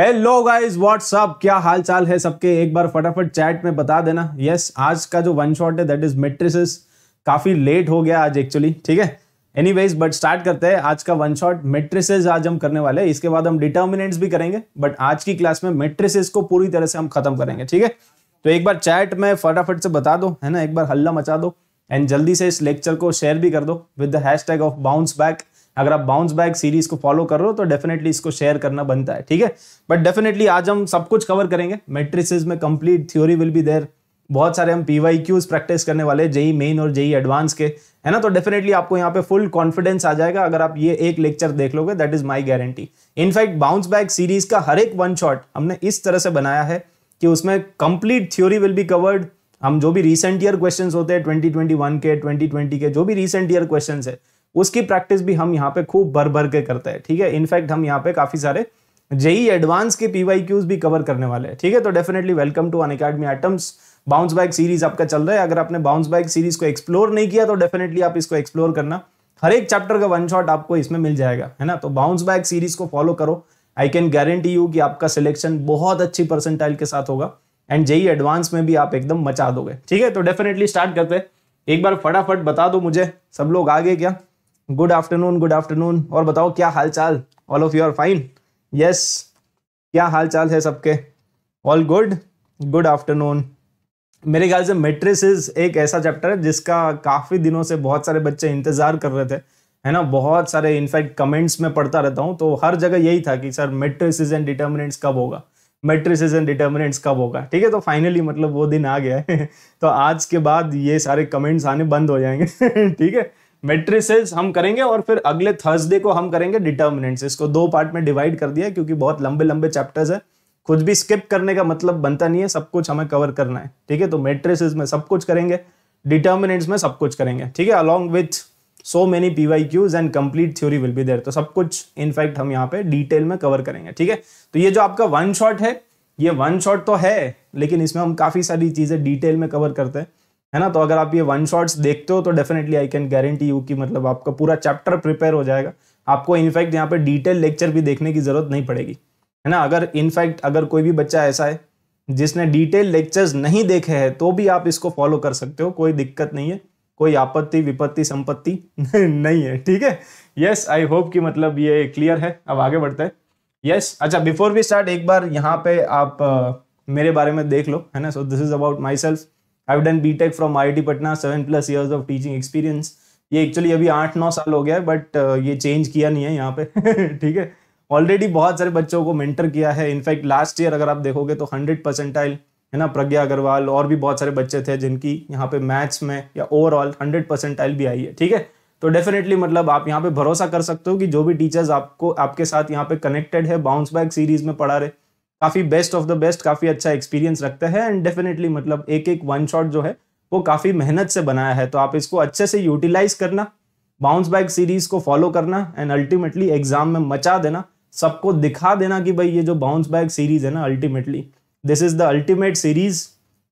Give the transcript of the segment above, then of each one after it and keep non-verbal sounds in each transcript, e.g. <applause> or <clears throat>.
Hello guys what's up क्या हाल चाल है सबके एक बार फटाफट चैट में बता देना यस yes, आज का जो वन शॉट है दैट इज मेट्रिसेस काफ़ी लेट हो गया आज एक्चुअली ठीक है एनी वेज बट स्टार्ट करते हैं आज का वन शॉट मेट्रिस आज हम करने वाले हैं इसके बाद हम डिटर्मिनेंट्स भी करेंगे बट आज की क्लास में मेट्रिस को पूरी तरह से हम खत्म करेंगे ठीक है तो एक बार चैट में फटाफट से बता दो है ना एक बार हल्ला मचा दो एंड जल्दी से इस लेक्चर को शेयर भी कर दो with the hashtag of bounce back अगर आप बाउंस बैक सीरीज को फॉलो कर रहे हो तो डेफिनेटली इसको शेयर करना बनता है ठीक है बट डेफिनेटली आज हम सब कुछ कवर करेंगे मेट्रिस में complete theory will be there बहुत सारे हम पी वाई क्यूज प्रैक्टिस करने वाले जेई मेन और जेई एडवांस के है ना तो डेफिनेटली आपको यहाँ पे फुल कॉन्फिडेंस आ जाएगा अगर आप ये एक लेक्चर देख लोगे that is my guarantee in fact bounce back series का हर एक वन शॉट हमने इस तरह से बनाया है कि उसमें complete theory will be covered हम जो भी रिसेंट ईयर क्वेश्चन होते हैं ट्वेंटी ट्वेंटी वन के ट्वेंटी ट्वेंटी के जो भी रिसेंट ईयर क्वेश्चन है उसकी प्रैक्टिस भी हम यहाँ पे खूब भर भर के करते हैं ठीक है इनफैक्ट हम यहाँ पे काफ़ी सारे जेई एडवांस के पीवाई क्यूज भी कवर करने वाले हैं ठीक है तो definitely welcome to Unacademy bounce back series आपका चल रहा है अगर आपने बाउंस बैक सीरीज को एक्सप्लोर नहीं किया तो डेफिनेटली आप इसको एक्सप्लोर करना हर एक चैप्टर का वन शॉट आपको इसमें मिल जाएगा है ना तो बाउंस बैक सीरीज को फॉलो करो आई कैन गारंटी यू कि आपका सिलेक्शन बहुत अच्छी परसेंटाइल के साथ होगा एंड जेई एडवांस में भी आप एकदम मचा दोगे ठीक है तो डेफिनेटली स्टार्ट करते हैं एक बार फटाफट बता दो मुझे सब लोग आगे क्या गुड आफ्टरनून गुड आफ्टरनून और बताओ क्या हाल चाल all of you are fine yes क्या हाल चाल है सबके ऑल गुड गुड आफ्टरनून मेरे ख्याल से मेट्रिस एक ऐसा चैप्टर है जिसका काफ़ी दिनों से बहुत सारे बच्चे इंतज़ार कर रहे थे है ना बहुत सारे इनफैक्ट कमेंट्स में पढ़ता रहता हूँ तो हर जगह यही था कि सर मेट्रिस एंड डिटर्मिनेंट्स कब होगा मेट्रिस एंड डिटर्मिनेंट्स कब होगा ठीक है तो फाइनली मतलब वो दिन आ गया है <laughs> तो आज के बाद ये सारे कमेंट्स आने बंद हो जाएंगे <laughs> ठीक है मेट्रिसेस हम करेंगे और फिर अगले थर्सडे को हम करेंगे डिटर्मिनेंट्स इसको दो पार्ट में डिवाइड कर दिया क्योंकि बहुत लंबे लंबे चैप्टर्स है खुद भी स्किप करने का मतलब बनता नहीं है सब कुछ हमें कवर करना है ठीक है तो मेट्रिसेस में सब कुछ करेंगे डिटर्मिनेंट्स में सब कुछ करेंगे ठीक है along with so many P Y Qs and complete theory will be there तो सब कुछ इनफैक्ट हम यहाँ पे डिटेल में कवर करेंगे ठीक है तो ये जो आपका वन शॉट है ये वन शॉट तो है लेकिन इसमें हम काफ़ी सारी चीज़ें डिटेल में कवर करते हैं है ना तो अगर आप ये वन शॉट्स देखते हो तो definitely I can guarantee you कि मतलब आपका पूरा चैप्टर प्रिपेयर हो जाएगा आपको इनफैक्ट यहाँ पे डिटेल लेक्चर भी देखने की ज़रूरत नहीं पड़ेगी है ना अगर इनफैक्ट अगर कोई भी बच्चा ऐसा है जिसने डिटेल लेक्चर्स नहीं देखे हैं तो भी आप इसको फॉलो कर सकते हो कोई दिक्कत नहीं है कोई आपत्ति विपत्ति संपत्ति <laughs> नहीं है ठीक है यस आई होप कि मतलब ये क्लियर है अब आगे बढ़ते हैं यस अच्छा बिफोर वी स्टार्ट एक बार यहाँ पे आप uh, मेरे बारे में देख लो है ना so this is about myself I done B tech from I Patna seven plus years of teaching experience ये एक्चुअली अभी आठ नौ साल हो गया है बट uh, ये चेंज किया नहीं है यहाँ पे <laughs> ठीक है ऑलरेडी बहुत सारे बच्चों को मेंटर किया है इनफैक्ट लास्ट ईयर अगर आप देखोगे तो हंड्रेड परसेंटाइल है ना प्रज्ञा अग्रवाल और भी बहुत सारे बच्चे थे जिनकी यहाँ पे मैथ्स में या ओवरऑल हंड्रेड परसेंटाइल भी आई है ठीक है तो डेफिनेटली मतलब आप यहाँ पे भरोसा कर सकते हो कि जो भी टीचर्स आपको आपके साथ यहाँ पे कनेक्टेड है बाउंस बैक सीरीज में पढ़ा रहे काफ़ी बेस्ट ऑफ द बेस्ट काफ़ी अच्छा एक्सपीरियंस रखते हैं एंड डेफिनेटली मतलब एक एक वन शॉट जो है वो काफ़ी मेहनत से बनाया है तो आप इसको अच्छे से यूटिलाइज करना बाउंस बैक सीरीज को फॉलो करना एंड अल्टीमेटली एग्जाम में मचा देना सबको दिखा देना कि भाई ये जो बाउंस बैक सीरीज है ना ultimately this is the ultimate series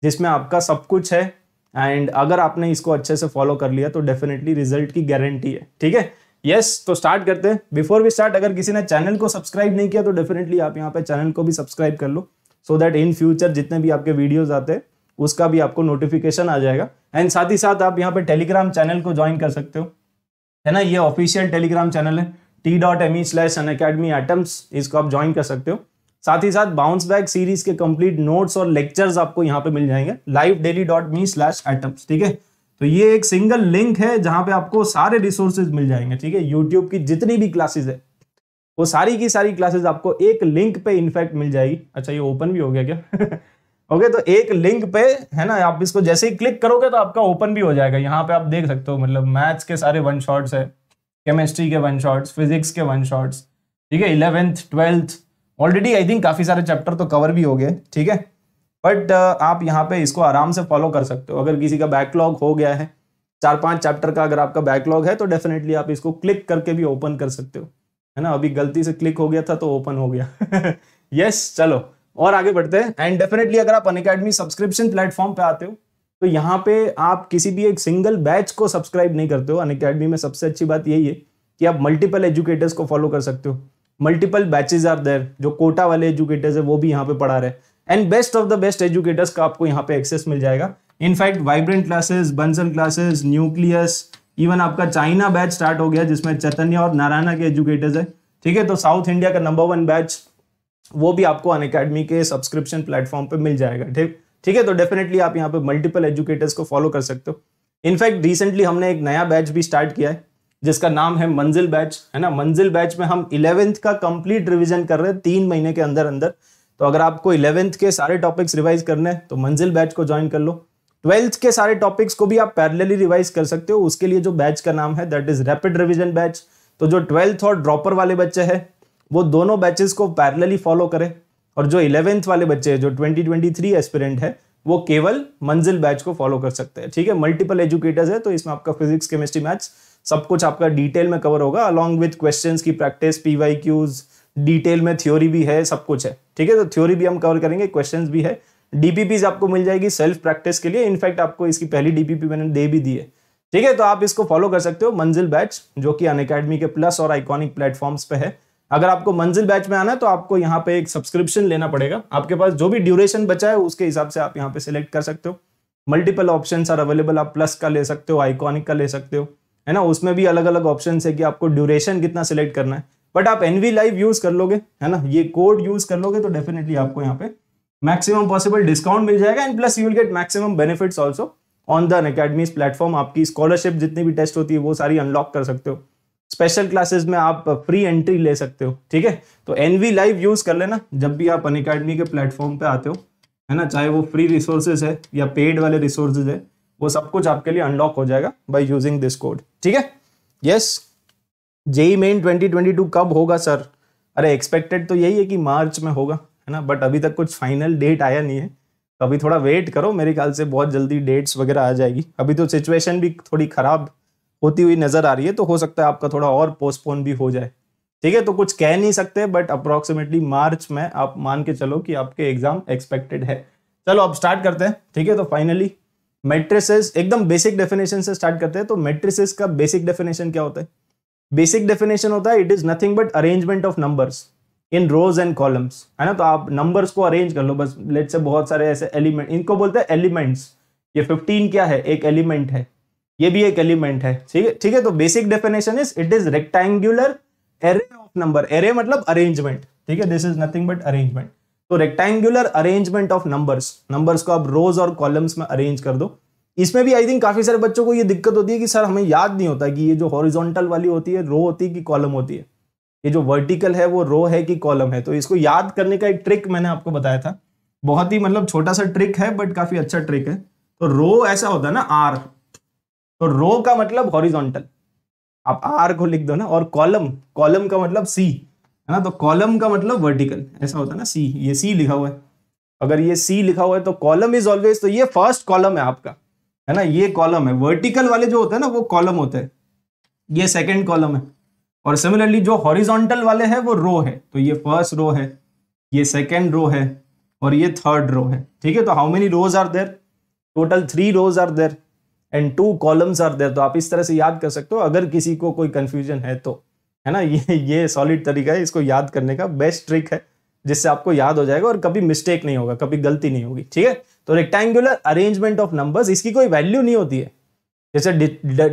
जिसमें आपका सब कुछ है एंड अगर आपने इसको अच्छे से फॉलो कर लिया तो डेफिनेटली रिजल्ट की गारंटी है ठीक है यस तो स्टार्ट करते हैं बिफोर वी स्टार्ट अगर किसी ने चैनल को सब्सक्राइब नहीं किया तो डेफिनेटली आप यहाँ पे चैनल को भी सब्सक्राइब कर लो सो दैट इन फ्यूचर जितने भी आपके वीडियोज आते हैं उसका भी आपको नोटिफिकेशन आ जाएगा एंड साथ ही साथ आप यहाँ पे टेलीग्राम चैनल को ज्वाइन कर सकते हो है ना ये ऑफिशियल टेलीग्राम चैनल है T dot M E slash Unacademy items इसको आप ज्वाइन कर सकते हो साथ ही साथ बाउंस बैक सीरीज के कंप्लीट नोट्स और लेक्चर्स आपको यहाँ पे मिल जाएंगे live daily dot me slash items ठीक है तो ये एक सिंगल लिंक है जहां पे आपको सारे रिसोर्सेज मिल जाएंगे ठीक है यूट्यूब की जितनी भी क्लासेज है वो सारी की सारी क्लासेज आपको एक लिंक पे इनफैक्ट मिल जाएगी अच्छा ये ओपन भी हो गया क्या ओके <laughs> okay, तो एक लिंक पे है ना आप इसको जैसे ही क्लिक करोगे तो आपका ओपन भी हो जाएगा यहाँ पे आप देख सकते हो मतलब मैथ्स के सारे वन शॉट्स है केमिस्ट्री के वन शॉट्स फिजिक्स के वन शॉट्स ठीक है eleventh twelfth already I think काफ़ी सारे चैप्टर तो कवर भी हो गए ठीक है बट uh, आप यहाँ पे इसको आराम से फॉलो कर सकते हो अगर किसी का बैकलॉग हो गया है चार पांच चैप्टर का अगर आपका बैकलॉग है तो डेफिनेटली आप इसको क्लिक करके भी ओपन कर सकते हो है ना अभी गलती से क्लिक हो गया था तो ओपन हो गया यस <laughs> yes, चलो और आगे बढ़ते हैं एंड डेफिनेटली अगर आप अन अकेडमी सब्सक्रिप्शन प्लेटफॉर्म पे आते हो तो यहाँ पे आप किसी भी एक सिंगल बैच को सब्सक्राइब नहीं करते हो अन अकेडमी में सबसे अच्छी बात यही है कि आप मल्टीपल एजुकेटर्स को फॉलो कर सकते हो मल्टीपल बैचेज आर देर जो कोटा वाले एजुकेटर्स है वो भी यहाँ पे पढ़ा रहे हैं and best of the best educators का आपको यहाँ पे एक्सेस मिल जाएगा in fact vibrant classes Bansal classes nucleus even आपका चाइना बैच स्टार्ट हो गया जिसमें चैतन्य और नारायणा के एजुकेटर्स है ठीक है तो साउथ इंडिया का नंबर वन बैच वो भी आपको अन अकेडमी के सब्सक्रिप्शन प्लेटफॉर्म पे मिल जाएगा ठीक ठीक है तो डेफिनेटली आप यहाँ पे मल्टीपल एजुकेटर्स को फॉलो कर सकते हो इनफैक्ट रिसेंटली हमने एक नया बैच भी स्टार्ट किया है जिसका नाम है मंजिल बैच है ना मंजिल बैच में हम इलेवेंथ का कंप्लीट रिवीजन कर रहे हैं तीन महीने के अंदर अंदर तो अगर आपको इलेवेंथ के सारे टॉपिक्स रिवाइज करने हैं तो मंजिल बैच को ज्वाइन कर लो ट्वेल्थ के सारे टॉपिक्स को भी आप पैरेलली रिवाइज कर सकते हो उसके लिए जो बैच का नाम है that is rapid revision batch तो जो ट्वेल्थ और ड्रॉपर वाले बच्चे हैं वो दोनों बैचेस को पैरेलली फॉलो करें और जो इलेवेंथ वाले बच्चे हैं जो 2023 एस्पिरेंट है वो केवल मंजिल बैच को फॉलो कर सकते हैं ठीक है मल्टीपल एजुकेटर्स है तो इसमें आपका फिजिक्स केमिस्ट्री मैथ्स सब कुछ आपका डिटेल में कवर होगा अलॉन्ग विथ क्वेश्चन की प्रैक्टिस पीवाई क्यूज़ डिटेल में थ्योरी भी है सब कुछ है ठीक है तो थ्योरी भी हम कवर करेंगे क्वेश्चंस भी है डीपीपीज आपको मिल जाएगी सेल्फ प्रैक्टिस के लिए इनफैक्ट आपको इसकी पहली डीपीपी मैंने दे भी दी है ठीक है तो आप इसको फॉलो कर सकते हो मंजिल बैच जो कि अन के प्लस और आइकॉनिक प्लेटफॉर्म्स पे है अगर आपको मंजिल बैच में आना है तो आपको यहाँ पे एक सब्सक्रिप्शन लेना पड़ेगा आपके पास जो भी ड्यूरेशन बचा है उसके हिसाब से आप यहाँ पे सिलेक्ट कर सकते हो मल्टीपल ऑप्शन आर अवेलेबल आप प्लस का ले सकते हो आइकॉनिक का ले सकते हो है ना उसमें भी अलग अलग ऑप्शन है कि आपको ड्यूरेशन कितना सिलेक्ट करना है बट आप एनवी लाइव यूज कर लोगे है ना ये कोड यूज कर लोगे तो डेफिनेटली आपको यहाँ पे मैक्सिमम पॉसिबल डिस्काउंट मिल जाएगा and plus you will get maximum benefits also on the academy's platform आपकी स्कॉलरशिप जितनी भी टेस्ट होती है वो सारी अनलॉक कर सकते हो स्पेशल क्लासेस में आप फ्री एंट्री ले सकते हो ठीक है तो एनवी लाइव यूज कर लेना जब भी आप अन अकेडमी के प्लेटफॉर्म पे आते हो है ना चाहे वो फ्री रिसोर्सेज है या पेड वाले रिसोर्सेज है वो सब कुछ आपके लिए अनलॉक हो जाएगा बाई यूजिंग दिस कोड ठीक है यस yes? जेई मेन 2022 कब होगा सर अरे एक्सपेक्टेड तो यही है कि मार्च में होगा है ना बट अभी तक कुछ फाइनल डेट आया नहीं है तो अभी थोड़ा वेट करो मेरे ख्याल से बहुत जल्दी डेट्स वगैरह आ जाएगी अभी तो सिचुएशन भी थोड़ी ख़राब होती हुई नज़र आ रही है तो हो सकता है आपका थोड़ा और पोस्टपोन भी हो जाए ठीक है तो कुछ कह नहीं सकते बट अप्रॉक्सीमेटली मार्च में आप मान के चलो कि आपके एग्जाम एक्सपेक्टेड है चलो अब स्टार्ट करते हैं ठीक है तो फाइनली मेट्रिसेस एकदम बेसिक डेफिनेशन से स्टार्ट करते हैं तो मेट्रिसेस का बेसिक डेफिनेशन क्या होता है बेसिक डेफिनेशन होता है it is nothing but arrangement of numbers in rows and columns है ना तो आप नंबर्स को अरेंज कर लो बस लेट से बहुत सारे ऐसे एलिमेंट इनको बोलते हैं एलिमेंट्स ये फिफ्टीन क्या है एक एलिमेंट है ये भी एक एलिमेंट है ठीक है ठीक है तो basic definition is it is rectangular array of number array मतलब अरेंजमेंट ठीक है this is nothing but arrangement तो rectangular arrangement of numbers numbers को आप रोज और कॉलम्स में अरेंज कर दो इसमें भी आई थिंक काफ़ी सारे बच्चों को ये दिक्कत होती है कि सर हमें याद नहीं होता कि ये जो हॉरिजॉन्टल वाली होती है रो होती है कि कॉलम होती है ये जो वर्टिकल है वो रो है कि कॉलम है तो इसको याद करने का एक ट्रिक मैंने आपको बताया था बहुत ही मतलब छोटा सा ट्रिक है बट काफ़ी अच्छा ट्रिक है तो रो ऐसा होता है ना आर तो रो का मतलब हॉरिजॉन्टल आप आर को लिख दो ना और कॉलम कॉलम का मतलब सी है ना तो कॉलम का मतलब वर्टिकल ऐसा होता है ना सी ये सी लिखा हुआ है अगर ये सी लिखा हुआ है तो कॉलम इज ऑलवेज तो ये फर्स्ट कॉलम है आपका है ना ये कॉलम है वर्टिकल वाले जो होते हैं ना वो कॉलम होते हैं ये सेकेंड कॉलम है और सिमिलरली जो हॉरिजॉन्टल वाले हैं वो रो है तो ये फर्स्ट रो है ये सेकेंड रो है और ये थर्ड रो है ठीक है तो how many rows are there total three rows are there and two columns are there तो आप इस तरह से याद कर सकते हो अगर किसी को कोई कंफ्यूजन है तो है ना <laughs> ये ये सॉलिड तरीका है इसको याद करने का बेस्ट ट्रिक है जिससे आपको याद हो जाएगा और कभी मिस्टेक नहीं होगा कभी गलती नहीं होगी ठीक है तो रेक्टेंगुलर अरेंजमेंट ऑफ नंबर्स इसकी कोई वैल्यू नहीं होती है जैसे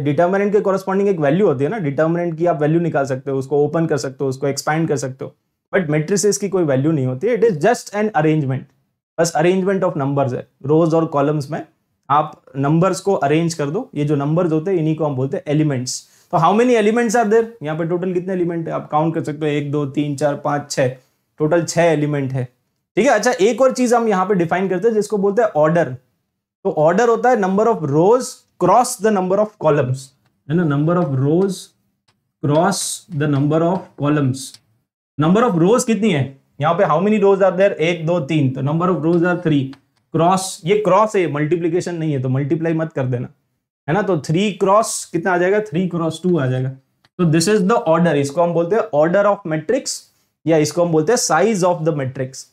डिटर्मिनेंट के कॉरस्पॉन्डिंग एक वैल्यू होती है ना डिटर्मिनेंट की आप वैल्यू निकाल सकते हो उसको ओपन कर सकते हो उसको एक्सपैंड कर सकते हो बट मेट्रिसेस की कोई वैल्यू नहीं होती it is just an arrangement बस अरेंजमेंट ऑफ नंबर्स है रोज और कॉलम्स में आप नंबर्स को अरेंज कर दो ये जो नंबर्स होते हैं इन्हीं को हम बोलते हैं एलिमेंट्स तो how many elements are there यहाँ पे टोटल कितने एलिमेंट है आप काउंट कर सकते हो एक दो तीन चार पाँच छः टोटल छः एलिमेंट है ठीक है अच्छा एक और चीज हम यहां पे डिफाइन करते हैं जिसको बोलते हैं ऑर्डर तो ऑर्डर होता है number of rows cross the number of columns है ना number of rows cross the number of columns number of rows कितनी है यहाँ पे how many rows are there एक दो तीन तो number of rows are three cross ये क्रॉस है मल्टीप्लीकेशन नहीं है तो मल्टीप्लाई मत कर देना है ना तो थ्री क्रॉस कितना आ जाएगा थ्री क्रॉस टू आ जाएगा तो दिस इज द ऑर्डर इसको हम बोलते हैं ऑर्डर ऑफ मैट्रिक्स या इसको हम बोलते हैं साइज ऑफ द मैट्रिक्स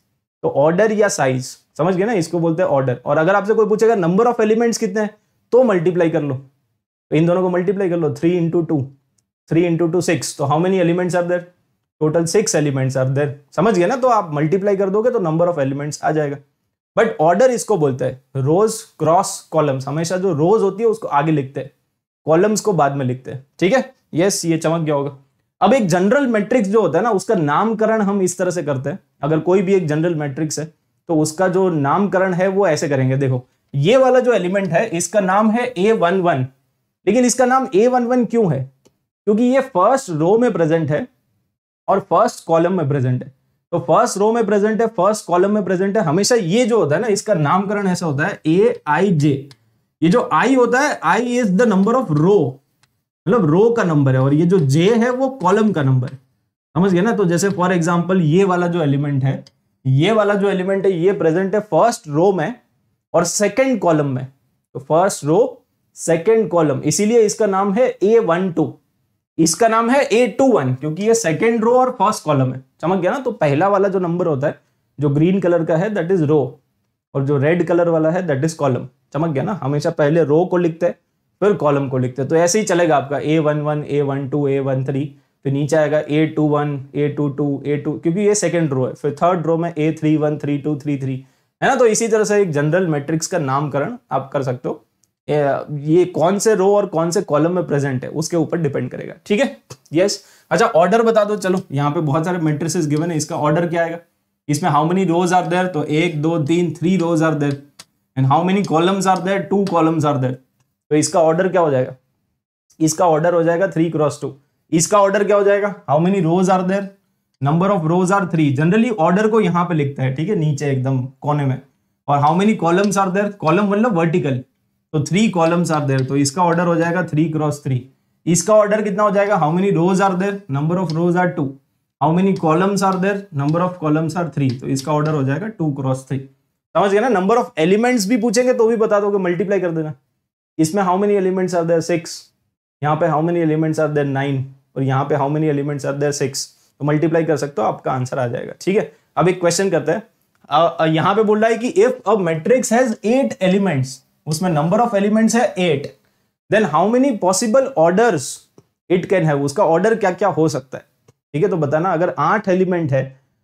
तो ऑर्डर या साइज समझ गए ना इसको बोलते हैं ऑर्डर और अगर आपसे कोई पूछेगा नंबर ऑफ एलिमेंट्स कितने हैं तो मल्टीप्लाई कर लो तो इन दोनों को मल्टीप्लाई कर लो three into two three into two six तो how many elements are there total six elements are there समझ गए ना तो आप मल्टीप्लाई कर दोगे तो नंबर ऑफ एलिमेंट्स आ जाएगा बट ऑर्डर इसको बोलते हैं रोज क्रॉस कॉलम्स हमेशा जो रोज होती है उसको आगे लिखते हैं कॉलम्स को बाद में लिखते हैं ठीक है यस ये चमक गया होगा अब एक जनरल मैट्रिक्स जो होता है ना उसका नामकरण हम इस तरह से करते हैं अगर कोई भी एक जनरल मैट्रिक्स है तो उसका जो नामकरण है वो ऐसे करेंगे देखो ये वाला जो एलिमेंट है इसका नाम है ए वन वन लेकिन इसका नाम ए वन वन क्यों है क्योंकि ये फर्स्ट रो में प्रेजेंट है और फर्स्ट कॉलम में प्रेजेंट है तो फर्स्ट रो में प्रेजेंट है फर्स्ट कॉलम में प्रेजेंट है हमेशा ये जो होता है ना इसका नामकरण ऐसा होता है ए आई जे ये जो आई होता है I is the number of row मतलब रो का नंबर है और ये जो जे है वो कॉलम का नंबर है समझ गए ना तो जैसे फॉर एग्जाम्पल ये वाला जो एलिमेंट है ये वाला जो एलिमेंट है ये प्रेजेंट है फर्स्ट रो में और सेकेंड कॉलम में तो फर्स्ट रो सेकेंड कॉलम इसीलिए इसका नाम है ए वन टू इसका नाम है ए टू वन क्योंकि ये सेकेंड रो और फर्स्ट कॉलम है समझ गया ना तो पहला वाला जो नंबर होता है जो ग्रीन कलर का है दैट इज रो और जो रेड कलर वाला है दैट इज कॉलम चमक गया ना हमेशा पहले रो को लिखते हैं फिर कॉलम को लिखते हैं तो ऐसे ही चलेगा आपका A one one A one two A one three फिर नीचे आएगा A two one A two two A two क्योंकि ये सेकेंड रो है फिर थर्ड रो में A three one three two three three है ना तो इसी तरह से एक जनरल मैट्रिक्स का नामकरण आप कर सकते हो ये कौन से रो और कौन से कॉलम में प्रेजेंट है उसके ऊपर डिपेंड करेगा ठीक है यस अच्छा ऑर्डर बता दो चलो यहाँ पे बहुत सारे मेट्रिसेस गिवन है इसका ऑर्डर क्या आएगा इसमें how many rows are there तो एक दो तीन three rows are there and how many columns are there two columns are there तो इसका ऑर्डर क्या हो जाएगा इसका ऑर्डर हो जाएगा थ्री क्रॉस टू इसका ऑर्डर क्या हो जाएगा how many rows are there number of rows are three generally order को यहां पे लिखता है ठीक है नीचे एकदम कोने में और how many columns are there column मतलब वर्टिकल तो थ्री कॉलम्स आर देर तो इसका ऑर्डर हो जाएगा थ्री क्रॉस थ्री इसका ऑर्डर कितना हो जाएगा how many rows are there number of rows are two how many columns are there number of columns are three तो इसका ऑर्डर हो जाएगा टू क्रॉस थ्री समझ गए ना नंबर ऑफ एलिमेंट्स भी पूछेंगे तो भी बता दो मल्टीप्लाई कर देना इसमें how many elements are there six यहाँ पे how many elements are there nine और यहाँ पे how many elements are there six तो मल्टीप्लाई कर सकते हो आपका आंसर आ जाएगा ठीक है अब एक क्वेश्चन करते हैं यहाँ पे बोल रहा है कि if a matrix has eight elements उसमें नंबर ऑफ एलिमेंट्स है eight then how many possible orders it can have उसका ऑर्डर क्या क्या हो सकता है ठीक है तो बताना अगर आठ एलिमेंट है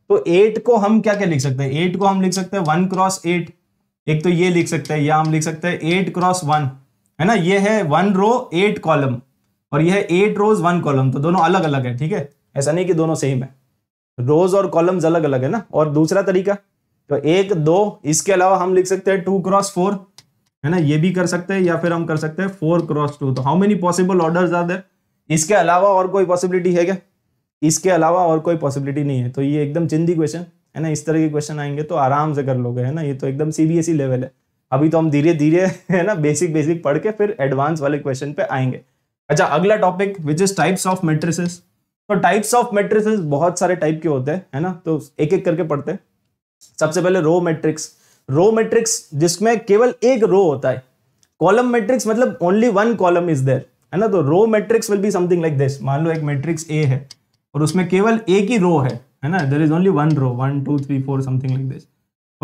तो एट को हम क्या क्या लिख सकते हैं एट को हम लिख सकते हैं वन क्रॉस एट एक तो ये लिख सकते हैं या हम लिख सकते हैं एट क्रॉस वन है ना ये है वन रो एट कॉलम और ये है एट रोज वन कॉलम तो दोनों अलग अलग है ठीक है ऐसा नहीं कि दोनों सेम है रोज और कॉलम्स अलग अलग है ना और दूसरा तरीका तो एक दो इसके अलावा हम लिख सकते हैं टू क्रॉस फोर है ना ये भी कर सकते हैं या फिर हम कर सकते हैं फोर क्रॉस टू तो how many possible order are there इसके अलावा और कोई पॉसिबिलिटी है क्या इसके अलावा और कोई पॉसिबिलिटी नहीं है तो ये एकदम चिंदी क्वेश्चन है ना इस तरह के क्वेश्चन आएंगे तो आराम से कर लोगे है ना ये तो एकदम सीबीएसई लेवल e है अभी तो हम धीरे धीरे है ना बेसिक बेसिक पढ़ के फिर एडवांस वाले क्वेश्चन पे आएंगे अच्छा अगला topic which is types of matrices तो टाइप्स ऑफ मेट्रिसेस बहुत सारे टाइप के होते हैं है ना तो एक एक करके पढ़ते हैं सबसे पहले रो मेट्रिक्स रो मेट्रिक्स जिसमें केवल एक रो होता है कॉलम मेट्रिक्स मतलब only one column is there है ना तो row matrix will be something like this मान लो एक मेट्रिक्स ए है और उसमें केवल एक ही रो है है ना there is only one row one two three four something like this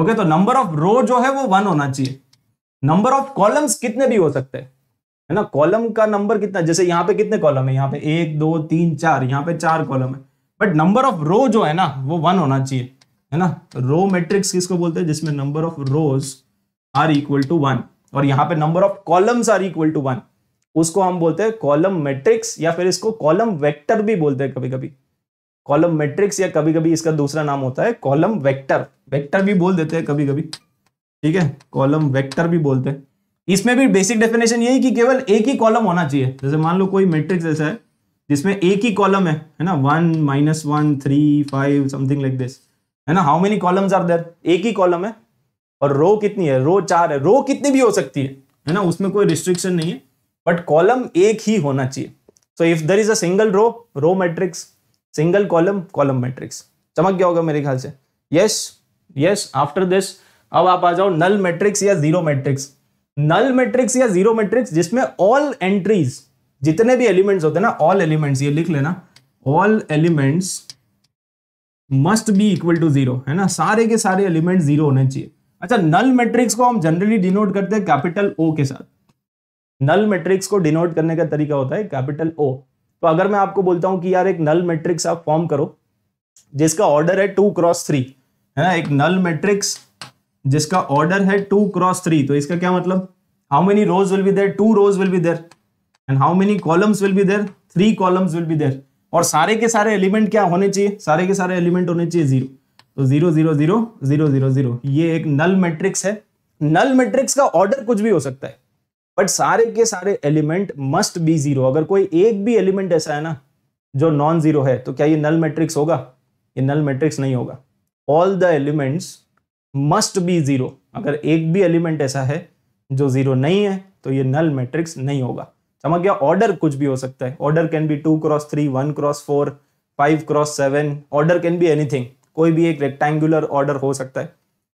okay तो नंबर ऑफ रो जो है वो वन होना चाहिए नंबर ऑफ कॉलम्स कितने भी हो सकते हैं है ना कॉलम का नंबर कितना जैसे यहां पे कितने कॉलम है यहां पे एक दो तीन चार यहां पे चार कॉलम है बट नंबर ऑफ रो जो है ना वो वन होना चाहिए है ना रो मेट्रिक्स किसको बोलते हैं जिसमें number of rows are equal to one और यहां पे number of columns are equal to one उसको हम बोलते हैं कॉलम मेट्रिक्स या फिर इसको कॉलम वेक्टर भी बोलते हैं कभी कभी कॉलम मैट्रिक्स या कभी कभी इसका दूसरा नाम होता है कॉलम वेक्टर वेक्टर भी बोल देते हैं कभी कभी ठीक है कॉलम वेक्टर भी बोलते हैं इसमें भी बेसिक डेफिनेशन यही कि केवल एक ही कॉलम होना चाहिए जैसे मान लो कोई मैट्रिक्स ऐसा है जिसमें एक ही कॉलम है है ना one minus one three five something like this है ना how many columns are there एक ही कॉलम है और रो कितनी है रो चार है रो कितनी भी हो सकती है है ना उसमें कोई रिस्ट्रिक्शन नहीं है बट कॉलम एक ही होना चाहिए so if there is a single row row matrix single column column matrix चमक गया होगा मेरे ख्याल से यस यस आफ्टर दिस अब आप आ जाओ नल मैट्रिक्स या जीरो मैट्रिक्स नल मैट्रिक्स या जीरो मैट्रिक्स जिसमें ऑल एंट्रीज जितने भी एलिमेंट्स होते हैं ना ऑल एलिमेंट्स ये लिख लेना all elements must be equal to zero है ना सारे के सारे एलिमेंट जीरो होने चाहिए अच्छा नल मैट्रिक्स को हम जनरली डिनोट करते हैं कैपिटल ओ के साथ नल मैट्रिक्स को डिनोट करने का तरीका होता है कैपिटल ओ तो अगर मैं आपको बोलता हूं कि यार एक नल मैट्रिक्स आप फॉर्म करो जिसका ऑर्डर है टू क्रॉस थ्री है ना एक नल मैट्रिक्स जिसका ऑर्डर है टू क्रॉस थ्री तो इसका क्या मतलब how many rows will be there two rows will be there and how many columns will be there three columns will be there और सारे के सारे एलिमेंट क्या होने चाहिए सारे के सारे एलिमेंट होने चाहिए जीरो तो zero zero zero zero zero zero ये एक नल मैट्रिक्स है नल मैट्रिक्स का ऑर्डर कुछ भी हो सकता है बट सारे के सारे एलिमेंट मस्ट बी जीरो अगर कोई एक भी एलिमेंट ऐसा है ना जो नॉन जीरो है तो क्या ये नल मैट्रिक्स होगा ये नल मैट्रिक्स नहीं होगा all the elements must be zero अगर एक भी एलिमेंट ऐसा है जो जीरो नहीं है तो ये नल मैट्रिक्स नहीं होगा समझ गया ऑर्डर कुछ भी हो सकता है order can be two cross three one cross four five cross seven order can be anything कोई भी एक रेक्टेंगुलर ऑर्डर हो सकता है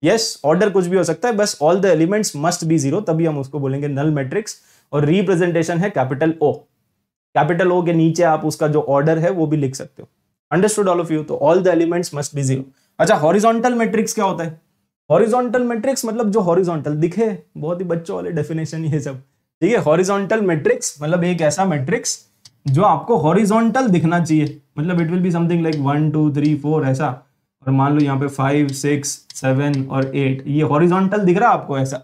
यस ऑर्डर कुछ भी हो सकता है बस all the elements must be zero तभी हम उसको बोलेंगे नल मैट्रिक्स और रिप्रेजेंटेशन है कैपिटल ओ कैपिटल ओ के नीचे आप उसका जो ऑर्डर है वो भी लिख सकते हो अंडरस्टूड ऑल ऑफ यू तो all the elements must be zero अच्छा हॉरिजॉन्टल मैट्रिक्स क्या होता है हॉरिजॉन्टल मैट्रिक्स मतलब जो हॉरिजॉन्टल दिखे बहुत ही बच्चों वाले डेफिनेशन ये सब ठीक है हॉरिजॉन्टल मैट्रिक्स मतलब एक ऐसा मैट्रिक्स जो आपको हॉरिजॉन्टल दिखना चाहिए मतलब it will be something like one two three four ऐसा और मान लो यहाँ पे फाइव सिक्स सेवन और एट ये हॉरिजॉन्टल दिख रहा है आपको ऐसा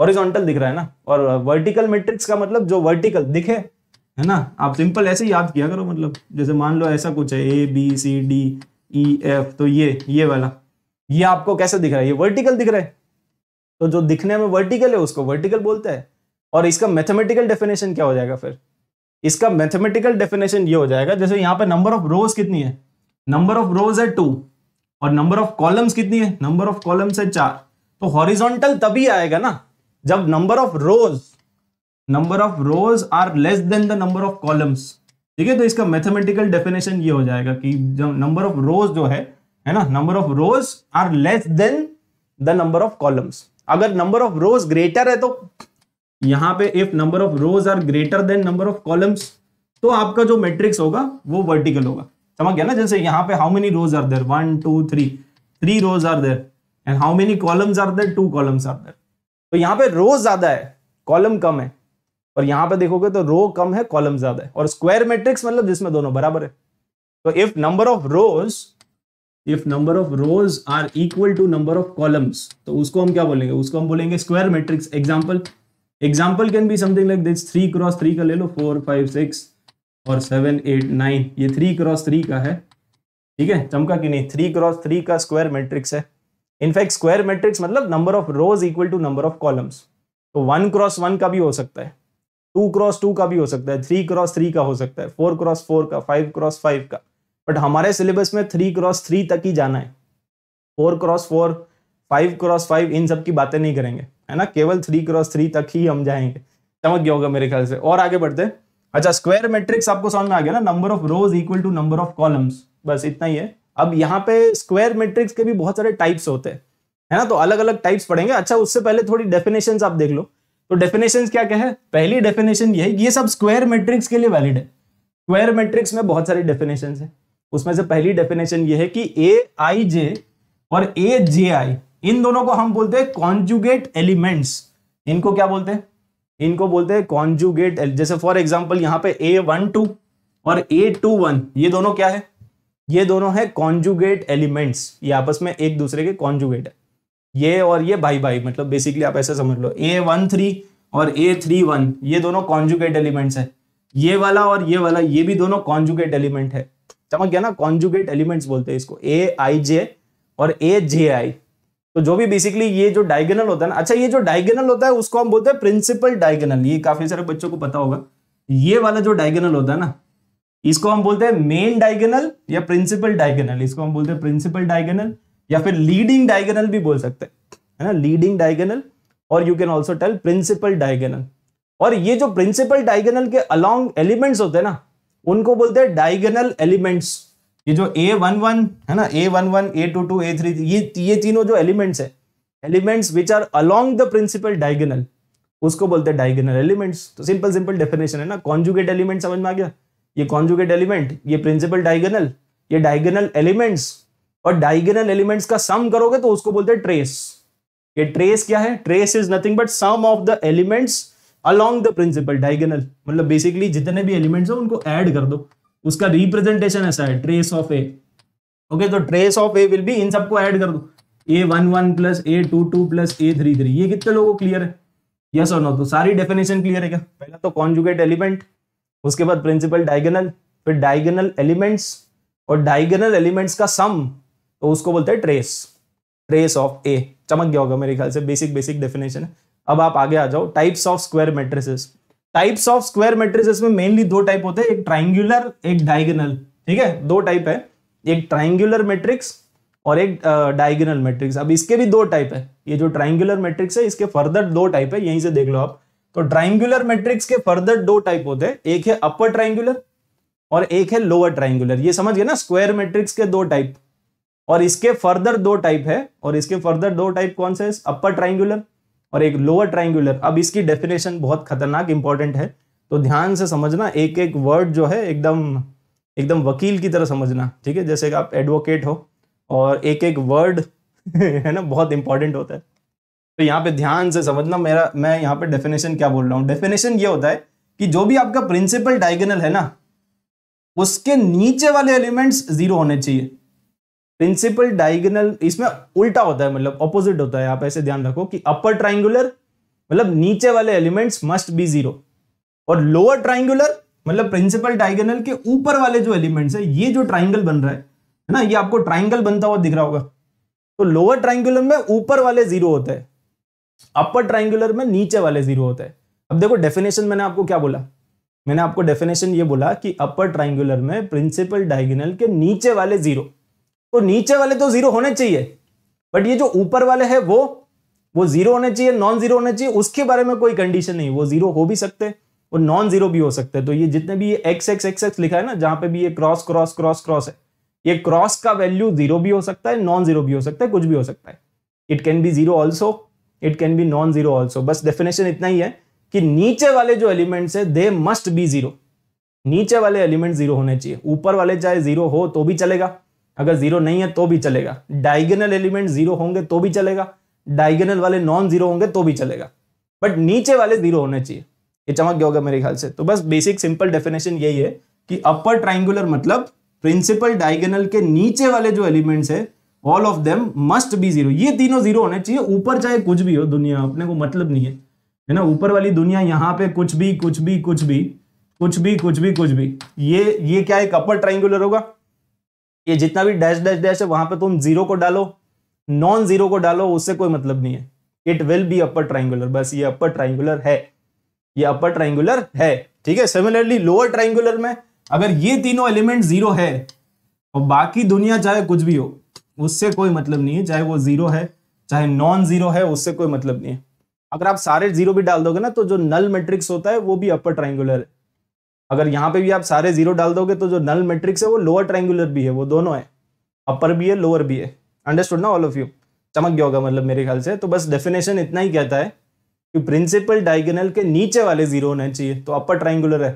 हॉरिजॉन्टल दिख रहा है ना और वर्टिकल मेट्रिक्स का मतलब जो वर्टिकल दिखे है ना आप सिंपल ऐसे याद किया करो मतलब जैसे मान लो ऐसा कुछ है A B C D E F तो ये ये वाला ये आपको कैसा दिख रहा है ये वर्टिकल दिख रहा है तो जो दिखने में वर्टिकल है उसको वर्टिकल बोलता है और इसका मैथमेटिकल डेफिनेशन क्या हो जाएगा फिर इसका मैथमेटिकल डेफिनेशन ये हो जाएगा जैसे यहाँ पे नंबर ऑफ रोज कितनी है नंबर ऑफ रोज है टू और नंबर ऑफ कॉलम्स कितनी है नंबर ऑफ कॉलम्स है चार तो हॉरिजॉन्टल तभी आएगा ना जब number of rows number of rows are less than the number of columns ठीक है तो इसका मैथमेटिकल डेफिनेशन ये हो जाएगा कि जब नंबर ऑफ रोज जो है है ना number of rows are less than the number of columns अगर नंबर ऑफ रोज ग्रेटर है तो यहां पे if number of rows are greater than number of columns तो आपका जो मैट्रिक्स होगा वो वर्टिकल होगा समझ गया ना जैसे यहाँ पे how many rows are there one two three three rows are there and how many columns are there two columns are there तो यहाँ पे रोज ज्यादा है कॉलम कम है और यहाँ पे देखोगे तो रो कम है कॉलम ज्यादा है और स्क्वायर मैट्रिक्स मतलब जिसमें दोनों बराबर है तो if number of rows if number of rows are equal to number of columns तो उसको हम क्या बोलेंगे उसको हम बोलेंगे square matrix example example can be something like this three cross three का ले लो फोर फाइव सिक्स और सेवन एट नाइन ये थ्री क्रॉस थ्री का है ठीक है चमका कि नहीं थ्री क्रॉस थ्री का स्क्वायर मैट्रिक्स है इनफैक्ट स्क्वायर मैट्रिक्स मतलब number of rows equal to number of columns तो वन क्रॉस वन का भी हो सकता है टू क्रॉस टू का भी हो सकता है थ्री क्रॉस थ्री का हो सकता है फोर क्रॉस फोर का फाइव क्रॉस फाइव का बट हमारे सिलेबस में थ्री क्रॉस थ्री तक ही जाना है four cross four five cross five इन सब की बातें नहीं करेंगे है ना केवल थ्री क्रॉस थ्री तक ही हम जाएंगे चमक गया होगा मेरे ख्याल से और आगे बढ़ते हैं अच्छा स्क्वायर मैट्रिक्स आपको समझ में आ गया ना number of rows equal to number of columns बस इतना ही है अब यहाँ पे स्क्वायर मैट्रिक्स के भी बहुत सारे टाइप्स होते हैं है ना तो अलग अलग टाइप्स पढ़ेंगे अच्छा उससे पहले थोड़ी डेफिनेशन आप देख लो तो डेफिनेशन क्या क्या है पहली डेफिनेशन ये ये सब स्क्वायर मैट्रिक्स के लिए वैलिड है स्क्वायर मैट्रिक्स में बहुत सारी डेफिनेशन है उसमें से पहली डेफिनेशन ये है कि ए आई जे और ए जे आई इन दोनों को हम बोलते हैं कॉन्जुगेट एलिमेंट्स इनको क्या बोलते हैं इनको बोलते हैं कॉन्जुगेट जैसे फॉर एग्जाम्पल यहाँ पे ए वन टू और ए टू वन ये दोनों क्या है ये दोनों है कॉन्जुगेट एलिमेंट्स ये आपस में एक दूसरे के कॉन्जुगेट है ये और ये भाई भाई मतलब बेसिकली आप ऐसा समझ लो ए वन थ्री और ए थ्री वन ये दोनों कॉन्जुगेट एलिमेंट्स है ये वाला और ये वाला ये भी दोनों कॉन्जुगेट एलिमेंट है चमक गया ना कॉन्जुगेट एलिमेंट्स बोलते हैं इसको ए आई जे और ए जे आई तो जो भी बेसिकली ये जो डायगोनल होता है ना अच्छा ये जो डायगोनल होता है उसको हम बोलते हैं प्रिंसिपल डायगोनल ये काफी सारे बच्चों को पता होगा ये वाला जो डायगोनल होता है ना इसको हम बोलते हैं मेन डायगोनल या प्रिंसिपल डायगोनल इसको हम बोलते हैं प्रिंसिपल डायगोनल या फिर लीडिंग डायगोनल भी बोल सकते हैं है ना लीडिंग डायगोनल और you can also tell principal diagonal और ये जो प्रिंसिपल डायगोनल के अलॉन्ग एलिमेंट्स होते हैं ना उनको बोलते हैं डायगोनल एलिमेंट्स ये जो ए वन वन है ना ए one one A two two A three ये ये तीनों जो एलिमेंट्स है elements which are along the principal diagonal उसको बोलते हैं डायगनल एलिमेंट्स तो सिंपल सिंपल डेफिनेशन है ना कॉन्जुगेट एलिमेंट समझ में आ गया ये कॉन्जुगेट एलिमेंट ये प्रिंसिपल डायगनल ये डायगनल एलिमेंट्स और डायगनल एलिमेंट्स का सम करोगे तो उसको बोलते हैं ट्रेस ये ट्रेस क्या है trace is nothing but sum of the elements along the principal diagonal मतलब बेसिकली जितने भी एलिमेंट्स है उनको एड कर दो उसका रिप्रेजेंटेशन ऐसा है ट्रेस ऑफ ए ओके तो trace of A will be इन सबको ऐड कर दो a one one plus A two two plus A three three ये कितने लोगों को क्लियर है यस और नो तो सारी डेफिनेशन क्लियर है क्या पहला तो कॉन्जुगेट एलिमेंट उसके बाद प्रिंसिपल डायगनल फिर डायगनल एलिमेंट्स और डायगनल एलिमेंट्स का सम तो उसको बोलते हैं ट्रेस ट्रेस ऑफ ए चमक गया होगा मेरे ख्याल से बेसिक बेसिक डेफिनेशन अब आप आगे आ जाओ types of square matrices types of square matrix में मेनली दो टाइप होते हैं एक ट्राइंगुलर एक डायगोनल ठीक है दो टाइप है एक ट्राइंगुलर मैट्रिक्स और एक डायगोनल मैट्रिक्स अब इसके भी दो टाइप है ये जो ट्राइंगुलर मैट्रिक्स है इसके फर्दर दो टाइप है यहीं से देख लो आप तो ट्राइंगुलर मैट्रिक्स के फर्दर दो टाइप होते हैं एक है अपर ट्राइंगुलर और एक है लोअर ट्राइंगुलर ये समझ गए ना स्क्वायर मेट्रिक्स के दो टाइप और इसके फर्दर दो टाइप है और इसके फर्दर दो टाइप कौन से अपर ट्राइंगुलर और एक लोअर ट्राइंगुलर अब इसकी डेफिनेशन बहुत खतरनाक इंपॉर्टेंट है तो ध्यान से समझना एक एक वर्ड जो है एकदम एकदम वकील की तरह समझना ठीक है जैसे आप एडवोकेट हो और एक एक वर्ड है ना बहुत इंपॉर्टेंट होता है तो यहाँ पे ध्यान से समझना मेरा मैं यहाँ पे डेफिनेशन क्या बोल रहा हूँ डेफिनेशन ये होता है कि जो भी आपका प्रिंसिपल डायगनल है ना उसके नीचे वाले एलिमेंट्स जीरो होने चाहिए प्रिंसिपल डायगोनल इसमें उल्टा होता है मतलब ऑपोजिट होता है आप ऐसे ध्यान रखो कि अपर ट्राइंगुलर मतलब नीचे वाले एलिमेंट्स मस्ट बी जीरो और लोअर ट्राइंगुलर मतलब प्रिंसिपल डायगोनल के ऊपर वाले जो एलिमेंट्स है ये जो ट्राइंगल बन रहा है है ना ये आपको ट्राइंगल बनता हुआ दिख रहा होगा तो लोअर ट्राइंगुलर में ऊपर वाले जीरो होते हैं अपर ट्राइंगुलर में नीचे वाले जीरो होते हैं अब देखो डेफिनेशन मैंने आपको क्या बोला मैंने आपको डेफिनेशन ये बोला कि अपर ट्राइंगुलर में प्रिंसिपल डायगोनल के नीचे वाले जीरो तो नीचे वाले तो जीरो होने चाहिए बट ये जो ऊपर वाले है वो वो जीरो होने चाहिए नॉन जीरो होने चाहिए उसके बारे में कोई कंडीशन नहीं वो जीरो हो भी सकते और नॉन जीरो भी हो सकते हैं तो ये जितने भी ये एक्स एक्स एक्स एक्स लिखा है ना जहां पे भी ये क्रॉस क्रॉस क्रॉस क्रॉस है ये क्रॉस का वैल्यू जीरो भी हो सकता है नॉन जीरो भी हो सकता है कुछ भी हो सकता है it can be zero also it can be non zero also बस डेफिनेशन इतना ही है कि नीचे वाले जो एलिमेंट्स है दे मस्ट बी जीरो नीचे वाले एलिमेंट जीरो होने चाहिए ऊपर वाले चाहे जीरो हो तो भी चलेगा अगर जीरो नहीं है तो भी चलेगा डायगेनल एलिमेंट जीरो होंगे तो भी चलेगा डायगेनल वाले नॉन जीरो होंगे तो भी चलेगा बट नीचे वाले जीरो होने चाहिए ये चमक गया होगा मेरे ख्याल से तो बस बेसिक सिंपल डेफिनेशन यही है कि अपर ट्राइंगुलर मतलब प्रिंसिपल डायगेनल के नीचे वाले जो एलिमेंट्स है all of them must be zero ये तीनों जीरो होने चाहिए ऊपर चाहे कुछ भी हो दुनिया अपने को मतलब नहीं है है ना ऊपर वाली दुनिया यहाँ पे कुछ भी कुछ भी कुछ भी कुछ भी कुछ भी कुछ भी ये ये क्या एक अपर ट्राइंगुलर होगा ये जितना भी डैश डैश डैश है वहां पे तुम जीरो को डालो नॉन जीरो को डालो उससे कोई मतलब नहीं है it will be upper triangular बस ये अपर ट्राइंगुलर है ये अपर ट्राइंगुलर है ठीक है सिमिलरली लोअर ट्राइंगुलर में अगर ये तीनों एलिमेंट जीरो है और बाकी दुनिया चाहे कुछ भी हो उससे कोई मतलब नहीं है चाहे वो जीरो है चाहे नॉन जीरो है उससे कोई मतलब नहीं है अगर आप सारे जीरो भी डाल दोगे ना तो जो नल मैट्रिक्स होता है वो भी अपर ट्राइंगुलर है अगर यहाँ पे भी आप सारे जीरो डाल दोगे तो जो नल मैट्रिक्स है वो लोअर ट्राइंगुलर भी है वो दोनों है अपर भी है लोअर भी है अंडरस्टूड ना ऑल ऑफ यू चमक गया होगा मतलब मेरे ख्याल से तो बस डेफिनेशन इतना ही कहता है कि प्रिंसिपल डायगोनल के नीचे वाले जीरो होने चाहिए तो अपर ट्राइंगुलर है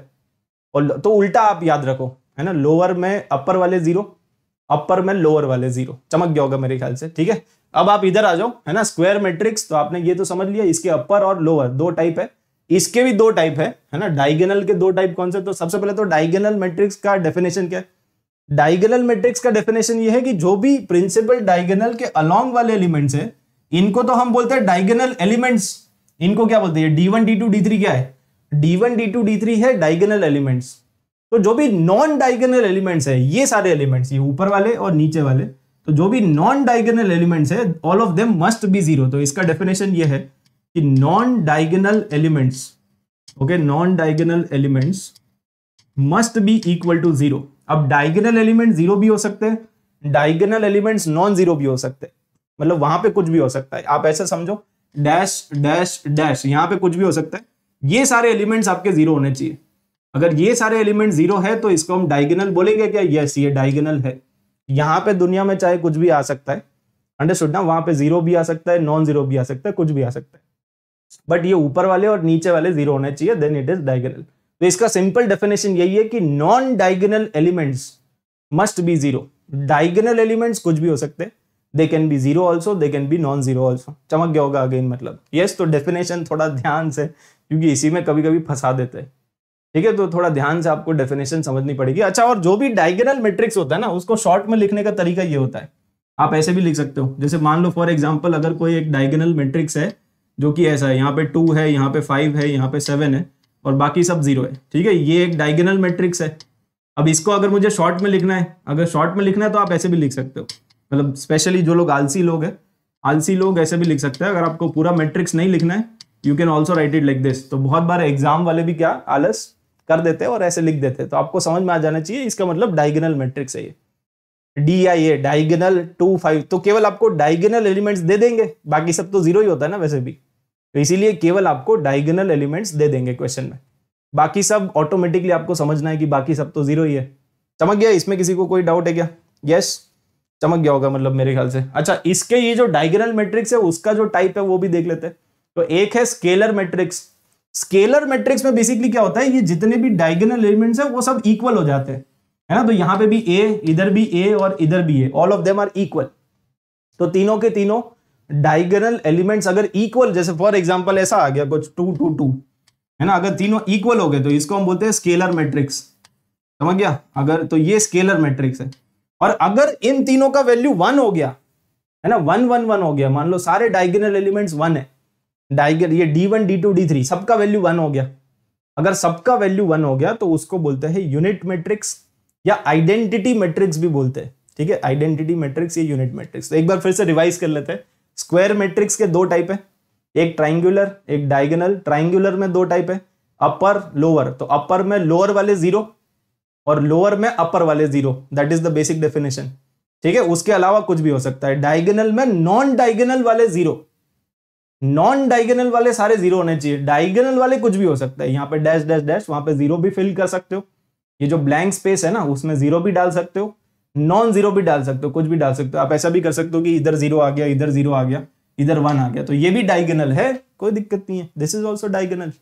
और तो उल्टा आप याद रखो है ना लोअर में अपर वाले जीरो अपर में लोअर वाले जीरो चमक गया होगा मेरे ख्याल से ठीक है अब आप इधर आ जाओ है ना स्क्वायर मैट्रिक्स तो आपने ये तो समझ लिया इसके अपर और लोअर दो टाइप है इसके भी दो टाइप है है ना डाइगेनल के दो टाइप कौन से तो सबसे पहले तो डाइगेनल मैट्रिक्स का डेफिनेशन क्या है डाइगेनल मैट्रिक्स का डेफिनेशन ये है कि जो भी प्रिंसिपल डाइगेनल के अलोंग वाले एलिमेंट्स है इनको तो हम बोलते हैं डाइगेनल एलिमेंट्स इनको क्या बोलते हैं D one D two D three क्या है D one D two D three है डाइगेनल एलिमेंट्स तो जो भी नॉन डाइगेनल एलिमेंट्स है ये सारे एलिमेंट्स ये ऊपर वाले और नीचे वाले तो जो भी नॉन डाइगेनल एलिमेंट्स है all of them must be zero तो इसका डेफिनेशन ये है कि non diagonal elements okay non diagonal elements must be equal to zero अब डायगोनल एलिमेंट जीरो भी हो सकते हैं डायगोनल एलिमेंट्स नॉन जीरो भी हो सकते हैं मतलब वहां पे कुछ भी हो सकता है आप ऐसा समझो डैश डैश डैश यहां पे कुछ भी हो सकता है ये सारे एलिमेंट्स आपके जीरो होने चाहिए अगर ये सारे एलिमेंट जीरो है तो इसको हम डायगोनल बोलेंगे क्या यस ये डायगोनल है यहां पे दुनिया में चाहे कुछ भी आ सकता है अंडरस्टूड ना वहां पे जीरो भी आ सकता है नॉन जीरो भी आ सकता है कुछ भी आ सकता है बट ये ऊपर वाले और नीचे वाले जीरो होने चाहिए देन इट इज डायगोनल तो इसका सिंपल डेफिनेशन यही है कि non diagonal elements must be zero diagonal elements कुछ भी हो सकते हैं they can be zero also they can be non zero also चमक गया होगा अगेन मतलब यस yes, तो डेफिनेशन थोड़ा ध्यान से क्योंकि इसी में कभी कभी फंसा देते हैं ठीक है तो थोड़ा ध्यान से आपको डेफिनेशन समझनी पड़ेगी अच्छा और जो भी डायगोनल मैट्रिक्स होता है ना उसको शॉर्ट में लिखने का तरीका ये होता है आप ऐसे भी लिख सकते हो जैसे मान लो फॉर एग्जाम्पल अगर कोई एक डायगोनल मैट्रिक्स है जो कि ऐसा है यहाँ पे टू है यहाँ पे फाइव है यहाँ पे सेवन है और बाकी सब जीरो है ठीक है ये एक डायगोनल मैट्रिक्स है अब इसको अगर मुझे शॉर्ट में लिखना है अगर शॉर्ट में लिखना है तो आप ऐसे भी लिख सकते हो मतलब स्पेशली जो लोग आलसी लोग हैं आलसी लोग ऐसे भी लिख सकते हैं अगर आपको पूरा मैट्रिक्स नहीं लिखना है you can also write it like this तो बहुत बार एग्जाम वाले भी क्या आलस कर देते हैं और ऐसे लिख देते हैं तो आपको समझ में आ जाना चाहिए इसका मतलब डायगनल मैट्रिक्स है ये D I A diagonal two five तो केवल आपको डायगनल एलिमेंट्स दे देंगे बाकी सब तो जीरो ही होता है ना वैसे भी तो इसीलिए केवल आपको डायगनल एलिमेंट्स दे देंगे क्वेश्चन में बाकी सब ऑटोमेटिकली आपको समझना है कि बाकी सब तो जीरो ही है चमक गया इसमें किसी को कोई डाउट है क्या यस yes, चमक गया होगा मतलब मेरे ख्याल से अच्छा इसके ये जो डायगनल मैट्रिक्स है उसका जो टाइप है वो भी देख लेते हैं तो एक है स्केलर मैट्रिक्स स्केलर मैट्रिक्स में बेसिकली क्या होता है ये जितने भी डायगनल एलिमेंट्स है वो सब इक्वल हो जाते हैं है ना तो यहाँ पे भी ए इधर भी ए और इधर भी a all of them are equal तो तीनों के तीनों डायगनल एलिमेंट्स अगर इक्वल जैसे फॉर एग्जाम्पल ऐसा आ गया कुछ टू टू टू है ना अगर तीनों इक्वल हो गए तो इसको हम बोलते हैं स्केलर मैट्रिक्स समझ गया अगर तो ये स्केलर मैट्रिक्स है और अगर इन तीनों का वैल्यू वन हो गया है ना वन वन वन हो गया मान लो सारे डायगनल एलिमेंट्स वन है डायगन ये D one D two D three सबका वैल्यू वन हो गया अगर सबका वैल्यू वन हो गया तो उसको बोलते हैं यूनिट मैट्रिक्स या आइडेंटिटी मैट्रिक्स भी बोलते हैं ठीक है आइडेंटिटी मैट्रिक्स ये यूनिट मैट्रिक्स तो एक बार फिर से रिवाइज कर लेते हैं स्क्वायर मैट्रिक्स के दो टाइप है एक ट्राइंगुलर एक डायगोनल ट्राइंगुलर में दो टाइप है अपर लोअर तो अपर में लोअर वाले जीरो और लोअर में अपर वाले zero that is the basic definition ठीक है उसके अलावा कुछ भी हो सकता है डायगोनल में नॉन डायगोनल वाले जीरो नॉन डायगोनल वाले सारे जीरो होने चाहिए डायगोनल वाले कुछ भी हो सकता है यहाँ पे डैश डैश डैश वहां पे जीरो भी फिल कर सकते हो ये जो ब्लैंक स्पेस है ना उसमें जीरो भी डाल सकते हो नॉन जीरो भी डाल सकते हो कुछ भी डाल सकते हो आप ऐसा भी कर सकते हो कि इधर जीरो आ गया इधर जीरो आ गया इधर वन आ गया तो ये भी डायगनल है कोई दिक्कत नहीं है दिस इज ऑल्सो डायगनल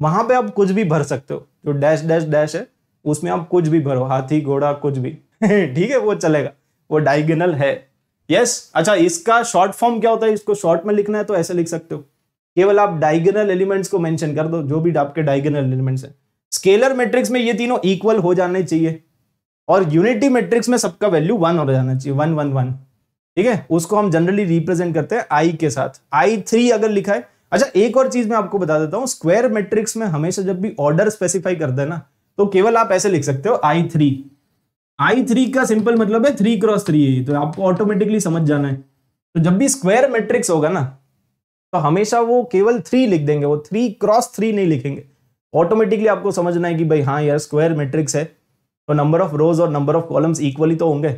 वहां पे आप कुछ भी भर सकते हो जो डैश डैश डैश है उसमें आप कुछ भी भरो हाथी घोड़ा कुछ भी <laughs> ठीक है वो चलेगा वो डायगनल है यस yes, अच्छा इसका शॉर्ट फॉर्म क्या होता है इसको शॉर्ट में लिखना है तो ऐसे लिख सकते हो केवल आप डायगनल एलिमेंट्स को मेंशन कर दो जो भी आपके डायगनल एलिमेंट्स हैं स्केलर मैट्रिक्स में ये तीनों इक्वल हो जाने चाहिए और यूनिटी मैट्रिक्स में सबका वैल्यू वन हो जाना चाहिए वन वन वन ठीक है उसको हम जनरली रिप्रेजेंट करते हैं आई के साथ आई थ्री अगर लिखा है अच्छा एक और चीज मैं आपको बता देता हूँ स्क्वायर मैट्रिक्स में हमेशा जब भी ऑर्डर स्पेसिफाई करते हैं ना तो केवल आप ऐसे लिख सकते हो आई थ्री आई थ्री का सिंपल मतलब है थ्री क्रॉस थ्री है तो आपको ऑटोमेटिकली समझ जाना है तो जब भी स्क्वायर मैट्रिक्स होगा ना तो हमेशा वो केवल थ्री लिख देंगे वो थ्री क्रॉस थ्री नहीं लिखेंगे ऑटोमेटिकली आपको समझना है कि भाई हाँ यार स्क्वायर मैट्रिक्स है तो नंबर ऑफ रोज और नंबर ऑफ कॉलम्स इक्वली तो होंगे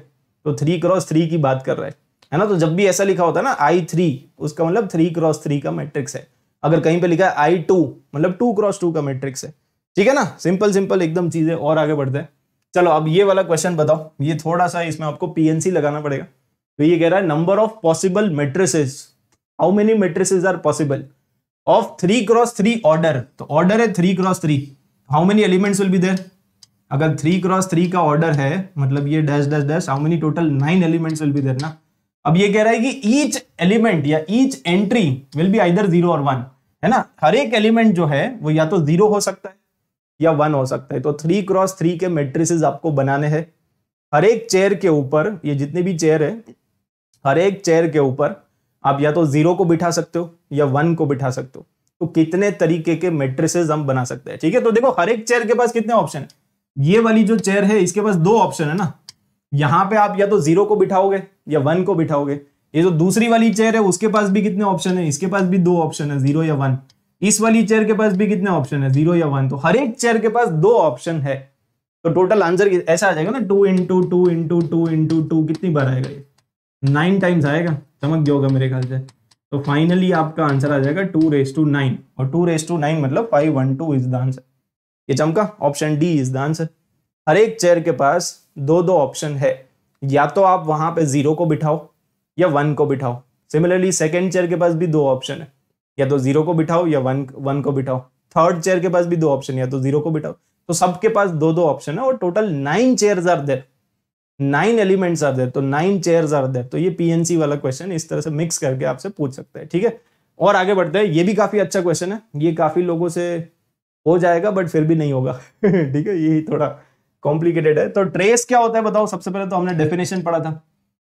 तो थ्री क्रॉस थ्री की बात कर रहा है है ना तो जब भी ऐसा लिखा होता है ना आई थ्री उसका मतलब थ्री क्रॉस थ्री का मैट्रिक्स है अगर कहीं पे लिखा है आई टू मतलब टू क्रॉस टू का मैट्रिक्स है ठीक है ना सिंपल सिंपल एकदम चीजें और आगे बढ़ते हैं चलो अब ये वाला क्वेश्चन बताओ ये थोड़ा सा इसमें आपको पीएनसी लगाना पड़ेगा तो ये कह रहा है number of possible matrices how many matrices are possible of three cross three order तो ऑर्डर है three cross three how many elements will be there अगर थ्री क्रॉस थ्री का ऑर्डर है मतलब ये dash dash dash how many total nine elements will be there ना अब ये कह रहा है कि ईच एलिमेंट या each entry will be either zero और वन है ना हर एक एलिमेंट जो है वो या तो जीरो हो सकता है या वन हो सकता है तो थ्री क्रॉस थ्री के मेट्रिसेस आपको बनाने हैं हर एक चेयर के ऊपर ये जितने भी चेयर है हर एक चेयर के ऊपर आप या तो जीरो को बिठा सकते हो या वन को बिठा सकते हो तो कितने तरीके के मेट्रिसेस हम बना सकते हैं ठीक है तो देखो हर एक चेयर के पास कितने ऑप्शन है ये वाली जो चेयर है इसके पास दो ऑप्शन है ना यहां पे आप या तो जीरो को बिठाओगे या वन को बिठाओगे ये जो दूसरी वाली चेयर है उसके पास भी कितने ऑप्शन है इसके पास भी दो ऑप्शन है जीरो या वन इस वाली चेयर के पास भी कितने ऑप्शन है जीरो या वन तो हर एक चेयर के पास दो ऑप्शन है तो टोटल आंसर ऐसा आ जाएगा ना two into two into two into two कितनी बार आएगा ये नाइन टाइम्स आएगा समझ गया होगा मेरे ख्याल से तो फाइनली आपका आंसर आ जाएगा टू रेस टू नाइन और टू रेस टू नाइन मतलब five one two is the answer ये चमका option D is the answer हर एक चेयर के पास दो दो ऑप्शन है या तो आप वहां पे जीरो को बिठाओ या वन को बिठाओ सिमिलरली सेकेंड चेयर के पास भी दो ऑप्शन है या तो जीरो को बिठाओ या वन वन को बिठाओ थर्ड चेयर के पास भी दो ऑप्शन या तो जीरो को बिठाओ तो सबके पास दो दो ऑप्शन है और total nine chair are there nine elements are there तो नाइन चेयर आर देर तो ये पीएनसी वाला क्वेश्चन इस तरह से मिक्स करके आपसे पूछ सकते हैं ठीक है और आगे बढ़ते हैं ये भी काफी अच्छा क्वेश्चन है ये काफी लोगों से हो जाएगा बट फिर भी नहीं होगा <laughs> ठीक है यही थोड़ा कॉम्प्लिकेटेड है तो ट्रेस क्या होता है बताओ सबसे पहले तो हमने डेफिनेशन पढ़ा था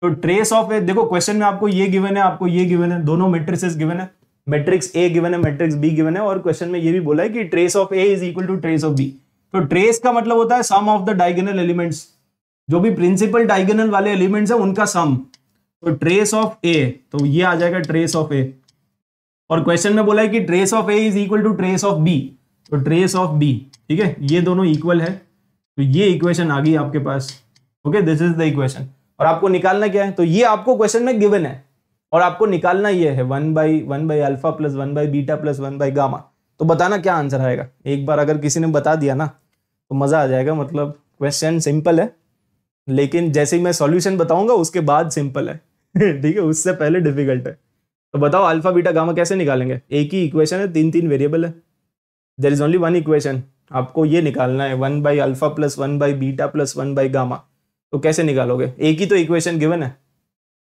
तो ट्रेस ऑफ ए देखो क्वेश्चन में आपको ये गिवन है आपको ये गिवन है दोनों मेट्रिसेस गिवन है मैट्रिक्स ए गिवन है मैट्रिक्स बी गिवन है और क्वेश्चन में ये भी बोला है कि trace of A is equal to trace of B तो ट्रेस का मतलब होता है sum of the diagonal elements जो भी प्रिंसिपल डायगेनल वाले एलिमेंट्स है उनका सम तो ट्रेस ऑफ ए तो ये आ जाएगा ट्रेस ऑफ ए और क्वेश्चन में बोला है कि trace of A is equal to trace of B तो ट्रेस ऑफ बी ठीक है ये दोनों इक्वल है तो ये इक्वेशन आ गई आपके पास okay this is the equation और आपको निकालना क्या है तो ये आपको क्वेश्चन में गिवन है और आपको निकालना ये है one by one by alpha plus one by beta plus one by gamma तो बताना क्या आंसर आएगा एक बार अगर किसी ने बता दिया ना तो मज़ा आ जाएगा मतलब क्वेश्चन सिंपल है लेकिन जैसे ही मैं सॉल्यूशन बताऊंगा उसके बाद सिंपल है <laughs> ठीक है उससे पहले डिफिकल्ट है तो बताओ अल्फा बीटा गामा कैसे निकालेंगे एक ही इक्वेशन है तीन तीन वेरिएबल है there is only one equation आपको ये निकालना है one by alpha plus one by beta plus one by gamma तो कैसे निकालोगे एक ही तो इक्वेशन गिवन है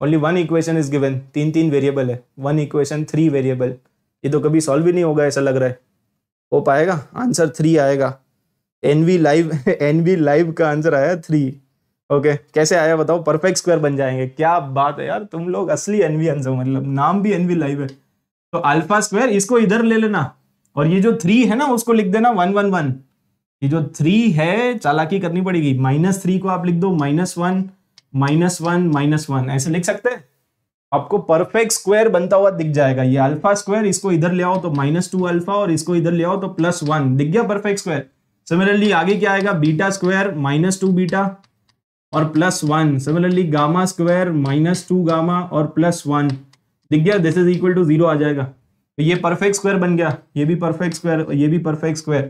only one equation is given तीन तीन वेरिएबल है वन इक्वेशन थ्री वेरिएबल ये तो कभी सॉल्व ही नहीं होगा ऐसा लग रहा है हो पाएगा आंसर थ्री आएगा N V live N V live का आंसर आया थ्री ओके कैसे आया बताओ परफेक्ट स्क्वायर बन जाएंगे क्या बात है यार तुम लोग असली एनवी आंसर मतलब नाम भी एनवी लाइव है तो अल्फा स्क्वायर इसको इधर ले लेना और ये जो थ्री है ना उसको लिख देना वन वन वन ये जो थ्री है चालाकी करनी पड़ेगी माइनस थ्री को आप लिख दो minus one minus one minus one ऐसे लिख सकते हैं आपको परफेक्ट स्क्वायर बनता हुआ दिख जाएगा ये अल्फा स्क्वायर इसको इधर ले आओ तो माइनस टू अल्फा और इसको इधर ले आओ तो प्लस वन दिख गया परफेक्ट स्क्वायर सिमिलरली आगे क्या आएगा beta square minus two beta और plus one similarly gamma square minus two gamma और प्लस वन दिख गया this is equal to zero आ जाएगा तो ये परफेक्ट स्क्वायर बन गया ये भी परफेक्ट स्क्वायर ये भी परफेक्ट स्क्वायर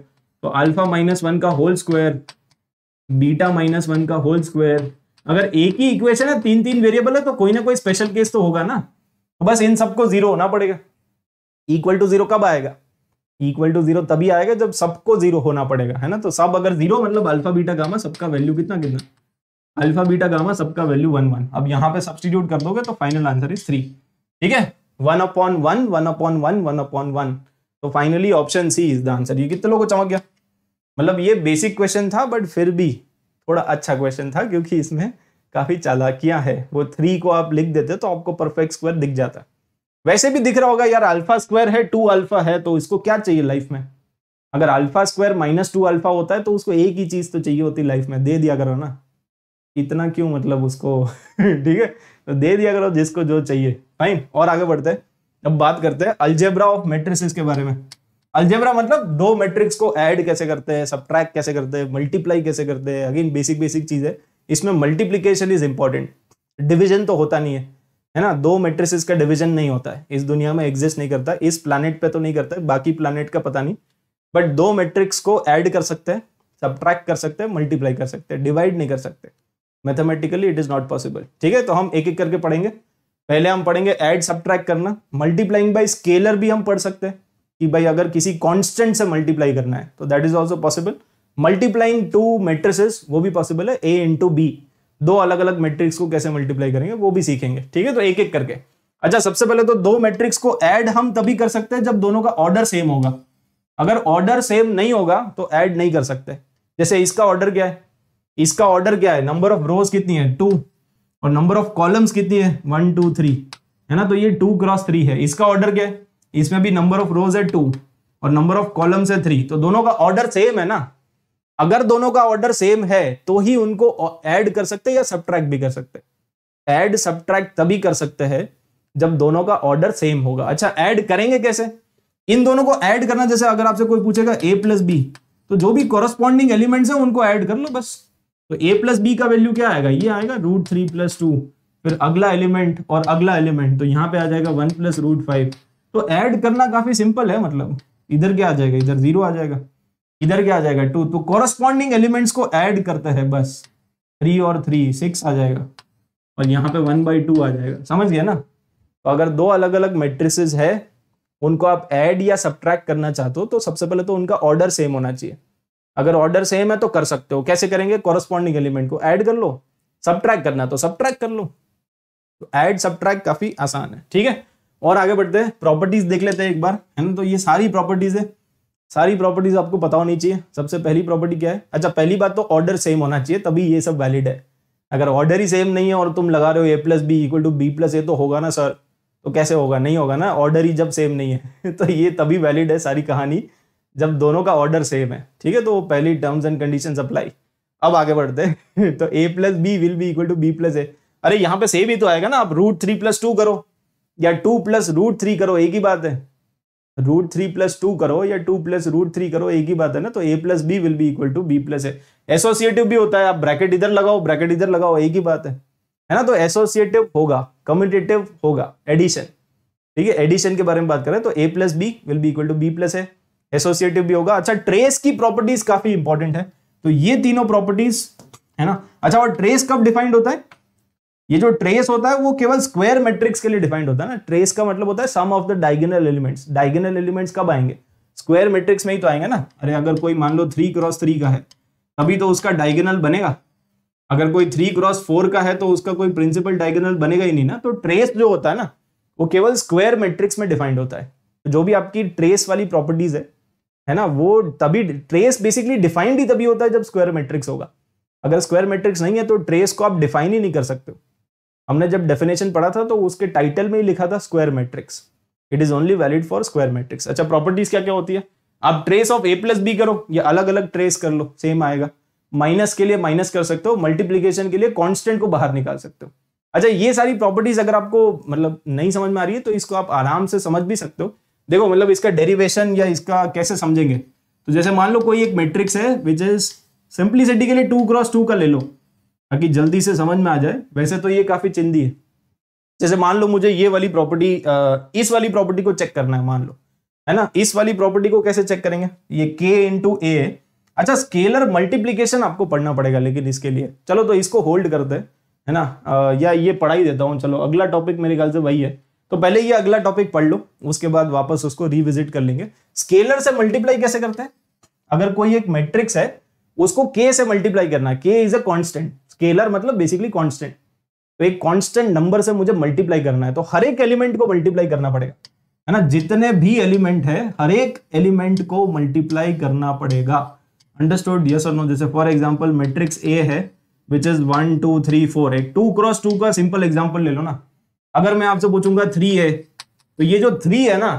तो अल्फा माइनस वन का whole square beta minus one का होल स्क्वायर अगर एक ही इक्वेशन है तीन तीन वेरिएबल है तो कोई ना कोई स्पेशल केस तो होगा ना तो बस इन सबको जीरो होना पड़ेगा इक्वल टू जीरो कब आएगा इक्वल टू जीरो तभी आएगा जब सबको जीरो होना पड़ेगा है ना तो सब अगर जीरो मतलब अल्फा बीटा गामा सबका वैल्यू कितना कितना अल्फा बीटा गामा सबका वैल्यू वन वन अब यहाँ पे सब्सटीट्यूट कर दोगे तो फाइनल आंसर इज थ्री ठीक है one upon one one upon one one upon one तो finally option C is the answer ये कितने लोगों को चमक गया मतलब ये बेसिक क्वेश्चन था बट फिर भी थोड़ा अच्छा क्वेश्चन था क्योंकि इसमें काफी चालाकियां है वो थ्री को आप लिख देते तो आपको परफेक्ट स्क्वायर दिख जाता वैसे भी दिख रहा होगा यार अल्फा स्क्वायर है टू अल्फा है तो इसको क्या चाहिए लाइफ में अगर alpha square minus two alpha होता है तो उसको एक ही चीज तो चाहिए होती लाइफ में दे दिया करो ना इतना क्यों मतलब उसको <laughs> ठीक है तो दे दिया करो जिसको जो चाहिए फाइन और आगे बढ़ते हैं अब बात करते हैं अल्जेब्रा ऑफ मेट्रिसेस के बारे में अल्जेब्रा मतलब दो मेट्रिक्स को ऐड कैसे करते हैं सब कैसे करते हैं मल्टीप्लाई कैसे करते हैं अगेन बेसिक बेसिक चीज है इसमें मल्टीप्लीकेशन इज इंपॉर्टेंट डिविजन तो होता नहीं है है ना दो मेट्रिसेस का डिविजन नहीं होता है इस दुनिया में एग्जिस्ट नहीं करता इस प्लानट पे तो नहीं करता है बाकी प्लानट का पता नहीं बट दो मेट्रिक्स को ऐड कर सकते हैं सब कर सकते हैं मल्टीप्लाई कर सकते हैं डिवाइड नहीं कर सकते mathematically it is not possible ठीक है तो हम एक एक करके पढ़ेंगे पहले हम पढ़ेंगे एड सब्ट्रैक्ट करना मल्टीप्लाइंग बाय स्केलर भी हम पढ़ सकते हैं कि भाई अगर किसी कांस्टेंट से मल्टीप्लाई करना है तो that is also possible multiplying two matrices वो भी पॉसिबल है ए इंटू बी दो अलग अलग मैट्रिक्स को कैसे मल्टीप्लाई करेंगे वो भी सीखेंगे ठीक है तो एक एक करके अच्छा सबसे पहले तो दो मैट्रिक्स को ऐड हम तभी कर सकते हैं जब दोनों का ऑर्डर सेम होगा अगर ऑर्डर सेम नहीं होगा तो ऐड नहीं कर सकते जैसे इसका ऑर्डर क्या है इसका ऑर्डर क्या है नंबर ऑफ रोज कितनी है टू और नंबर ऑफ कॉलम्स कितनी है वन टू थ्री है ना तो ये टू क्रॉस थ्री है इसका ऑर्डर क्या है इसमें भी नंबर ऑफ रोज है टू और नंबर ऑफ कॉलम्स है थ्री तो दोनों का ऑर्डर सेम है ना अगर दोनों का ऑर्डर सेम है तो ही उनको ऐड कर सकते हैं या सब्ट्रैक्ट भी कर सकते ऐड सब्ट्रैक्ट तभी कर सकते हैं जब दोनों का ऑर्डर सेम होगा अच्छा ऐड करेंगे कैसे इन दोनों को ऐड करना जैसे अगर आपसे कोई पूछेगा ए प्लस बी तो जो भी कॉरस्पॉन्डिंग एलिमेंट्स हैं उनको ऐड कर लो बस तो ए प्लस बी का वैल्यू क्या आएगा ये आएगा रूट थ्री प्लस टू फिर अगला एलिमेंट और अगला एलिमेंट तो यहाँ पे आ जाएगा वन प्लस रूट फाइव तो ऐड करना काफी सिंपल है मतलब इधर क्या आ जाएगा इधर जीरो आ जाएगा इधर क्या आ जाएगा टू तो कॉरस्पॉन्डिंग एलिमेंट्स को ऐड करते हैं बस थ्री और थ्री सिक्स आ जाएगा और यहाँ पे वन बाई टू आ जाएगा समझ गया ना तो अगर दो अलग अलग मेट्रिस है उनको आप ऐड या सब्ट्रैक्ट करना चाहते हो तो सबसे पहले तो उनका ऑर्डर सेम होना चाहिए अगर ऑर्डर सेम है तो कर सकते हो कैसे करेंगे कॉरस्पॉन्डिंग एलिमेंट को ऐड कर लो सब करना तो सब कर लो तो ऐड सब काफी आसान है ठीक है और आगे बढ़ते हैं प्रॉपर्टीज देख लेते हैं एक बार है ना तो ये सारी प्रॉपर्टीज है सारी प्रॉपर्टीज आपको पता होनी चाहिए सबसे पहली प्रॉपर्टी क्या है अच्छा पहली बात तो ऑर्डर सेम होना चाहिए तभी ये सब वैलिड है अगर ऑर्डर ही सेम नहीं है और तुम लगा रहे हो A plus B equal to B plus A तो होगा ना सर तो कैसे होगा नहीं होगा ना ऑर्डर ही जब सेम नहीं है <laughs> तो ये तभी वैलिड है सारी कहानी जब दोनों का ऑर्डर सेम है ठीक है तो पहली टर्म्स एंड कंडीशन अप्लाई अब आगे बढ़ते हैं <laughs> तो A plus B will be equal to B plus A अरे यहाँ पे सेम ही तो आएगा ना आप रूट थ्री प्लस टू करो या टू प्लस रूट थ्री करो एक ही बात है रूट थ्री प्लस टू करो या टू प्लस रूट थ्री करो एक ही बात है ना तो A plus B will be equal to B plus A associative भी होता है आप ब्रैकेट इधर लगाओ ब्रैकेट इधर लगाओ एक ही बात है है ना तो एसोसिएटिव होगा कम्यूटेटिव होगा एडिशन ठीक है एडिशन के बारे में बात करें तो A plus B will be equal to B plus A associative भी होगा अच्छा ट्रेस की प्रॉपर्टीज काफी इंपॉर्टेंट है तो ये तीनों प्रॉपर्टीज है ना अच्छा और ट्रेस कब डिफाइंड होता है ये जो ट्रेस होता है वो केवल स्क्वायर मैट्रिक्स के लिए डिफाइंड होता है ना ट्रेस का मतलब होता है sum of the diagonal elements diagonal elements कब आएंगे स्क्वायर मैट्रिक्स में ही तो आएंगे ना अरे अगर कोई मान लो थ्री क्रॉस थ्री का है तभी तो उसका डायगोनल बनेगा अगर कोई थ्री क्रॉस फोर का है तो उसका कोई प्रिंसिपल डायगोनल बनेगा ही नहीं ना तो ट्रेस जो होता है ना वो केवल स्क्वायर मैट्रिक्स में डिफाइंड होता है जो भी आपकी ट्रेस वाली प्रॉपर्टीज है है ना वो तभी ट्रेस बेसिकली डिफाइंड ही तभी होता है जब स्क्वायर मैट्रिक्स होगा अगर स्क्वायर मैट्रिक्स नहीं है तो ट्रेस को आप डिफाइन ही नहीं कर सकते हमने जब डेफिनेशन पढ़ा था तो उसके टाइटल में ही लिखा था square matrix it is only valid for square matrix अच्छा प्रॉपर्टीज क्या क्या होती है आप trace of A plus B करो या अलग अलग ट्रेस कर लो सेम आएगा माइनस के लिए माइनस कर सकते हो मल्टीप्लीकेशन के लिए कॉन्स्टेंट को बाहर निकाल सकते हो अच्छा ये सारी प्रॉपर्टीज अगर आपको मतलब नहीं समझ में आ रही है तो इसको आप आराम से समझ भी सकते हो देखो मतलब इसका डेरिवेशन या इसका कैसे समझेंगे तो जैसे मान लो कोई एक मैट्रिक्स है विच इज सिंप्लिसिटी के लिए टू क्रॉस टू का ले लो ताकि जल्दी से समझ में आ जाए वैसे तो ये काफी चिंदी है जैसे मान लो मुझे ये वाली प्रॉपर्टी इस वाली प्रॉपर्टी को चेक करना है मान लो है ना इस वाली प्रॉपर्टी को कैसे चेक करेंगे ये के इंटू ए है अच्छा स्केलर मल्टीप्लीकेशन आपको पढ़ना पड़ेगा लेकिन इसके लिए चलो तो इसको होल्ड करते हैं है ना आ, या ये पढ़ा ही देता हूँ चलो अगला टॉपिक मेरे ख्याल से वही है तो पहले ये अगला टॉपिक पढ़ लो उसके बाद वापस उसको रिविजिट कर लेंगे स्केलर से मल्टीप्लाई कैसे करते हैं अगर कोई एक मैट्रिक्स है उसको के से मल्टीप्लाई करना है k is a constant scalar मतलब बेसिकली कांस्टेंट तो एक कांस्टेंट नंबर से मुझे मल्टीप्लाई करना है तो हर एक एलिमेंट को मल्टीप्लाई करना पड़ेगा है ना जितने भी एलिमेंट है हर एक एलिमेंट को मल्टीप्लाई करना पड़ेगा अंडरस्टूड यस और नो जैसे फॉर एग्जांपल मैट्रिक्स ए है which is one two three four एक टू क्रॉस टू का सिंपल एग्जांपल ले लो ना अगर मैं आपसे पूछूंगा थ्री है तो ये जो थ्री है ना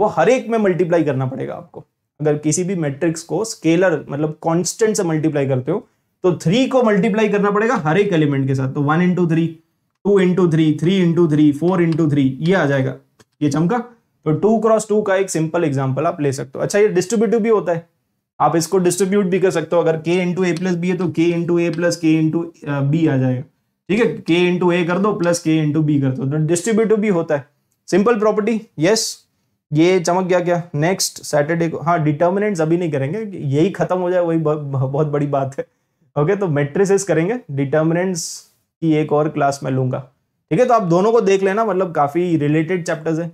वो हर एक में मल्टीप्लाई करना पड़ेगा आपको अगर किसी भी मैट्रिक्स को स्केलर मतलब कांस्टेंट से मल्टीप्लाई करते हो तो थ्री को मल्टीप्लाई करना पड़ेगा हर एक एलिमेंट के साथ तो one into three two into three three into three four into three ये आ जाएगा ये चमका तो टू क्रॉस टू का एक सिंपल एग्जाम्पल आप ले सकते हो अच्छा ये डिस्ट्रीब्यूटिव भी होता है आप इसको डिस्ट्रीब्यूट भी कर सकते हो अगर के इंटू ए प्लस बी है तो k into A plus k into B आ जाएगा ठीक है के इंटू ए कर दो प्लस के इंटू बी कर दो डिस्ट्रीब्यूटिव तो भी होता है सिंपल प्रॉपर्टी यस ये चमक गया क्या नेक्स्ट सैटरडे को हाँ डिटर्मिनेंट अभी नहीं करेंगे यही खत्म हो जाए वही बहुत बड़ी बात है ओके तो मेट्रिसेस करेंगे डिटर्मिनेंट्स की एक और क्लास में लूंगा ठीक है तो आप दोनों को देख लेना मतलब काफ़ी रिलेटेड चैप्टर्स है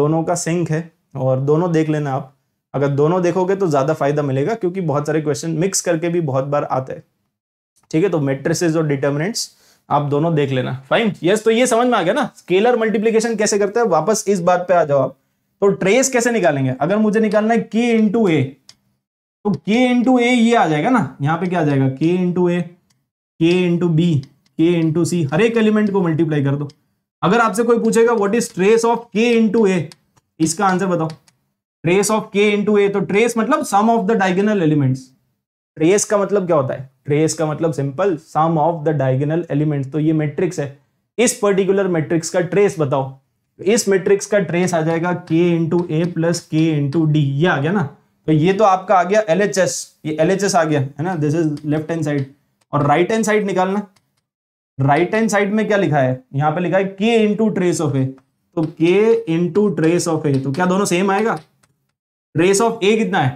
दोनों का सिंक है और दोनों देख लेना आप अगर दोनों देखोगे तो ज़्यादा फायदा मिलेगा क्योंकि बहुत सारे क्वेश्चन मिक्स करके भी बहुत बार आते हैं ठीक है तो मेट्रिसेस और डिटर्मिनेंट्स आप दोनों देख लेना फाइन यस तो ये समझ में आ गया ना स्केलर मल्टीप्लीकेशन कैसे करते हैं वापस इस बात पे आ जाओ आप तो ट्रेस कैसे निकालेंगे अगर मुझे निकालना है के इंटू ए तो के इंटू ए ये आ जाएगा ना यहाँ पे क्या आ जाएगा k into A k into B k into C हर एक एलिमेंट को मल्टीप्लाई कर दो अगर आपसे कोई पूछेगा what is trace of k into A इसका आंसर बताओ trace of k into A तो ट्रेस मतलब sum of the diagonal elements trace का मतलब क्या होता है ट्रेस का मतलब simple sum of the diagonal elements तो ये मैट्रिक्स है इस पर्टिकुलर मैट्रिक्स का ट्रेस बताओ तो इस मैट्रिक्स का ट्रेस आ जाएगा k into A plus k into D ये आ गया ना तो ये तो आपका आ गया एल ये एल आ गया है ना this is left hand side और राइट हैंड साइड निकालना राइट हैंड साइड में क्या लिखा है यहाँ पे लिखा है के इंटू ट्रेस ऑफ ए तो k into trace of A तो क्या दोनों सेम आएगा ट्रेस ऑफ ए कितना है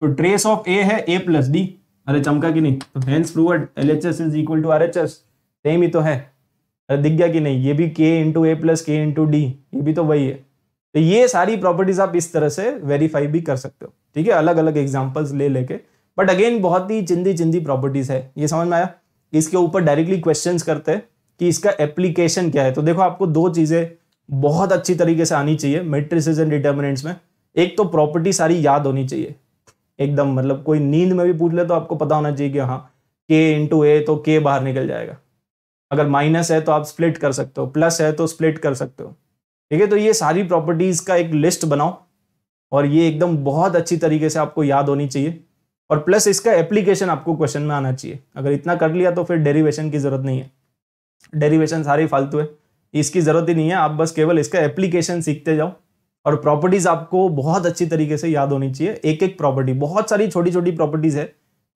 तो ट्रेस ऑफ ए है ए प्लस डी अरे चमका कि नहीं तो hence proved L H S is equal to R H S same ही तो है अरे दिख गया कि नहीं ये भी k into A plus k into D ये भी तो वही है तो ये सारी प्रॉपर्टीज आप इस तरह से वेरीफाई भी कर सकते हो ठीक है अलग अलग एग्जाम्पल्स ले लेके बट अगेन बहुत ही चिंदी चिंदी प्रॉपर्टीज है ये समझ में आया इसके ऊपर डायरेक्टली क्वेश्चन करते हैं कि इसका एप्लीकेशन क्या है तो देखो आपको दो चीज़ें बहुत अच्छी तरीके से आनी चाहिए मेट्रिस एंड डिटर्मिनेंट्स में एक तो प्रॉपर्टी सारी याद होनी चाहिए एकदम मतलब कोई नींद में भी पूछ ले तो आपको पता होना चाहिए कि हाँ के इंटू ए तो के बाहर निकल जाएगा अगर माइनस है तो आप स्प्लिट कर सकते हो प्लस है तो स्प्लिट कर सकते हो ठीक है तो ये सारी प्रॉपर्टीज का एक लिस्ट बनाओ और ये एकदम बहुत अच्छी तरीके से आपको याद होनी चाहिए और प्लस इसका एप्लीकेशन आपको क्वेश्चन में आना चाहिए अगर इतना कर लिया तो फिर डेरिवेशन की जरूरत नहीं है डेरिवेशन सारी फालतू है इसकी जरूरत ही नहीं है आप बस केवल इसका एप्लीकेशन सीखते जाओ और प्रॉपर्टीज आपको बहुत अच्छी तरीके से याद होनी चाहिए एक एक प्रॉपर्टी बहुत सारी छोटी छोटी प्रॉपर्टीज है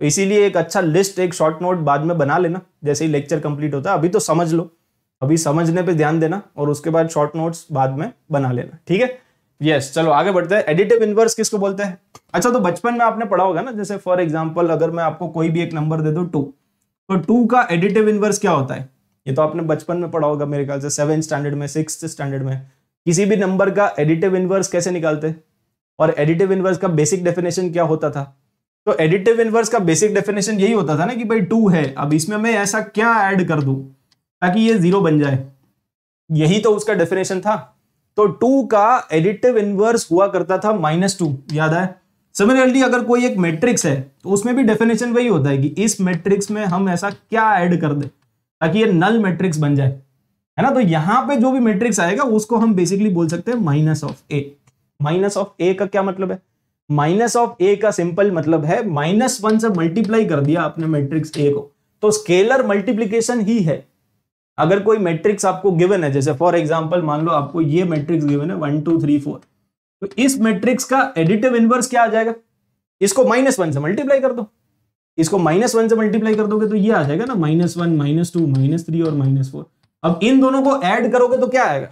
तो इसीलिए एक अच्छा लिस्ट एक शॉर्ट नोट बाद में बना लेना जैसे ही लेक्चर कंप्लीट होता है अभी तो समझ लो अभी समझने पे ध्यान देना और उसके बाद शॉर्ट नोट्स बाद में बना लेना ठीक है यस चलो आगे बढ़ते हैं एडिटिव इनवर्स किसको बोलते हैं अच्छा तो बचपन में आपने पढ़ा होगा ना जैसे फॉर एग्जाम्पल अगर मैं आपको कोई भी एक नंबर दे दू टू तो टू का एडिटिव इनवर्स क्या होता है ये तो आपने बचपन में पढ़ा होगा मेरे ख्याल से सेवन स्टैंडर्ड में सिक्स स्टैंडर्ड में किसी भी नंबर का एडिटिव इनवर्स कैसे निकालते और एडिटिव इनवर्स का बेसिक डेफिनेशन क्या होता था तो एडिटिव इनवर्स का बेसिक डेफिनेशन यही होता था ना कि भाई टू है अब इसमें मैं ऐसा क्या ऐड कर दूं ताकि ये जीरो बन जाए यही तो उसका डेफिनेशन था तो टू का एडिटिव इनवर्स हुआ करता था माइनस टू याद है सिमिलरली अगर कोई एक मैट्रिक्स है तो उसमें भी डेफिनेशन वही होता है कि इस मैट्रिक्स में हम ऐसा क्या ऐड कर दे ताकि ये नल मैट्रिक्स बन जाए है ना तो यहां पे जो भी मैट्रिक्स आएगा उसको हम बेसिकली बोल सकते हैं minus of A minus of A का क्या मतलब है माइनस ऑफ ए का सिंपल मतलब है माइनस वन से मल्टीप्लाई कर दिया आपने मैट्रिक्स ए को तो स्केलर मल्टीप्लीकेशन ही है अगर कोई मैट्रिक्स आपको गिवन है जैसे फॉर एग्जाम्पल मान लो आपको ये मैट्रिक्स गिवन है वन टू थ्री फोर तो इस मैट्रिक्स का एडिटिव इनवर्स क्या आ जाएगा इसको माइनस वन से मल्टीप्लाई कर दो इसको माइनस वन से मल्टीप्लाई कर दोगे तो ये आ जाएगा ना minus one minus two minus three और माइनस फोर अब इन दोनों को ऐड करोगे तो क्या आएगा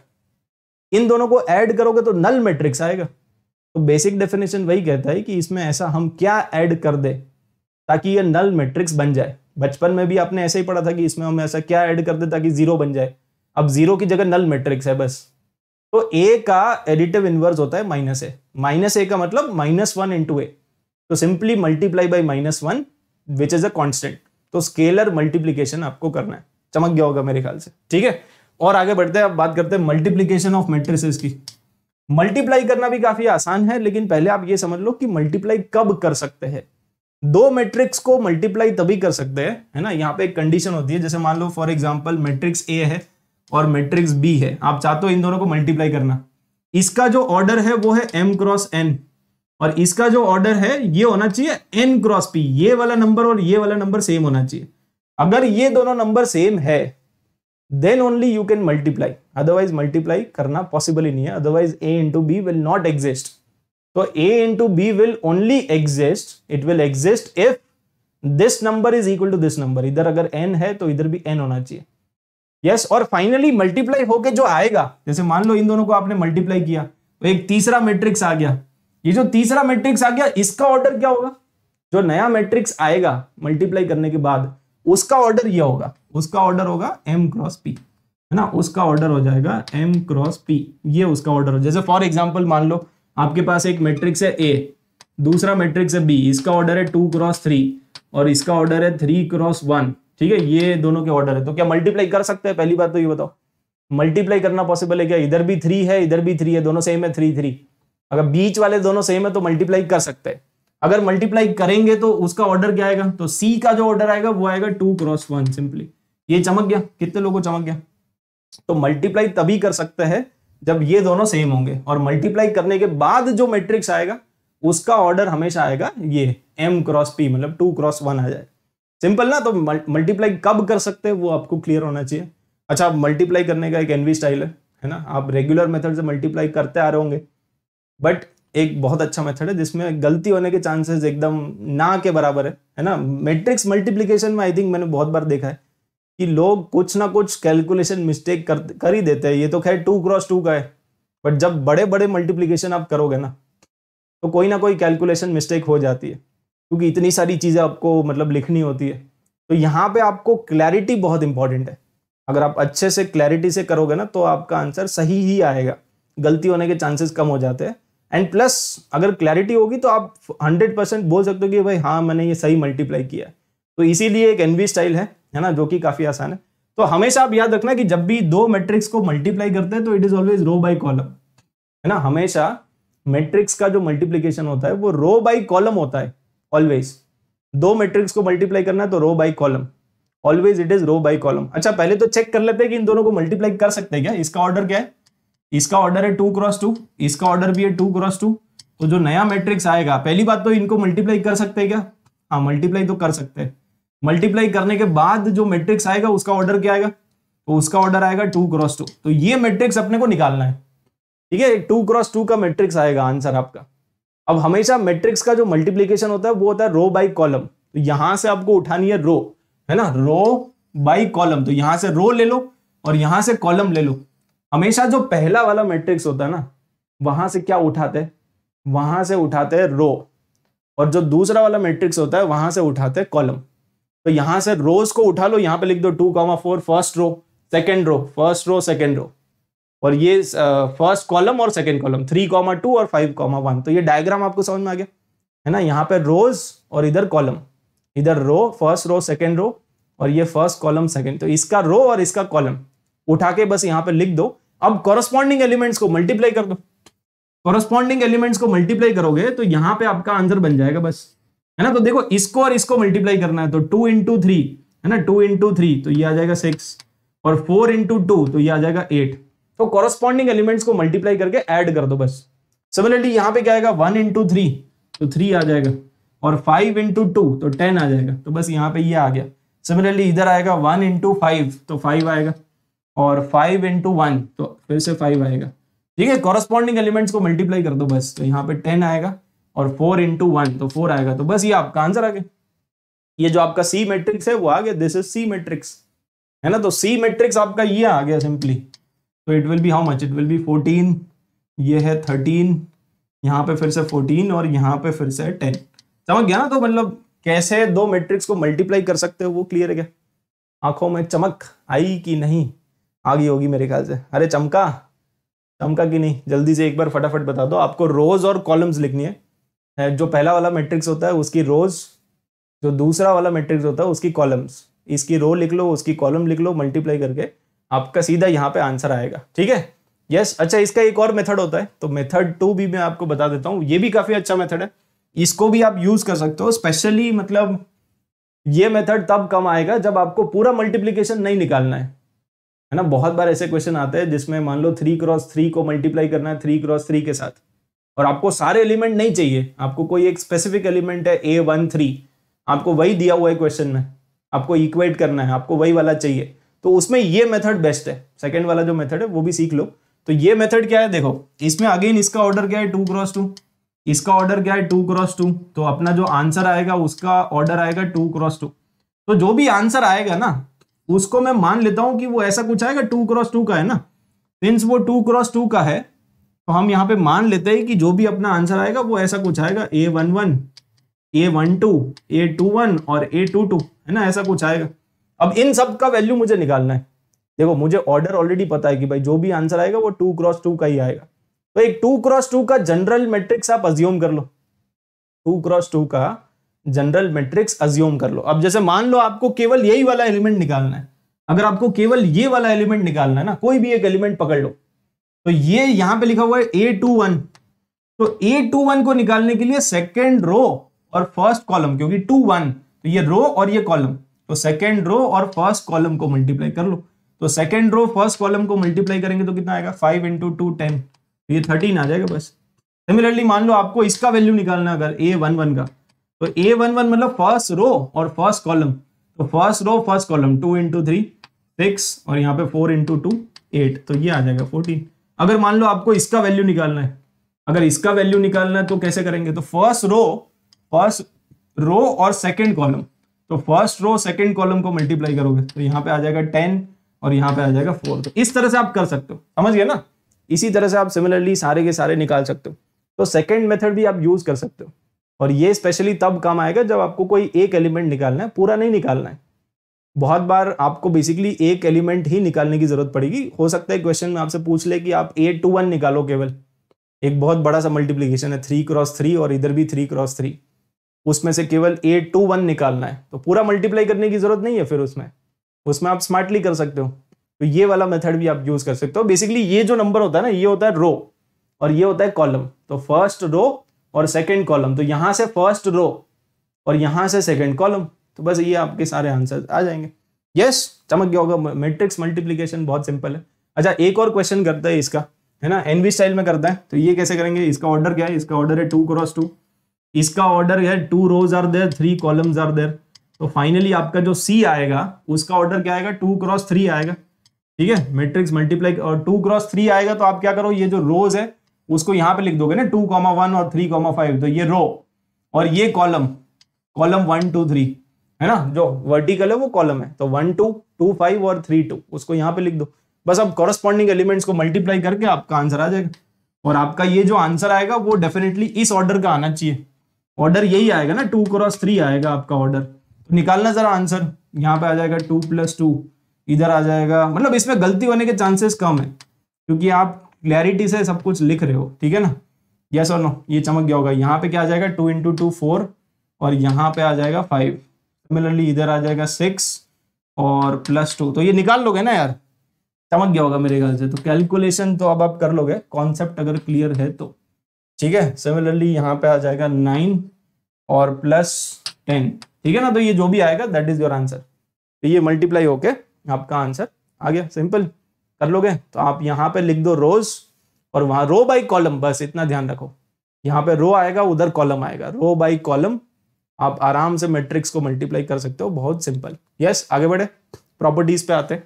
इन दोनों को ऐड करोगे तो नल मैट्रिक्स आएगा तो बेसिक डेफिनेशन वही कहता है कि इसमें ऐसा हम क्या ऐड कर दे ताकि ये नल मैट्रिक्स बन जाए बचपन में भी आपने ऐसे ही पढ़ा था कि इसमें हम ऐसा क्या ऐड कर दे ताकि जीरो बन जाए अब जीरो की जगह नल मैट्रिक्स है बस तो ए का एडिटिव इनवर्स होता है माइनस ए माइनस ए का मतलब माइनस वन इंटू ए तो simply multiply by minus one which is a constant तो स्केलर मल्टीप्लीकेशन आपको करना है चमक गया होगा मेरे ख्याल से ठीक है और आगे बढ़ते हैं अब बात करते हैं मल्टीप्लीकेशन ऑफ मेट्रिसेस की मल्टीप्लाई करना भी काफी आसान है लेकिन पहले आप ये समझ लो कि मल्टीप्लाई कब कर सकते हैं दो मैट्रिक्स को मल्टीप्लाई तभी कर सकते हैं है ना यहाँ पे एक कंडीशन होती है जैसे मान लो फॉर एग्जांपल मैट्रिक्स ए है और मैट्रिक्स बी है आप चाहते हो इन दोनों को मल्टीप्लाई करना इसका जो ऑर्डर है वो है एम क्रॉस एन और इसका जो ऑर्डर है ये होना चाहिए एन क्रॉस पी ये वाला नंबर और ये वाला नंबर सेम होना चाहिए अगर ये दोनों नंबर सेम है then only you can multiply otherwise multiply करना पॉसिबल ही नहीं है otherwise A into B will not exist तो A into B will only exist it will exist if this number is equal to this number इधर अगर N है तो इधर भी एन होना चाहिए यस yes, और फाइनली मल्टीप्लाई होके जो आएगा जैसे मान लो इन दोनों को आपने मल्टीप्लाई किया तो एक तीसरा मैट्रिक्स आ गया ये जो तीसरा मैट्रिक्स आ गया इसका ऑर्डर क्या होगा जो नया मैट्रिक्स आएगा मल्टीप्लाई करने के बाद उसका ऑर्डर यह होगा उसका ऑर्डर होगा एम क्रॉस पी है ना उसका ऑर्डर हो जाएगा एम क्रॉस पी ये उसका ऑर्डर हो जैसे फॉर एग्जाम्पल मान लो आपके पास एक मैट्रिक्स है ए दूसरा मैट्रिक्स है बी इसका ऑर्डर है टू क्रॉस थ्री और इसका ऑर्डर है थ्री क्रॉस वन ठीक है ये दोनों के ऑर्डर है तो क्या मल्टीप्लाई कर सकते हैं पहली बात तो ये बताओ मल्टीप्लाई करना पॉसिबल है क्या इधर भी थ्री है इधर भी थ्री है दोनों सेम है थ्री थ्री अगर बीच वाले दोनों सेम है तो मल्टीप्लाई कर सकते हैं अगर मल्टीप्लाई करेंगे तो उसका ऑर्डर क्या आएगा तो सी का जो ऑर्डर आएगा वो आएगा टू क्रॉस वन सिंपली ये चमक गया कितने लोगों चमक गया तो मल्टीप्लाई तभी कर सकते हैं जब ये दोनों सेम होंगे और मल्टीप्लाई करने के बाद जो मैट्रिक्स आएगा उसका ऑर्डर हमेशा आएगा ये एम क्रॉस पी मतलब टू क्रॉस वन आ जाए सिंपल ना तो मल्टीप्लाई कब कर सकते हैं वो आपको क्लियर होना चाहिए अच्छा मल्टीप्लाई करने का एक एनवी स्टाइल है है ना आप रेगुलर मेथड से मल्टीप्लाई करते आ रहे होंगे बट एक बहुत अच्छा मेथड है जिसमें गलती होने के चांसेस एकदम ना के बराबर है है ना मैट्रिक्स मल्टीप्लीकेशन में आई थिंक मैंने बहुत बार देखा है कि लोग कुछ ना कुछ कैलकुलेशन मिस्टेक कर कर ही देते हैं ये तो खैर टू क्रॉस टू का है बट जब बड़े बड़े मल्टीप्लीकेशन आप करोगे ना तो कोई ना कोई कैलकुलेशन मिस्टेक हो जाती है क्योंकि इतनी सारी चीज़ें आपको मतलब लिखनी होती है तो यहाँ पे आपको क्लैरिटी बहुत इंपॉर्टेंट है अगर आप अच्छे से क्लैरिटी से करोगे ना तो आपका आंसर सही ही आएगा गलती होने के चांसेस कम हो जाते हैं एंड प्लस अगर क्लैरिटी होगी तो आप 100 परसेंट बोल सकते हो कि भाई हाँ मैंने ये सही मल्टीप्लाई किया तो इसीलिए एक एनवी स्टाइल है है ना जो कि काफ़ी आसान है तो हमेशा आप याद रखना कि जब भी दो मैट्रिक्स को मल्टीप्लाई करते हैं तो it is always row by column है ना हमेशा मैट्रिक्स का जो मल्टीप्लीकेशन होता है वो रो बाई कॉलम होता है ऑलवेज दो मैट्रिक्स को मल्टीप्लाई करना है तो row by column always it is row by column अच्छा पहले तो चेक कर लेते हैं कि इन दोनों को मल्टीप्लाई कर सकते हैं क्या इसका ऑर्डर क्या है इसका ऑर्डर है टू क्रॉस टू इसका ऑर्डर भी है टू क्रॉस टू तो जो नया मैट्रिक्स आएगा पहली बात तो इनको मल्टीप्लाई कर सकते हैं क्या हाँ मल्टीप्लाई तो कर सकते हैं मल्टीप्लाई करने के बाद जो मैट्रिक्स आएगा उसका ऑर्डर क्या आएगा तो उसका ऑर्डर आएगा टू क्रॉस टू तो ये मैट्रिक्स अपने को निकालना है ठीक है टू क्रॉस टू का मैट्रिक्स आएगा आंसर आपका अब हमेशा मैट्रिक्स का जो मल्टीप्लीकेशन होता है वो होता है रो बाई कॉलम तो यहां से आपको उठानी है रो है ना रो बाई कॉलम तो यहां से रो ले लो और यहां से कॉलम ले लो हमेशा जो पहला वाला मैट्रिक्स होता है ना वहां से क्या उठाते वहां से उठाते हैं रो और जो दूसरा वाला मैट्रिक्स होता है वहां से उठाते हैं कॉलम तो यहां से रोज को उठा लो यहां पे लिख दो two comma four first row second row first row second row और ये फर्स्ट कॉलम और second column three comma two और फाइव कॉमा वन तो ये डायग्राम आपको समझ में आ गया है ना यहाँ पे रोज और इधर कॉलम इधर रो फर्स्ट रो सेकेंड रो और ये फर्स्ट कॉलम सेकेंड तो इसका रो और इसका कॉलम उठा के बस यहाँ पे लिख दो अब कॉरस्पॉन्डिंग एलिमेंट्स को मल्टीप्लाई कर दो कॉरस्पॉन्डिंग एलिमेंट्स को मल्टीप्लाई करोगे तो यहां पे आपका आंसर बन जाएगा बस है ना तो देखो इसको और इसको मल्टीप्लाई करना है तो टू इंटू थ्री है ना टू इंटू थ्री तो ये आ जाएगा सिक्स और फोर इंटू टू तो ये आ जाएगा एट तो कॉरस्पॉन्डिंग एलिमेंट्स को मल्टीप्लाई करके एड कर दो बस सिमिलरली यहाँ पे क्या आएगा वन इंटू थ्री तो थ्री आ जाएगा और फाइव इंटू टू तो टेन आ जाएगा तो बस यहाँ पे ये यह आ गया सिमिलरली इधर आएगा वन इंटू फाइव तो फाइव आएगा और फाइव इंटू वन तो फिर से फाइव आएगा ठीक है कॉरस्पॉन्डिंग एलिमेंट्स को मल्टीप्लाई कर दो बस तो यहाँ पे टेन आएगा और फोर इंटू वन तो फोर आएगा तो बस ये आपका आंसर आ गया ये जो आपका सी मेट्रिक्स है वो आ गया दिस इज सी मेट्रिक्स है ना तो सी मेट्रिक्स आपका ये आ गया सिंपली तो it will be how much it will be fourteen ये है थर्टीन यहाँ पे फिर से फोर्टीन और यहाँ पे फिर से टेन समझ गया ना तो मतलब कैसे दो मैट्रिक्स को मल्टीप्लाई कर सकते हो वो क्लियर है क्या आंखों में चमक आई कि नहीं आ गई होगी मेरे ख्याल से अरे चमका चमका की नहीं जल्दी से एक बार फटाफट बता दो आपको रोज और कॉलम्स लिखनी है जो पहला वाला मैट्रिक्स होता है उसकी रोज जो दूसरा वाला मैट्रिक्स होता है उसकी कॉलम्स इसकी रो लिख लो उसकी कॉलम लिख लो मल्टीप्लाई करके आपका सीधा यहाँ पे आंसर आएगा ठीक है यस अच्छा इसका एक और मेथड होता है तो मेथड टू भी मैं आपको बता देता हूँ ये भी काफ़ी अच्छा मेथड है इसको भी आप यूज़ कर सकते हो स्पेशली मतलब ये मेथड तब कम आएगा जब आपको पूरा मल्टीप्लीकेशन नहीं निकालना है है ना बहुत बार ऐसे क्वेश्चन आते हैं जिसमें मान लो थ्री क्रॉस थ्री को मल्टीप्लाई करना है थ्री क्रॉस थ्री के साथ और आपको सारे एलिमेंट नहीं चाहिए आपको कोई एक स्पेसिफिक एलिमेंट है ए वन थ्री आपको वही दिया हुआ है क्वेश्चन में आपको इक्वेट करना है आपको वही वाला चाहिए तो उसमें ये मेथड बेस्ट है सेकेंड वाला जो मेथड है वो भी सीख लो तो ये मेथड क्या है देखो इसमें अगेन इसका ऑर्डर क्या है टू क्रॉस टू इसका ऑर्डर क्या है टू क्रॉस टू तो अपना जो आंसर आएगा उसका ऑर्डर आएगा टू क्रॉस टू तो जो भी आंसर आएगा ना उसको मैं मान लेता हूं कि वो ऐसा कुछ आएगा टू क्रॉस टू का है ना सिंस वो टू क्रॉस टू का है तो हम यहाँ पे मान लेते हैं कि जो भी अपना आंसर आएगा वो ऐसा कुछ आएगा ए वन वन ए वन टू ए टू वन और ए टू टू है ना ऐसा कुछ आएगा अब इन सब का वैल्यू मुझे निकालना है देखो मुझे ऑर्डर ऑलरेडी पता है कि भाई जो भी आंसर आएगा वो टू क्रॉस टू का ही आएगा तो एक टू क्रॉस टू का जनरल मैट्रिक्स आप अज्यूम कर लो टू क्रॉस टू का जनरल मैट्रिक्स अज्यूम कर लो अब जैसे मान लो आपको केवल यही वाला एलिमेंट निकालना है अगर आपको केवल ये वाला एलिमेंट निकालना है ना कोई भी एक एलिमेंट पकड़ लो तो ये यहां पे लिखा हुआ है ए टू वन तो ए टू वन को निकालने के लिए सेकेंड रो और फर्स्ट कॉलम क्योंकि टू वन तो ये रो और ये कॉलम तो सेकेंड रो और फर्स्ट कॉलम को मल्टीप्लाई कर लो तो सेकेंड रो फर्स्ट कॉलम को मल्टीप्लाई करेंगे तो कितना आएगा फाइव इंटू टू टेन ये थर्टीन आ जाएगा बस सिमिलरली मान लो आपको इसका वैल्यू निकालना अगर ए वन वन का तो ए वन वन मतलब फर्स्ट रो और फर्स्ट कॉलम तो first row first column two into three six और यहाँ पे फोर इंटू टू एट तो ये आ जाएगा फोर्टीन अगर मान लो आपको इसका वैल्यू निकालना है अगर इसका वैल्यू निकालना है तो कैसे करेंगे तो फर्स्ट रो फर्स्ट रो और सेकेंड कॉलम तो फर्स्ट रो सेकेंड कॉलम को मल्टीप्लाई करोगे तो यहाँ पे आ जाएगा टेन और यहाँ पे आ जाएगा फोर तो इस तरह से आप कर सकते हो समझ गए ना इसी तरह से आप सिमिलरली सारे के सारे निकाल सकते हो तो सेकेंड मेथड भी आप यूज कर सकते हो और ये स्पेशली तब काम आएगा जब आपको कोई एक एलिमेंट निकालना है पूरा नहीं निकालना है बहुत बार आपको बेसिकली एक एलिमेंट ही निकालने की जरूरत पड़ेगी हो सकता है क्वेश्चन में आपसे पूछ ले कि आप ए टू वन निकालो केवल एक बहुत बड़ा सा मल्टीप्लीकेशन है थ्री क्रॉस थ्री और इधर भी थ्री क्रॉस थ्री उसमें से केवल ए टू वन निकालना है तो पूरा मल्टीप्लाई करने की जरूरत नहीं है फिर उसमें उसमें आप स्मार्टली कर सकते हो तो ये वाला मेथड भी आप यूज कर सकते हो बेसिकली ये जो नंबर होता है ना ये होता है रो और ये होता है कॉलम तो फर्स्ट रो और सेकेंड कॉलम तो यहां से फर्स्ट रो और यहां से सेकेंड कॉलम तो बस ये आपके सारे आंसर आ जाएंगे यस चमक गया होगा मैट्रिक्स मल्टीप्लीकेशन बहुत सिंपल है अच्छा एक और क्वेश्चन करता है इसका है ना एनवी स्टाइल में करता है तो ये कैसे करेंगे इसका ऑर्डर क्या है इसका ऑर्डर है टू क्रॉस टू इसका ऑर्डर है two rows are there three columns are there तो फाइनली आपका जो सी आएगा उसका ऑर्डर क्या आएगा टू क्रॉस थ्री आएगा ठीक है मेट्रिक्स मल्टीप्लाई और टू क्रॉस थ्री आएगा तो आप क्या करो ये जो रोज है उसको यहां पे लिख दोगे ना टू कॉमा वन और थ्री कॉमा फाइव तो ये रो और ये column column one two three है ना जो वर्टिकल है वो कॉलम है तो वन टू टू फाइव और थ्री टू उसको यहां पे लिख दो बस अब कॉरस्पॉन्डिंग एलिमेंट्स को मल्टीप्लाई करके आपका आंसर आ जाएगा और आपका ये जो आंसर आएगा वो डेफिनेटली इस ऑर्डर का आना चाहिए ऑर्डर यही आएगा ना टू क्रॉस थ्री आएगा आपका ऑर्डर तो निकालना जरा आंसर यहाँ पे आ जाएगा टू प्लस टू इधर आ जाएगा मतलब इसमें गलती होने के चांसेस कम है क्योंकि आप क्लैरिटी से सब कुछ लिख रहे हो ठीक है ना यस और नो ये चमक गया होगा यहाँ पे क्या आ जाएगा टू इंटू टू फोर और यहाँ पे आ जाएगा फाइव सिमिलरली इधर आ जाएगा सिक्स और प्लस टू तो ये निकाल लोगे ना यार चमक गया होगा मेरे ख्याल से तो कैलकुलेशन तो अब आप कर लोगे कॉन्सेप्ट अगर क्लियर है तो ठीक है सिमिलरली यहाँ पे आ जाएगा नाइन और प्लस टेन ठीक है ना तो ये जो भी आएगा दैट इज योर आंसर तो ये मल्टीप्लाई होके आपका आंसर आ गया सिंपल कर लोगे तो आप यहाँ पे लिख दो रोज और वहां रो बाई कॉलम बस इतना ध्यान रखो यहाँ पे रो आएगा उधर कॉलम आएगा रो बाई कॉलम आप आराम से मैट्रिक्स को मल्टीप्लाई कर सकते हो बहुत सिंपल यस आगे बढ़े प्रॉपर्टीज पे आते हैं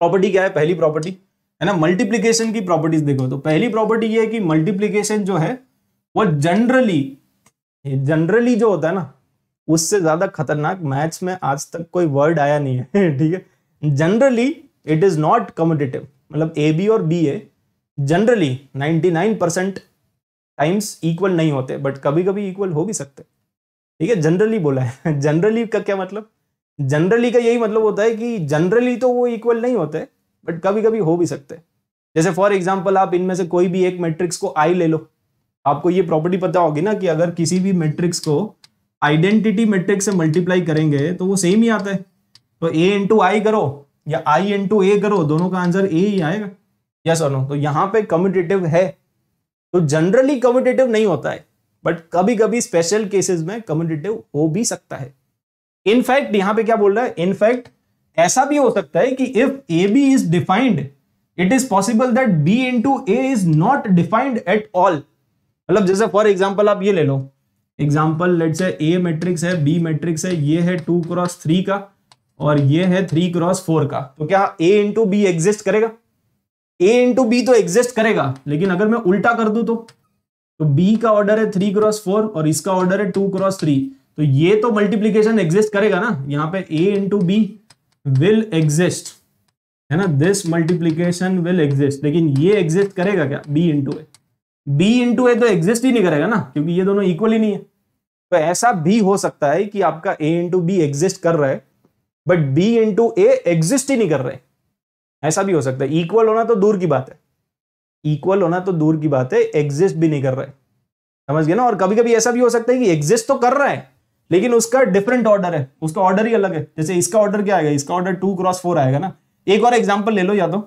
प्रॉपर्टी क्या है पहली प्रॉपर्टी है ना मल्टीप्लीकेशन की प्रॉपर्टीज देखो तो पहली प्रॉपर्टी ये है कि मल्टीप्लीकेशन जो है वो जनरली जनरली जो होता है ना उससे ज्यादा खतरनाक मैथ्स में आज तक कोई वर्ड आया नहीं है <laughs> ठीक है generally it is not commutative मतलब ए बी और B A generally 99 percent times equal नहीं होते बट कभी कभी इक्वल हो भी सकते ठीक है जनरली बोला है जनरली <laughs> का क्या मतलब जनरली का यही मतलब होता है कि जनरली तो वो इक्वल नहीं होते बट कभी कभी हो भी सकते जैसे फॉर एग्जाम्पल आप इनमें से कोई भी एक मैट्रिक्स को आई ले लो आपको ये प्रॉपर्टी पता होगी ना कि अगर किसी भी मैट्रिक्स को आइडेंटिटी मैट्रिक्स से मल्टीप्लाई करेंगे तो वो सेम ही आता है तो ए इंटू आई करो या आई इंटू ए करो दोनों का आंसर ए ही आएगा यस और नो तो यहाँ पे कम्यूटेटिव है तो जनरली कम्यूटेटिव नहीं होता है बट कभी कभी स्पेशल केसेस में कम्यूटेटिव हो भी सकता है इनफैक्ट यहाँ पे क्या बोल रहा है इनफैक्ट ऐसा भी हो सकता है कि if A B is defined it is possible that B into A is not defined at all मतलब जैसे फॉर एग्जाम्पल आप ये ले लो example let say A matrix है बी मैट्रिक्स है ये है टू क्रॉस थ्री का और ये है थ्री क्रॉस फोर का तो क्या ए इंटू बी एग्जिस्ट करेगा ए इंटू बी तो एग्जिस्ट करेगा लेकिन अगर मैं उल्टा कर दू तो तो बी का ऑर्डर है थ्री क्रॉस फोर और इसका ऑर्डर है टू क्रॉस थ्री तो ये तो मल्टीप्लीकेशन एग्जिस्ट करेगा ना यहाँ पे A into B will exist है ना दिस मल्टीप्लीकेशन विल एग्जिस्ट लेकिन ये एग्जिस्ट करेगा क्या B into A B into A तो एग्जिस्ट ही नहीं करेगा ना क्योंकि ये दोनों इक्वल ही नहीं है तो ऐसा भी हो सकता है कि आपका ए इंटू बी एग्जिस्ट कर रहा है but B into A exist ही नहीं कर रहे ऐसा भी हो सकता है इक्वल होना तो दूर की बात है इक्वल होना तो दूर की बात है एग्जिस्ट भी नहीं कर रहे समझ गए ना और कभी कभी ऐसा भी हो सकता है कि एग्जिस्ट तो कर रहा है लेकिन उसका डिफरेंट ऑर्डर है उसका ऑर्डर ही अलग है जैसे इसका ऑर्डर क्या आएगा इसका ऑर्डर टू क्रॉस फोर आएगा ना एक और एग्जाम्पल ले लो या तो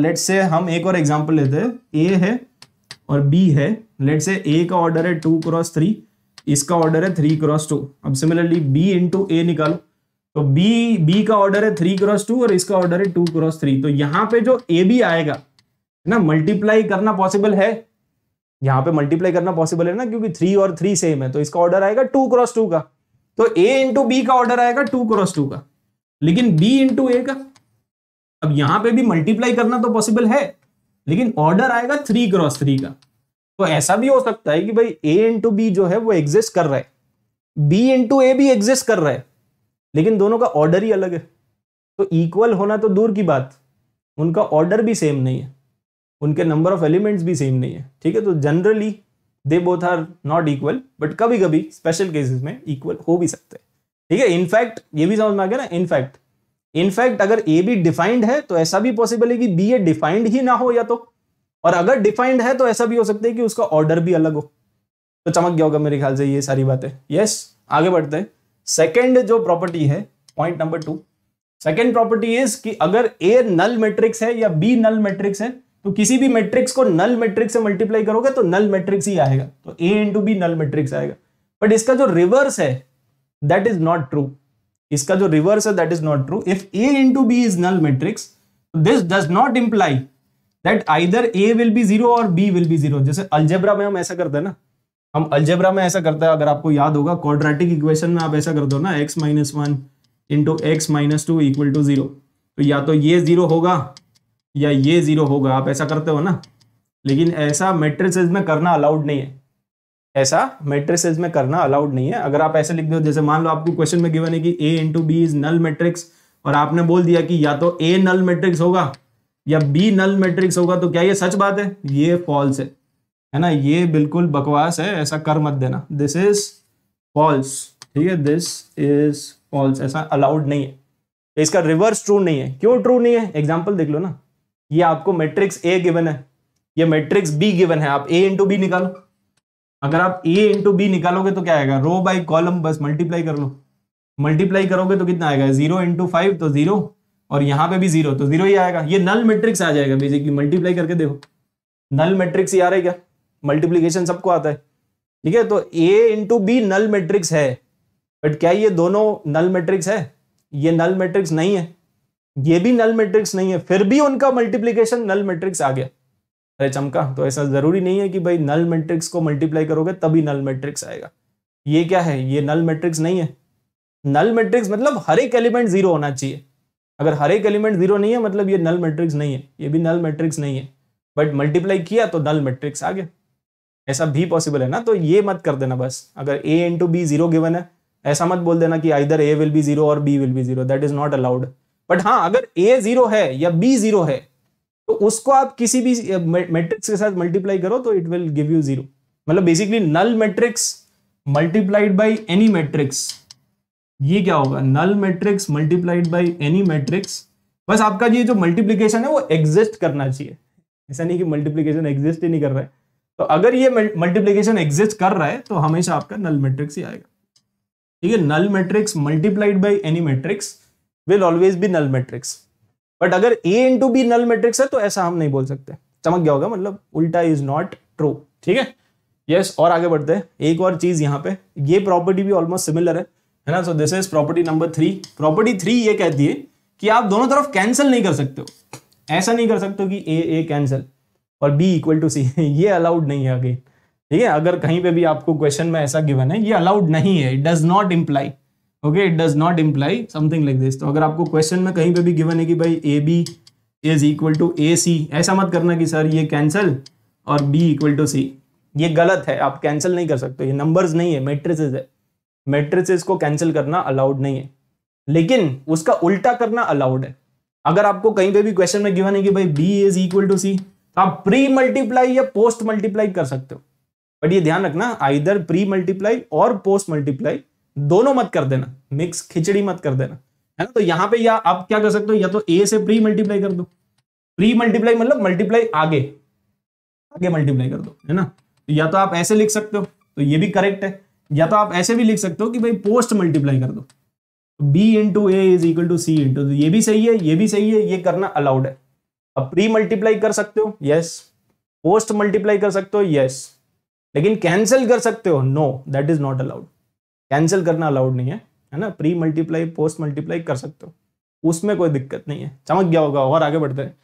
लेट uh, से हम एक और एग्जाम्पल लेते हैं ए है और बी है लेट से ए का ऑर्डर है टू क्रॉस थ्री इसका ऑर्डर है थ्री क्रॉस टू अब सिमिलरली बी इंटू ए निकालो तो बी बी का ऑर्डर है थ्री क्रॉस टू और इसका ऑर्डर है टू क्रॉस थ्री तो यहाँ पे जो ए बी आएगा है ना मल्टीप्लाई करना पॉसिबल है यहाँ पे मल्टीप्लाई करना पॉसिबल है ना क्योंकि थ्री और थ्री सेम है तो इसका ऑर्डर आएगा टू क्रॉस टू का तो ए इंटू बी का ऑर्डर आएगा टू क्रॉस टू का लेकिन बी इंटू ए का अब यहाँ पे भी मल्टीप्लाई करना तो पॉसिबल है लेकिन ऑर्डर आएगा थ्री क्रॉस थ्री का तो ऐसा भी हो सकता है कि भाई ए इंटू बी जो है वो एग्जिस्ट कर रहा है बी इंटू ए भी एग्जिस्ट कर रहा है लेकिन दोनों का ऑर्डर ही अलग है तो इक्वल होना तो दूर की बात उनका ऑर्डर भी सेम नहीं है उनके नंबर ऑफ एलिमेंट्स भी सेम नहीं है ठीक है तो generally they both are not equal but कभी कभी स्पेशल केसेस में इक्वल हो भी सकते हैं ठीक है इनफैक्ट ये भी समझ में आ गया ना इनफैक्ट इनफैक्ट अगर ए भी डिफाइंड है तो ऐसा भी पॉसिबल है कि बी ए डिफाइंड ही ना हो या तो और अगर डिफाइंड है तो ऐसा भी हो सकता है कि उसका ऑर्डर भी अलग हो तो चमक गया होगा मेरे ख्याल से ये सारी बातें यस yes, आगे बढ़ते हैं सेकेंड जो प्रॉपर्टी है point number two second property is कि अगर ए नल मैट्रिक्स है या बी नल मैट्रिक्स है तो किसी भी मैट्रिक्स को नल मैट्रिक्स से मल्टीप्लाई करोगे तो नल मैट्रिक्स ही आएगा तो A into B null matrix आएगा बट इसका जो रिवर्स है दैट इज नॉट ट्रू इसका जो रिवर्स है that is not true if A into B is null matrix this does not imply that either A will be zero और B will be zero जैसे algebra में हम ऐसा करते हैं ना हम अल्जेब्रा में ऐसा करते हैं अगर आपको याद होगा क्वाड्रेटिक इक्वेशन में आप ऐसा कर दो ना X minus one into X minus two equal to zero तो या तो ये जीरो होगा या ये जीरो होगा आप ऐसा करते हो ना लेकिन ऐसा मेट्रिसेज में करना अलाउड नहीं है ऐसा मेट्रिसेज में करना अलाउड नहीं है अगर आप ऐसे लिख दो जैसे मान लो आपको क्वेश्चन में गिवन है कि A into B is null matrix और आपने बोल दिया कि या तो ए नल मेट्रिक्स होगा या बी नल मेट्रिक्स होगा तो क्या ये सच बात है ये फॉल्स है है ना ये बिल्कुल बकवास है ऐसा कर मत देना दिस इज फॉल्स ठीक है दिस इज फॉल्स ऐसा अलाउड नहीं है इसका रिवर्स ट्रू नहीं है क्यों ट्रू नहीं है एग्जाम्पल देख लो ना ये आपको मेट्रिक्स ए गिवन है ये मेट्रिक्स बी गिवन है आप ए इंटू बी निकालो अगर आप ए इंटू बी निकालोगे तो क्या आएगा रो बाई कॉलम बस मल्टीप्लाई कर लो मल्टीप्लाई करोगे तो कितना आएगा जीरो इंटू फाइव तो जीरो और यहाँ पे भी जीरो तो जीरो ही आएगा ये नल मेट्रिक्स आ जाएगा बेसिकली मल्टीप्लाई करके देखो नल मेट्रिक्स ही आ रहा है क्या मल्टीप्लीकेशन सबको आता है ठीक है तो A into B null matrix है बट क्या ये दोनों नल मैट्रिक्स है ये नल मैट्रिक्स नहीं है ये भी नल मैट्रिक्स नहीं है फिर भी उनका मल्टीप्लीकेशन नल मैट्रिक्स आ गया अरे चमका तो ऐसा जरूरी नहीं है कि भाई नल मैट्रिक्स को मल्टीप्लाई करोगे तभी नल मैट्रिक्स आएगा ये क्या है ये नल मैट्रिक्स नहीं है नल मैट्रिक्स मतलब हर एक एलिमेंट जीरो होना चाहिए अगर हर एक एलिमेंट जीरो नहीं है मतलब ये नल मैट्रिक्स नहीं है ये भी नल मैट्रिक्स नहीं है बट मल्टीप्लाई किया तो नल मैट्रिक्स आ गया ऐसा भी पॉसिबल है ना तो ये मत कर देना बस अगर A into B zero given है ऐसा मत बोल देना कि either A will be zero और B will be zero that is not allowed but हाँ अगर ए जीरो है या बी जीरो है तो उसको आप किसी भी मैट्रिक्स के साथ मल्टीप्लाई करो तो it will give you zero मतलब basically null matrix multiplied by any matrix ये क्या होगा null matrix multiplied by any matrix बस आपका ये जो मल्टीप्लीकेशन है वो एग्जिस्ट करना चाहिए ऐसा नहीं कि मल्टीप्लीकेशन एग्जिस्ट ही नहीं कर रहा है तो अगर ये मल्टीप्लीकेशन एग्जिस्ट कर रहा है तो हमेशा आपका नल मैट्रिक्स ही आएगा ठीक है null matrix multiplied by any matrix will always be null matrix but अगर A into B null matrix है तो ऐसा हम नहीं बोल सकते चमक गया होगा मतलब उल्टा इज नॉट ट्रू ठीक है यस और आगे बढ़ते हैं एक और चीज यहाँ पे ये प्रॉपर्टी भी ऑलमोस्ट सिमिलर है है ना so this is property number three property three ये कहती है कि आप दोनों तरफ कैंसिल नहीं कर सकते हो ऐसा नहीं कर सकते हो कि ए ए कैंसिल और बी इक्वल टू सी ये अलाउड नहीं है अगेन ठीक है अगर कहीं पे भी आपको क्वेश्चन में ऐसा गिवन है ये अलाउड नहीं है it does not imply okay it does not imply something like this तो अगर आपको क्वेश्चन में कहीं पे भी गिवन है कि भाई A B is equal to A C ऐसा मत करना कि सर ये कैंसिल और बी इक्वल टू सी ये गलत है आप कैंसिल नहीं कर सकते ये नंबर्स नहीं है मेट्रिसेज है मेट्रिसेस को कैंसिल करना अलाउड नहीं है लेकिन उसका उल्टा करना अलाउड है अगर आपको कहीं पे भी क्वेश्चन में गिवन है कि भाई B is equal to C आप प्री मल्टीप्लाई या पोस्ट मल्टीप्लाई कर सकते हो बट ये ध्यान रखना आइधर प्री मल्टीप्लाई और पोस्ट मल्टीप्लाई दोनों मत कर देना मिक्स खिचड़ी मत कर देना है ना तो यहां पे या आप क्या कर सकते हो या तो ए से प्री मल्टीप्लाई कर दो प्री मल्टीप्लाई मतलब मल्टीप्लाई आगे आगे मल्टीप्लाई कर दो है ना तो या तो आप ऐसे लिख सकते हो तो ये भी करेक्ट है या तो आप ऐसे भी लिख सकते हो कि भाई पोस्ट मल्टीप्लाई कर दो B into A is equal to C into ये भी सही है ये भी सही है ये करना अलाउड है अब प्री मल्टीप्लाई कर सकते हो यस पोस्ट मल्टीप्लाई कर सकते हो यस लेकिन कैंसिल कर सकते हो no that is not allowed cancel करना अलाउड नहीं है है ना प्री मल्टीप्लाई पोस्ट मल्टीप्लाई कर सकते हो उसमें कोई दिक्कत नहीं है चमक गया होगा और आगे बढ़ते हैं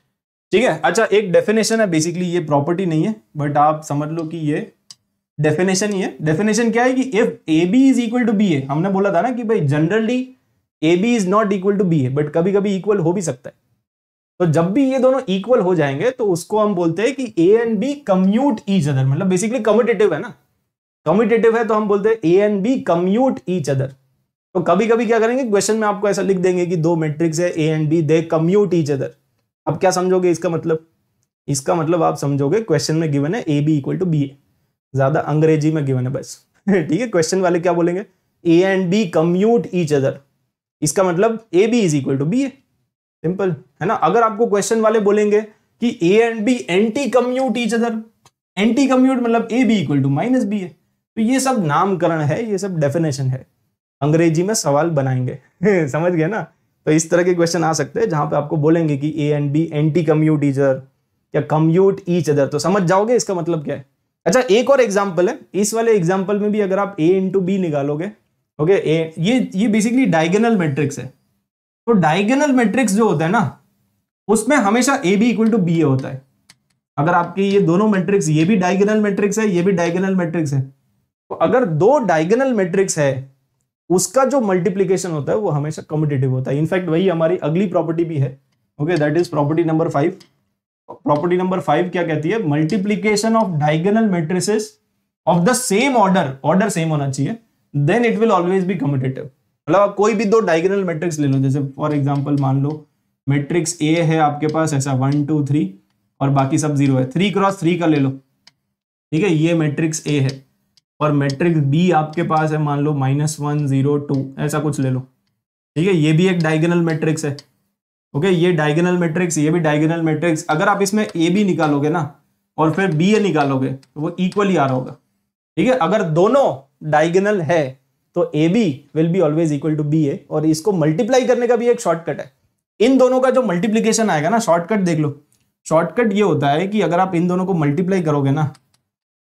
ठीक है अच्छा एक डेफिनेशन है बेसिकली ये प्रॉपर्टी नहीं है बट आप समझ लो कि ये डेफिनेशन ही है डेफिनेशन क्या है कि if A B is equal to B A हमने बोला था ना कि भाई generally A B is not equal to B A but कभी कभी इक्वल हो भी सकता है तो जब भी ये दोनों इक्वल हो जाएंगे तो उसको हम बोलते हैं कि A and B commute each other मतलब बेसिकली कम्यूटेटिव है ना कम्यूटेटिव है तो हम बोलते हैं A and B commute each other तो कभी कभी क्या करेंगे क्वेश्चन में आपको ऐसा लिख देंगे कि दो मेट्रिक्स है A and B they commute each other अब क्या समझोगे इसका मतलब इसका मतलब आप समझोगे क्वेश्चन में गिवन है A B equal to B A ज्यादा अंग्रेजी में गिवन है बस <laughs> ठीक है क्वेश्चन वाले क्या बोलेंगे A and B commute each other इसका मतलब A B is equal to B A simple है ना अगर आपको क्वेश्चन वाले बोलेंगे कि A and B anti commute each other anti commute मतलब A B equal to minus B है तो ये सब नामकरण है ये सब डेफिनेशन है अंग्रेजी में सवाल बनाएंगे <laughs> समझ गए ना तो इस तरह के क्वेश्चन आ सकते हैं जहां पे आपको बोलेंगे कि A and B anti commute each other या कम्यूट इच अदर तो समझ जाओगे इसका मतलब क्या है अच्छा एक और एग्जाम्पल है इस वाले एग्जाम्पल में भी अगर आप ए इंटू बी निकालोगे ओके ए ये ये बेसिकली डायगेनल मेट्रिक्स है तो डायगोनल मैट्रिक्स जो होता है ना उसमें हमेशा A B equal to B A होता है अगर आपके ये दोनों मैट्रिक्स ये भी डायगोनल मैट्रिक्स है ये भी डायगोनल मैट्रिक्स है तो अगर दो डायगोनल मैट्रिक्स है उसका जो मल्टीप्लीकेशन होता है वो हमेशा कम्पिटेटिव होता है इनफैक्ट वही हमारी अगली प्रॉपर्टी भी है okay that is property number five property number five क्या कहती है multiplication of diagonal matrix of the same order order same होना चाहिए then it will always be commutative मतलब आप कोई भी दो डायगोनल मैट्रिक्स ले लो जैसे फॉर एग्जाम्पल मान लो मैट्रिक्स ए है आपके पास ऐसा वन टू थ्री और बाकी सब जीरो है थ्री क्रॉस थ्री का ले लो ठीक है ये मैट्रिक्स ए है और मैट्रिक्स बी आपके पास है मान लो माइनस वन जीरो टू ऐसा कुछ ले लो ठीक है ये भी एक डायगोनल मैट्रिक्स है ओके ये डायगोनल मैट्रिक्स ये भी डायगोनल मैट्रिक्स अगर आप इसमें ए बी निकालोगे ना और फिर बी ए निकालोगे तो वो इक्वली आ रहा होगा ठीक है अगर दोनों डायगोनल है तो A B will be always equal to B A और इसको मल्टीप्लाई करने का भी एक शॉर्टकट है इन दोनों का जो मल्टीप्लीकेशन आएगा ना शॉर्टकट देख लो शॉर्टकट ये होता है कि अगर आप इन दोनों को मल्टीप्लाई करोगे ना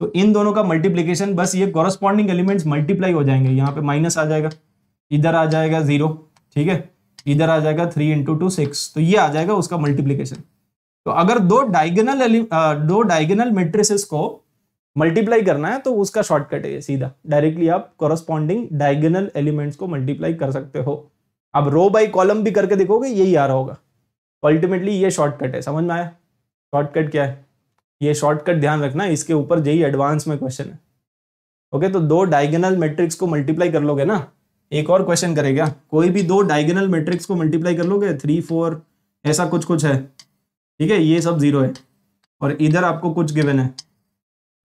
तो इन दोनों का मल्टीप्लीकेशन बस ये कॉरस्पॉन्डिंग एलिमेंट्स मल्टीप्लाई हो जाएंगे यहाँ पे माइनस आ जाएगा इधर आ जाएगा जीरो ठीक है इधर आ जाएगा थ्री इंटू टू सिक्स तो ये आ जाएगा उसका मल्टीप्लीकेशन तो अगर दो डायगनल दो डायगनल मेट्रिस को मल्टीप्लाई करना है तो उसका शॉर्टकट है सीधा डायरेक्टली आप कॉरस्पॉन्डिंग डायगनल एलिमेंट्स को मल्टीप्लाई कर सकते हो आप रो बाई कॉलम भी करके देखोगे यही आ रहा होगा अल्टीमेटली ये शॉर्टकट है समझ में आया शॉर्टकट क्या है ये शॉर्टकट ध्यान रखना इसके ऊपर यही एडवांस में क्वेश्चन है ओके तो दो डायगनल मेट्रिक्स को मल्टीप्लाई कर लोगे ना एक और क्वेश्चन करेगा कोई भी दो डायगनल मेट्रिक्स को मल्टीप्लाई कर लोगे थ्री फोर ऐसा कुछ कुछ है ठीक है ये सब जीरो है और इधर आपको कुछ गिवन है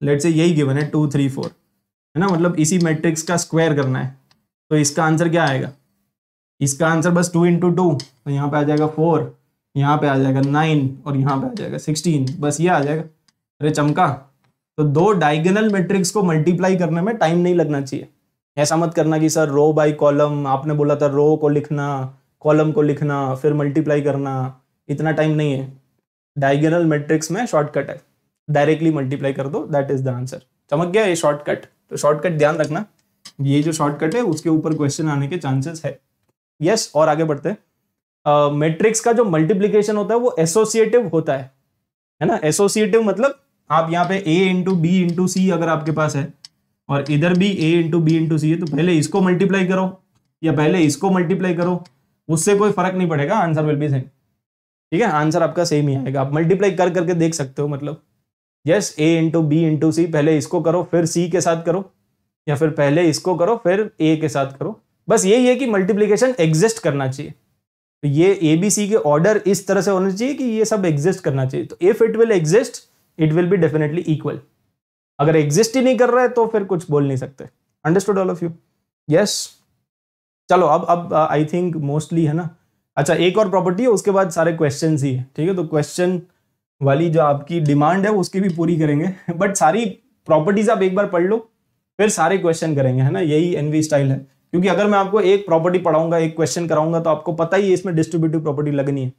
लेट से यही गिवन है टू थ्री फोर है ना मतलब इसी मैट्रिक्स का स्क्वायर करना है तो इसका आंसर क्या आएगा इसका आंसर बस टू इंटू टू तो यहाँ पे आ जाएगा फोर यहाँ पे आ जाएगा नाइन और यहाँ पे आ जाएगा सिक्सटीन बस ये आ जाएगा अरे चमका तो दो डायगोनल मैट्रिक्स को मल्टीप्लाई करने में टाइम नहीं लगना चाहिए ऐसा मत करना कि सर रो बाई कॉलम आपने बोला था रो को लिखना कॉलम को लिखना फिर मल्टीप्लाई करना इतना टाइम नहीं है डायगोनल मैट्रिक्स में शॉर्टकट है डायरेक्टली मल्टीप्लाई कर दो दैट इज द आंसर समझ गया ये शॉर्टकट तो शॉर्टकट ध्यान रखना ये जो शॉर्टकट है उसके ऊपर क्वेश्चन आने के चांसेस है यस yes, और आगे बढ़ते मैट्रिक्स uh, का जो मल्टीप्लीकेशन होता है वो एसोसिएटिव होता है है ना एसोसिएटिव मतलब आप यहाँ पे A into B into C अगर आपके पास है और इधर भी A into B into C है तो पहले इसको मल्टीप्लाई करो या पहले इसको मल्टीप्लाई करो उससे कोई फर्क नहीं पड़ेगा आंसर विल बी सेम ठीक है आंसर आपका सेम ही आएगा आप मल्टीप्लाई कर करके देख सकते हो मतलब yes A into B into C पहले इसको करो फिर सी के साथ करो या फिर पहले इसको करो फिर ए के साथ करो बस यही है कि मल्टीप्लीकेशन एग्जिस्ट करना चाहिए तो ये ए बी सी के ऑर्डर इस तरह से होना चाहिए कि ये सब एग्जिस्ट करना चाहिए तो if it will exist it will be definitely equal अगर एग्जिस्ट ही नहीं कर रहा है तो फिर कुछ बोल नहीं सकते understood all of you yes चलो अब अब आई थिंक मोस्टली है ना अच्छा एक और प्रॉपर्टी है उसके बाद सारे क्वेश्चन ही है ठीक है तो क्वेश्चन question... वाली जो आपकी डिमांड है उसकी भी पूरी करेंगे बट <laughs> सारी प्रॉपर्टीज आप एक बार पढ़ लो फिर सारे क्वेश्चन करेंगे है ना यही एनवी स्टाइल है क्योंकि अगर मैं आपको एक प्रॉपर्टी पढ़ाऊंगा एक क्वेश्चन कराऊंगा तो आपको पता ही है इसमें डिस्ट्रीब्यूटिव प्रॉपर्टी लगनी है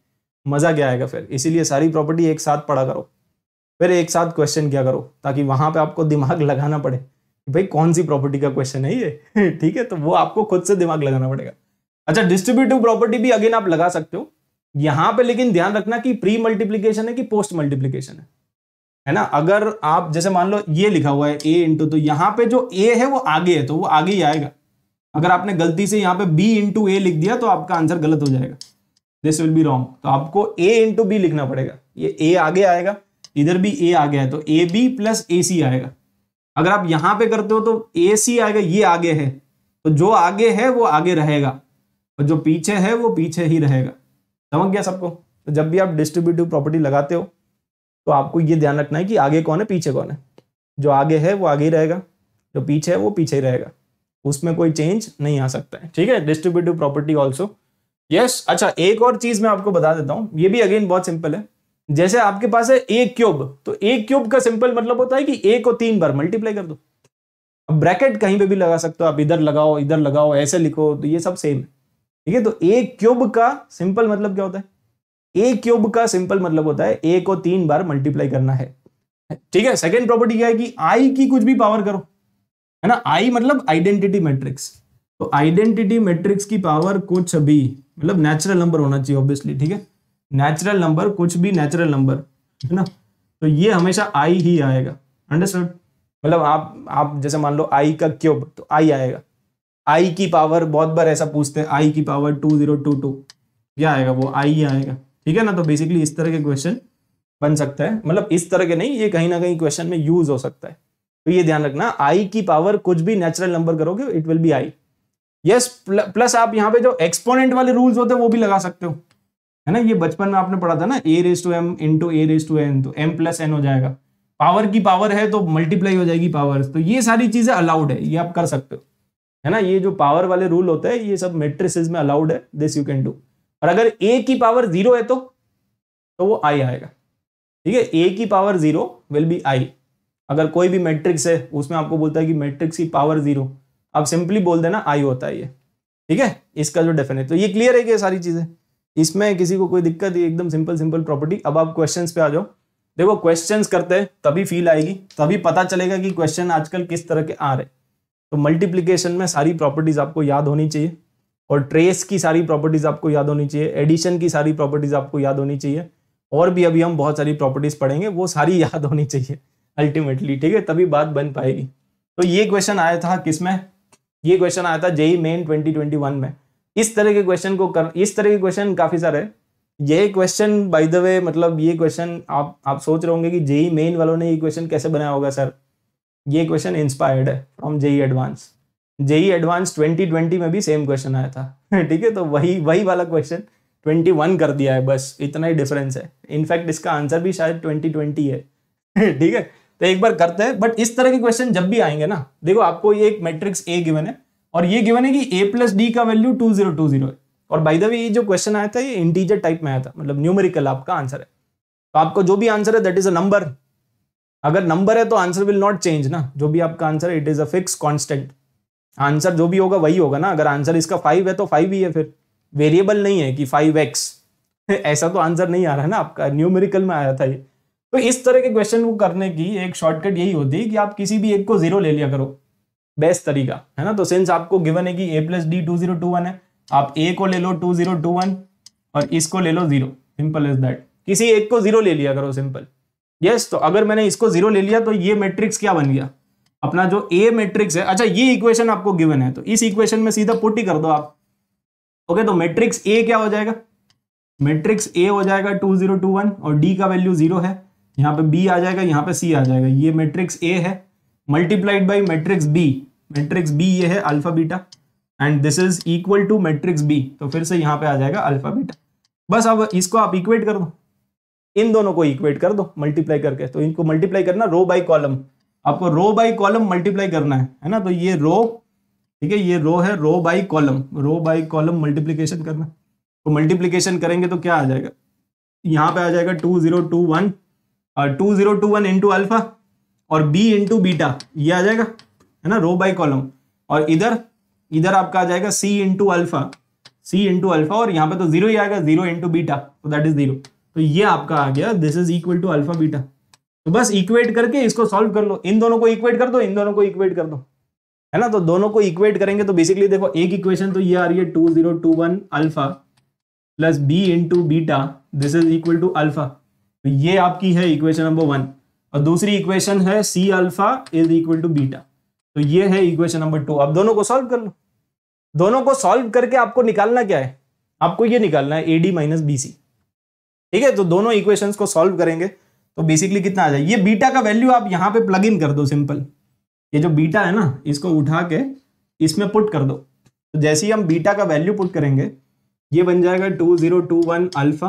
मजा क्या आएगा फिर इसीलिए सारी प्रॉपर्टी एक साथ पढ़ा करो फिर एक साथ क्वेश्चन क्या करो ताकि वहां पे आपको दिमाग <laughs> लगाना पड़े भाई कौन सी प्रॉपर्टी का क्वेश्चन है ये <laughs> ठीक है तो वो आपको खुद से दिमाग लगाना पड़ेगा अच्छा डिस्ट्रीब्यूटिव प्रॉपर्टी भी अगेन आप लगा सकते हो यहां पे लेकिन ध्यान रखना कि प्री मल्टीप्लीकेशन है कि पोस्ट मल्टीप्लीकेशन है है ना अगर आप जैसे मान लो ये लिखा हुआ है ए इंटू तो यहाँ पे जो ए है वो आगे है तो वो आगे ही आएगा अगर आपने गलती से यहाँ पे बी इंटू ए लिख दिया तो आपका आंसर गलत हो जाएगा दिस विल बी रॉन्ग तो आपको ए इंटू बी लिखना पड़ेगा ये ए आगे आएगा इधर भी ए आ गया है तो ए बी प्लस ए सी आएगा अगर आप यहां पे करते हो तो ए सी आएगा ये आगे है तो जो आगे है वो आगे रहेगा और जो पीछे है वो पीछे ही रहेगा समझ गया सबको तो जब भी आप डिस्ट्रीब्यूटिव प्रॉपर्टी लगाते हो तो आपको ये ध्यान रखना है कि आगे कौन है पीछे कौन है जो आगे है वो आगे ही रहेगा जो पीछे है वो पीछे ही रहेगा उसमें कोई चेंज नहीं आ सकता है ठीक है डिस्ट्रीब्यूटिव प्रॉपर्टी ऑल्सो यस अच्छा एक और चीज मैं आपको बता देता हूँ ये भी अगेन बहुत सिंपल है जैसे आपके पास है एक क्यूब तो एक क्यूब का सिंपल मतलब होता है कि एक को तीन बार मल्टीप्लाई कर दो अब ब्रैकेट कहीं पे भी लगा सकते हो आप इधर लगाओ इधर लगाओ ऐसे लिखो तो ये सब सेम है ठीक है तो एक क्यूब का सिंपल मतलब क्या होता है एक क्यूब का सिंपल मतलब होता है ए को तीन बार मल्टीप्लाई करना है ठीक है सेकेंड प्रॉपर्टी क्या है कि आई की कुछ भी पावर करो है ना आई मतलब आइडेंटिटी मैट्रिक्स तो आइडेंटिटी मैट्रिक्स की पावर कुछ भी मतलब नेचुरल नंबर होना चाहिए ऑब्वियसली ठीक है नेचुरल नंबर कुछ भी नेचुरल नंबर है ना तो ये हमेशा आई ही आएगा अंडरस्टैंड मतलब आप आप जैसे मान लो आई का क्यूब तो आई आएगा आई की पावर बहुत बार ऐसा पूछते हैं आई की power two zero two two क्या आएगा वो आई ही आएगा ठीक है ना तो बेसिकली इस तरह के क्वेश्चन बन सकता है मतलब इस तरह के नहीं ये कहीं ना कहीं क्वेश्चन में यूज हो सकता है तो ये ध्यान रखना आई की पावर कुछ भी नेचुरल नंबर करोगे it will be I yes plus आप यहाँ पे जो एक्सपोनेंट वाले रूल्स होते हैं वो भी लगा सकते हो है ना ये बचपन में आपने पढ़ा था ना A raise to M into A raise to N तो एम प्लस एन हो जाएगा पावर की पावर है तो मल्टीप्लाई हो जाएगी पावर तो ये सारी चीजें अलाउड है ये आप कर सकते हो है ना ये जो पावर वाले रूल होते हैं ये सब मेट्रिसेस में अलाउड है दिस यू कैन डू और अगर ए की पावर जीरो है तो तो वो आई आएगा ठीक है ए की power zero will be I अगर कोई भी मैट्रिक्स है उसमें आपको बोलता है कि मैट्रिक्स की पावर जीरो आप सिंपली बोल देना आई होता है ये ठीक है इसका जो डेफिनेट तो ये क्लियर है कि सारी चीजें इसमें किसी को कोई दिक्कत नहीं एकदम सिंपल सिंपल प्रॉपर्टी अब आप क्वेश्चन पे आ जाओ देखो क्वेश्चन करते हैं तभी फील आएगी तभी पता चलेगा कि क्वेश्चन आजकल किस तरह के आ रहे हैं तो मल्टीप्लीकेशन में सारी प्रॉपर्टीज आपको याद होनी चाहिए और ट्रेस की सारी प्रॉपर्टीज आपको याद होनी चाहिए एडिशन की सारी प्रॉपर्टीज आपको याद होनी चाहिए और भी अभी हम बहुत सारी प्रॉपर्टीज पढ़ेंगे वो सारी याद होनी चाहिए अल्टीमेटली ठीक है तभी बात बन पाएगी तो ये क्वेश्चन आया था किसमें ये क्वेश्चन आया था जेई मेन 2021 में इस तरह के क्वेश्चन को कर इस तरह के क्वेश्चन काफी सारे ये क्वेश्चन बाय द वे मतलब ये क्वेश्चन आप आप सोच रहे होंगे कि जेई मेन वालों ने ये क्वेश्चन कैसे बनाया होगा सर ये क्वेश्चन इंस्पायर्ड है from JEE advance JEE advance 2020 में भी सेम क्वेश्चन आया था <laughs> ठीक है तो वही वही वाला क्वेश्चन 21 कर दिया है बस इतना ही डिफरेंस है इनफैक्ट इसका आंसर भी शायद 2020 है <laughs> ठीक है तो एक बार करते हैं बट इस तरह के क्वेश्चन जब भी आएंगे ना देखो आपको ये एक मैट्रिक्स ए गिवन है और ये गिवन है कि ए प्लस डी का value two zero two zero है और बाई द वे ये जो क्वेश्चन आया था ये इंटीजर टाइप में आया था मतलब न्यूमेरिकल आपका आंसर है तो आपको जो भी आंसर है दैट इज अ नंबर अगर नंबर है तो आंसर विल नॉट चेंज ना जो भी आपका answer it is a fix constant answer जो भी होगा वही होगा ना अगर आंसर इसका फाइव है तो फाइव ही है फिर वेरिएबल नहीं है कि फाइव एक्स <laughs> ऐसा तो आंसर नहीं आ रहा है ना आपका न्यूमेरिकल में आया था ये तो इस तरह के क्वेश्चन को करने की एक शॉर्टकट यही होती है कि आप किसी भी एक को जीरो ले लिया करो बेस्ट तरीका है ना तो सिंस आपको गिवन है कि A plus D two zero two one है आप ए को ले लो टू जीरो टू वन और इसको ले लो जीरो सिंपल इज दैट किसी एक को जीरो ले लिया करो सिंपल यस yes, तो अगर मैंने इसको जीरो ले लिया तो ये मैट्रिक्स क्या बन गया अपना जो ए मैट्रिक्स है अच्छा ये इक्वेशन आपको गिवन है तो इस इक्वेशन में सीधा पुट ही कर दो आप ओके तो मैट्रिक्स ए क्या हो जाएगा मैट्रिक्स ए हो जाएगा टू जीरो टू वन और डी का वैल्यू जीरो है यहाँ पे बी आ जाएगा यहाँ पे सी आ जाएगा ये मैट्रिक्स ए है multiplied by matrix B matrix B ये है alpha beta and this is equal to matrix B तो फिर से यहाँ पे आ जाएगा अल्फा बीटा बस अब इसको आप इक्वेट कर दो इन दोनों को इक्वेट कर दो मल्टीप्लाई करके तो इनको मल्टीप्लाई करना रो बाई कॉलम आपको रो बाई कॉलम मल्टीप्लाई करना है है ना तो ये रो ठीक है ये रो है row by column row by column multiplication करना तो मल्टीप्लीकेशन करेंगे तो क्या आ जाएगा यहाँ पे आ जाएगा two zero two one two zero two one into alpha और बी इंटू बीटा ये आ जाएगा है ना रो बाई कॉलम और इधर इधर आपका आ जाएगा C into alpha C into alpha और यहाँ पे तो जीरो ही आएगा जीरो इंटू बीटा तो दैट इज जीरो तो ये आपका आ गया this is equal to alpha beta तो बस इक्वेट करके इसको सॉल्व कर लो इन दोनों को इक्वेट कर दो इन दोनों को इक्वेट कर दो है ना तो दोनों को इक्वेट करेंगे तो बेसिकली देखो एक इक्वेशन तो ये आ रही है two zero two one alpha plus B into beta this is equal to alpha तो ये आपकी है इक्वेशन नंबर वन और दूसरी इक्वेशन है C alpha is equal to beta तो ये है इक्वेशन नंबर टू अब दोनों को सॉल्व कर लो दोनों को सॉल्व करके आपको निकालना क्या है आपको ये निकालना है A D minus B C ठीक है तो दोनों इक्वेशंस को सॉल्व करेंगे तो बेसिकली कितना आ जाए ये बीटा का वैल्यू आप यहाँ पे प्लग इन कर दो सिंपल ये जो बीटा है ना इसको उठा के इसमें पुट कर दो तो जैसे ही हम बीटा का वैल्यू पुट करेंगे ये बन जाएगा two zero two one alpha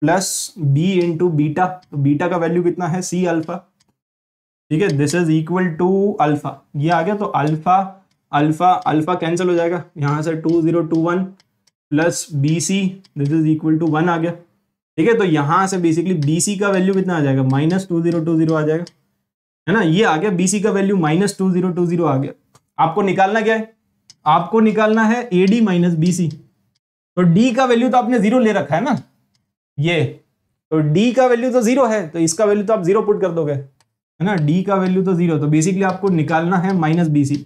plus B into beta तो बीटा का वैल्यू कितना है सी अल्फा ठीक है this is equal to alpha ये आ गया तो अल्फा अल्फा अल्फा कैंसिल हो जाएगा यहाँ से two zero two one plus B C this is equal to one आ गया ठीक है तो यहां से बेसिकली बीसी का वैल्यू कितना आ जाएगा minus two zero two zero आ जाएगा है ना ये आ गया बीसी का value minus two zero two zero आ गया आपको निकालना क्या है आपको निकालना है ए डी माइनस बीसी तो डी का वैल्यू तो आपने जीरो ले रखा है ना ये तो डी का वैल्यू तो जीरो है तो इसका वैल्यू तो आप जीरो पुट कर दोगे है ना डी का वैल्यू तो जीरो तो बेसिकली आपको निकालना है minus B C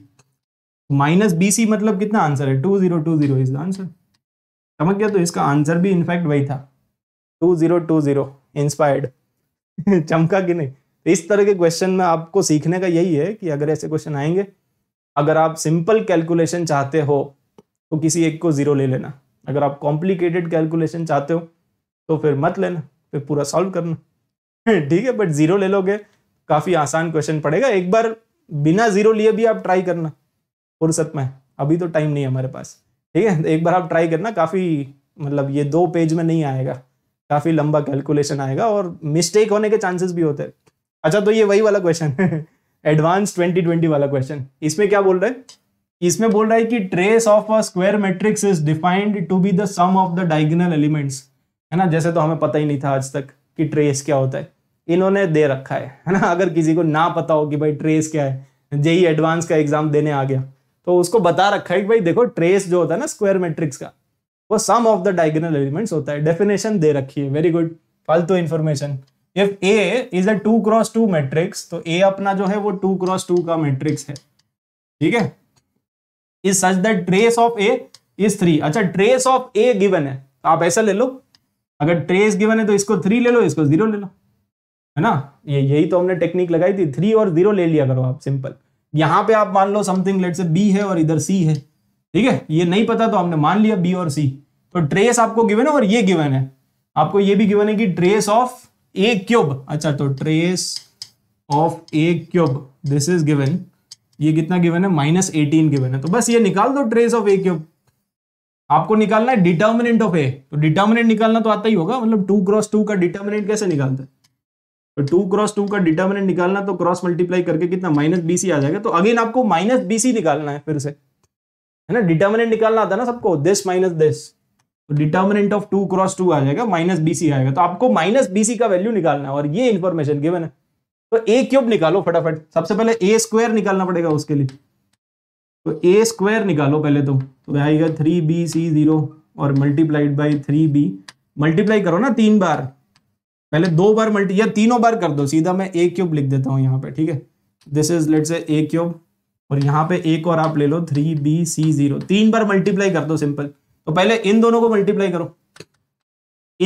minus B C मतलब कितना आंसर है two zero two zero is answer समझ गया तो इसका आंसर भी इनफैक्ट वही था two zero two zero inspired चमका कि नहीं तो इस तरह के क्वेश्चन में आपको सीखने का यही है कि अगर ऐसे क्वेश्चन आएंगे अगर आप सिंपल कैलकुलेशन चाहते हो तो किसी एक को ज़ीरो ले लेना अगर आप कॉम्प्लिकेटेड कैलकुलेशन चाहते हो तो फिर मत लेना फिर पूरा सॉल्व करना <laughs> ठीक है बट ज़ीरो ले लोगे काफ़ी आसान क्वेश्चन पड़ेगा एक बार बिना ज़ीरो लिए भी आप ट्राई करना फुर्सत में अभी तो टाइम नहीं है हमारे पास ठीक है एक बार आप ट्राई करना काफ़ी मतलब ये दो पेज में नहीं आएगा काफ़ी लंबा कैलकुलेशन आएगा और मिस्टेक होने के चांसेस भी होते हैं अच्छा तो ये वही वाला क्वेश्चन है एडवांस <laughs> 2020 वाला क्वेश्चन इसमें क्या बोल रहे हैं इसमें बोल रहा है कि trace of a square matrix is defined to be the sum of the diagonal elements है ना जैसे तो हमें पता ही नहीं था आज तक कि ट्रेस क्या होता है इन्होंने दे रखा है है ना अगर किसी को ना पता हो कि भाई ट्रेस क्या है जेई एडवांस का एग्जाम देने आ गया तो उसको बता रखा है कि भाई देखो ट्रेस जो होता है ना स्क्वायर मैट्रिक्स का वो sum of the diagonal elements होता है डेफिनेशन दे रखी है वेरी गुड फालतू information if A is a two cross two matrix तो ए अपना जो है वो टू क्रॉस टू का मैट्रिक्स है ठीक है is such that trace of A is three अच्छा ट्रेस ऑफ ए गिवन है तो आप ऐसा ले लो अगर ट्रेस गिवन है तो इसको थ्री ले लो इसको जीरो ले लो है ना ये यही तो हमने टेक्निक लगाई थी थ्री और जीरो ले लिया करो आप सिंपल यहां पे आप मान लो समथिंग लेट से बी है और इधर सी है ठीक है ये नहीं पता तो हमने मान लिया बी और सी तो ट्रेस आपको गिवन है और ये गिवन है आपको ये भी गिवन है कि ट्रेस ऑफ ए क्यूब अच्छा तो trace of A cube this is given ये कितना गिवन है माइनस एटीन गिवन है तो बस ये निकाल दो ट्रेस ऑफ ए क्यूब आपको निकालना है डिटर्मिनेंट ऑफ ए तो डिटर्मिनेंट निकालना तो आता ही होगा मतलब टू क्रॉस टू का डिटर्मिनेंट कैसे निकालते हैं तो टू क्रॉस टू का डिटर्मिनेंट निकालना तो क्रॉस मल्टीप्लाई करके कितना माइनस बीसी आ जाएगा तो अगेन आपको माइनस बीसी निकालना है फिर से है ना डिटर्मिनेंट निकालना आता है ना सबको दिस माइनस दिस तो determinant of two cross two आ जाएगा माइनस बीसी आएगा तो आपको माइनस बीसी का वैल्यू निकालना है और ये इन्फॉर्मेशन गिवन है तो ए क्यूब निकालो फटाफट सबसे पहले ए स्क्वायर निकालना पड़ेगा उसके लिए तो ए स्क्वायर निकालो पहले तो तो आएगा थ्री बी सी जीरो और multiplied by three B multiply करो ना तीन बार पहले दो बार मल्टी या तीनों बार कर दो सीधा मैं ए क्यूब लिख देता हूँ यहाँ पे ठीक है this is late say A cube और यहां पे एक और आप ले लो थ्री बी सी जीरो तीन बार मल्टीप्लाई कर दो सिंपल तो पहले इन दोनों को मल्टीप्लाई करो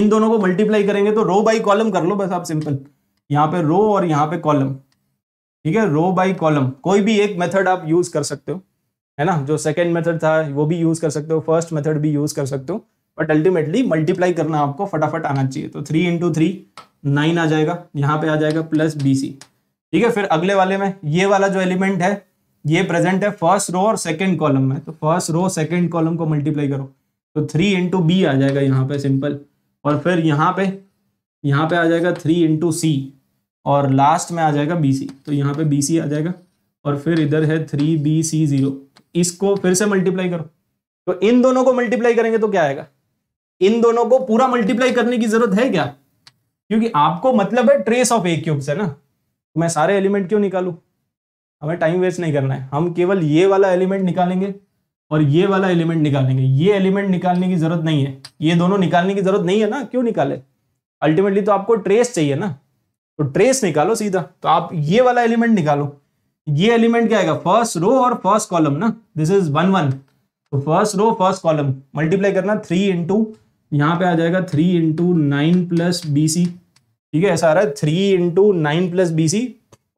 इन दोनों को मल्टीप्लाई करेंगे तो रो बाई कॉलम कर लो बस आप सिंपल यहां पे रो और यहां पे कॉलम ठीक है रो बाई कॉलम कोई भी एक मेथड आप यूज कर सकते हो है ना जो सेकेंड मेथड था वो भी यूज कर सकते हो फर्स्ट मेथड भी यूज कर सकते हो बट अल्टीमेटली मल्टीप्लाई करना आपको फटाफट आना चाहिए तो थ्री इंटू थ्री नाइन आ जाएगा यहाँ पे आ जाएगा प्लस बी सी ठीक है फिर अगले वाले में ये वाला जो एलिमेंट है ये प्रेजेंट है फर्स्ट रो और सेकंड कॉलम में तो फर्स्ट रो सेकंड कॉलम को मल्टीप्लाई करो तो थ्री इंटू बी आ जाएगा यहाँ पे सिंपल और फिर यहाँ पे यहाँ पे आ जाएगा थ्री इंटू सी और लास्ट में आ जाएगा बी सी तो यहाँ पे बी सी आ जाएगा और फिर इधर है थ्री बी सी जीरो इसको फिर से मल्टीप्लाई करो तो इन दोनों को मल्टीप्लाई करेंगे तो क्या आएगा इन दोनों को पूरा मल्टीप्लाई करने की जरूरत है क्या क्योंकि आपको मतलब है ट्रेस ऑफ ए क्यूब्स है ना तो मैं सारे एलिमेंट क्यों निकालू हमें टाइम वेस्ट नहीं करना है हम केवल ये वाला एलिमेंट निकालेंगे और ये वाला एलिमेंट निकालेंगे ये एलिमेंट निकालने की जरूरत नहीं है ये दोनों निकालने की जरूरत नहीं है ना क्यों निकाले अल्टीमेटली तो आपको ट्रेस चाहिए ना तो ट्रेस निकालो सीधा तो आप ये वाला एलिमेंट निकालो ये एलिमेंट क्या आएगा फर्स्ट रो और फर्स्ट कॉलम ना दिस इज वन वन तो first row first column multiply करना थ्री इंटू यहाँ पे आ जाएगा three into nine plus B C ठीक है ऐसा आ रहा है three into nine plus B C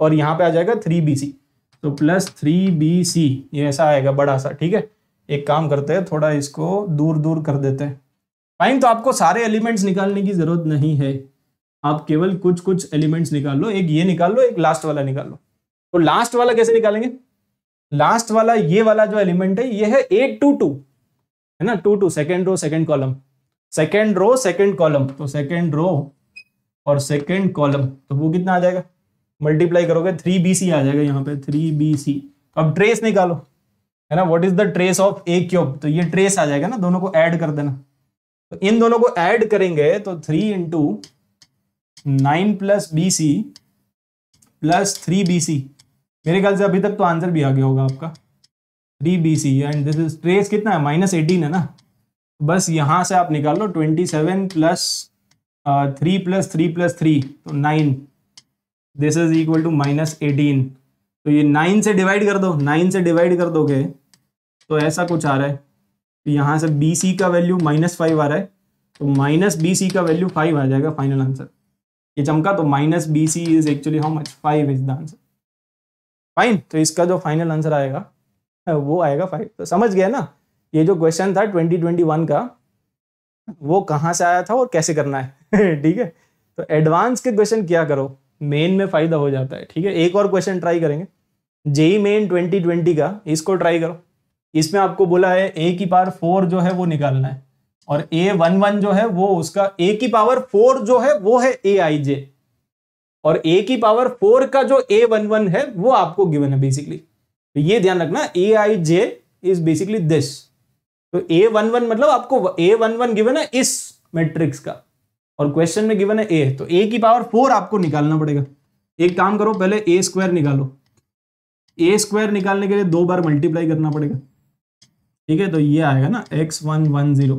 और यहाँ पे आ जाएगा थ्री बी सी तो प्लस थ्री बी सी ये ऐसा आएगा बड़ा सा ठीक है एक काम करते हैं थोड़ा इसको दूर दूर कर देते हैं फाइन तो आपको सारे एलिमेंट्स निकालने की जरूरत नहीं है आप केवल कुछ कुछ एलिमेंट्स निकाल लो एक ये निकाल लो एक लास्ट वाला निकाल लो तो लास्ट वाला कैसे निकालेंगे लास्ट वाला ये वाला जो एलिमेंट है ये है एट टू टू है ना two two second row second column second row second column तो सेकेंड रो और सेकेंड कॉलम तो वो कितना आ जाएगा मल्टीप्लाई करोगे थ्री बी सी आ जाएगा यहाँ पे थ्री बी सी अब ट्रेस निकालो है ना what is the trace of A cube तो ये ट्रेस आ जाएगा ना दोनों को ऐड कर देना तो इन दोनों को ऐड करेंगे तो three into nine plus B C plus three B C मेरे ख्याल से अभी तक तो आंसर भी आ गया होगा आपका three B C and this is trace कितना है माइनस एटीन है ना बस यहाँ से आप निकाल लो twenty seven plus three plus three plus three तो nine this is equal to minus eighteen तो ये नाइन से डिवाइड कर दो नाइन से डिवाइड कर दोगे तो ऐसा कुछ आ रहा है तो यहां से बी सी का वैल्यू माइनस फाइव आ रहा है तो माइनस बी सी का वैल्यू फाइव आ जाएगा फाइनल आंसर ये चमका तो minus B C is actually how much five is the answer fine तो इसका जो फाइनल आंसर आएगा वो आएगा फाइव तो समझ गया ना ये जो क्वेश्चन था ट्वेंटी ट्वेंटी वन का वो कहाँ से आया था और कैसे करना है <laughs> ठीक है तो एडवांस के क्वेश्चन क्या करो मेन में फ़ायदा हो जाता है ठीक है एक और क्वेश्चन ट्राई करेंगे जेई मेन 2020 का इसको ट्राई करो इसमें आपको बोला है ए की पावर फोर जो है वो निकालना है और ए वन वन जो है वो उसका ए की पावर फोर जो है वो है ए आई जे और ए की पावर फोर का जो ए वन वन है वो आपको गिवन है बेसिकली तो ये ध्यान रखना A I J is basically this तो ए वन वन मतलब आपको ए वन वन गिवन है इस मैट्रिक्स का और क्वेश्चन में गिवन है ए तो ए की पावर फोर आपको निकालना पड़ेगा एक काम करो पहले ए स्क्वायर निकालो ए स्क्वायर निकालने के लिए दो बार मल्टीप्लाई करना पड़ेगा ठीक है तो ये आएगा ना एक्स वन वन जीरो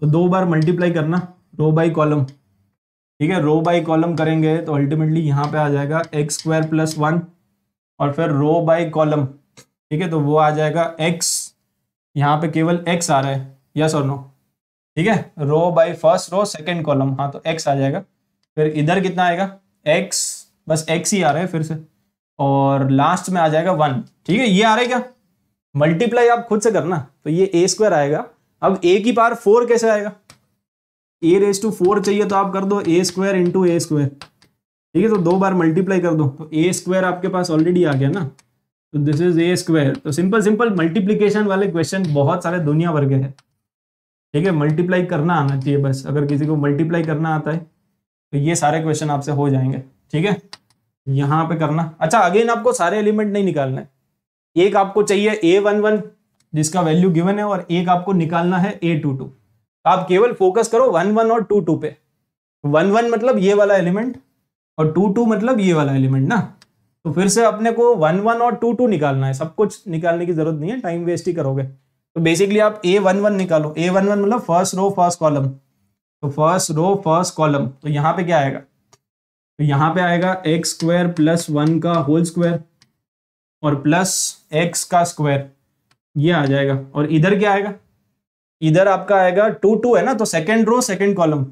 तो दो बार मल्टीप्लाई करना रो बाई कॉलम ठीक है रो बाई कॉलम करेंगे तो अल्टीमेटली यहाँ पे आ जाएगा एक्स स्क्वायर प्लस वन और फिर रो बाई कॉलम ठीक है तो वो आ जाएगा एक्स यहाँ पे केवल एक्स आ रहा है यस और नो ठीक है row by first row second column हाँ तो एक्स आ जाएगा फिर इधर कितना आएगा एक्स बस एक्स ही आ रहा है फिर से और लास्ट में आ जाएगा वन ठीक है ये आ रहा है क्या मल्टीप्लाई आप खुद से करना तो ये ए स्क्वायर आएगा अब ए की पार फोर कैसे आएगा ए रेस टू फोर चाहिए तो आप कर दो A square into A square ठीक है तो दो बार मल्टीप्लाई कर दो तो ए स्क्वायर आपके पास ऑलरेडी आ गया ना तो दिस इज ए स्क्वायर तो सिंपल सिंपल मल्टीप्लीकेशन वाले क्वेश्चन बहुत सारे दुनिया भर के हैं ठीक है मल्टीप्लाई करना आना चाहिए बस अगर किसी को मल्टीप्लाई करना आता है तो ये सारे क्वेश्चन आपसे हो जाएंगे ठीक है यहाँ पे करना अच्छा अगेन आपको सारे एलिमेंट नहीं निकालना है एक आपको चाहिए ए वन वन जिसका वैल्यू गिवन है और एक आपको निकालना है ए टू टू आप केवल फोकस करो वन वन और टू टू पे वन वन मतलब ये वाला एलिमेंट और टू टू मतलब ये वाला एलिमेंट ना तो फिर से अपने को वन वन और टू टू निकालना है सब कुछ निकालने की जरूरत नहीं है टाइम वेस्ट ही करोगे तो बेसिकली आप ए वन वन निकालो ए वन वन मतलब फर्स्ट रो फर्स्ट कॉलम तो फर्स्ट रो फर्स्ट कॉलम तो यहाँ पे क्या आएगा तो यहाँ पे आएगा एक्स स्क्वायर प्लस वन का होल स्क्वायर और प्लस एक्स का स्क्वायर ये आ जाएगा और इधर क्या आएगा इधर आपका आएगा टू टू है ना तो second row second column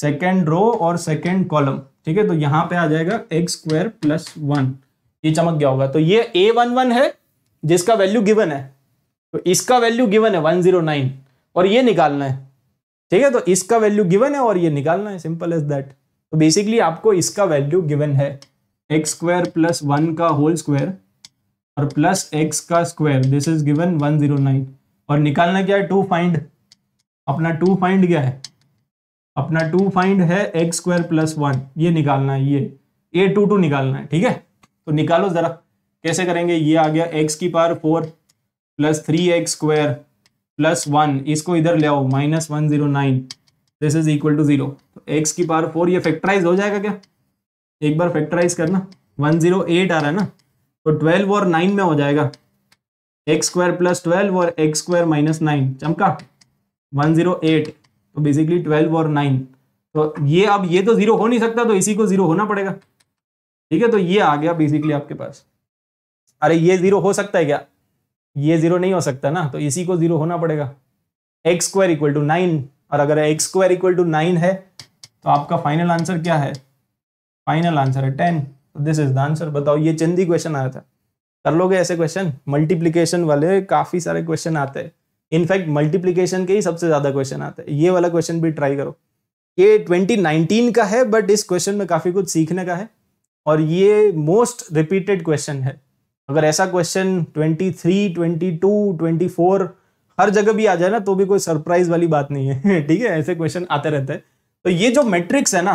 second row और सेकेंड कॉलम ठीक है तो यहाँ पे आ जाएगा एक्स स्क्वायर प्लस वन ये चमक गया होगा तो ये ए वन वन है जिसका वैल्यू गिवन है तो इसका वैल्यू गिवन है वन जीरो नाइन और ये निकालना है ठीक है तो इसका वैल्यू गिवन है और ये निकालना है सिंपल एज दैट तो बेसिकली आपको इसका वैल्यू गिवन है एक्स स्क्वायर प्लस वन का होल स्क्वायर और प्लस एक्स का square this is given nine और निकालना क्या है टू फाइंड अपना टू फाइंड क्या है अपना टू फाइंड है एक्स स्क्वायर प्लस वन ये निकालना है ये ए टू टू निकालना है ठीक है तो निकालो जरा कैसे करेंगे ये आ गया एक्स की power four plus three X square plus one इसको इधर ले आओ minus one zero nine this is equal to zero X की पावर फोर ये फैक्टराइज हो जाएगा क्या एक बार फैक्टराइज करना वन जीरो एट आ रहा है ना तो ट्वेल्व और नाइन में हो जाएगा एक्स स्क्वायर प्लस ट्वेल्व और एक्स स्क्वायर माइनस नाइन चमका वन जीरो एट तो बेसिकली ट्वेल्व और नाइन तो ये अब ये तो जीरो हो नहीं सकता तो इसी को जीरो होना पड़ेगा ठीक है तो ये आ गया बेसिकली आपके पास अरे ये जीरो हो सकता है क्या ये जीरो नहीं हो सकता ना तो इसी को जीरो होना पड़ेगा X square equal to nine और अगर X square equal to nine है तो आपका फाइनल आंसर क्या है फाइनल आंसर है टेन तो दिस इज द आंसर बताओ ये चंदी क्वेश्चन आया था कर लोगे ऐसे क्वेश्चन मल्टीप्लीकेशन वाले काफी सारे क्वेश्चन आते हैं इनफैक्ट मल्टीप्लीकेशन के ही सबसे ज्यादा क्वेश्चन आते हैं ये वाला क्वेश्चन भी ट्राई करो ये 2019 का है बट इस क्वेश्चन में काफी कुछ सीखने का है और ये मोस्ट रिपीटेड क्वेश्चन है अगर ऐसा क्वेश्चन 23, 22, 24 हर जगह भी आ जाए ना तो भी कोई सरप्राइज वाली बात नहीं है <laughs> ठीक है ऐसे क्वेश्चन आते रहते हैं तो ये जो मैट्रिक्स है ना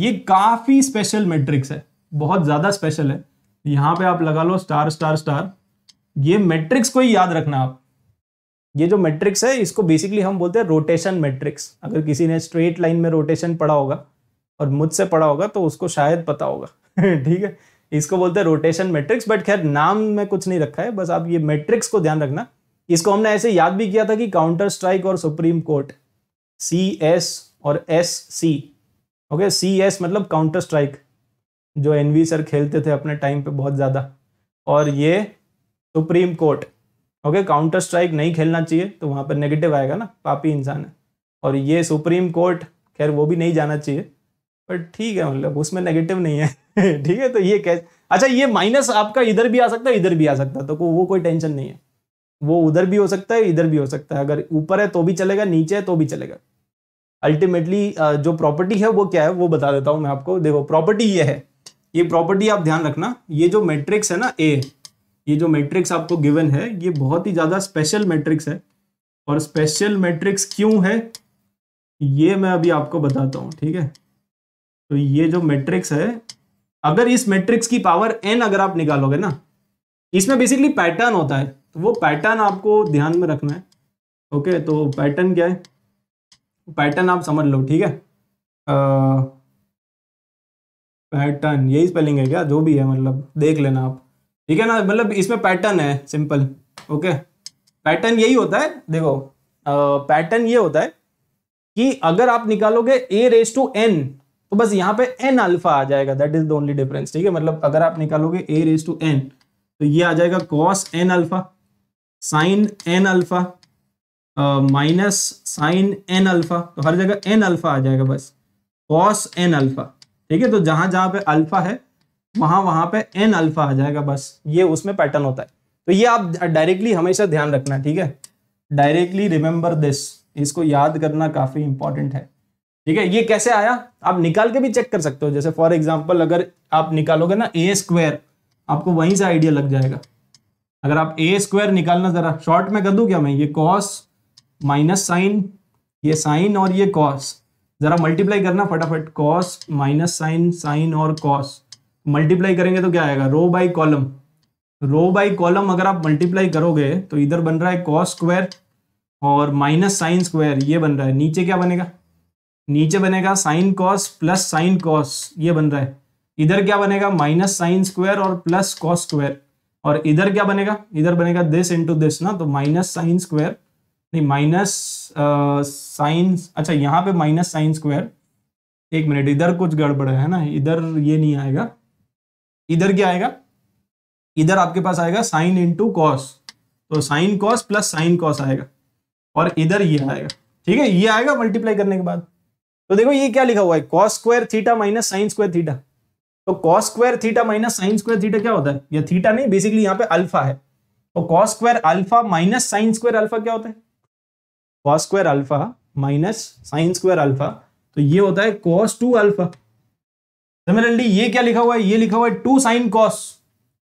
ये काफी स्पेशल मैट्रिक्स है बहुत ज्यादा स्पेशल है यहाँ पे आप लगा लो स्टार स्टार स्टार ये मैट्रिक्स को ही याद रखना आप ये जो मैट्रिक्स है इसको बेसिकली हम बोलते हैं रोटेशन मैट्रिक्स अगर किसी ने स्ट्रेट लाइन में रोटेशन पढ़ा होगा और मुझसे पढ़ा होगा तो उसको शायद पता होगा <laughs> ठीक है इसको बोलते हैं रोटेशन मैट्रिक्स बट खैर नाम में कुछ नहीं रखा है बस आप ये मैट्रिक्स को ध्यान रखना इसको हमने ऐसे याद भी किया था कि काउंटर स्ट्राइक और सुप्रीम कोर्ट सी एस और S C okay C S मतलब काउंटर स्ट्राइक जो एन वी सर खेलते थे अपने टाइम पे बहुत ज़्यादा और ये supreme court okay counter strike नहीं खेलना चाहिए तो वहाँ पर नेगेटिव आएगा ना पापी इंसान है और ये सुप्रीम कोर्ट खैर वो भी नहीं जाना चाहिए पर ठीक है मतलब उसमें नेगेटिव नहीं है ठीक है तो ये कैश अच्छा ये माइनस आपका इधर भी आ सकता है इधर भी आ सकता है तो को, वो कोई टेंशन नहीं है वो उधर भी हो सकता है इधर भी हो सकता है अगर ऊपर है तो भी चलेगा नीचे है तो भी चलेगा अल्टीमेटली जो प्रॉपर्टी है वो क्या है वो बता देता हूँ मैं आपको देखो प्रॉपर्टी ये है ये प्रॉपर्टी आप ध्यान रखना ये जो मैट्रिक्स है ना ए ये जो मैट्रिक्स आपको गिवन है ये बहुत ही ज़्यादा स्पेशल मैट्रिक्स है और स्पेशल मैट्रिक्स क्यों है ये मैं अभी आपको बताता हूँ ठीक है तो ये जो मैट्रिक्स है अगर इस मैट्रिक्स की पावर एन अगर आप निकालोगे ना इसमें बेसिकली पैटर्न होता है तो वो पैटर्न आपको ध्यान में रखना है ओके तो पैटर्न क्या है पैटर्न आप समझ लो ठीक है पैटर्न यही स्पेलिंग है क्या जो भी है मतलब देख लेना आप ठीक है ना मतलब इसमें पैटर्न है सिंपल ओके पैटर्न यही होता है देखो पैटर्न ये होता है कि अगर आप निकालोगे ए रेस टू एन तो बस यहाँ पे एन अल्फा आ जाएगा that is the only difference ठीक है मतलब अगर आप निकालोगे ए रेस टू एन तो ये आ जाएगा cos N alpha sine N alpha minus sine N alpha तो हर जगह एन अल्फा आ जाएगा बस कॉस एन अल्फा ठीक है तो जहां जहां पे अल्फा है वहां वहां पे एन अल्फा आ जाएगा बस ये उसमें पैटर्न होता है तो ये आप डायरेक्टली हमेशा ध्यान रखना ठीक है डायरेक्टली रिमेंबर दिस इसको याद करना काफी इंपॉर्टेंट है ठीक है ये कैसे आया आप निकाल के भी चेक कर सकते हो जैसे फॉर एग्जाम्पल अगर आप निकालोगे ना ए स्क्वायर आपको वहीं से आइडिया लग जाएगा अगर आप ए स्क्वायर निकालना जरा शॉर्ट में कर दू क्या मैं ये कॉस माइनस साइन ये साइन और ये कॉस जरा मल्टीप्लाई करना फटाफट कॉस माइनस साइन साइन और कॉस मल्टीप्लाई करेंगे तो क्या आएगा row by column row by column अगर आप मल्टीप्लाई करोगे तो इधर बन रहा है कॉस स्क्वायर और माइनस साइन स्क्वायर ये बन रहा है नीचे क्या बनेगा नीचे बनेगा sine cos plus sine cos ये बन रहा है इधर क्या बनेगा माइनस साइन स्क्वायर और प्लस कॉस स्क्वायर और इधर क्या बनेगा इधर बनेगा दिस इंटू दिस ना तो माइनस साइन स्क्वायर नहीं माइनस साइन अच्छा यहाँ पे माइनस साइन स्क्वायर एक मिनट इधर कुछ गड़बड़ है ना इधर ये नहीं आएगा इधर क्या आएगा इधर आपके पास आएगा साइन इंटू कॉस तो sine cos plus sine cos आएगा और इधर ये आएगा ठीक है ये आएगा मल्टीप्लाई करने के बाद तो देखो ये क्या लिखा हुआ है cos square theta minus sine square theta तो cos square theta minus sine square theta क्या होता है ये थीटा नहीं बेसिकली यहाँ पे अल्फा है तो cos square alpha minus sine square alpha क्या होता है cos square alpha minus sine square alpha तो ये होता है कॉस टू अल्फा सिमिलरली ये क्या लिखा हुआ है ये लिखा हुआ है टू साइन कॉस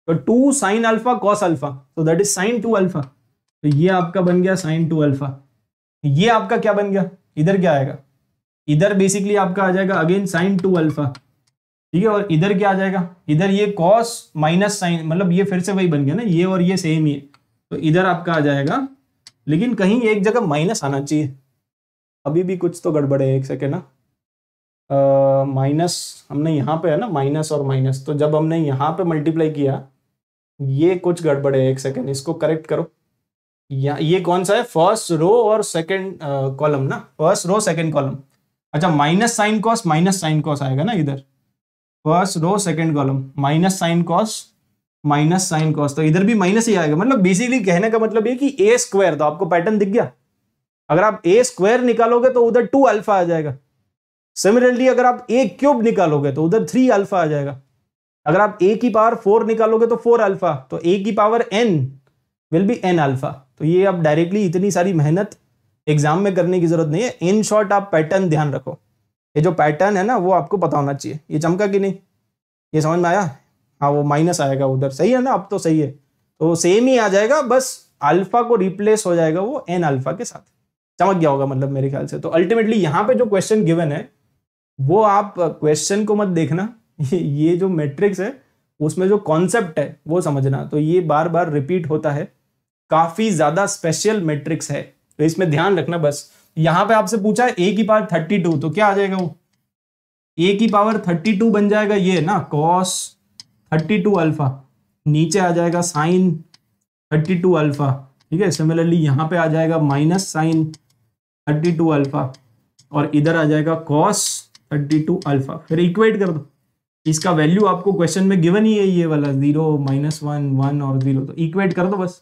तो two sine alpha cos alpha तो that is sine two alpha तो ये आपका बन गया साइन टू अल्फा ये आपका क्या बन गया इधर क्या आएगा इधर बेसिकली आपका आ जाएगा अगेन साइन टू अल्फा ठीक है और इधर क्या आ जाएगा इधर ये कॉस माइनस साइन मतलब ये फिर से वही बन गया ना ये और ये सेम ही है तो इधर आपका आ जाएगा लेकिन कहीं एक जगह माइनस आना चाहिए अभी भी कुछ तो गड़बड़ है एक सेकेंड ना माइनस हमने यहाँ पे है ना माइनस और माइनस तो जब हमने यहाँ पे मल्टीप्लाई किया ये कुछ गड़बड़ है एक सेकेंड इसको करेक्ट करो या ये कौन सा है फर्स्ट रो और सेकेंड कॉलम ना फर्स्ट रो सेकेंड कॉलम अच्छा minus sine cos minus sine cos आएगा ना इधर first row second column minus sine cos minus sine cos तो इधर भी माइनस ही आएगा मतलब बेसिकली कहने का मतलब ये कि ए स्क्वायर तो आपको पैटर्न दिख गया अगर आप ए स्क्वायर निकालोगे तो उधर टू अल्फा आ जाएगा सिमिलरली अगर आप ए क्यूब निकालोगे तो उधर थ्री अल्फा आ जाएगा अगर आप ए की पावर फोर निकालोगे तो फोर अल्फा तो ए की power N will be N alpha तो ये आप डायरेक्टली इतनी सारी मेहनत एग्जाम में करने की जरूरत नहीं है इन शॉर्ट आप पैटर्न ध्यान रखो ये जो पैटर्न है ना वो आपको पता होना चाहिए ये चमका कि नहीं ये समझ में आया हाँ वो माइनस आएगा उधर सही है ना अब तो सही है तो सेम ही आ जाएगा बस अल्फा को रिप्लेस हो जाएगा वो एन अल्फा के साथ चमक गया होगा मतलब मेरे ख्याल से तो अल्टीमेटली यहाँ पे जो क्वेश्चन गिवन है वो आप क्वेश्चन को मत देखना ये जो मैट्रिक्स है उसमें जो कॉन्सेप्ट है वो समझना तो ये बार बार रिपीट होता है काफ़ी ज़्यादा स्पेशल मैट्रिक्स है तो इसमें ध्यान रखना बस यहां पे आपसे पूछा है ए की पावर थर्टी टू तो क्या आ जाएगा वो ए की पावर थर्टी टू बन जाएगा ये ना कॉस थर्टी टू अल्फा नीचे आ जाएगा साइन थर्टी टू अल्फा ठीक है सिमिलरली यहाँ पे आ जाएगा minus sine thirty two alpha और इधर आ जाएगा कॉस थर्टी टू अल्फा फिर इक्वेट कर दो इसका वैल्यू आपको क्वेश्चन में गिवन ही है ये वाला जीरो माइनस वन वन और जीरो तो इक्वेट कर दो बस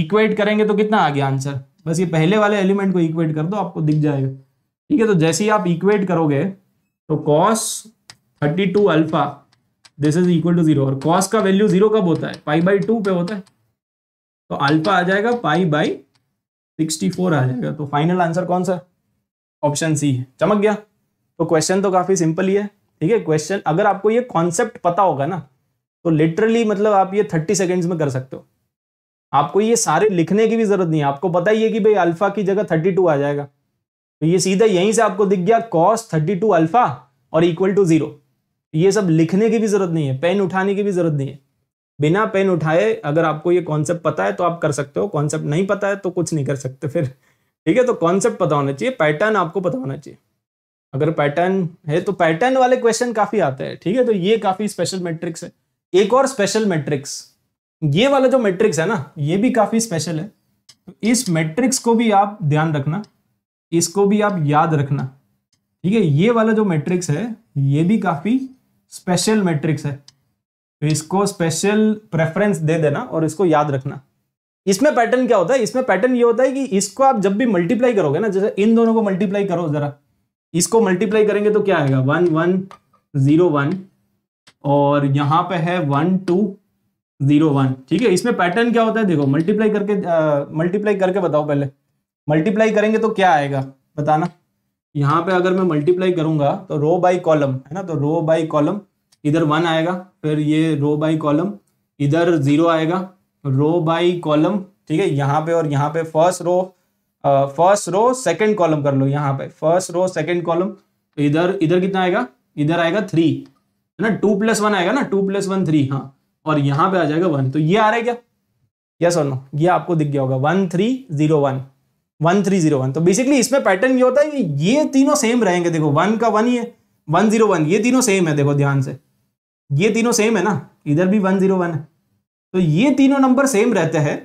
इक्वेट करेंगे तो कितना आ गया आंसर बस ये पहले वाले एलिमेंट को इक्वेट कर दो आपको दिख जाएगा ठीक है तो जैसे ही आप इक्वेट करोगे तो cos thirty two alpha this is equal to zero और कॉस का वैल्यू जीरो कब होता है पाई बाई टू पे होता है तो अल्फा आ जाएगा पाई बाई सिक्सटी फोर आ जाएगा तो फाइनल आंसर कौन सा ऑप्शन सी है चमक गया तो क्वेश्चन तो काफी सिंपल ही है ठीक है क्वेश्चन अगर आपको ये कॉन्सेप्ट पता होगा ना तो लिटरली मतलब आप ये थर्टी सेकेंड्स में कर सकते हो आपको ये सारे लिखने की भी जरूरत नहीं है आपको पता ही है कि भाई अल्फा की जगह थर्टी टू आ जाएगा तो ये सीधा यहीं से आपको दिख गया कॉस थर्टी टू अल्फा और इक्वल टू जीरो ये सब लिखने की भी जरूरत नहीं है पेन उठाने की भी जरूरत नहीं है बिना पेन उठाए अगर आपको ये कॉन्सेप्ट पता है तो आप कर सकते हो कॉन्सेप्ट नहीं पता है तो कुछ नहीं कर सकते फिर ठीक है तो कॉन्सेप्ट पता होना चाहिए पैटर्न आपको पता होना चाहिए अगर पैटर्न है तो पैटर्न वाले क्वेश्चन काफी आते हैं ठीक है तो ये काफी स्पेशल मैट्रिक्स है एक और स्पेशल मैट्रिक्स ये वाला जो मैट्रिक्स है ना ये भी काफी स्पेशल है तो इस मैट्रिक्स को भी आप ध्यान रखना इसको भी आप याद रखना ठीक है ये वाला जो मैट्रिक्स है ये भी काफी स्पेशल मैट्रिक्स है तो इसको स्पेशल प्रेफरेंस दे देना और इसको याद रखना इसमें पैटर्न क्या होता है इसमें पैटर्न ये होता है कि इसको आप जब भी मल्टीप्लाई करोगे ना जैसे इन दोनों को मल्टीप्लाई करो जरा इसको मल्टीप्लाई करेंगे तो क्या आएगा वन वन जीरो वन और यहां पे है वन टू जीरो वन ठीक है इसमें पैटर्न क्या होता है देखो मल्टीप्लाई करके मल्टीप्लाई करके बताओ पहले मल्टीप्लाई करेंगे तो क्या आएगा बताना यहाँ पे अगर मैं मल्टीप्लाई करूंगा तो रो बाई कॉलम है ना तो रो बाई कॉलम इधर वन आएगा फिर ये रो बाई कॉलम इधर जीरो आएगा रो बाई कॉलम ठीक है यहाँ पे और यहाँ पे first row first row second column कर लो यहाँ पे फर्स्ट रो सेकेंड कॉलम इधर इधर कितना आएगा इधर आएगा थ्री है ना टू प्लस वन आएगा ना टू प्लस वन थ्री हाँ और यहां पे आ जाएगा वन तो ये आ रहा है क्या यस yes और नो ये आपको दिख गया होगा one three zero one one three zero one तो बेसिकली इसमें पैटर्न ये होता है ये तीनों सेम रहेंगे देखो वन का वन ही है वन जीरो वन ये तीनों सेम है देखो ध्यान से ये तीनों सेम है ना इधर भी वन जीरो वन है तो ये तीनों नंबर सेम रहते हैं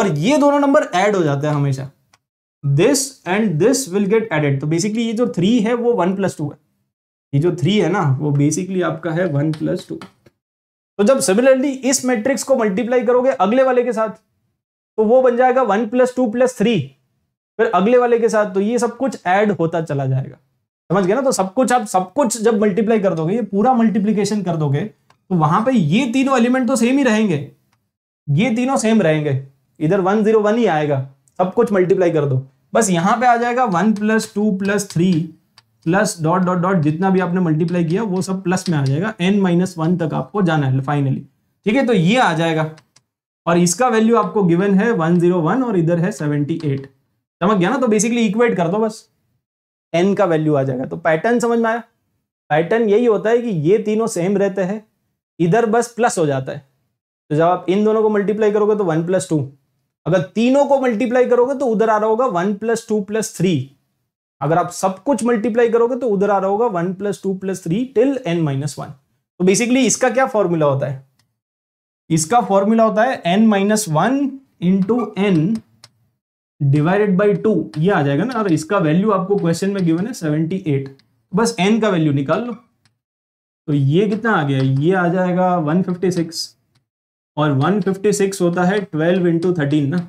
और ये दोनों नंबर ऐड हो जाते हैं हमेशा this and this will get added तो बेसिकली ये जो थ्री है वो वन प्लस टू है ये जो थ्री है ना वो बेसिकली आपका है वन प्लस टू तो जब सिमिलरली इस मैट्रिक्स को मल्टीप्लाई करोगे अगले वाले के साथ तो वो बन जाएगा one plus two plus three फिर अगले वाले के साथ तो ये सब कुछ ऐड होता चला जाएगा समझ गए ना तो सब कुछ आप सब कुछ जब मल्टीप्लाई कर दोगे ये पूरा मल्टीप्लीकेशन कर दोगे तो वहां पे ये तीनों एलिमेंट तो सेम ही रहेंगे ये तीनों सेम रहेंगे इधर वन जीरो वन ही आएगा सब कुछ मल्टीप्लाई कर दो बस यहां पे आ जाएगा one plus two plus three plus dot dot dot जितना भी आपने मल्टीप्लाई किया वो सब प्लस में आ जाएगा एन माइनस वन तक आपको जाना है फाइनली ठीक है तो ये आ जाएगा और इसका वैल्यू आपको गिवन है 101 और इधर है 78 समझ गया ना तो बेसिकली इक्वेट कर दो बस एन का वैल्यू आ जाएगा तो पैटर्न समझ में आया पैटर्न यही होता है कि ये तीनों सेम रहते हैं इधर बस प्लस हो जाता है तो जब आप इन दोनों को मल्टीप्लाई करोगे तो वन प्लस टू अगर तीनों को मल्टीप्लाई करोगे तो उधर आ रहा होगा one plus two plus three अगर आप सब कुछ मल्टीप्लाई करोगे तो उधर आ रहा होगा one plus two plus three till N minus one तो बेसिकली इसका क्या फॉर्मूला होता है इसका फॉर्मूला होता है N minus one into N divided by two ये आ जाएगा ना और इसका वैल्यू आपको क्वेश्चन में गिवन है सेवेंटी एट बस एन का वैल्यू निकाल लो तो ये कितना आ गया ये आ जाएगा वन फिफ्टी सिक्स और वन फिफ्टी सिक्स होता है ट्वेल्व इंटू थर्टीन ना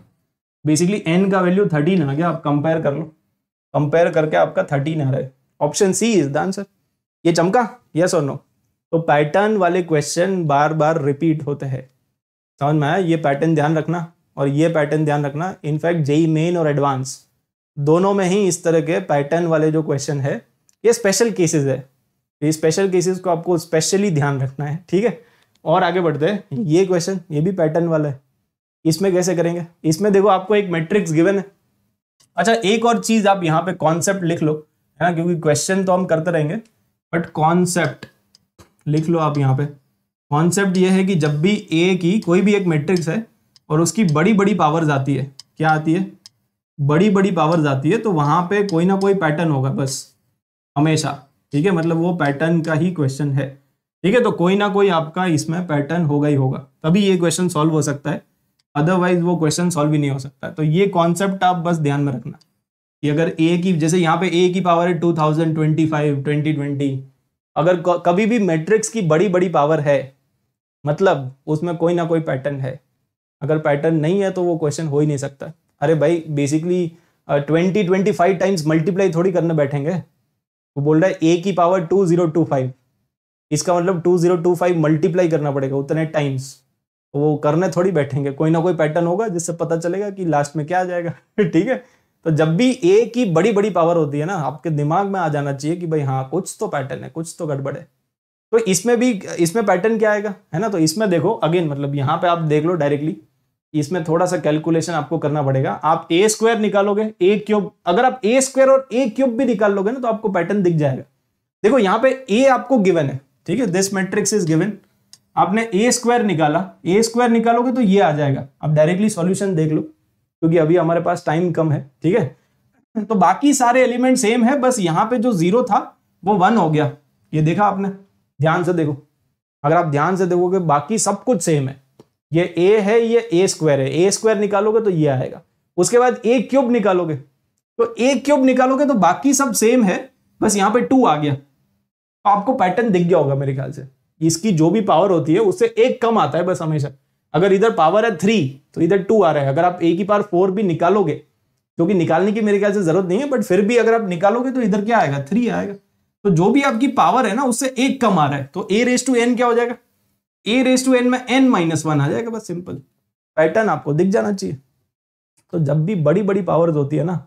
बेसिकली एन का वैल्यू थर्टीन आ गया आप कंपेयर कर लो कंपेयर करके आपका थर्टीन आ रहा है option C is the answer ये चमका यस और नो तो पैटर्न वाले क्वेश्चन बार बार रिपीट होते हैं समझ में आया ये पैटर्न ध्यान रखना और ये पैटर्न ध्यान रखना इनफैक्ट जेई मेन और एडवांस दोनों में ही इस तरह के पैटर्न वाले जो क्वेश्चन है ये स्पेशल केसेस है ये स्पेशल केसेस को आपको स्पेशली ध्यान रखना है ठीक है और आगे बढ़ते हैं ये क्वेश्चन ये भी पैटर्न वाला है इसमें कैसे करेंगे इसमें देखो आपको एक मैट्रिक्स गिवन है अच्छा एक और चीज आप यहाँ पे कॉन्सेप्ट लिख लो है ना क्योंकि क्वेश्चन तो हम करते रहेंगे बट कॉन्सेप्ट लिख लो आप यहाँ पे कॉन्सेप्ट ये है कि जब भी ए की कोई भी एक मैट्रिक्स है और उसकी बड़ी बड़ी पावर्स आती है क्या आती है बड़ी बड़ी पावर्स आती है तो वहाँ पे कोई ना कोई पैटर्न होगा बस हमेशा ठीक है मतलब वो पैटर्न का ही क्वेश्चन है ठीक है तो कोई ना कोई आपका इसमें पैटर्न होगा ही होगा तभी ये क्वेश्चन सॉल्व हो सकता है अदरवाइज वो क्वेश्चन सॉल्व ही नहीं हो सकता तो ये कॉन्सेप्ट आप बस ध्यान में रखना कि अगर ए की जैसे यहाँ पे ए की पावर है two thousand twenty five twenty twenty अगर कभी भी मैट्रिक्स की बड़ी बड़ी पावर है मतलब उसमें कोई ना कोई पैटर्न है अगर पैटर्न नहीं है तो वो क्वेश्चन हो ही नहीं सकता अरे भाई basically twenty twenty five times multiply थोड़ी करने बैठेंगे वो बोल रहा है ए की power two zero two five इसका मतलब two zero two five multiply करना पड़ेगा उतने टाइम्स तो वो करने थोड़ी बैठेंगे कोई ना कोई पैटर्न होगा जिससे पता चलेगा कि लास्ट में क्या आ जाएगा <laughs> ठीक है तो जब भी ए की बड़ी बड़ी पावर होती है ना आपके दिमाग में आ जाना चाहिए कि भाई हाँ कुछ तो पैटर्न है कुछ तो गड़बड़ है तो इसमें भी इसमें पैटर्न क्या आएगा है ना तो इसमें देखो अगेन मतलब यहाँ पे आप देख लो डायरेक्टली इसमें थोड़ा सा कैलकुलेशन आपको करना पड़ेगा आप ए स्क्वायर निकालोगे ए क्यूब अगर आप ए स्क्वायर और ए क्यूब भी निकाल लोगे ना तो आपको पैटर्न दिख जाएगा देखो यहाँ पे ए आपको गिवन है ठीक है दिस मैट्रिक्स इज गिवन आपने ए स्क्वायर निकाला ए स्क्वायर निकालोगे तो ये आ जाएगा आप डायरेक्टली सॉल्यूशन देख लो क्योंकि अभी हमारे पास टाइम कम है ठीक है तो बाकी सारे एलिमेंट सेम है बस यहाँ पे जो जीरो था वो वन हो गया ये देखा आपने ध्यान से देखो अगर आप ध्यान से देखोगे बाकी सब कुछ सेम है ये ए है ये ए स्क्वायर है ए स्क्वायर निकालोगे तो ये आएगा उसके बाद ए क्यूब निकालोगे तो ए क्यूब निकालोगे तो बाकी सब सेम है बस यहाँ पे टू आ गया तो आपको पैटर्न दिख गया होगा मेरे ख्याल से इसकी जो भी पावर होती है उससे एक कम आता है बस हमेशा अगर इधर पावर है थ्री तो इधर टू आ रहा है अगर आप ए की पावर फोर भी निकालोगे क्योंकि तो निकालने की मेरे ख्याल से जरूरत नहीं है बट फिर भी अगर आप निकालोगे तो इधर क्या आएगा थ्री आएगा तो जो भी आपकी पावर है ना उससे एक कम आ रहा है तो ए रेस टू एन क्या हो जाएगा ए रेस टू एन में एन माइनस वन आ जाएगा बस सिंपल पैटर्न आपको दिख जाना चाहिए तो जब भी बड़ी बड़ी पावर्स होती है ना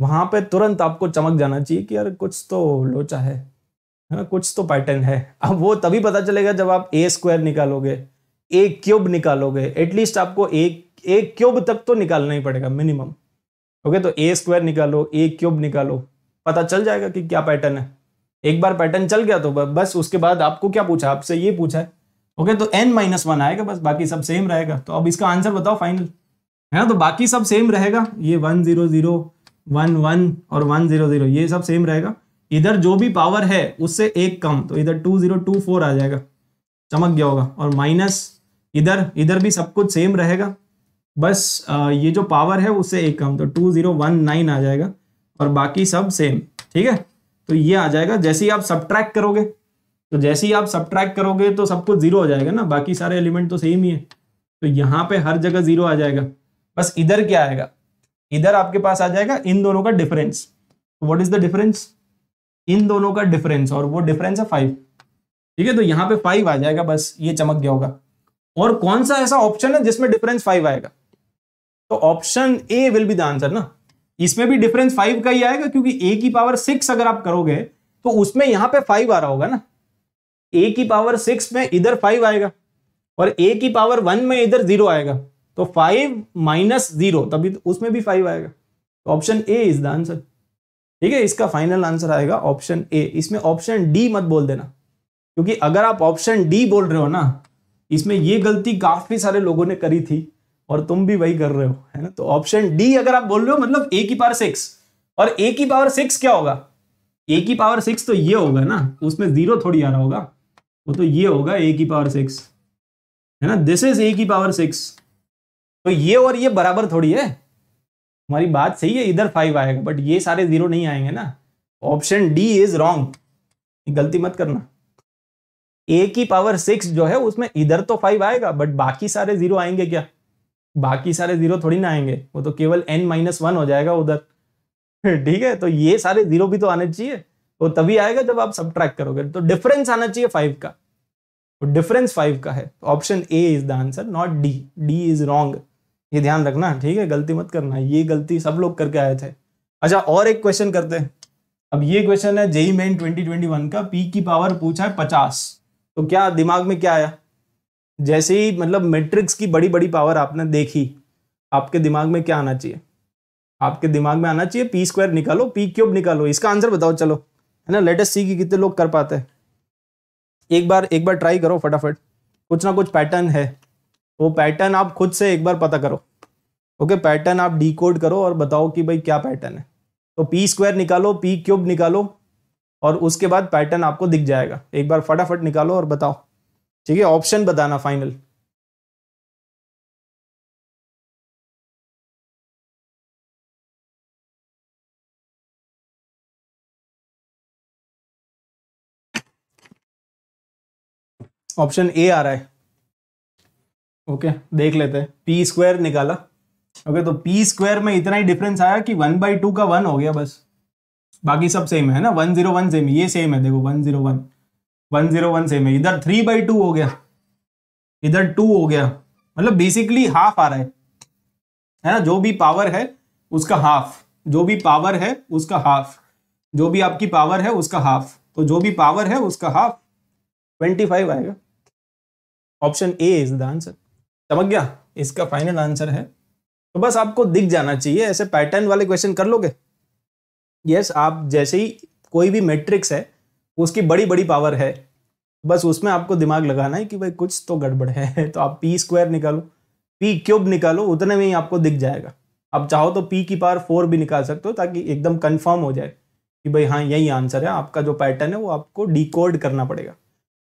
वहां पे तुरंत आपको चमक जाना चाहिए कि यार कुछ तो लोचा है है ना कुछ तो पैटर्न है अब वो तभी पता चलेगा जब आप ए स्क्वायर निकालोगे ए क्यूब निकालोगे एटलीस्ट आपको एक एक क्यूब तक तो निकालना ही पड़ेगा मिनिमम ओके तो ए स्क्वायर निकालो ए क्यूब निकालो पता चल जाएगा कि क्या पैटर्न है एक बार पैटर्न चल गया तो बस उसके बाद आपको क्या पूछा आपसे ये पूछा है ओके तो एन माइनस वन आएगा बस बाकी सब सेम रहेगा तो अब इसका आंसर बताओ फाइनल है ना तो बाकी सब सेम रहेगा ये one zero zero one one और वन जीरो जीरो ये सब सेम रहेगा इधर जो भी पावर है उससे एक कम तो इधर टू जीरो टू फोर आ जाएगा चमक गया होगा और माइनस इधर इधर भी सब कुछ सेम रहेगा बस ये जो पावर है उससे एक कम तो टू जीरो वन नाइन आ जाएगा और बाकी सब सेम ठीक है तो ये आ जाएगा जैसे ही आप सब करोगे तो जैसे ही आप सब करोगे तो सब कुछ जीरो हो जाएगा ना बाकी सारे एलिमेंट तो सेम ही है तो यहाँ पे हर जगह जीरो आ जाएगा बस इधर क्या आएगा इधर आपके पास आ जाएगा इन दोनों का difference what is the difference इन दोनों का डिफरेंस और वो डिफरेंस है फाइव ठीक है तो यहां पे फाइव आ जाएगा बस ये चमक गया होगा और कौन सा ऐसा ऑप्शन है जिसमें डिफरेंस फाइव आएगा तो option A will be the answer ना इसमें भी डिफरेंस फाइव का ही आएगा क्योंकि ए की पावर सिक्स अगर आप करोगे तो उसमें यहां पे फाइव आ रहा होगा ना ए की पावर सिक्स में इधर फाइव आएगा और ए की पावर वन में इधर जीरो आएगा तो फाइव माइनस जीरो तभी तो उसमें भी फाइव आएगा option A is the answer ठीक है इसका फाइनल आंसर आएगा ऑप्शन ए इसमें ऑप्शन डी मत बोल देना क्योंकि अगर आप ऑप्शन डी बोल रहे हो ना इसमें ये गलती काफी सारे लोगों ने करी थी और तुम भी वही कर रहे हो है ना तो ऑप्शन डी अगर आप बोल रहे हो मतलब ए की पावर सिक्स और ए की पावर सिक्स क्या होगा ए की पावर सिक्स तो ये होगा ना उसमें जीरो थोड़ी आ रहा होगा वो तो ये होगा ए की पावर सिक्स है ना दिस इज ए की पावर सिक्स तो ये और ये बराबर थोड़ी है हमारी बात सही है इधर फाइव आएगा बट ये सारे जीरो नहीं आएंगे ना ऑप्शन डी इज रॉन्ग गलती मत करना ए की पावर सिक्स जो है उसमें इधर तो फाइव आएगा बट बाकी सारे जीरो आएंगे क्या बाकी सारे जीरो थोड़ी ना आएंगे वो तो केवल एन माइनस वन हो जाएगा उधर <laughs> ठीक है तो ये सारे जीरो भी तो आने चाहिए वो तो तभी आएगा जब आप सब करोगे तो डिफरेंस आना चाहिए फाइव का तो डिफरेंस फाइव का है option A is the answer not D D is wrong ये ध्यान रखना ठीक है गलती मत करना ये गलती सब लोग करके आए थे अच्छा और एक क्वेश्चन करते हैं अब ये क्वेश्चन है जेई मेन 2021 का पी की पावर पूछा है पचास तो क्या दिमाग में क्या आया जैसे ही मतलब मैट्रिक्स की बड़ी बड़ी पावर आपने देखी आपके दिमाग में क्या आना चाहिए आपके दिमाग में आना चाहिए पी स्क्वायर निकालो पी क्यूब निकालो इसका आंसर बताओ चलो है ना लेटेस्ट सी की कितने लोग कर पाते हैं एक बार एक बार ट्राई करो फटाफट कुछ ना कुछ पैटर्न है वो पैटर्न आप खुद से एक बार पता करो ओके पैटर्न आप डी करो और बताओ कि भाई क्या पैटर्न है तो पी स्क्वायर निकालो पी क्यूब निकालो और उसके बाद पैटर्न आपको दिख जाएगा एक बार फटाफट निकालो और बताओ ठीक है ऑप्शन बताना फाइनल ऑप्शन ए आ रहा है ओके देख लेते हैं पी स्क्वायर निकाला ओके तो पी स्क्वायर में इतना ही डिफरेंस आया कि वन बाई टू का वन हो गया बस बाकी सब सेम है ना वन जीरो वन सेम ये सेम है देखो one zero one one zero one same है इधर थ्री बाई टू हो गया इधर टू हो गया मतलब बेसिकली हाफ आ रहा है है ना जो भी पावर है उसका हाफ जो भी पावर है उसका हाफ जो भी आपकी पावर है उसका हाफ तो जो भी पावर है उसका हाफ ट्वेंटी फाइव आएगा option A is the answer चमक गया इसका फाइनल आंसर है तो बस आपको दिख जाना चाहिए ऐसे पैटर्न वाले क्वेश्चन कर लोगे यस आप जैसे ही कोई भी मैट्रिक्स है उसकी बड़ी बड़ी पावर है बस उसमें आपको दिमाग लगाना है कि भाई कुछ तो गड़बड़ है <laughs> तो आप पी स्क्वायर निकालो पी क्यूब निकालो उतने में ही आपको दिख जाएगा आप चाहो तो पी की पावर फोर भी निकाल सकते हो ताकि एकदम कन्फर्म हो जाए कि भाई हाँ यही आंसर है आपका जो पैटर्न है वो आपको डिकोड करना पड़ेगा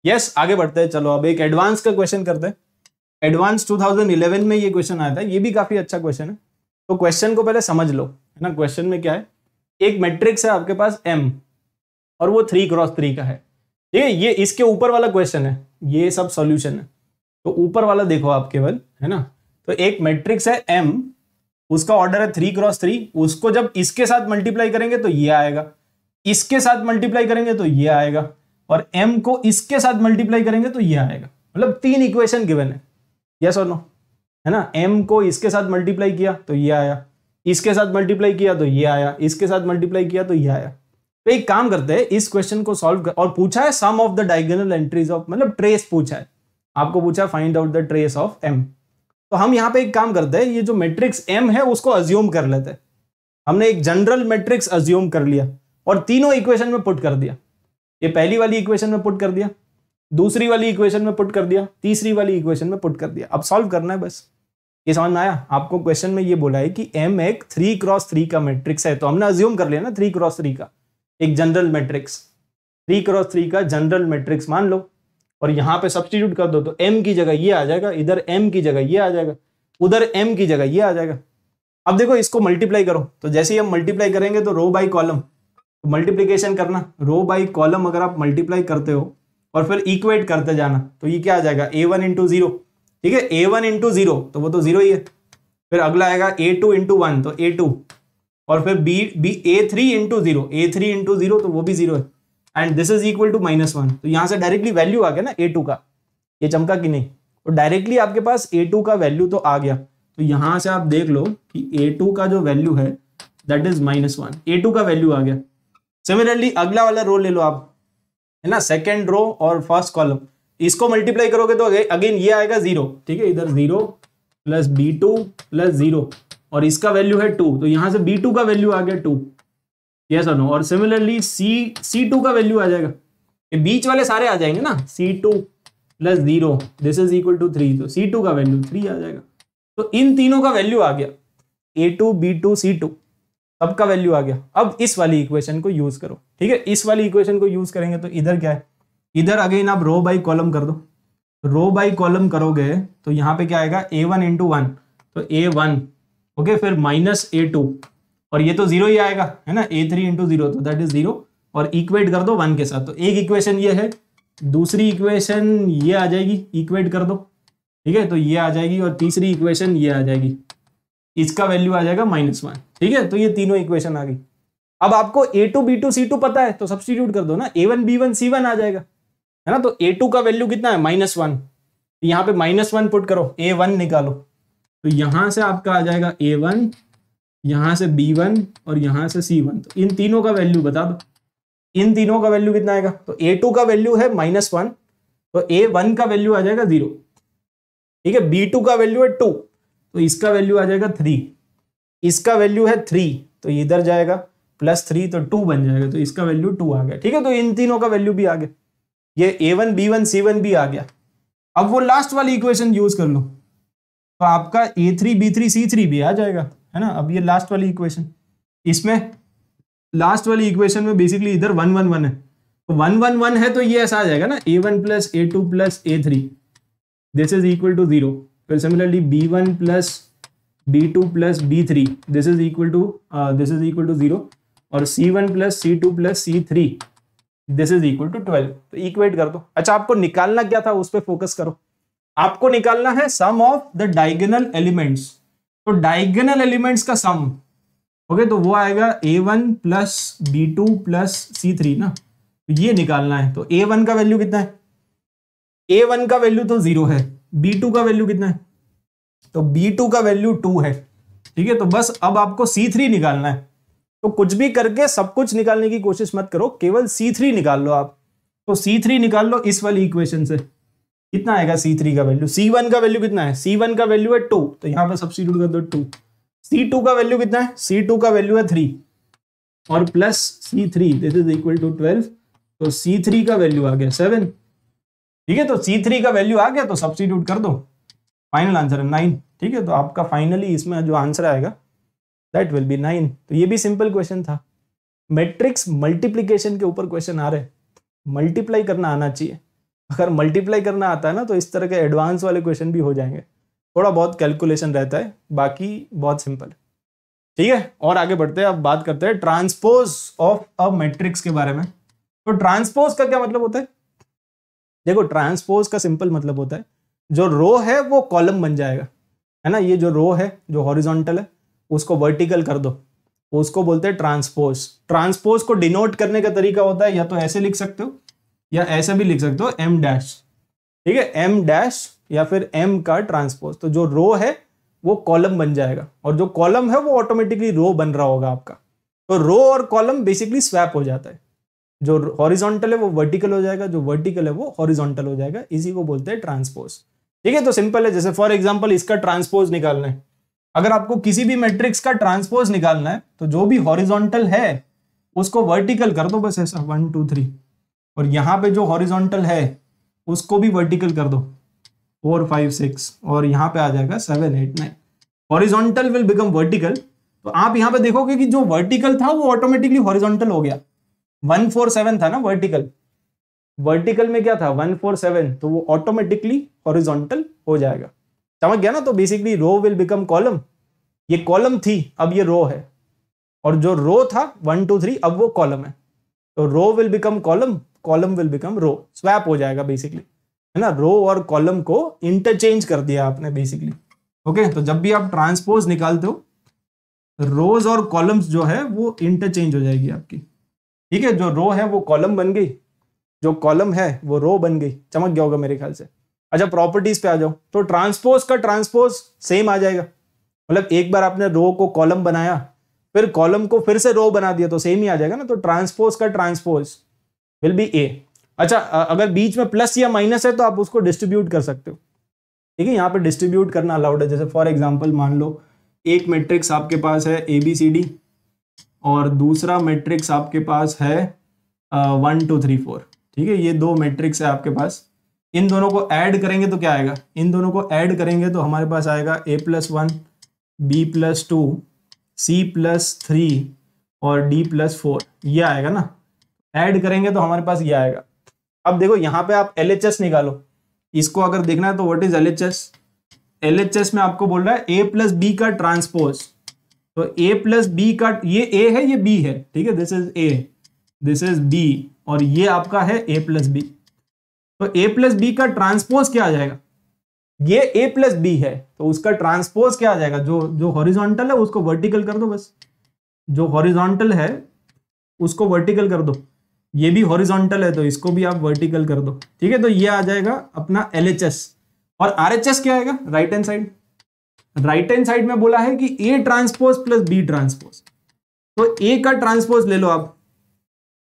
यस yes, आगे बढ़ते हैं चलो अब एक एडवांस का क्वेश्चन करते हैं एडवांस 2011 में ये क्वेश्चन आया था ये भी काफी अच्छा क्वेश्चन है तो क्वेश्चन को पहले समझ लो है ना क्वेश्चन में क्या है एक मैट्रिक्स है आपके पास एम और वो थ्री क्रॉस थ्री का है ठीक है ये इसके ऊपर वाला क्वेश्चन है ये सब सोल्यूशन है तो ऊपर वाला देखो आप केवल है ना तो एक मैट्रिक्स है एम उसका ऑर्डर है थ्री क्रॉस थ्री उसको जब इसके साथ मल्टीप्लाई करेंगे तो ये आएगा इसके साथ मल्टीप्लाई करेंगे तो ये आएगा और एम को इसके साथ मल्टीप्लाई करेंगे तो ये आएगा मतलब तीन इक्वेशन गिवन है यस और नो है ना एम को इसके साथ मल्टीप्लाई किया तो ये आया इसके साथ मल्टीप्लाई किया तो ये आया इसके साथ मल्टीप्लाई किया तो ये आया तो एक काम करते हैं इस क्वेश्चन को सॉल्व कर और पूछा है sum of the diagonal entries of मतलब ट्रेस पूछा है आपको पूछा find out the trace of M तो हम यहाँ पे एक काम करते हैं ये जो मैट्रिक्स एम है उसको अज्यूम कर लेते हैं हमने एक जनरल मैट्रिक्स अज्यूम कर लिया और तीनों इक्वेशन में पुट कर दिया ये पहली वाली इक्वेशन में पुट कर दिया दूसरी वाली इक्वेशन में पुट कर दिया तीसरी वाली इक्वेशन में पुट कर दिया अब सॉल्व करना है बस ये समझ में आया आपको क्वेश्चन में ये बोला है कि एम एक थ्री क्रॉस थ्री का मैट्रिक्स है तो हमने अज्यूम कर लिया ना थ्री क्रॉस थ्री का एक general matrix three cross three का जनरल मैट्रिक्स मान लो और यहाँ पे सब्सटीट्यूट कर दो तो एम की जगह ये आ जाएगा इधर एम की जगह ये आ जाएगा उधर एम की जगह ये आ जाएगा अब देखो इसको मल्टीप्लाई करो तो जैसे ही हम मल्टीप्लाई करेंगे तो रो बाई कॉलम मल्टीप्लीकेशन करना रो बाई कॉलम अगर आप मल्टीप्लाई करते हो और फिर इक्वेट करते जाना तो ये क्या आ जाएगा ए वन इंटू जीरो ठीक है ए वन इंटू जीरो तो वो तो जीरो ही है फिर अगला आएगा ए टू इंटू वन तो ए टू और फिर B B A three into zero A three into zero तो वो भी जीरो है and this is equal to minus one तो यहाँ से डायरेक्टली वैल्यू आ गया ना ए टू का ये चमका कि नहीं तो डायरेक्टली आपके पास ए टू का वैल्यू तो आ गया तो यहाँ से आप देख लो कि ए टू का जो वैल्यू है that is minus one A two का वैल्यू आ गया सिमिलरली अगला वाला रोल ले लो आप है ना सेकेंड रो और फर्स्ट कॉलम इसको मल्टीप्लाई करोगे तो अगेन ये आएगा जीरो ठीक है इधर zero plus B two plus zero और इसका वैल्यू है टू तो यहां से बी टू का वैल्यू आ गया टू ये और नो और सिमिलरली सी सी टू का वैल्यू आ जाएगा ये बीच वाले सारे आ जाएंगे ना C two plus zero this is equal to three तो सी टू का वैल्यू थ्री आ जाएगा तो इन तीनों का वैल्यू आ गया A two B two C two अब का वैल्यू आ गया अब इस वाली इक्वेशन को यूज करो ठीक है इस वाली इक्वेशन को यूज करेंगे तो इधर क्या है इधर अगेन आप रो बाई कॉलम कर दो रो बाई कॉलम करोगे तो यहाँ पे क्या आएगा ए वन इंटू वन तो ए वन ओके फिर माइनस ए टू और ये तो जीरो ही आएगा है ना ए थ्री इंटू जीरो तो दैट इज जीरो और इक्वेट कर दो वन के साथ तो एक इक्वेशन ये है दूसरी इक्वेशन ये आ जाएगी इक्वेट कर दो ठीक है तो ये आ जाएगी और तीसरी इक्वेशन ये आ जाएगी इसका वैल्यू आ जाएगा माइनस वन ठीक है तो ये तीनों इक्वेशन आ गई अब आपको A two B two C two पता है तो सब्सटीट्यूट कर दो ना ए one B one C one आ जाएगा है ना तो ए टू का वैल्यू कितना है माइनस वन यहां पर माइनस वन पुट करो ए वन निकालो तो यहां से आपका आ जाएगा ए वन यहां से बी वन और यहां से सी वन तो इन तीनों का वैल्यू बता दो इन तीनों का वैल्यू कितना आएगा तो ए टू का वैल्यू है माइनस वन तो ए वन का वैल्यू आ जाएगा जीरो ठीक है बी टू का वैल्यू है टू तो इसका वैल्यू आ जाएगा थ्री इसका वैल्यू है थ्री तो इधर जाएगा प्लस थ्री तो टू बन जाएगा तो इसका वैल्यू टू आ गया ठीक है तो इन तीनों का वैल्यू भी आ गया ये ए one B one C one भी आ गया अब वो लास्ट वाली इक्वेशन यूज कर लो तो आपका A three B three C three भी आ जाएगा है ना अब ये लास्ट वाली इक्वेशन इसमें लास्ट वाली इक्वेशन में बेसिकली इधर वन वन वन है तो वन वन वन है तो ये ऐसा आ जाएगा ना ए one plus A two plus A three this is equal to zero फिर similarly B one plus B two plus B three this is equal to this is equal to zero और C one plus C two plus C three this is equal to twelve तो equate कर दो अच्छा आपको निकालना क्या था उस पर फोकस करो आपको निकालना है sum of the diagonal elements तो डायगोनल एलिमेंट्स का सम ओके तो वो आएगा ए one plus B two plus C three ना तो ये निकालना है तो ए वन का वैल्यू कितना है ए वन का वैल्यू तो जीरो है बी टू का वैल्यू कितना है तो B2 का वैल्यू टू है ठीक है तो बस अब आपको C3 निकालना है तो कुछ भी करके सब कुछ निकालने की कोशिश मत करो केवल C3 निकाल लो आप तो C3 निकाल लो इस वाली इक्वेशन से कितना आएगा C3 का वैल्यू C1 का वैल्यू कितना है C1 का वैल्यू है टू तो यहां पर सब्सिट्यूट कर दो टू C2 का वैल्यू कितना है C2 का वैल्यू है थ्री और plus C three this is equal to twelve तो सी थ्री का वैल्यू आ गया सेवन ठीक है तो सी थ्री का वैल्यू आ गया तो सब्सिट्यूट कर दो फाइनल आंसर है नाइन ठीक है तो आपका फाइनली इसमें जो आंसर आएगा दैट विल बी नाइन तो ये भी सिंपल क्वेश्चन था मैट्रिक्स मल्टीप्लीकेशन के ऊपर क्वेश्चन आ रहे मल्टीप्लाई करना आना चाहिए अगर मल्टीप्लाई करना आता है ना तो इस तरह के एडवांस वाले क्वेश्चन भी हो जाएंगे थोड़ा बहुत कैलकुलेशन रहता है बाकी बहुत सिंपल ठीक है और आगे बढ़ते हैं अब बात करते हैं ट्रांसपोज ऑफ अ मैट्रिक्स के बारे में तो ट्रांसपोज का क्या मतलब होता है देखो ट्रांसपोज का सिंपल मतलब होता है जो रो है वो कॉलम बन जाएगा है ना ये जो रो है जो हॉरिजॉन्टल है उसको वर्टिकल कर दो उसको बोलते हैं ट्रांसपोज ट्रांसपोज को डिनोट करने का तरीका होता है या तो ऐसे लिख सकते हो या ऐसे भी लिख सकते हो एम डैश ठीक है एम डैश या फिर एम का ट्रांसपोज तो जो रो है वो कॉलम बन जाएगा और जो कॉलम है वो ऑटोमेटिकली रो बन रहा होगा आपका तो रो और कॉलम बेसिकली स्वैप हो जाता है जो हॉरिजॉन्टल है वो वर्टिकल हो जाएगा जो वर्टिकल है वो हॉरिजॉन्टल हो जाएगा इसी को बोलते हैं ट्रांसपोज ठीक है तो सिंपल है जैसे फॉर एग्जाम्पल इसका ट्रांसपोज निकालना है अगर आपको किसी भी मैट्रिक्स का ट्रांसपोज निकालना है तो जो भी हॉरिजॉन्टल है उसको वर्टिकल कर दो बस ऐसा वन टू थ्री और यहाँ पे जो हॉरिजॉन्टल है उसको भी वर्टिकल कर दो फोर फाइव सिक्स और यहाँ पे आ जाएगा seven eight nine horizontal will become vertical तो आप यहाँ पे देखोगे कि जो वर्टिकल था वो ऑटोमेटिकली हॉरिजॉन्टल हो गया वन फोर सेवन था ना वर्टिकल वर्टिकल में क्या था 147 तो वो ऑटोमेटिकली हॉरिजॉन्टल हो जाएगा चमक गया ना तो basically row will become column ये कॉलम थी अब ये रो है और जो रो था वन टू थ्री अब वो कॉलम है तो row will become column column will become row swap हो जाएगा बेसिकली है ना रो और कॉलम को इंटरचेंज कर दिया आपने बेसिकली ओके तो जब भी आप ट्रांसपोज निकालते हो रोज और कॉलम्स जो है वो इंटरचेंज हो जाएगी आपकी ठीक है जो रो है वो कॉलम बन गई जो कॉलम है वो रो बन गई चमक गया होगा मेरे ख्याल से अच्छा प्रॉपर्टीज पे आ जाओ तो ट्रांसपोज का ट्रांसपोज सेम आ जाएगा मतलब एक बार आपने रो को कॉलम बनाया फिर कॉलम को फिर से रो बना दिया तो सेम ही आ जाएगा ना तो ट्रांसपोज का ट्रांसपोज विल बी ए अच्छा अगर बीच में प्लस या माइनस है तो आप उसको डिस्ट्रीब्यूट कर सकते हो ठीक है यहाँ पे डिस्ट्रीब्यूट करना अलाउड है जैसे फॉर एग्जाम्पल मान लो एक मैट्रिक्स आपके पास है ए बी सी डी और दूसरा मैट्रिक्स आपके पास है वन टू थ्री फोर ठीक है ये दो मैट्रिक्स है आपके पास इन दोनों को ऐड करेंगे तो क्या आएगा इन दोनों को ऐड करेंगे तो हमारे पास आएगा A plus one B plus two C plus three और डी प्लस फोर यह आएगा ना ऐड करेंगे तो हमारे पास ये आएगा अब देखो यहाँ पे आप एल निकालो इसको अगर देखना है तो व्हाट इज एल एच में आपको बोल रहा है ए प्लस बी का ट्रांसपोज तो ए प्लस बी का ये ए है ये बी है ठीक है this is A this is B और ये आपका है ए प्लस बी तो ए प्लस बी का ट्रांसपोज क्या आ जाएगा ये ए प्लस बी है तो उसका ट्रांसपोज क्या आ जाएगा जो जो हॉरिजॉन्टल है उसको वर्टिकल कर दो बस जो हॉरिजॉन्टल है उसको वर्टिकल कर दो ये भी हॉरिजॉन्टल है तो इसको भी आप वर्टिकल कर दो ठीक है तो ये आ जाएगा अपना एल और आर क्या आएगा right hand side right hand side में बोला है कि A transpose plus B transpose तो ए का ट्रांसपोज ले लो आप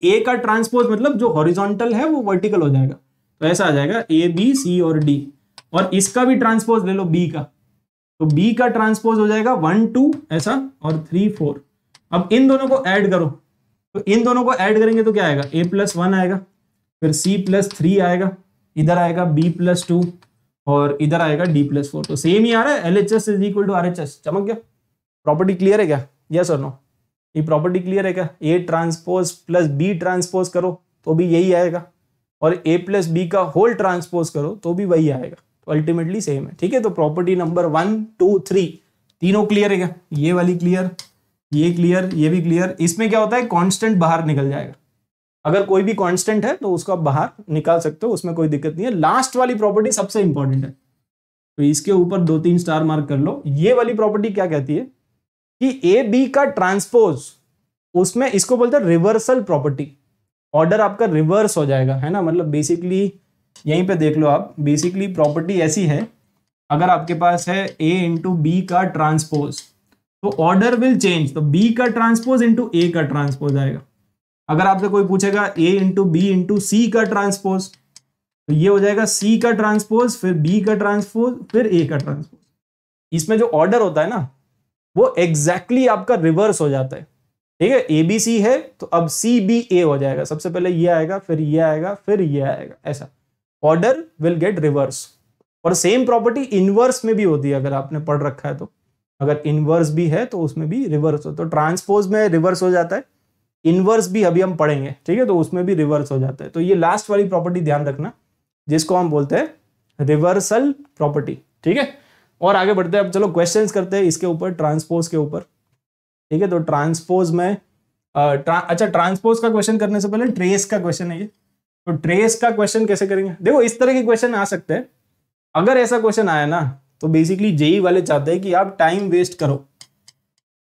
ए का ट्रांसपोज मतलब जो हॉरिजॉन्टल है वो वर्टिकल हो जाएगा तो ऐसा आ जाएगा ए बी सी और डी और इसका भी ट्रांसपोज ले लो बी का तो बी का ट्रांसपोज हो जाएगा वन टू ऐसा और थ्री फोर अब इन दोनों को ऐड करो तो इन दोनों को ऐड करेंगे तो क्या आएगा ए प्लस वन आएगा फिर सी प्लस थ्री आएगा इधर आएगा बी प्लस टू और इधर आएगा डी प्लस फोर तो सेम ही आ रहा है L H S is equal to R H S चमक गया प्रॉपर्टी क्लियर है क्या यस और नो ये प्रॉपर्टी क्लियर है क्या A transpose plus B transpose करो तो भी यही आएगा और ए प्लस बी का होल ट्रांसपोज करो तो भी वही आएगा तो अल्टीमेटली सेम है ठीक है तो property number one two three तीनों क्लियर है क्या ये वाली क्लियर ये क्लियर ये भी क्लियर इसमें क्या होता है कॉन्स्टेंट बाहर निकल जाएगा अगर कोई भी कॉन्स्टेंट है तो उसको आप बाहर निकाल सकते हो उसमें कोई दिक्कत नहीं है लास्ट वाली प्रॉपर्टी सबसे इंपॉर्टेंट है तो इसके ऊपर दो तीन स्टार मार्क कर लो ये वाली प्रॉपर्टी क्या कहती है कि ए बी का ट्रांसपोज उसमें इसको बोलते हैं रिवर्सल प्रॉपर्टी ऑर्डर आपका रिवर्स हो जाएगा है ना मतलब बेसिकली यहीं पे देख लो आप बेसिकली प्रॉपर्टी ऐसी है अगर आपके पास है ए इंटू बी का ट्रांसपोज तो ऑर्डर विल चेंज तो बी का ट्रांसपोज इंटू ए का ट्रांसपोज आएगा अगर आपसे कोई पूछेगा A into B into C का ट्रांसपोज तो ये हो जाएगा सी का ट्रांसपोज फिर बी का ट्रांसपोज फिर ए का ट्रांसपोज इसमें जो ऑर्डर होता है ना वो एग्जैक्टली exactly आपका रिवर्स हो जाता है ठीक है ए बी सी है तो अब सी बी ए हो जाएगा सबसे पहले ये आएगा फिर ये आएगा फिर ये आएगा ऐसा ऑर्डर विल गेट रिवर्स और सेम प्रॉपर्टी इनवर्स में भी होती है अगर आपने पढ़ रखा है तो अगर इनवर्स भी है तो उसमें भी रिवर्स हो तो ट्रांसपोज में रिवर्स हो जाता है इनवर्स भी अभी हम पढ़ेंगे ठीक है तो उसमें भी रिवर्स हो जाता है तो ये लास्ट वाली प्रॉपर्टी ध्यान रखना जिसको हम बोलते हैं रिवर्सल प्रॉपर्टी ठीक है और आगे बढ़ते हैं अब चलो क्वेश्चंस करते हैं इसके ऊपर ट्रांसपोज के ऊपर ठीक है तो ट्रांसपोज में आ, ट्रा, अच्छा ट्रांसपोज का क्वेश्चन करने से पहले ट्रेस का क्वेश्चन है ये तो ट्रेस का क्वेश्चन कैसे करेंगे देखो इस तरह के क्वेश्चन आ सकते हैं अगर ऐसा क्वेश्चन आया ना तो बेसिकली जेई वाले चाहते हैं कि आप टाइम वेस्ट करो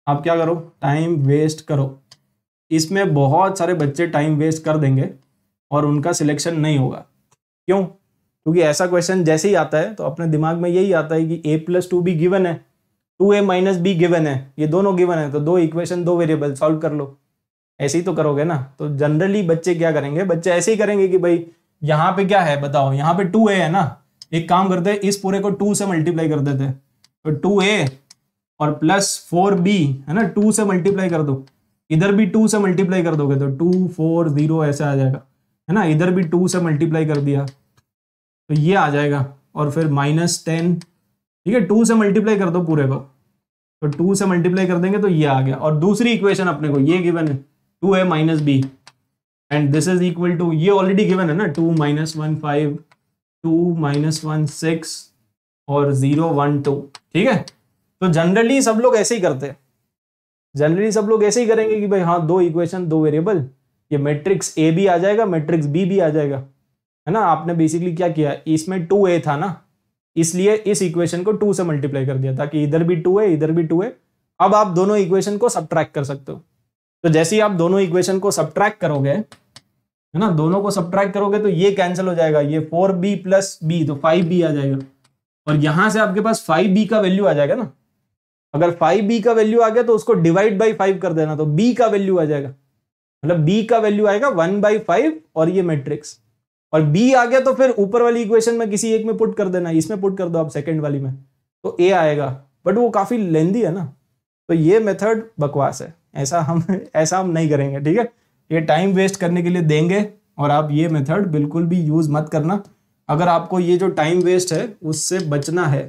आप क्या करो टाइम वेस्ट करो इसमें बहुत सारे बच्चे टाइम वेस्ट कर देंगे और उनका सिलेक्शन नहीं होगा क्यों क्योंकि ऐसा क्वेश्चन जैसे ही आता है तो अपने दिमाग में यही आता है कि A plus two B given है two A minus B given है ये दोनों गिवन है तो दो इक्वेशन दो वेरिएबल सॉल्व कर लो ऐसे ही तो करोगे ना तो जनरली बच्चे क्या करेंगे बच्चे ऐसे ही करेंगे कि भाई यहाँ पे क्या है बताओ यहाँ पे टू ए है ना एक काम करते हैं इस पूरे को टू से मल्टीप्लाई कर देते तो टू ए और प्लस फोर बी है ना टू से मल्टीप्लाई कर दो इधर भी टू से मल्टीप्लाई कर दोगे तो टू फोर जीरो ऐसे आ जाएगा है ना इधर भी टू से मल्टीप्लाई कर दिया तो ये आ जाएगा और फिर माइनस टेन ठीक है टू से मल्टीप्लाई कर दो पूरे को तो टू से मल्टीप्लाई कर देंगे तो ये आ गया और दूसरी इक्वेशन अपने को ये गिवन है टू है minus B and this is equal to ये ऑलरेडी गिवन है ना two minus one five two minus one six और जीरो वन टू ठीक है तो जनरली सब लोग ऐसे ही करते हैं जनरली सब लोग ऐसे ही करेंगे कि भाई हाँ दो इक्वेशन दो वेरिएबल ये मैट्रिक्स ए भी आ जाएगा मैट्रिक्स बी भी आ जाएगा है ना आपने बेसिकली क्या किया इसमें टू ए था ना इसलिए इस इक्वेशन को टू से मल्टीप्लाई कर दिया ताकि इधर भी टू है इधर भी टू है अब आप दोनों इक्वेशन को सब कर सकते हो तो जैसे ही आप दोनों इक्वेशन को सब करोगे है ना दोनों को सब करोगे तो ये कैंसिल हो जाएगा ये फोर बी प्लस बी तो फाइव बी आ जाएगा और यहां से आपके पास फाइव बी का वैल्यू आ जाएगा ना अगर फाइव बी का वैल्यू आ गया तो उसको डिवाइड बाई फाइव कर देना तो बी का वैल्यू आ जाएगा मतलब बी का वैल्यू आएगा वन बाई फाइव और ये मेट्रिक्स और बी आ गया तो फिर ऊपर वाली इक्वेशन में किसी एक में पुट कर देना इसमें पुट कर दो आप सेकेंड वाली में तो ए आएगा बट वो काफ़ी लेंदी है ना तो ये मेथड बकवास है ऐसा हम ऐसा हम नहीं करेंगे ठीक है ये टाइम वेस्ट करने के लिए देंगे और आप ये मेथड बिल्कुल भी यूज़ मत करना अगर आपको ये जो टाइम वेस्ट है उससे बचना है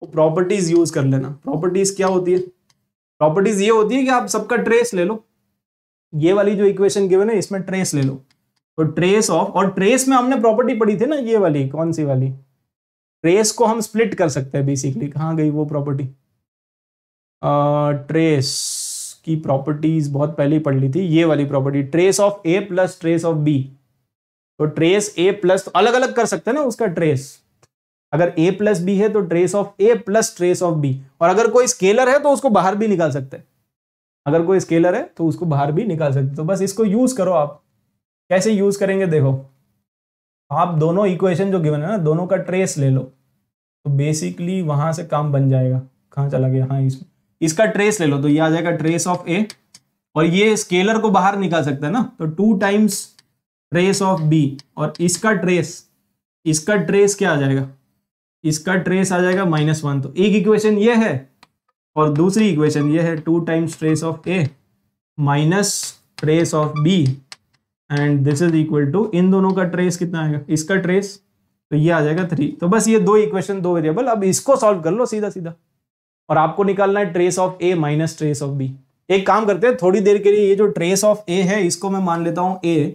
तो प्रॉपर्टीज़ यूज़ कर लेना प्रॉपर्टीज़ क्या होती है प्रॉपर्टीज़ ये होती है कि आप सबका ट्रेस ले लो ये वाली जो इक्वेशन गिवन है इसमें ट्रेस ले लो तो ट्रेस ऑफ और ट्रेस में हमने प्रॉपर्टी पढ़ी थी ना ये वाली कौन सी वाली ट्रेस को हम स्प्लिट कर सकते हैं बेसिकली कहाँ गई वो प्रॉपर्टी ट्रेस की प्रॉपर्टीज बहुत पहले ही पढ़ ली थी ये वाली property trace of A plus trace of B तो ट्रेस ए प्लस अलग अलग कर सकते हैं ना उसका ट्रेस अगर ए प्लस बी है तो trace of A plus trace of B और अगर कोई स्केलर है तो उसको बाहर भी निकाल सकते हैं अगर कोई स्केलर है तो उसको बाहर भी निकाल सकते तो बस इसको यूज करो आप कैसे यूज करेंगे देखो आप दोनों इक्वेशन जो गिवन है ना दोनों का ट्रेस ले लो तो बेसिकली वहां से काम बन जाएगा कहाँ चला गया हाँ इसमें इसका ट्रेस ले लो तो ये आ जाएगा ट्रेस ऑफ ए और ये स्केलर को बाहर निकाल सकता है ना तो two times trace of B और इसका ट्रेस इसका ट्रेस क्या आ जाएगा इसका ट्रेस आ जाएगा माइनस वन तो एक इक्वेशन ये है और दूसरी इक्वेशन ये है two times trace of A minus trace of B and this is equal to इन दोनों का ट्रेस कितना आएगा इसका ट्रेस तो ये आ जाएगा थ्री तो बस ये दो इक्वेशन दो वेरिएबल अब इसको सॉल्व कर लो सीधा सीधा और आपको निकालना है trace of A minus trace of B एक काम करते हैं थोड़ी देर के लिए ये जो ट्रेस ऑफ ए है इसको मैं मान लेता हूँ ए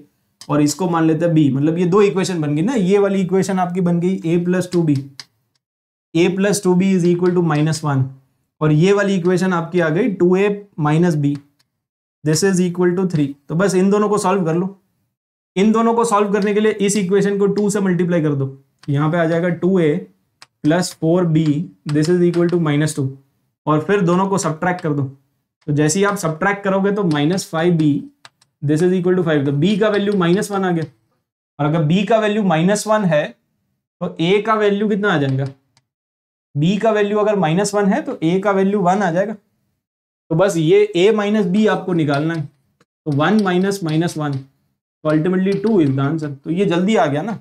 और इसको मान लेते हैं बी मतलब ये दो इक्वेशन बन गई ना ये वाली इक्वेशन आपकी बन गई A plus two B A plus two B is equal to minus one और ये वाली इक्वेशन आपकी आ गई two A minus B this is equal to three तो बस इन दोनों को सॉल्व कर लो इन दोनों को सॉल्व करने के लिए इस इक्वेशन को टू से मल्टीप्लाई कर दो यहां पे आ जाएगा two A plus four B this is equal to minus two और फिर दोनों को सब्ट्रैक्ट कर दो तो जैसे ही आप सब्ट्रैक्ट करोगे तो minus five B this is equal to five तो बी का वैल्यू माइनस वन आ गया और अगर बी का वैल्यू माइनस वन है तो ए का वैल्यू कितना आ जाएगा बी का वैल्यू अगर माइनस वन है तो ए का वैल्यू वन आ जाएगा तो बस ये ए माइनस बी आपको निकालना है तो वन माइनस माइनस वन तो ultimately two is the answer तो ये जल्दी आ गया ना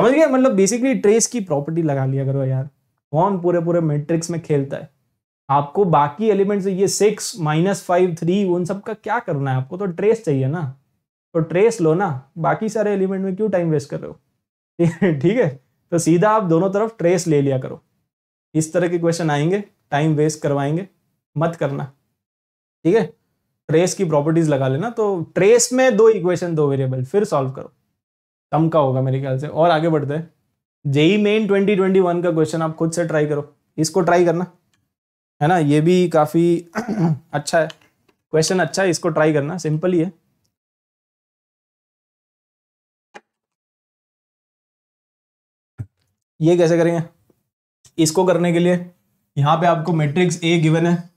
समझ गया मतलब बेसिकली ट्रेस की प्रॉपर्टी लगा लिया करो यार कौन पूरे पूरे मैट्रिक्स में खेलता है आपको बाकी एलिमेंट्स ये सिक्स माइनस फाइव थ्री उन सब का क्या करना है आपको तो ट्रेस चाहिए ना तो ट्रेस लो ना बाकी सारे एलिमेंट में क्यों टाइम वेस्ट कर रहे हो <laughs> ठीक है तो सीधा आप दोनों तरफ ट्रेस ले लिया करो इस तरह के क्वेश्चन आएंगे टाइम वेस्ट करवाएंगे मत करना ठीक है ट्रेस की प्रॉपर्टीज लगा लेना तो ट्रेस में दो इक्वेशन दो वेरिएबल फिर सॉल्व करो कम का होगा मेरे ख्याल से और आगे बढ़ते हैं जेई मेन 2021 का क्वेश्चन आप खुद से ट्राई करो इसको ट्राई करना है ना ये भी काफ़ी <clears throat> अच्छा है क्वेश्चन अच्छा है इसको ट्राई करना सिंपल ही है ये कैसे करेंगे इसको करने के लिए यहाँ पे आपको मैट्रिक्स ए गिवन है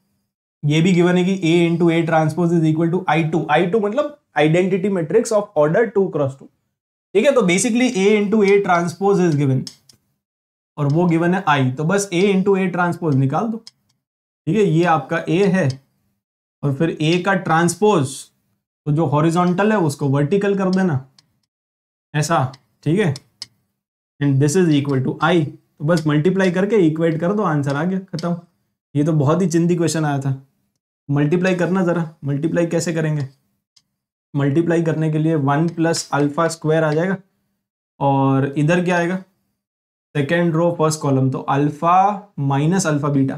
ये भी गिवन है कि A into A transpose is equal to I two I two मतलब identity matrix of order two cross two ठीक है तो basically A into A transpose is given और वो गिवन है आई तो बस ए इंटू ए ट्रांसपोज निकाल दो ठीक है ये आपका ए है और फिर ए का ट्रांसपोज तो जो हॉरिजॉन्टल है उसको वर्टिकल कर देना ऐसा ठीक है and this is equal to I तो बस मल्टीप्लाई करके इक्वेट कर दो आंसर आ गया खत्म ये तो बहुत ही चिंदी क्वेश्चन आया था मल्टीप्लाई करना ज़रा मल्टीप्लाई कैसे करेंगे मल्टीप्लाई करने के लिए वन प्लस अल्फ़ा स्क्वायर आ जाएगा और इधर क्या आएगा सेकेंड रो फर्स्ट कॉलम तो alpha minus alpha beta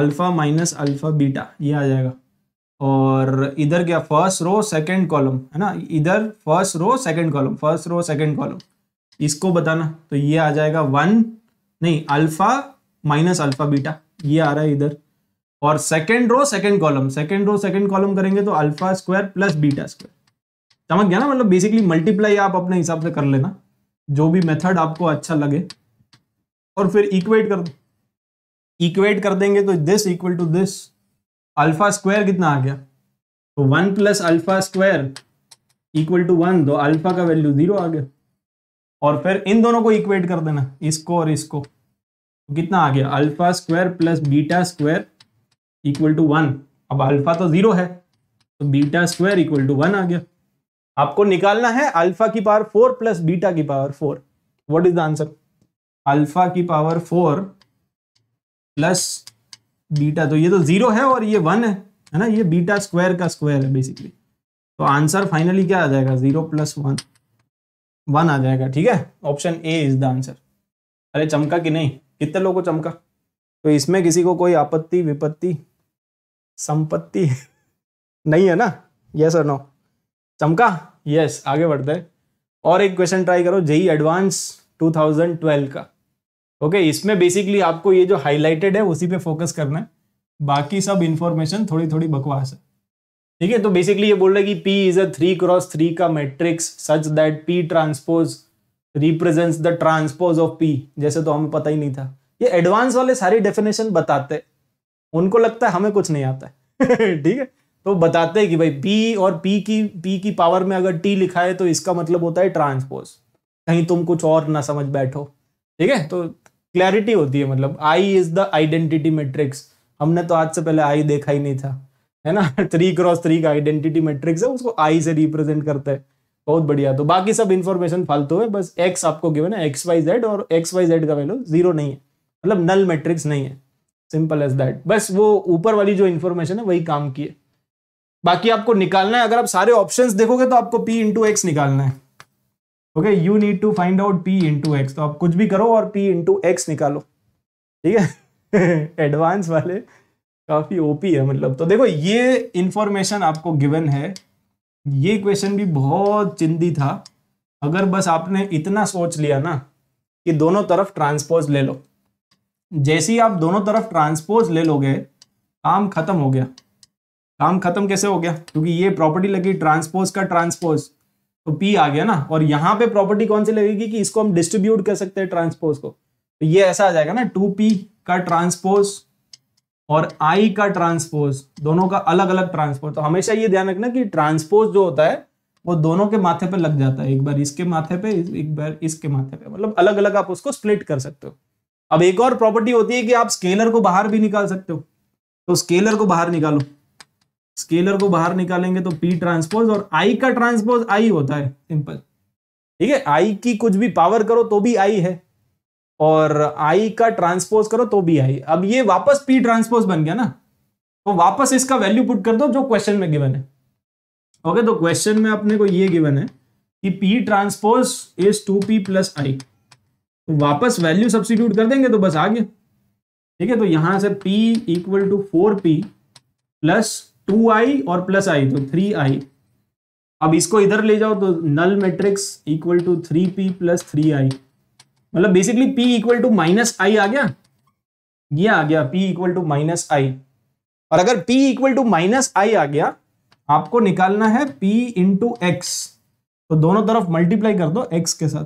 alpha minus alpha beta ये आ जाएगा और इधर क्या फर्स्ट रो सेकेंड कॉलम है ना इधर first row second column first row second column इसको बताना तो ये आ जाएगा वन नहीं अल्फ़ा माइनस अल्फ़ा बीटा ये आ रहा है इधर और second row second column second row second column करेंगे तो alpha square plus beta square समझ गया ना मतलब बेसिकली मल्टीप्लाई आप अपने हिसाब से कर लेना जो भी मेथड आपको अच्छा लगे और फिर इक्वेट कर दो इक्वेट कर देंगे तो this equal to this alpha square कितना आ गया तो one plus alpha square equal to one तो अल्फा का वैल्यू जीरो आ गया और फिर इन दोनों को इक्वेट कर देना इसको और इसको तो कितना आ गया alpha square plus beta square equal to one अब अल्फा तो जीरो है तो beta square equal to one आ गया आपको निकालना है अल्फा की पावर फोर प्लस बीटा की power four what is the answer alpha की पावर फोर प्लस बीटा तो ये तो जीरो है और ये वन है है ना ये बीटा स्क्वायर का स्क्वायर है बेसिकली तो आंसर फाइनली क्या आ जाएगा जीरो प्लस वन वन आ जाएगा ठीक है option A is the answer अरे चमका कि नहीं कितने लोगों को चमका तो इसमें किसी को कोई आपत्ति विपत्ति संपत्ति <laughs> नहीं है ना यस और नो चमका यस आगे बढ़ते हैं और एक क्वेश्चन ट्राई करो जेई एडवांस 2012 का ओके okay, इसमें बेसिकली आपको ये जो हाईलाइटेड है उसी पे फोकस करना है बाकी सब इन्फॉर्मेशन थोड़ी थोड़ी बकवास है ठीक है तो बेसिकली ये बोल रहे हैं कि P is a three cross three का matrix such that P transpose represents the transpose of P जैसे तो हमें पता ही नहीं था ये एडवांस वाले सारी डेफिनेशन बताते हैं उनको लगता है हमें कुछ नहीं आता है <laughs> ठीक है तो बताते हैं कि भाई बी और पी की पी की पावर में अगर टी लिखा है तो इसका मतलब होता है ट्रांसपोज कहीं तुम कुछ और ना समझ बैठो ठीक है तो क्लैरिटी होती है मतलब I is the identity matrix हमने तो आज से पहले आई देखा ही नहीं था है ना थ्री क्रॉस थ्री का आइडेंटिटी मैट्रिक्स है उसको आई से रिप्रेजेंट करता है बहुत बढ़िया तो बाकी सब इन्फॉर्मेशन फालतू है बस एक्स आपको गिवन है एक्स वाई जेड और एक्स वाई जेड का वैल्यू जीरो नहीं है मतलब नल मैट्रिक्स नहीं है सिंपल एज दैट बस वो ऊपर वाली जो इन्फॉर्मेशन है वही काम की है बाकी आपको निकालना है अगर आप सारे ऑप्शंस देखोगे तो आपको पी इंटू एक्स निकालना है okay you need to find out P into X तो आप कुछ भी करो और पी इंटू एक्स निकालो ठीक है एडवांस <laughs> वाले काफी ओपी है मतलब तो देखो ये इंफॉर्मेशन आपको गिवन है ये क्वेश्चन भी बहुत चिंदी था अगर बस आपने इतना सोच लिया ना कि दोनों तरफ ट्रांसपोज ले लो जैसे ही आप दोनों तरफ ट्रांसपोज ले लोगे काम खत्म हो गया काम खत्म कैसे हो गया क्योंकि ये प्रॉपर्टी लगी ट्रांसपोज का ट्रांसपोज तो पी आ गया ना और यहां पे प्रॉपर्टी कौन सी लगेगी कि इसको हम डिस्ट्रीब्यूट कर सकते हैं ट्रांसपोज को तो ये ऐसा आ जाएगा ना टू पी का ट्रांसपोज और आई का ट्रांसपोज दोनों का अलग अलग ट्रांसपोज तो हमेशा ये ध्यान रखना कि ट्रांसपोज जो होता है वो दोनों के माथे पे लग जाता है एक बार इसके माथे पे एक बार इसके माथे पे मतलब अलग अलग आप उसको स्प्लिट कर सकते हो अब एक और प्रॉपर्टी होती है कि आप स्केलर को बाहर भी निकाल सकते हो तो स्केलर को बाहर निकालो स्केलर को बाहर निकालेंगे तो पी ट्रांसपोज और आई का ट्रांसपोज आई होता है सिंपल ठीक है आई की कुछ भी पावर करो तो भी आई है और आई का ट्रांसपोज करो तो भी आई अब ये वापस पी ट्रांसपोज बन गया ना तो वापस इसका वैल्यू पुट कर दो जो क्वेश्चन में गिवन है ओके तो क्वेश्चन में अपने को ये गिवन है कि P transpose is two P plus I वापस वैल्यू सब्सिट्यूट कर देंगे तो बस आ गया ठीक है तो यहां से P equal to four P plus two I और प्लस आई तो थ्री आई अब इसको इधर ले जाओ तो null matrix equal to three P plus three I मतलब basically P equal to minus I आ गया ये आ गया P equal to minus I और अगर P equal to minus I आ गया आपको निकालना है पी इंटू एक्स तो दोनों तरफ मल्टीप्लाई कर दो एक्स के साथ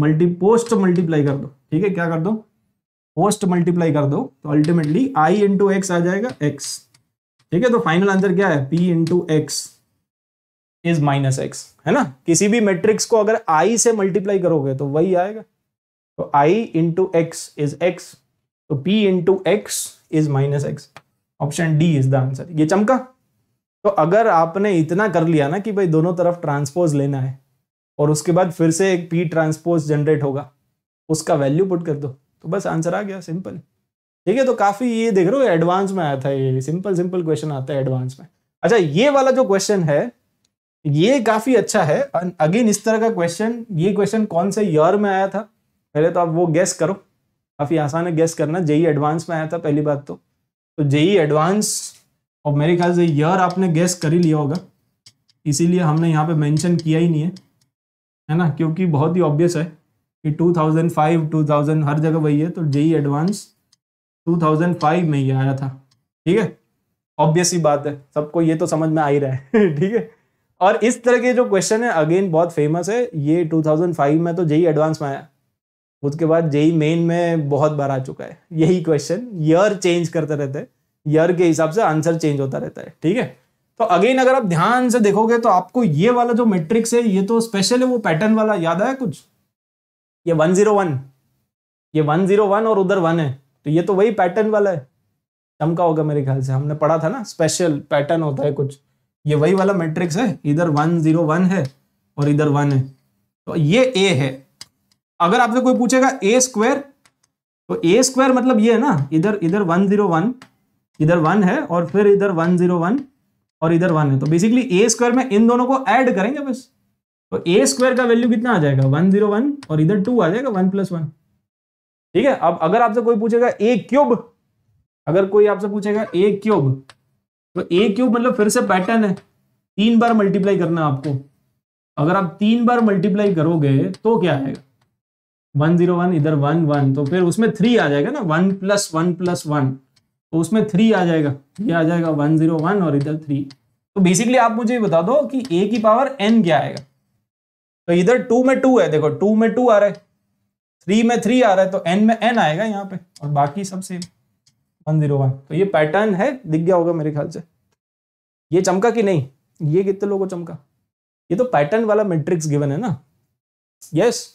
मल्टी पोस्ट मल्टीप्लाई कर दो ठीक है क्या कर दो पोस्ट मल्टीप्लाई कर दो तो अल्टीमेटली आई इंटू एक्स आ जाएगा एक्स ठीक है तो फाइनल आंसर क्या है P into X is minus X है ना किसी भी मैट्रिक्स को अगर आई से मल्टीप्लाई करोगे तो वही आएगा तो I into X is X तो P into X is minus X option D is the answer ये चमका तो अगर आपने इतना कर लिया ना कि भाई दोनों तरफ ट्रांसपोज लेना है और उसके बाद फिर से एक पी ट्रांसपोज जनरेट होगा उसका वैल्यू पुट कर दो तो बस आंसर आ गया सिंपल ठीक है तो काफ़ी ये देख रहे हो एडवांस में आया था ये सिंपल सिंपल क्वेश्चन आता है एडवांस में अच्छा ये वाला जो क्वेश्चन है ये काफ़ी अच्छा है अगेन इस तरह का क्वेश्चन ये क्वेश्चन कौन से ईयर में आया था पहले तो आप वो गेस करो काफ़ी आसान है गेस करना जेई एडवांस में आया था पहली बात तो तो जेई एडवांस और मेरे ख्याल से ईयर आपने गेस कर ही लिया होगा इसीलिए हमने यहाँ पे मेंशन किया ही नहीं है है ना क्योंकि बहुत ही ऑब्वियस है कि 2005 2000 हर जगह वही है तो जेई एडवांस 2005 में ही आया था ठीक है ऑब्वियस ही बात है सबको ये तो समझ में आ ही रहा है <laughs> ठीक है और इस तरह के जो क्वेश्चन है अगेन बहुत फेमस है ये 2005 में तो जेई एडवांस e में आया उसके बाद जेई मेन e में बहुत बार आ चुका है यही क्वेश्चन ईयर चेंज करते रहते हैं ईयर के हिसाब से आंसर चेंज होता रहता है ठीक है तो अगेन अगर आप ध्यान से देखोगे तो आपको ये वाला जो मेट्रिक्स है ये तो स्पेशल है वो पैटर्न वाला याद आया कुछ ये वन जीरो वन ये वन जीरो वन और उधर वन है तो ये तो वही पैटर्न वाला है चमका होगा मेरे ख्याल से हमने पढ़ा था ना स्पेशल पैटर्न होता है कुछ ये वही वाला मेट्रिक्स है इधर वन जीरो वन है और इधर वन है तो ये ए है अगर आपसे कोई पूछेगा ए स्क्वायर तो ए स्क्वायर मतलब ये है ना इधर इधर वन जीरो वन इधर वन है और फिर इधर वन जीरो वन और इधर वन है तो बेसिकली ए स्क्वायर में इन दोनों को ऐड करेंगे बस तो ए स्क्वायर का वैल्यू कितना आ जाएगा वन जीरो वन और इधर टू आ जाएगा वन प्लस वन ठीक है अब अगर आपसे कोई पूछेगा ए क्यूब अगर कोई आपसे पूछेगा ए क्यूब तो ए क्यूब मतलब फिर से पैटर्न है तीन बार मल्टीप्लाई करना आपको अगर आप तीन बार मल्टीप्लाई करोगे तो क्या आएगा वन जीरो वन इधर वन वन तो फिर उसमें थ्री आ जाएगा ना one plus one plus one तो उसमें थ्री आ जाएगा ये आ जाएगा वन जीरो वन और इधर थ्री तो बेसिकली आप मुझे बता दो कि ए की पावर एन क्या आएगा तो इधर टू में टू है देखो टू में टू आ रहा है थ्री में थ्री आ रहा है तो एन में एन आएगा यहाँ पे और बाकी सब सेम वन जीरो वन तो ये पैटर्न है दिख गया होगा मेरे ख्याल से ये चमका कि नहीं ये कितने लोगों को चमका ये तो पैटर्न वाला मेट्रिक्स गिवन है ना यस yes.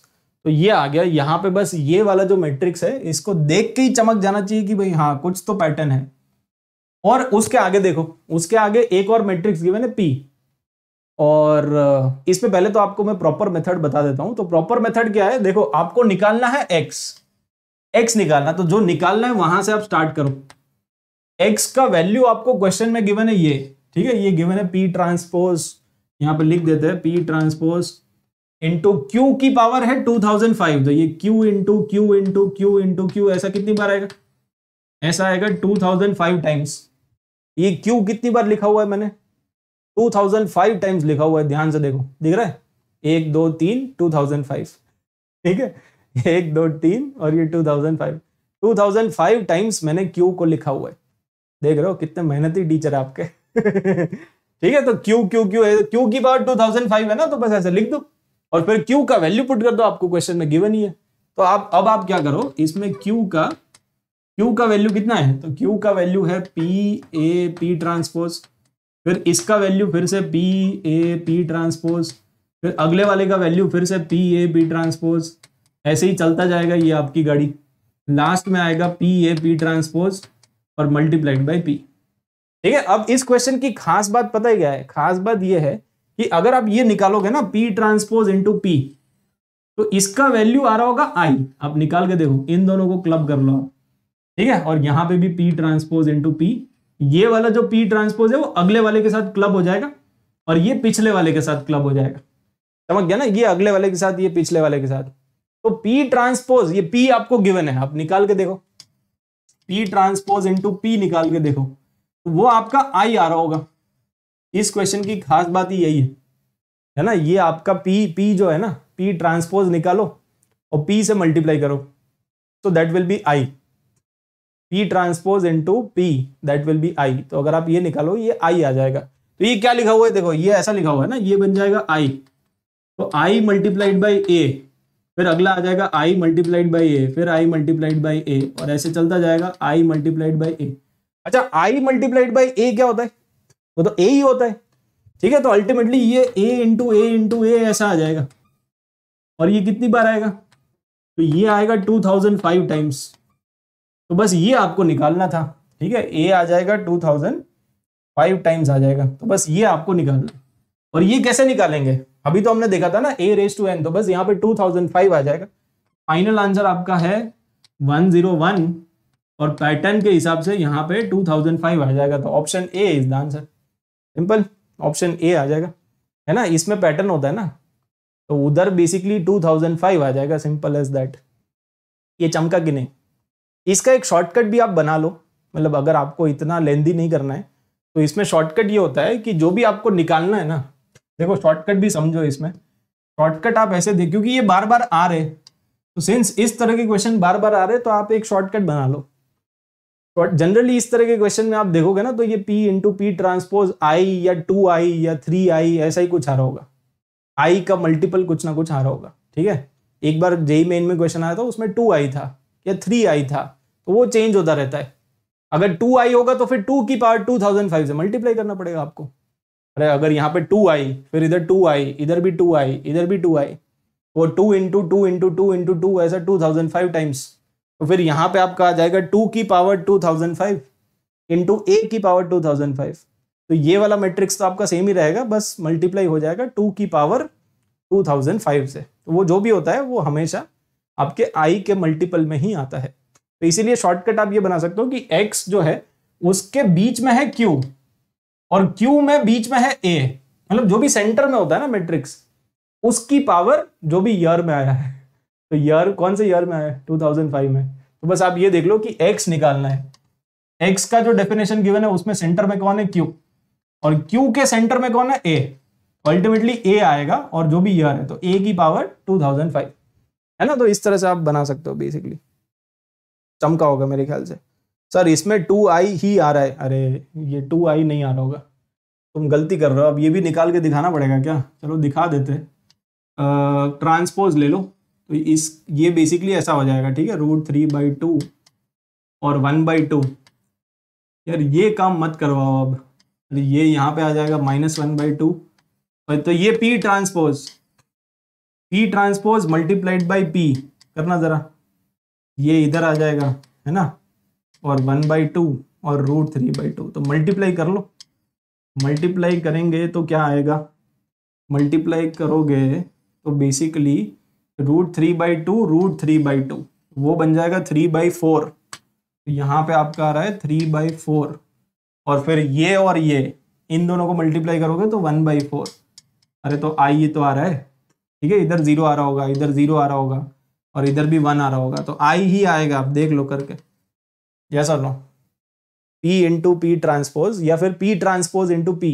तो ये आ गया यहाँ पे बस ये वाला जो मैट्रिक्स है इसको देख के ही चमक जाना चाहिए कि भाई हाँ कुछ तो पैटर्न है और उसके आगे देखो उसके आगे एक और मैट्रिक्स गिवन है पी और इसमें पहले तो आपको मैं प्रॉपर मेथड बता देता हूं तो प्रॉपर मेथड क्या है देखो आपको निकालना है एक्स एक्स निकालना तो जो निकालना है वहां से आप स्टार्ट करो एक्स का वैल्यू आपको क्वेश्चन में गिवन है ये ठीक है ये गिवन है पी ट्रांसपोज यहाँ पे लिख देते हैं पी ट्रांसपोज इंटू क्यू की पावर है टू थाउजेंड फाइव तो ये Q into Q into Q into Q ऐसा कितनी बार आएगा ऐसा आएगा टू थाउजेंड फाइव टाइम्स ये क्यू कितनी बार लिखा हुआ है मैंने टू थाउजेंड फाइव टाइम्स लिखा हुआ है ध्यान से देखो दिख रहा है एक दो तीन टू थाउजेंड फाइव ठीक है एक दो तीन और ये two thousand five two thousand five times मैंने क्यू को लिखा हुआ है देख रहे हो कितने मेहनती टीचर आपके <laughs> ठीक है तो क्यू क्यू क्यू क्यू की पावर टू थाउजेंड फाइव है ना तो बस ऐसे लिख दो और फिर क्यू का वैल्यू पुट कर दो आपको क्वेश्चन में गिवन ही है तो आप अब आप क्या करो इसमें क्यू का क्यू का वैल्यू कितना है तो क्यू का वैल्यू है पी ए पी ट्रांसपोज फिर इसका वैल्यू फिर से पी ए पी ट्रांसपोज फिर अगले वाले का वैल्यू फिर से पी ए पी ट्रांसपोज ऐसे ही चलता जाएगा ये आपकी गाड़ी लास्ट में आएगा पी ए पी ट्रांसपोज और मल्टीप्लाइड बाई पी ठीक है अब इस क्वेश्चन की खास बात पता ही क्या है खास बात यह है कि अगर आप ये निकालोगे ना पी ट्रांसपोज इंटू पी तो इसका वैल्यू आ रहा होगा आई आप निकाल के देखो इन दोनों को क्लब कर लो ठीक है और यहां पे भी पी ट्रांसपोज इंटू पी ये वाला जो पी ट्रांसपोज है वो अगले वाले के साथ क्लब हो जाएगा और ये पिछले वाले के साथ क्लब हो जाएगा समझ गया ना ये अगले वाले के साथ ये पिछले वाले के साथ तो पी ट्रांसपोज ये पी आपको गिवन है आप निकाल के देखो पी ट्रांसपोज इंटू पी निकाल के देखो तो वो आपका आई आ रहा होगा इस क्वेश्चन की खास बात ही यही है है ना ये आपका पी पी जो है ना पी ट्रांसपोज निकालो और पी से मल्टीप्लाई करो तो that will be I P transpose into P that will be I तो अगर आप ये निकालो ये आई आ जाएगा तो ये क्या लिखा हुआ है देखो ये ऐसा लिखा हुआ है ना ये बन जाएगा आई तो आई मल्टीप्लाइड बाई ए फिर अगला आ जाएगा आई मल्टीप्लाइड बाई ए फिर आई मल्टीप्लाइड बाई ए और ऐसे चलता जाएगा आई मल्टीप्लाइड बाई ए अच्छा आई मल्टीप्लाइड बाई ए क्या होता है वो तो ए ही होता है ठीक है तो अल्टीमेटली ये ए इंटू ए इंटू ए ऐसा आ जाएगा और ये कितनी बार आएगा तो ये आएगा टू थाउजेंड फाइव टाइम्स तो बस ये आपको निकालना था ठीक है ए आ जाएगा टू थाउजेंड फाइव टाइम्स आ जाएगा तो बस ये आपको निकालना और ये कैसे निकालेंगे अभी तो हमने देखा था ना ए रेस टू एन तो बस यहाँ पे टू थाउजेंड फाइव आ जाएगा फाइनल आंसर आपका है वन जीरो वन और पैटर्न के हिसाब से यहाँ पे टू थाउजेंड फाइव आ जाएगा तो option A is the answer simple option A आ जाएगा है ना इसमें पैटर्न होता है ना तो उधर बेसिकली 2005 आ जाएगा सिंपल एज दैट ये चमका कि नहीं इसका एक शॉर्टकट भी आप बना लो मतलब अगर आपको इतना लेंदी नहीं करना है तो इसमें शॉर्टकट ये होता है कि जो भी आपको निकालना है ना देखो शॉर्टकट भी समझो इसमें शॉर्टकट आप ऐसे देखो क्योंकि ये बार बार आ रहे तो सिंस इस तरह के क्वेश्चन बार बार आ रहे तो आप एक शॉर्टकट बना लो बट जनरली इस तरह के क्वेश्चन में आप देखोगे ना तो ये P into P transpose I या टू आई या थ्री आई ऐसा ही कुछ आ रहा होगा आई का मल्टीपल कुछ ना कुछ आ रहा होगा ठीक है एक बार जेई मेन में क्वेश्चन आया था उसमें टू आई था या थ्री आई था तो वो चेंज होता रहता है अगर टू आई होगा तो फिर टू की पावर टू थाउजेंड फाइव से मल्टीप्लाई करना पड़ेगा आपको अरे अगर यहाँ पे टू आई फिर इधर टू आई इधर भी टू आई इधर भी टू आई वो two into two into two into two ऐसा टू थाउजेंड फाइव टाइम्स तो फिर यहाँ पे आपका आ जाएगा टू की power two thousand five into A की पावर टू थाउजेंड फाइव तो ये वाला मैट्रिक्स तो आपका सेम ही रहेगा बस मल्टीप्लाई हो जाएगा टू की पावर टू थाउजेंड फाइव से तो वो जो भी होता है वो हमेशा आपके आई के मल्टीपल में ही आता है तो इसीलिए शॉर्टकट आप ये बना सकते हो कि एक्स जो है उसके बीच में है क्यू और क्यू में बीच में है ए मतलब जो भी सेंटर में होता है ना मेट्रिक्स उसकी पावर जो भी ईयर में आया है तो ईयर कौन से ईयर में आए 2005 में तो बस आप ये देख लो कि एक्स निकालना है एक्स का जो डेफिनेशन गिवन है उसमें सेंटर में कौन है क्यू और क्यू के सेंटर में कौन है ए अल्टीमेटली ए आएगा और जो भी ईयर है तो ए की पावर 2005 है ना तो इस तरह से आप बना सकते हो बेसिकली चमका होगा मेरे ख्याल से सर इसमें टू आई ही आ रहा है अरे ये टू आई नहीं आ रहा होगा तुम गलती कर रहे हो अब ये भी निकाल के दिखाना पड़ेगा क्या चलो दिखा देते ट्रांसपोज ले लो तो इस ये बेसिकली ऐसा हो जाएगा ठीक है रूट थ्री बाई टू और वन बाई टू यार ये काम मत करवाओ अब अरे ये यहाँ पे आ जाएगा माइनस वन बाई टू तो ये P transpose P transpose multiplied by P करना ज़रा ये इधर आ जाएगा है ना और वन बाई टू और रूट थ्री बाई टू तो मल्टीप्लाई कर लो मल्टीप्लाई करेंगे तो क्या आएगा मल्टीप्लाई करोगे तो basically root three by two root three by two वो बन जाएगा थ्री बाई फोर तो यहाँ पे आपका आ रहा है थ्री बाई फोर और फिर ये और ये इन दोनों को मल्टीप्लाई करोगे तो वन बाई फोर अरे तो आई ये तो आ रहा है ठीक है इधर जीरो आ रहा होगा इधर जीरो आ रहा होगा और इधर भी वन आ रहा होगा तो आई ही आएगा आप देख लो करके यस और no P into P transpose या फिर P transpose into P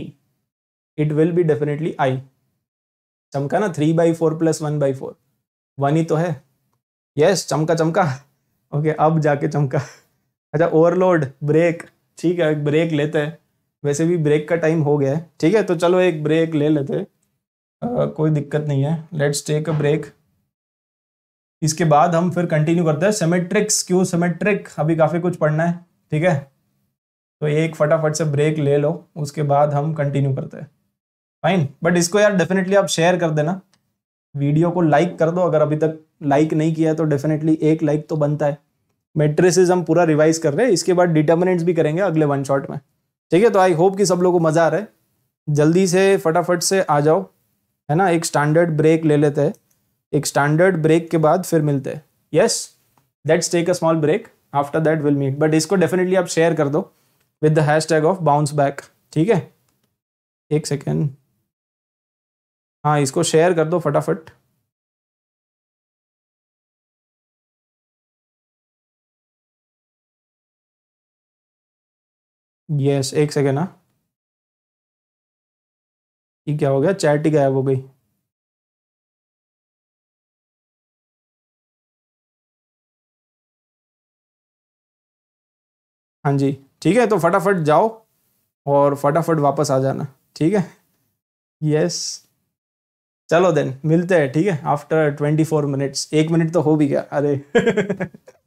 it will be definitely I चमका ना three by four plus one by four वनी तो है यस चमका चमका ओके अब जाके चमका अच्छा ओवरलोड ब्रेक ठीक है ब्रेक लेते हैं वैसे भी ब्रेक का टाइम हो गया है ठीक है तो चलो एक ब्रेक ले लेते आ, कोई दिक्कत नहीं है लेट्स टेक अ ब्रेक इसके बाद हम फिर कंटिन्यू करते हैं सेमेट्रिक्स क्यों सेमेट्रिक अभी काफ़ी कुछ पढ़ना है ठीक है तो एक फटाफट से ब्रेक ले लो उसके बाद हम कंटिन्यू करते हैं फाइन बट इसको यार डेफिनेटली आप शेयर कर देना वीडियो को लाइक कर दो अगर अभी तक लाइक नहीं किया तो डेफिनेटली एक लाइक तो बनता है मेट्रिसेस हम पूरा रिवाइज कर रहे हैं इसके बाद डिटर्मिनेंट्स भी करेंगे अगले वन शॉट में ठीक है तो आई होप कि सब लोगों को मज़ा आ रहा है जल्दी से फटाफट से आ जाओ है ना एक स्टैंडर्ड ब्रेक ले लेते हैं एक स्टैंडर्ड ब्रेक के बाद फिर मिलते हैं yes that's take a small break after that will meet but इसको डेफिनेटली आप शेयर कर दो with the hashtag of bounce back ठीक है एक सेकेंड हाँ इसको शेयर कर दो फटाफट यस एक सेकेंड ना हाँ। ये क्या हो गया चैट ही गायब हो गई हाँ जी ठीक है तो फटाफट जाओ और फटाफट वापस आ जाना ठीक है यस चलो देन मिलते हैं ठीक है आफ्टर ट्वेंटी फोर मिनट्स एक मिनट तो हो भी गया अरे <laughs>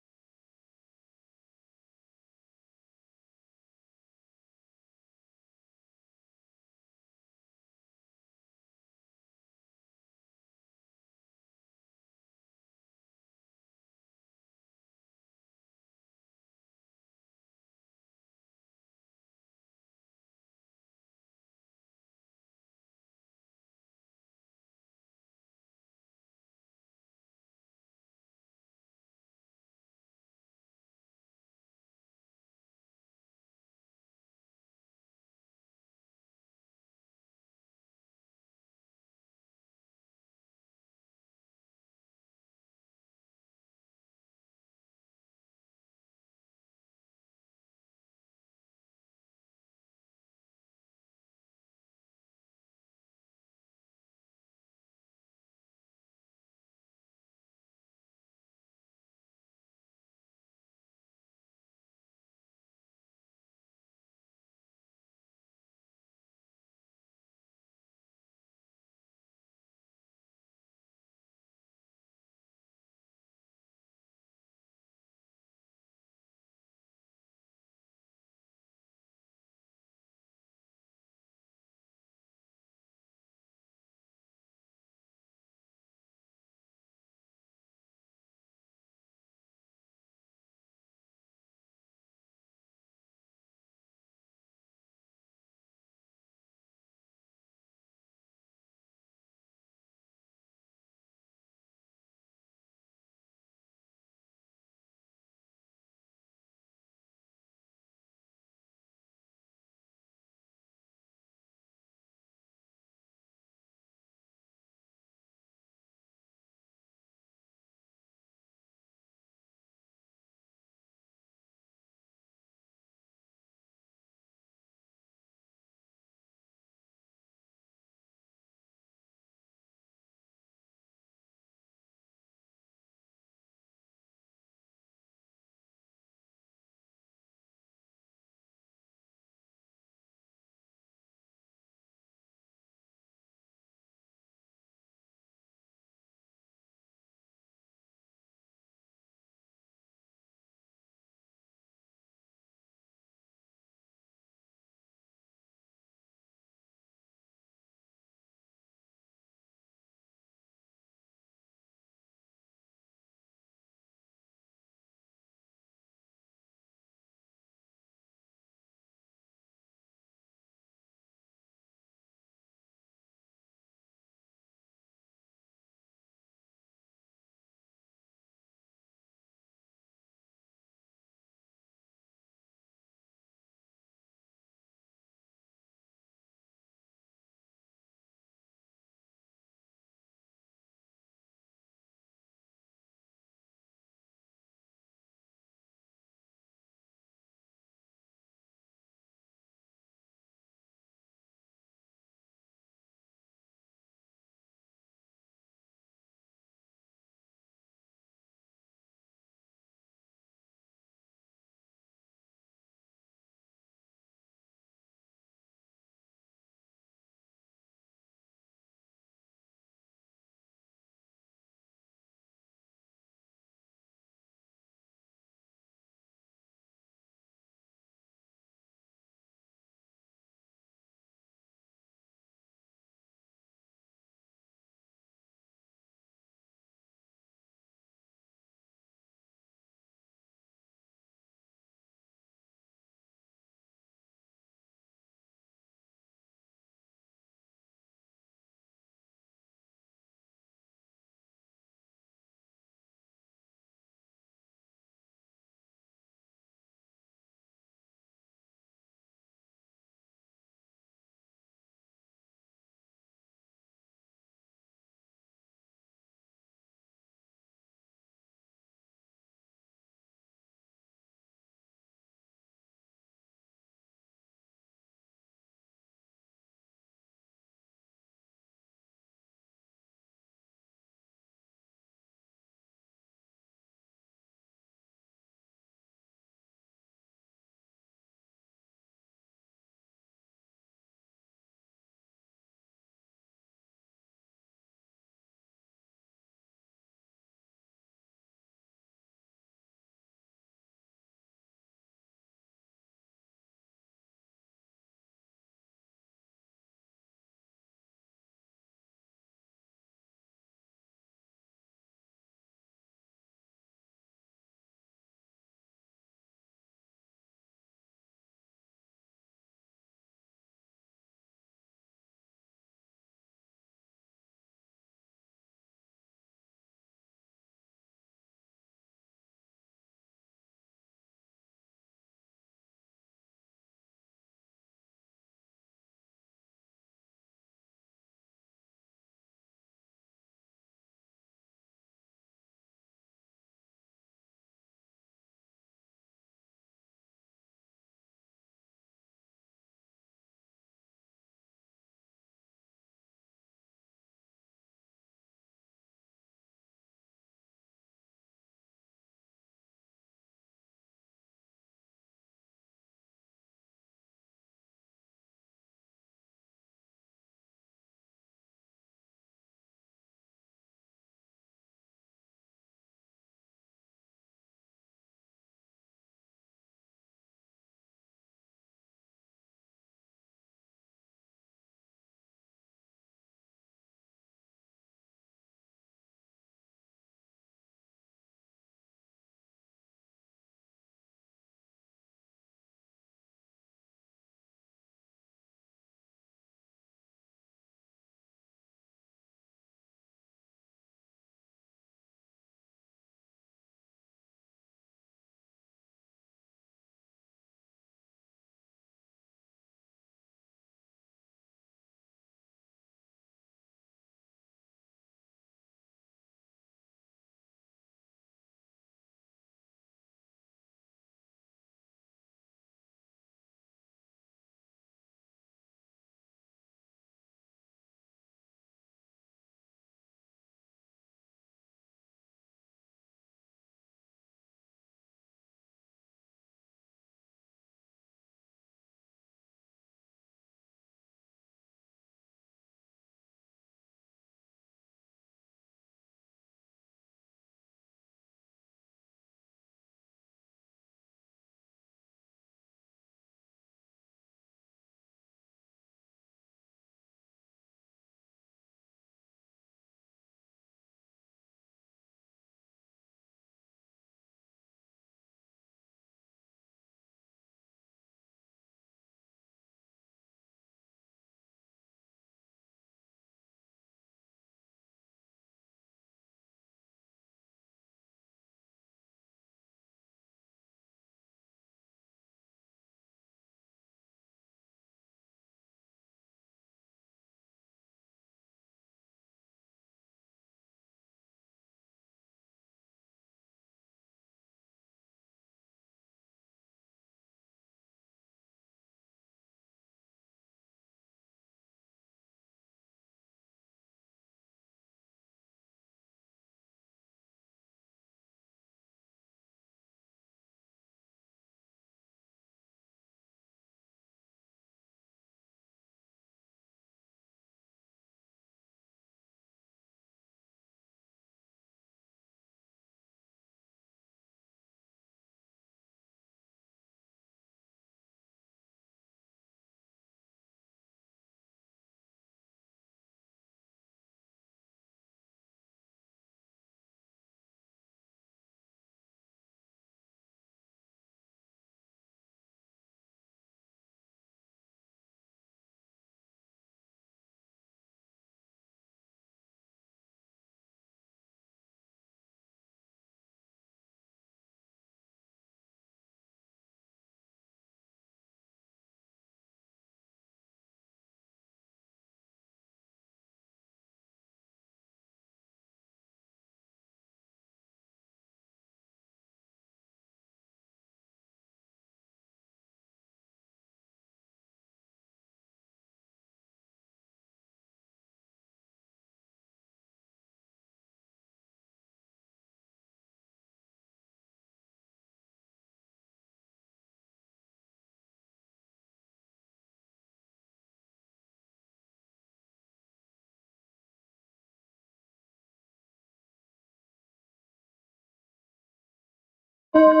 you <laughs>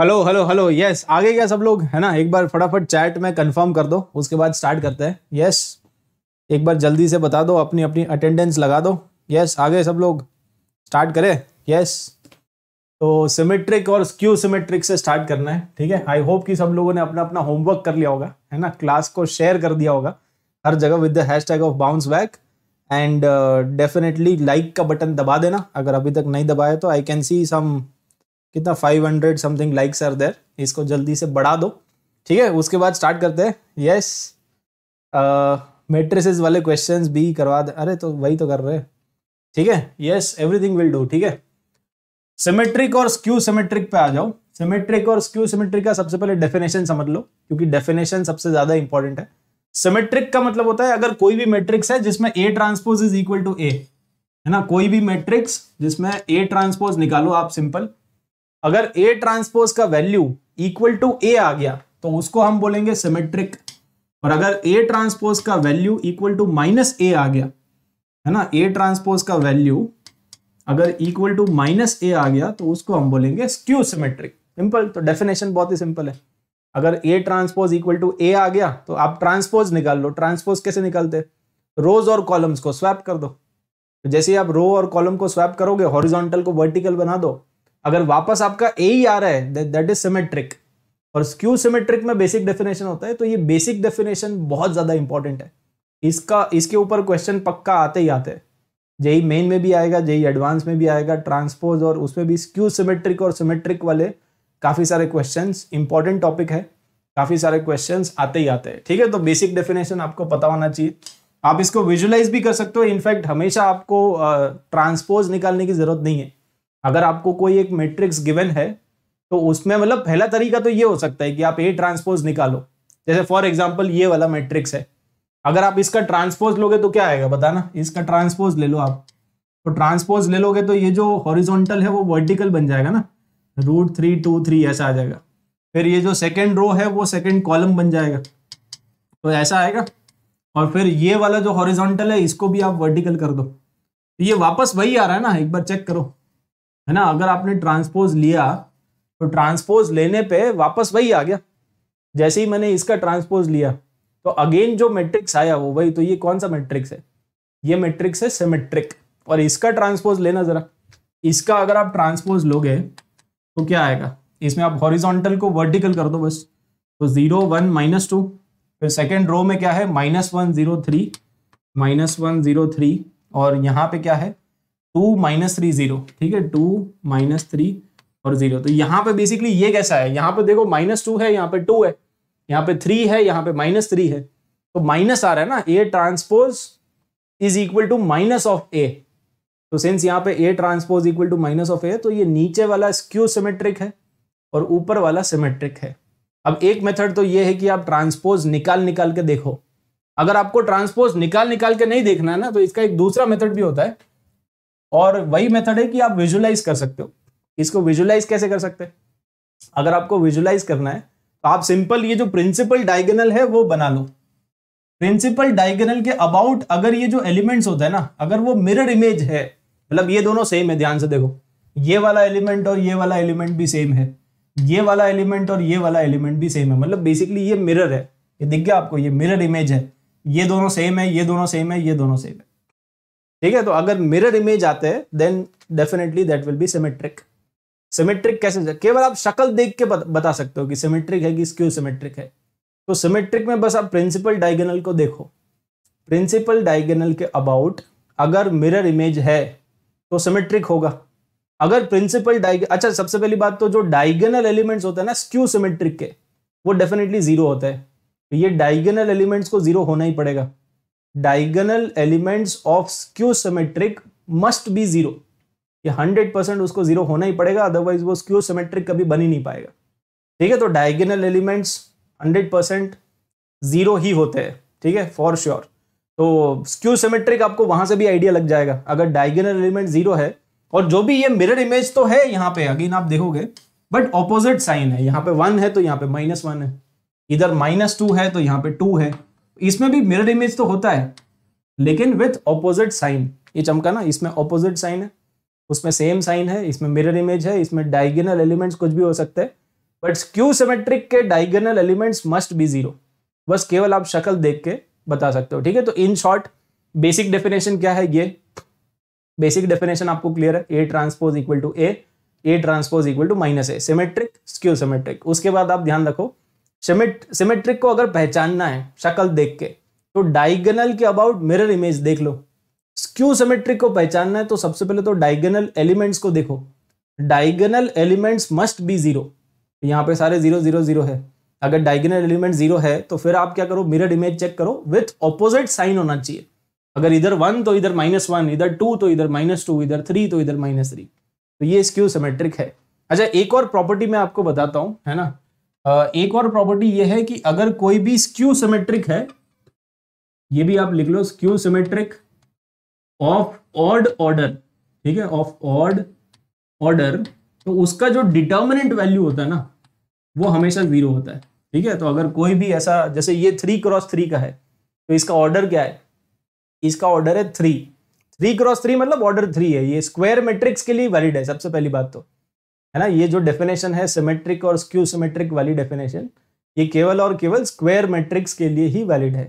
hello hello hello yes आगे क्या सब लोग है ना एक बार फटाफट चैट में कंफर्म कर दो उसके बाद स्टार्ट करते हैं यस एक बार जल्दी से बता दो अपनी अपनी अटेंडेंस लगा दो यस आगे सब लोग स्टार्ट करें यस तो सिमेट्रिक और स्क्यू सिमेट्रिक से स्टार्ट करना है ठीक है आई होप कि सब लोगों ने अपना अपना होमवर्क कर लिया होगा है ना क्लास को शेयर कर दिया होगा हर जगह with the hashtag of bounce back and definitely like का बटन दबा देना अगर अभी तक नहीं दबाया तो आई कैन सी सम कितना 500 समथिंग लाइक्स आर देर इसको जल्दी से बढ़ा दो ठीक है उसके बाद स्टार्ट करते हैं यस मेट्रिसेस uh, वाले क्वेश्चंस भी करवा दे अरे तो वही तो कर रहे हैं ठीक है यस एवरीथिंग विल डू ठीक है सिमेट्रिक और स्क्यू सिमेट्रिक पे आ जाओ सिमेट्रिक और स्क्यू सिमेट्रिक का सबसे पहले डेफिनेशन समझ लो क्योंकि डेफिनेशन सबसे ज्यादा इंपॉर्टेंट है सिमेट्रिक का मतलब होता है अगर कोई भी मैट्रिक्स है जिसमें A transpose is equal to A है ना कोई भी मैट्रिक्स जिसमें ए ट्रांसपोज निकालो आप सिंपल अगर ए ट्रांसपोज का वैल्यू इक्वल टू ए आ गया तो उसको हम बोलेंगे सिमेट्रिक और अगर ए ट्रांसपोज का value equal to minus A आ गया है ना ए ट्रांसपोज का वैल्यू अगर इक्वल टू माइनस ए आ गया तो उसको हम बोलेंगे स्क्यू सिमेट्रिक सिंपल तो डेफिनेशन बहुत ही सिंपल है अगर A transpose equal to A आ गया तो आप ट्रांसपोज निकाल लो ट्रांसपोज कैसे निकालते रोज और कॉलम्स को स्वैप कर दो तो जैसे आप रो और कॉलम को स्वैप करोगे हॉरिजॉन्टल को वर्टिकल बना दो अगर वापस आपका ए ही आ रहा है दैट इज सिमेट्रिक और स्क्यू सिमेट्रिक में बेसिक डेफिनेशन होता है तो ये बेसिक डेफिनेशन बहुत ज़्यादा इंपॉर्टेंट है इसका इसके ऊपर क्वेश्चन पक्का आते ही आते हैं जेई मेन में भी आएगा जेई एडवांस में भी आएगा ट्रांसपोज और उसमें भी स्क्यू सिमेट्रिक और सिमेट्रिक वाले काफ़ी सारे क्वेश्चन इंपॉर्टेंट टॉपिक है काफ़ी सारे क्वेश्चन आते ही आते हैं ठीक है तो बेसिक डेफिनेशन आपको पता होना चाहिए आप इसको विजुलाइज भी कर सकते हो इनफैक्ट हमेशा आपको ट्रांसपोज निकालने की ज़रूरत नहीं है अगर आपको कोई एक मैट्रिक्स गिवन है तो उसमें मतलब पहला तरीका तो ये हो सकता है कि आप ए ट्रांसपोज निकालो जैसे फॉर एग्जाम्पल ये वाला मैट्रिक्स है अगर आप इसका ट्रांसपोज लोगे तो क्या आएगा बताना इसका ट्रांसपोज ले लो आप तो ट्रांसपोज ले लोगे तो ये जो हॉरिजोंटल है वो वर्टिकल बन जाएगा ना रूट थ्री टू थ्री ऐसा आ जाएगा फिर ये जो सेकेंड रो है वो सेकेंड कॉलम बन जाएगा तो ऐसा आएगा और फिर ये वाला जो हॉरिजोंटल है इसको भी आप वर्टिकल कर दो तो ये वापस वही आ रहा है ना एक बार चेक करो है ना अगर आपने ट्रांसपोज लिया तो ट्रांसपोज लेने पे वापस वही आ गया जैसे ही मैंने इसका ट्रांसपोज लिया तो अगेन जो मैट्रिक्स आया वो वही तो ये कौन सा मैट्रिक्स है ये मैट्रिक्स है सिमेट्रिक और इसका ट्रांसपोज लेना जरा इसका अगर आप ट्रांसपोज लोगे तो क्या आएगा इसमें आप हॉरिजॉन्टल को वर्टिकल कर दो बस तो जीरो वन माइनस टू फिर सेकेंड रो में क्या है minus one zero three minus one zero three और यहाँ पे क्या है टू माइनस थ्री जीरो ठीक है टू माइनस थ्री और जीरो तो यहाँ पे बेसिकली ये कैसा है यहाँ पे देखो माइनस टू है यहाँ पे टू है यहाँ पे थ्री है यहाँ पे माइनस थ्री है तो माइनस आ रहा है ना A transpose is equal to minus of A तो सिंस यहाँ पे A transpose equal to minus of A तो ये नीचे वाला स्क्यू सिमेट्रिक है और ऊपर वाला सिमेट्रिक है अब एक मेथड तो ये है कि आप ट्रांसपोज निकाल निकाल के देखो अगर आपको ट्रांसपोज निकाल निकाल के नहीं देखना है ना तो इसका एक दूसरा मेथड भी होता है और वही मेथड है कि आप विजुलाइज कर सकते हो इसको विजुलाइज कैसे कर सकते हैं अगर आपको विजुलाइज करना है तो आप सिंपल ये जो प्रिंसिपल डायगोनल है वो बना लो प्रिंसिपल डायगोनल के अबाउट अगर ये जो एलिमेंट्स होता है ना अगर वो मिरर इमेज है मतलब ये दोनों सेम है ध्यान से देखो ये वाला एलिमेंट और ये वाला एलिमेंट भी सेम है ये वाला एलिमेंट और ये वाला एलिमेंट भी सेम है मतलब बेसिकली ये मिरर है ये दिख गया आपको ये मिरर इमेज है ये दोनों सेम है ये दोनों सेम है ये दोनों सेम है ठीक है तो अगर मिरर इमेज आते हैं then definitely that will be symmetric symmetric कैसे केवल आप शक्ल देख के बता सकते हो कि सिमेट्रिक है कि स्क्यू सिमेट्रिक है तो सिमेट्रिक में बस आप प्रिंसिपल डायगोनल को देखो प्रिंसिपल डायगोनल के अबाउट अगर मिरर इमेज है तो सिमेट्रिक होगा अगर प्रिंसिपल डाइग अच्छा सबसे पहली बात तो जो डायगोनल एलिमेंट्स होते हैं ना स्क्यू सिमेट्रिक के वो डेफिनेटली जीरो होता है ये डायगोनल एलिमेंट्स को जीरो होना ही पड़ेगा diagonal elements of skew symmetric must be zero hundred percent उसको जीरो होना ही पड़ेगा अदरवाइज वो स्क्यू सिमेट्रिक कभी बन ही नहीं पाएगा ठीक है तो diagonal elements hundred percent zero ही होते हैं ठीक है फॉर श्योर sure. तो स्क्यू सिमेट्रिक आपको वहां से भी आइडिया लग जाएगा अगर डायगेनल एलिमेंट जीरो है और जो भी ये मिरर इमेज तो है यहाँ पे अगेन आप देखोगे बट ऑपोजिट साइन है यहाँ पे वन है तो यहाँ पे माइनस वन है इधर माइनस टू है तो यहाँ पे टू है इसमें भी मिरर इमेज तो होता है लेकिन विथ ऑपोजिट साइन ये चमका ना इसमें ऑपोजिट साइन है उसमें सेम साइन है इसमें मिरर इमेज है इसमें डायगेनल एलिमेंट्स कुछ भी हो सकते हैं बट क्यू सिमेट्रिक के diagonal elements must be zero बस केवल आप शक्ल देख के बता सकते हो ठीक है तो इन शॉर्ट बेसिक डेफिनेशन क्या है ये बेसिक डेफिनेशन आपको क्लियर है A transpose equal to A A transpose equal to minus A symmetric skew symmetric उसके बाद आप ध्यान रखो सिमेट्रिक को अगर पहचानना है शक्ल देख के तो डाइगनल के अबाउट मिरर इमेज देख लो स्क्यू सिमेट्रिक को पहचानना है तो सबसे पहले तो डाइगनल एलिमेंट्स को देखो diagonal elements must be zero यहाँ पे सारे जीरो जीरो जीरो है अगर डाइगनल एलिमेंट जीरो है तो फिर आप क्या करो मिरर इमेज चेक करो विथ ऑपोजिट साइन होना चाहिए अगर इधर वन तो इधर माइनस वन इधर टू तो इधर माइनस टू इधर थ्री तो इधर माइनस थ्री तो ये स्क्यू सिमेट्रिक है अच्छा एक और प्रॉपर्टी मैं आपको बताता हूँ है ना एक और प्रॉपर्टी ये है कि अगर कोई भी स्क्यू सिमेट्रिक है ये भी आप लिख लो skew symmetric of odd order ठीक है ऑफ ऑड ऑर्डर तो उसका जो डिटर्मिनेंट वैल्यू होता है ना वो हमेशा जीरो होता है ठीक है तो अगर कोई भी ऐसा जैसे ये थ्री क्रॉस थ्री का है तो इसका ऑर्डर क्या है इसका ऑर्डर है थ्री थ्री क्रॉस थ्री मतलब ऑर्डर थ्री है ये स्क्वायर मैट्रिक्स के लिए वैलिड है सबसे पहली बात तो है ना ये जो डेफिनेशन है सिमेट्रिक और स्क्यू सिमेट्रिक वाली डेफिनेशन ये केवल और केवल स्क्वायर मैट्रिक्स के लिए ही वैलिड है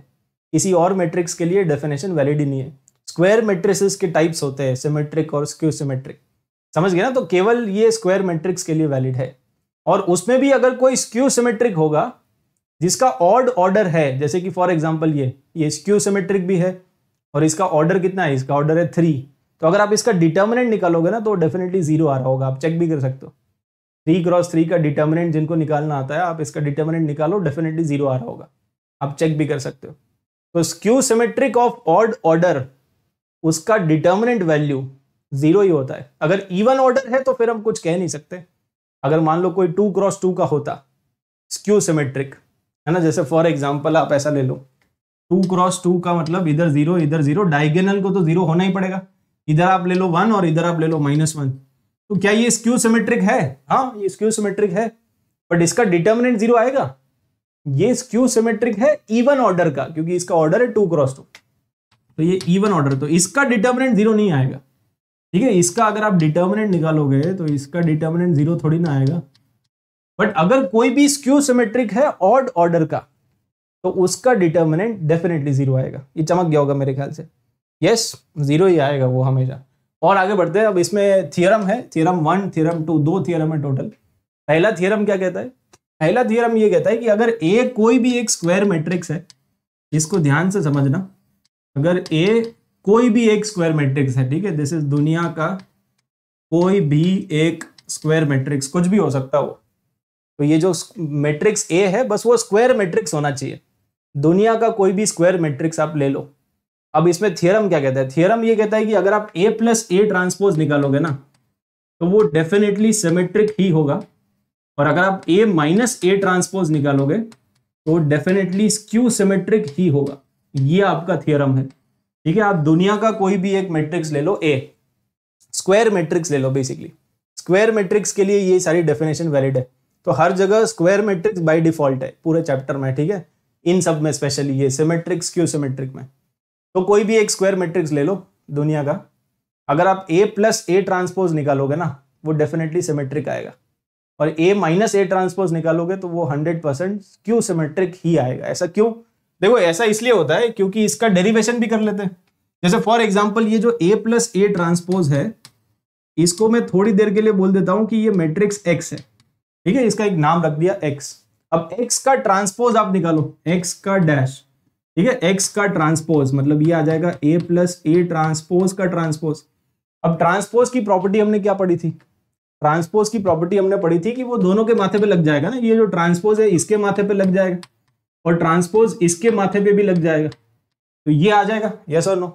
किसी और मैट्रिक्स के लिए डेफिनेशन वैलिड ही नहीं है स्क्वायर मैट्रिसेस के टाइप्स होते हैं सिमेट्रिक और स्क्यू सिमेट्रिक समझ गए ना तो केवल ये स्क्वायर मैट्रिक्स के लिए वैलिड है और उसमें भी अगर कोई स्क्यू सिमेट्रिक होगा जिसका ऑड ऑर्डर है जैसे कि फॉर एग्जाम्पल ये ये स्क्यू सिमेट्रिक भी है और इसका ऑर्डर कितना है इसका ऑर्डर है थ्री तो अगर आप इसका डिटर्मिनेंट निकालोगे ना तो डेफिनेटली जीरो आ रहा होगा आप चेक भी कर सकते हो थ्री क्रॉस थ्री का डिटर्मिनेंट जिनको निकालना आता है आप इसका डिटर्मिनेंट निकालो डेफिनेटली जीरो आ रहा होगा आप चेक भी कर सकते हो तो skew symmetric of odd order उसका डिटर्मिनेंट वैल्यू जीरो ही होता है अगर इवन ऑर्डर है तो फिर हम कुछ कह नहीं सकते अगर मान लो कोई टू क्रॉस टू का होता स्क्यू सिमेट्रिक है ना जैसे फॉर एग्जाम्पल आप ऐसा ले लो टू क्रॉस टू का मतलब इधर जीरो इधर जीरो डायगेनल को तो जीरो होना ही पड़ेगा इधर आप ले लो वन और इधर आप ले लो माइनस वन तो क्या ये स्क्यू सिमेट्रिक है हाँ ये स्क्यू सिमेट्रिक है बट इसका डिटर्मिनेंट जीरो आएगा ये स्क्यू सिमेट्रिक है इवन ऑर्डर का क्योंकि इसका ऑर्डर है टू क्रॉस टू तो ये इवन ऑर्डर तो इसका डिटर्मिनेंट जीरो नहीं आएगा ठीक है इसका अगर आप डिटर्मिनेंट निकालोगे तो इसका डिटर्मिनेंट जीरो थोड़ी ना आएगा बट अगर कोई भी स्क्यू सिमेट्रिक है ऑड ऑर्डर का तो उसका डिटर्मिनेंट डेफिनेटली जीरो आएगा ये चमक गया होगा मेरे ख्याल से यस yes, जीरो ही आएगा वो हमेशा और आगे बढ़ते हैं अब इसमें थियरम है थियरम वन थियरम टू दो थियरम है टोटल पहला थियरम क्या कहता है पहला थियरम ये कहता है कि अगर ए कोई भी एक स्क्वायर मैट्रिक्स है इसको ध्यान से समझना अगर ए कोई भी एक स्क्वायर मैट्रिक्स है ठीक है दिस इज दुनिया का कोई भी एक स्क्वायर मैट्रिक्स कुछ भी हो सकता हो तो ये जो मैट्रिक्स ए है बस वो स्क्वायर मैट्रिक्स होना चाहिए दुनिया का कोई भी स्क्वायर मैट्रिक्स आप ले लो अब इसमें थियरम क्या कहता है थियरम ये कहता है कि अगर आप ए प्लस ए ट्रांसपोज निकालोगे ना तो वो डेफिनेटली सिमेट्रिक ही होगा और अगर आप ए माइनस ए ट्रांसपोज निकालोगे तो डेफिनेटली स्क्यू सिमेट्रिक ही होगा ये आपका थियरम है ठीक है आप दुनिया का कोई भी एक मैट्रिक्स ले लो ए स्क्वायर मैट्रिक्स ले लो बेसिकली स्क्वायर मैट्रिक्स के लिए ये सारी डेफिनेशन वैलिड है तो हर जगह स्क्वायर मैट्रिक्स बाय डिफॉल्ट है पूरे चैप्टर में ठीक है इन सब में स्पेशली ये सिमेट्रिक्स क्यू सिमेट्रिक में तो कोई भी एक स्क्वायर मैट्रिक्स ले लो दुनिया का अगर आप ए प्लस ए ट्रांसपोज निकालोगे ना वो डेफिनेटली सिमेट्रिक आएगा और ए माइनस ए ट्रांसपोज निकालोगे तो वो हंड्रेड परसेंट क्यू सिमेट्रिक ही आएगा ऐसा क्यों देखो ऐसा इसलिए होता है क्योंकि इसका डेरिवेशन भी कर लेते हैं जैसे फॉर एग्जाम्पल ये जो ए प्लस ए ट्रांसपोज है इसको मैं थोड़ी देर के लिए बोल देता हूं कि ये मेट्रिक्स एक्स है ठीक है इसका एक नाम रख दिया एक्स अब एक्स का ट्रांसपोज आप निकालो एक्स का डैश ठीक है एक्स का ट्रांसपोज मतलब ये आ जाएगा ए प्लस ए ट्रांसपोज का ट्रांसपोज अब ट्रांसपोज की प्रॉपर्टी हमने क्या पढ़ी थी ट्रांसपोज की प्रॉपर्टी हमने पढ़ी थी कि वो दोनों के माथे पे लग जाएगा ना ये जो ट्रांसपोज है इसके माथे पे लग जाएगा और ट्रांसपोज इसके माथे पे भी लग जाएगा तो ये आ जाएगा यस और नो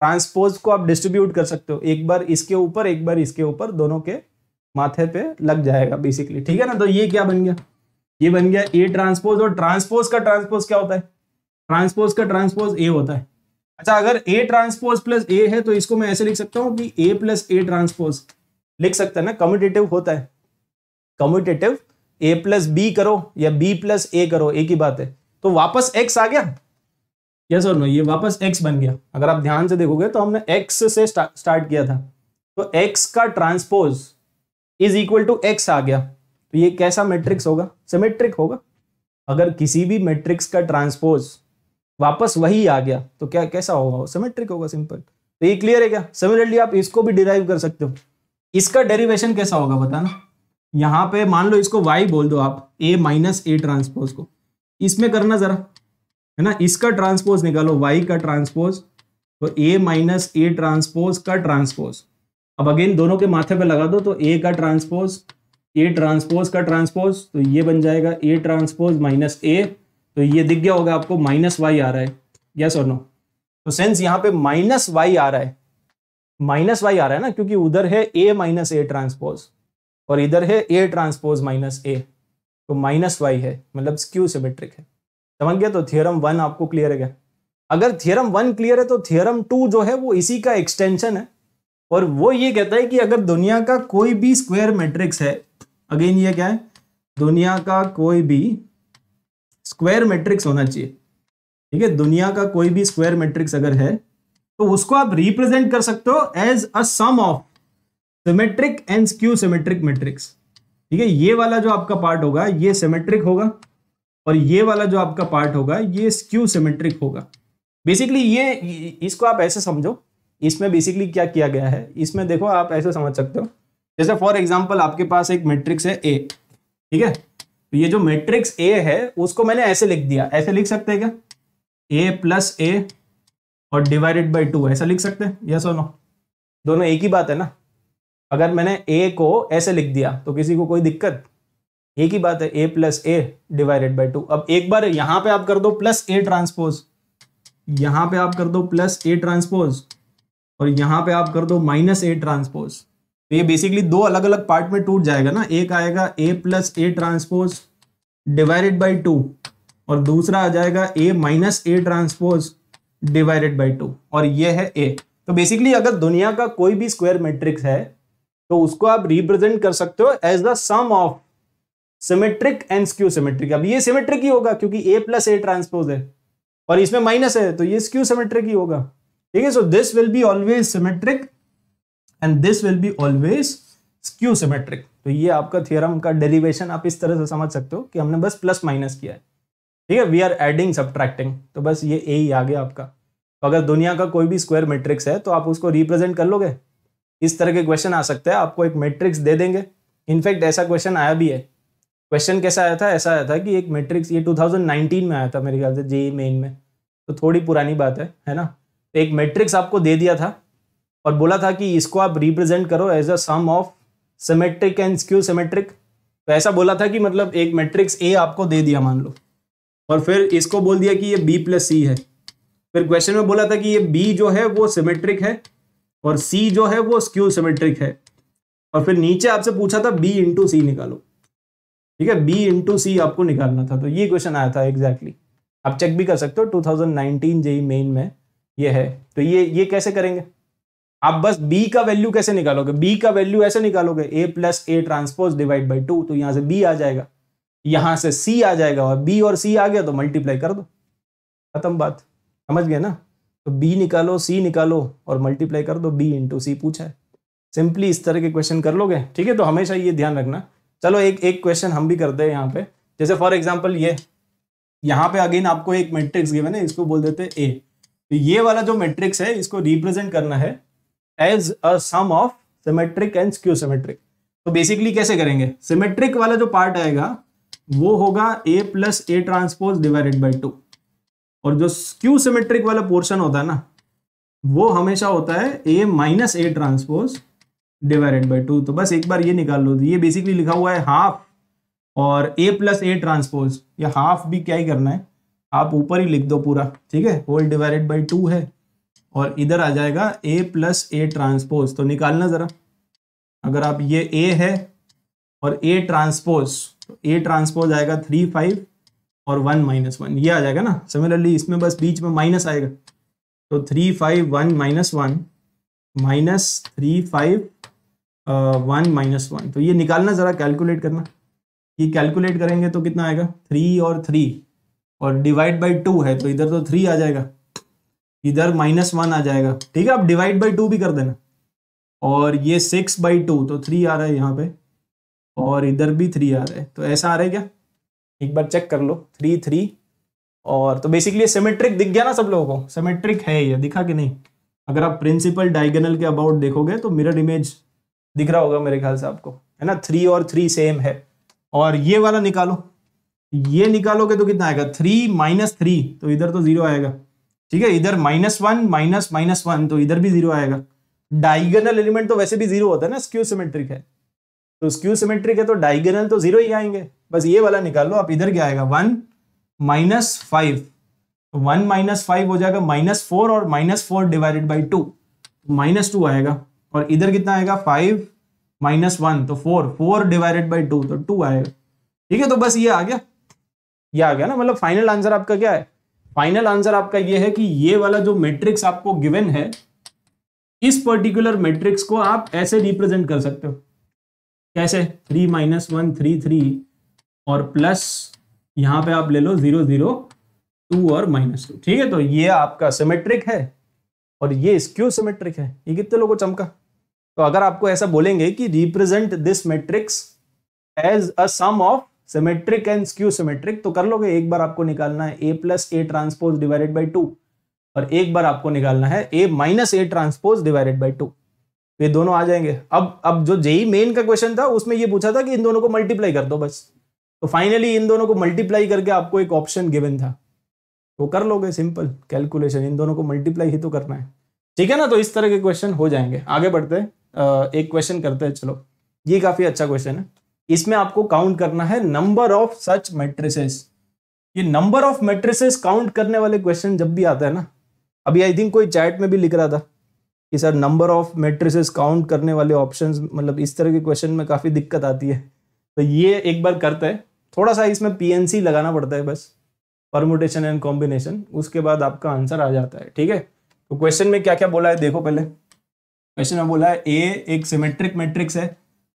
ट्रांसपोज को आप डिस्ट्रीब्यूट कर सकते हो एक बार इसके ऊपर एक बार इसके ऊपर दोनों के माथे पे लग जाएगा बेसिकली ठीक है ना तो ये क्या बन गया ये बन गया ए ट्रांसपोज और ट्रांसपोज का ट्रांसपोज क्या होता है ट्रांसपोज का ट्रांसपोज ए होता है अच्छा अगर ए ट्रांसपोज प्लस ए है तो इसको मैं ऐसे लिख सकता हूँ कि ए प्लस ए ट्रांसपोज लिख सकता है ना कम्यूटेटिव होता है कम्यूटेटिव ए प्लस बी करो या बी प्लस ए करो एक ही बात है तो वापस एक्स आ गया यस और नो ये वापस एक्स बन गया अगर आप ध्यान से देखोगे तो हमने एक्स से स्टार्ट किया था तो एक्स का transpose is equal to X आ गया तो ये कैसा मैट्रिक्स होगा सिमेट्रिक होगा अगर किसी भी मैट्रिक्स का ट्रांसपोज वापस वही आ गया तो क्या कैसा होगा सिमेट्रिक होगा सिंपल तो ये क्लियर है क्या सिमिलरली आप इसको भी डिराइव कर सकते हो इसका डेरिवेशन कैसा होगा बताना यहां पे मान लो इसको वाई बोल दो आप ए माइनस ए ट्रांसपोज को इसमें करना जरा है ना इसका ट्रांसपोज निकालो वाई का ट्रांसपोज तो ए माइनस ए ट्रांसपोज का ट्रांसपोज अब अगेन दोनों के माथे पे लगा दो तो ए का ट्रांसपोज ए ट्रांसपोज का ट्रांसपोज तो ये बन जाएगा ए ट्रांसपोज माइनस ए तो ये दिख गया होगा आपको माइनस वाई आ रहा है यस और नो तो सेंस यहाँ पे माइनस वाई आ रहा है माइनस वाई आ रहा है ना क्योंकि उधर है ए माइनस ए ट्रांसपोज और इधर है ए ट्रांसपोज माइनस ए तो माइनस वाई है मतलब स्क्यू सिमेट्रिक है समझ गया तो थियरम वन आपको क्लियर है क्या अगर थियरम वन क्लियर है तो थियरम टू जो है वो इसी का एक्सटेंशन है और वो ये कहता है कि अगर दुनिया का कोई भी स्क्वेयर मैट्रिक्स है अगेन ये क्या है दुनिया का कोई भी स्क्वायर मैट्रिक्स होना चाहिए ठीक है दुनिया का कोई भी स्क्वायर मैट्रिक्स अगर है तो उसको आप रिप्रेजेंट कर सकते हो as a sum of symmetric and skew symmetric matrix ठीक है ये वाला जो आपका पार्ट होगा ये सिमेट्रिक होगा और ये वाला जो आपका पार्ट होगा ये स्क्यू सिमेट्रिक होगा बेसिकली ये इसको आप ऐसे समझो इसमें बेसिकली क्या किया गया है इसमें देखो आप ऐसे समझ सकते हो जैसे फॉर एग्जाम्पल आपके पास एक मेट्रिक्स है ए ठीक है तो ये जो मैट्रिक्स ए है उसको मैंने ऐसे लिख दिया ऐसे लिख सकते हैं क्या ए प्लस ए और डिवाइडेड बाई टू ऐसा लिख सकते हैं यस और नो दोनों एक ही बात है ना अगर मैंने ए को ऐसे लिख दिया तो किसी को कोई दिक्कत एक ही बात है A plus A divided by two अब एक बार यहां पे आप कर दो प्लस ए ट्रांसपोज यहां पे आप कर दो प्लस ए ट्रांसपोज और यहां पे आप कर दो माइनस ए ट्रांसपोज तो ये बेसिकली दो अलग अलग पार्ट में टूट जाएगा ना एक आएगा A plus A transpose divided by two और दूसरा आ जाएगा A minus A transpose divided by two और ये है ए तो बेसिकली अगर दुनिया का कोई भी स्क्वायर मैट्रिक्स है तो उसको आप रिप्रेजेंट कर सकते हो as the sum of symmetric and skew symmetric अब ये सिमेट्रिक ही होगा क्योंकि ए प्लस ए ट्रांसपोज है और इसमें माइनस है तो ये स्क्यू सिमेट्रिक ही होगा ठीक है so this will be always symmetric and this will be always skew symmetric तो ये आपका थियरम का डेरिवेशन आप इस तरह से समझ सकते हो कि हमने बस प्लस माइनस किया है ठीक है वी आर एडिंग सब्ट्रैक्टिंग तो बस ये ए ही आ गया आपका तो अगर दुनिया का कोई भी स्क्वायर मैट्रिक्स है तो आप उसको रिप्रेजेंट कर लोगे इस तरह के क्वेश्चन आ सकते हैं आपको एक मैट्रिक्स दे देंगे इनफैक्ट ऐसा क्वेश्चन आया भी है क्वेश्चन कैसा आया था ऐसा आया था कि एक मैट्रिक्स ये 2019 में आया था मेरे ख्याल से जे मेन e में तो थोड़ी पुरानी बात है है ना तो एक मैट्रिक्स आपको दे दिया था और बोला था कि इसको आप रिप्रेजेंट करो as a sum of symmetric and skew symmetric तो ऐसा बोला था कि मतलब एक मैट्रिक्स ए आपको दे दिया मान लो और फिर इसको बोल दिया कि ये बी प्लस सी है फिर क्वेश्चन में बोला था कि ये बी जो है वो सिमेट्रिक है और सी जो है वो स्क्यू सिमेट्रिक है और फिर नीचे आपसे पूछा था बी इंटू सी निकालो ठीक है बी इंटू सी आपको निकालना था तो ये क्वेश्चन आया था एग्जैक्टली exactly. आप चेक भी कर सकते हो 2019 जेई मेन में ये है तो ये ये कैसे करेंगे आप बस b का वैल्यू कैसे निकालोगे b का वैल्यू ऐसे निकालोगे a plus A transpose divide by two तो यहां से b आ जाएगा यहां से c आ जाएगा और b और c आ गया तो मल्टीप्लाई कर दो खत्म बात समझ गए ना तो b निकालो c निकालो और मल्टीप्लाई कर दो b इंटू सी पूछा है सिंपली इस तरह के क्वेश्चन कर लोगे ठीक है तो हमेशा ये ध्यान रखना चलो एक एक क्वेश्चन हम भी करते हैं यहाँ पे जैसे फॉर एग्जाम्पल ये यहाँ पे अगेन आपको एक मेट्रिक्स गिवन है इसको बोल देते हैं ए तो ये वाला जो मैट्रिक्स है इसको रिप्रेजेंट करना है as a sum of symmetric and skew symmetric तो बेसिकली कैसे करेंगे सिमेट्रिक वाला जो पार्ट आएगा वो होगा A plus A transpose divided by two और जो स्क्यू सिमेट्रिक वाला पोर्शन होता है ना वो हमेशा होता है A minus A transpose divided by two तो बस एक बार ये निकाल लो ये बेसिकली लिखा हुआ है हाफ और ए प्लस ए ट्रांसपोज या हाफ भी क्या ही करना है आप ऊपर ही लिख दो पूरा ठीक है होल डिवाइडेड बाई टू है और इधर आ जाएगा ए प्लस ए ट्रांसपोज तो निकालना ज़रा अगर आप ये ए है और ए ट्रांसपोज तो ए ट्रांसपोज आएगा थ्री फाइव और वन माइनस वन ये आ जाएगा ना सिमिलरली इसमें बस बीच में माइनस आएगा तो three five one minus one minus three five one minus one तो ये निकालना ज़रा कैलकुलेट करना ये कैलकुलेट करेंगे तो कितना आएगा थ्री और थ्री और डिवाइड बाई टू है तो इधर तो थ्री आ जाएगा इधर माइनस वन आ जाएगा ठीक है आप डिवाइड बाई टू भी कर देना और ये सिक्स बाई टू तो थ्री आ रहा है यहाँ पे और इधर भी थ्री आ रहा है तो ऐसा आ रहा है क्या एक बार चेक कर लो थ्री थ्री और तो बेसिकली सिमेट्रिक दिख गया ना सब लोगों को सिमेट्रिक है ये दिखा कि नहीं अगर आप प्रिंसिपल डायगोनल के अबाउट देखोगे तो मिरर इमेज दिख रहा होगा मेरे ख्याल से आपको है ना थ्री और थ्री सेम है और ये वाला निकालो ये निकालोगे तो कितना आएगा थ्री माइनस थ्री तो इधर तो जीरो आएगा ठीक है इधर minus one minus minus one तो इधर भी जीरो आएगा डायगनल एलिमेंट तो वैसे भी जीरो होता है ना स्क्यू सिमेट्रिक है तो स्क्यू सिमेट्रिक है तो डाइगनल तो जीरो ही आएंगे बस ये वाला निकाल लो आप इधर क्या आएगा one minus five one minus five हो जाएगा माइनस फोर और minus four divided by two minus two आएगा और इधर कितना आएगा फाइव माइनस वन तो four four divided by two तो टू आएगा ठीक है तो बस ये आ गया ये आ गया ना मतलब फाइनल आंसर आपका क्या है फाइनल आंसर आपका ये है कि ये वाला जो मैट्रिक्स आपको गिवन है इस पर्टिकुलर मैट्रिक्स को आप ऐसे रिप्रेजेंट कर सकते हो कैसे three minus one three three और प्लस यहां पे आप ले लो जीरो जीरो टू और माइनस टू ठीक है तो ये आपका सिमेट्रिक है और ये स्क्यू सिमेट्रिक है ये कितने लोगों को चमका तो अगर आपको ऐसा बोलेंगे कि represent this matrix as a sum of symmetric and skew symmetric तो कर लोगे एक बार आपको निकालना है A plus A transpose divided by two और एक बार आपको निकालना है A minus A transpose divided by two ये दोनों आ जाएंगे अब अब जो जेई मेन का क्वेश्चन था उसमें ये पूछा था कि इन दोनों को मल्टीप्लाई कर दो बस तो फाइनली इन दोनों को मल्टीप्लाई करके आपको एक ऑप्शन गिवन था वो तो कर लोगे सिंपल कैलकुलेशन इन दोनों को मल्टीप्लाई ही तो करना है ठीक है ना तो इस तरह के क्वेश्चन हो जाएंगे आगे बढ़ते हैं एक क्वेश्चन करते हैं चलो ये काफी अच्छा क्वेश्चन है इसमें आपको काउंट करना है नंबर ऑफ सच मेट्रिसेस ये नंबर ऑफ मेट्रिसेस काउंट करने वाले क्वेश्चन जब भी आता है ना अभी आई थिंक कोई चैट में भी लिख रहा था कि sir number of matrices count करने वाले ऑप्शन मतलब इस तरह के क्वेश्चन में काफ़ी दिक्कत आती है तो ये एक बार करते हैं थोड़ा सा इसमें पीएनसी लगाना पड़ता है बस परमोटेशन एंड कॉम्बिनेशन उसके बाद आपका आंसर आ जाता है ठीक है तो क्वेश्चन में क्या क्या बोला है देखो पहले क्वेश्चन में बोला है ए एक सिमेट्रिक मैट्रिक्स है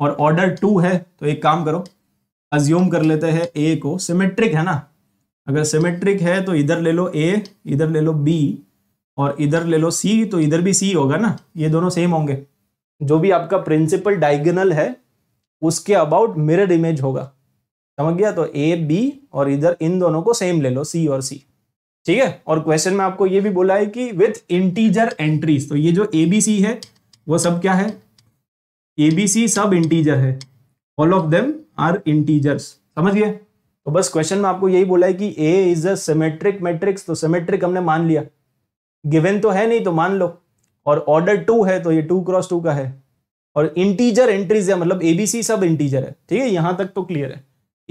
और ऑर्डर टू है तो एक काम करो अज्यूम कर लेते हैं ए को सिमेट्रिक है ना अगर सिमेट्रिक है तो इधर ले लो ए इधर ले लो बी और इधर ले लो सी तो इधर भी सी होगा ना ये दोनों सेम होंगे जो भी आपका प्रिंसिपल डायगनल है उसके अबाउट मिरर इमेज होगा समझ गया तो ए बी और इधर इन दोनों को सेम ले लो सी और सी ठीक है और क्वेश्चन में आपको ये भी बोला है कि विथ इंटीजर एंट्रीज तो ये जो ए बी सी है वो सब क्या है एबीसी सब इंटीजर है all of them are integers समझ गए तो बस क्वेश्चन में आपको यही बोला है कि A is a metric symmetric matrix तो सिमेट्रिक हमने मान लिया गिवन तो है नहीं तो मान लो और ऑर्डर टू है तो ये टू क्रॉस टू का है और इंटीजर एंट्रीज है मतलब एबीसी सब इंटीजर है ठीक है यहां तक तो क्लियर है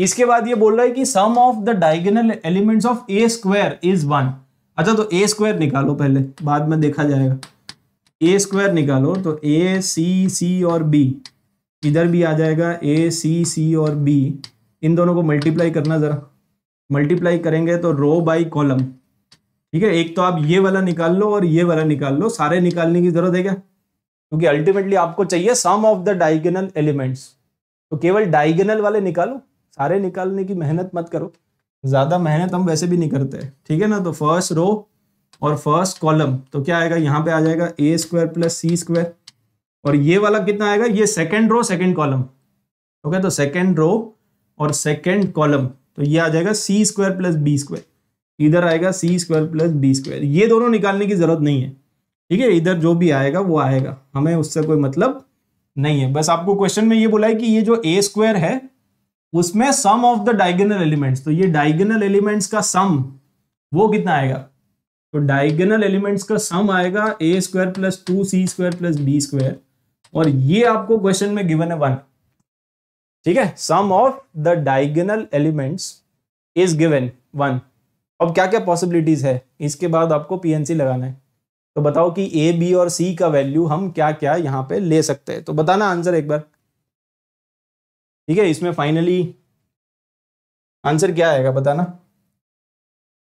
इसके बाद ये बोल रहा है कि sum of the diagonal elements of A square is one अच्छा तो ए स्क्वायर निकालो पहले बाद में देखा जाएगा ए स्क्वायर निकालो तो ए सी सी और बी इधर भी आ जाएगा ए सी सी और बी इन दोनों को मल्टीप्लाई करना ज़रा मल्टीप्लाई करेंगे तो रो बाई कॉलम ठीक है एक तो आप ये वाला निकाल लो और ये वाला निकाल लो सारे निकालने की जरूरत है क्या क्योंकि अल्टीमेटली आपको चाहिए sum of the diagonal elements तो केवल डायगोनल वाले निकालो सारे निकालने की मेहनत मत करो ज़्यादा मेहनत हम वैसे भी नहीं करते ठीक है ना तो फर्स्ट रो और फर्स्ट कॉलम तो क्या आएगा यहां पे आ जाएगा A square plus C square और ये वाला कितना आएगा ये second row second column okay तो सेकेंड रो और सेकेंड कॉलम तो ये आ जाएगा C square plus B square इधर आएगा C square plus B square ये दोनों निकालने की जरूरत नहीं है ठीक है इधर जो भी आएगा वो आएगा हमें उससे कोई मतलब नहीं है बस आपको क्वेश्चन में ये बोला है कि ये जो ए स्क्वायर है उसमें sum of the diagonal elements तो ये डायगोनल एलिमेंट्स का सम वो कितना आएगा तो डायगनल एलिमेंट्स का सम आएगा A square plus two C square plus B square और ये आपको क्वेश्चन में गिवन है वन ठीक है sum of the diagonal elements is given one अब क्या क्या पॉसिबिलिटीज है इसके बाद आपको पीएनसी लगाना है तो बताओ कि ए बी और सी का वैल्यू हम क्या क्या यहाँ पे ले सकते हैं तो बताना आंसर एक बार ठीक है इसमें फाइनली आंसर क्या आएगा बताना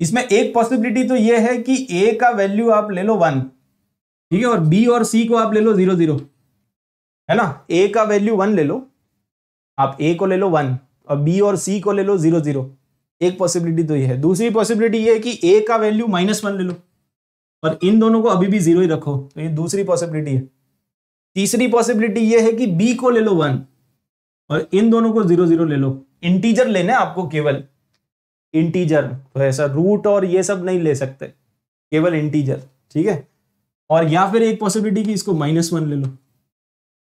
इसमें एक पॉसिबिलिटी तो ये है कि ए का वैल्यू आप ले लो वन ठीक है और बी और सी को आप ले लो जीरो जीरो है ना ए का वैल्यू वन ले लो आप ए को ले लो वन और बी और सी को ले लो जीरो जीरो एक पॉसिबिलिटी तो ये है दूसरी पॉसिबिलिटी ये है कि ए का वैल्यू माइनस वन ले लो और इन दोनों को अभी भी जीरो ही रखो तो ये दूसरी पॉसिबिलिटी है तीसरी पॉसिबिलिटी ये है कि बी को ले लो वन और इन दोनों को जीरो जीरो ले लो इंटीजर लेना है आपको केवल इंटीजर तो ऐसा रूट और ये सब नहीं ले सकते केवल इंटीजर ठीक है और या फिर एक पॉसिबिलिटी की इसको माइनस वन ले लो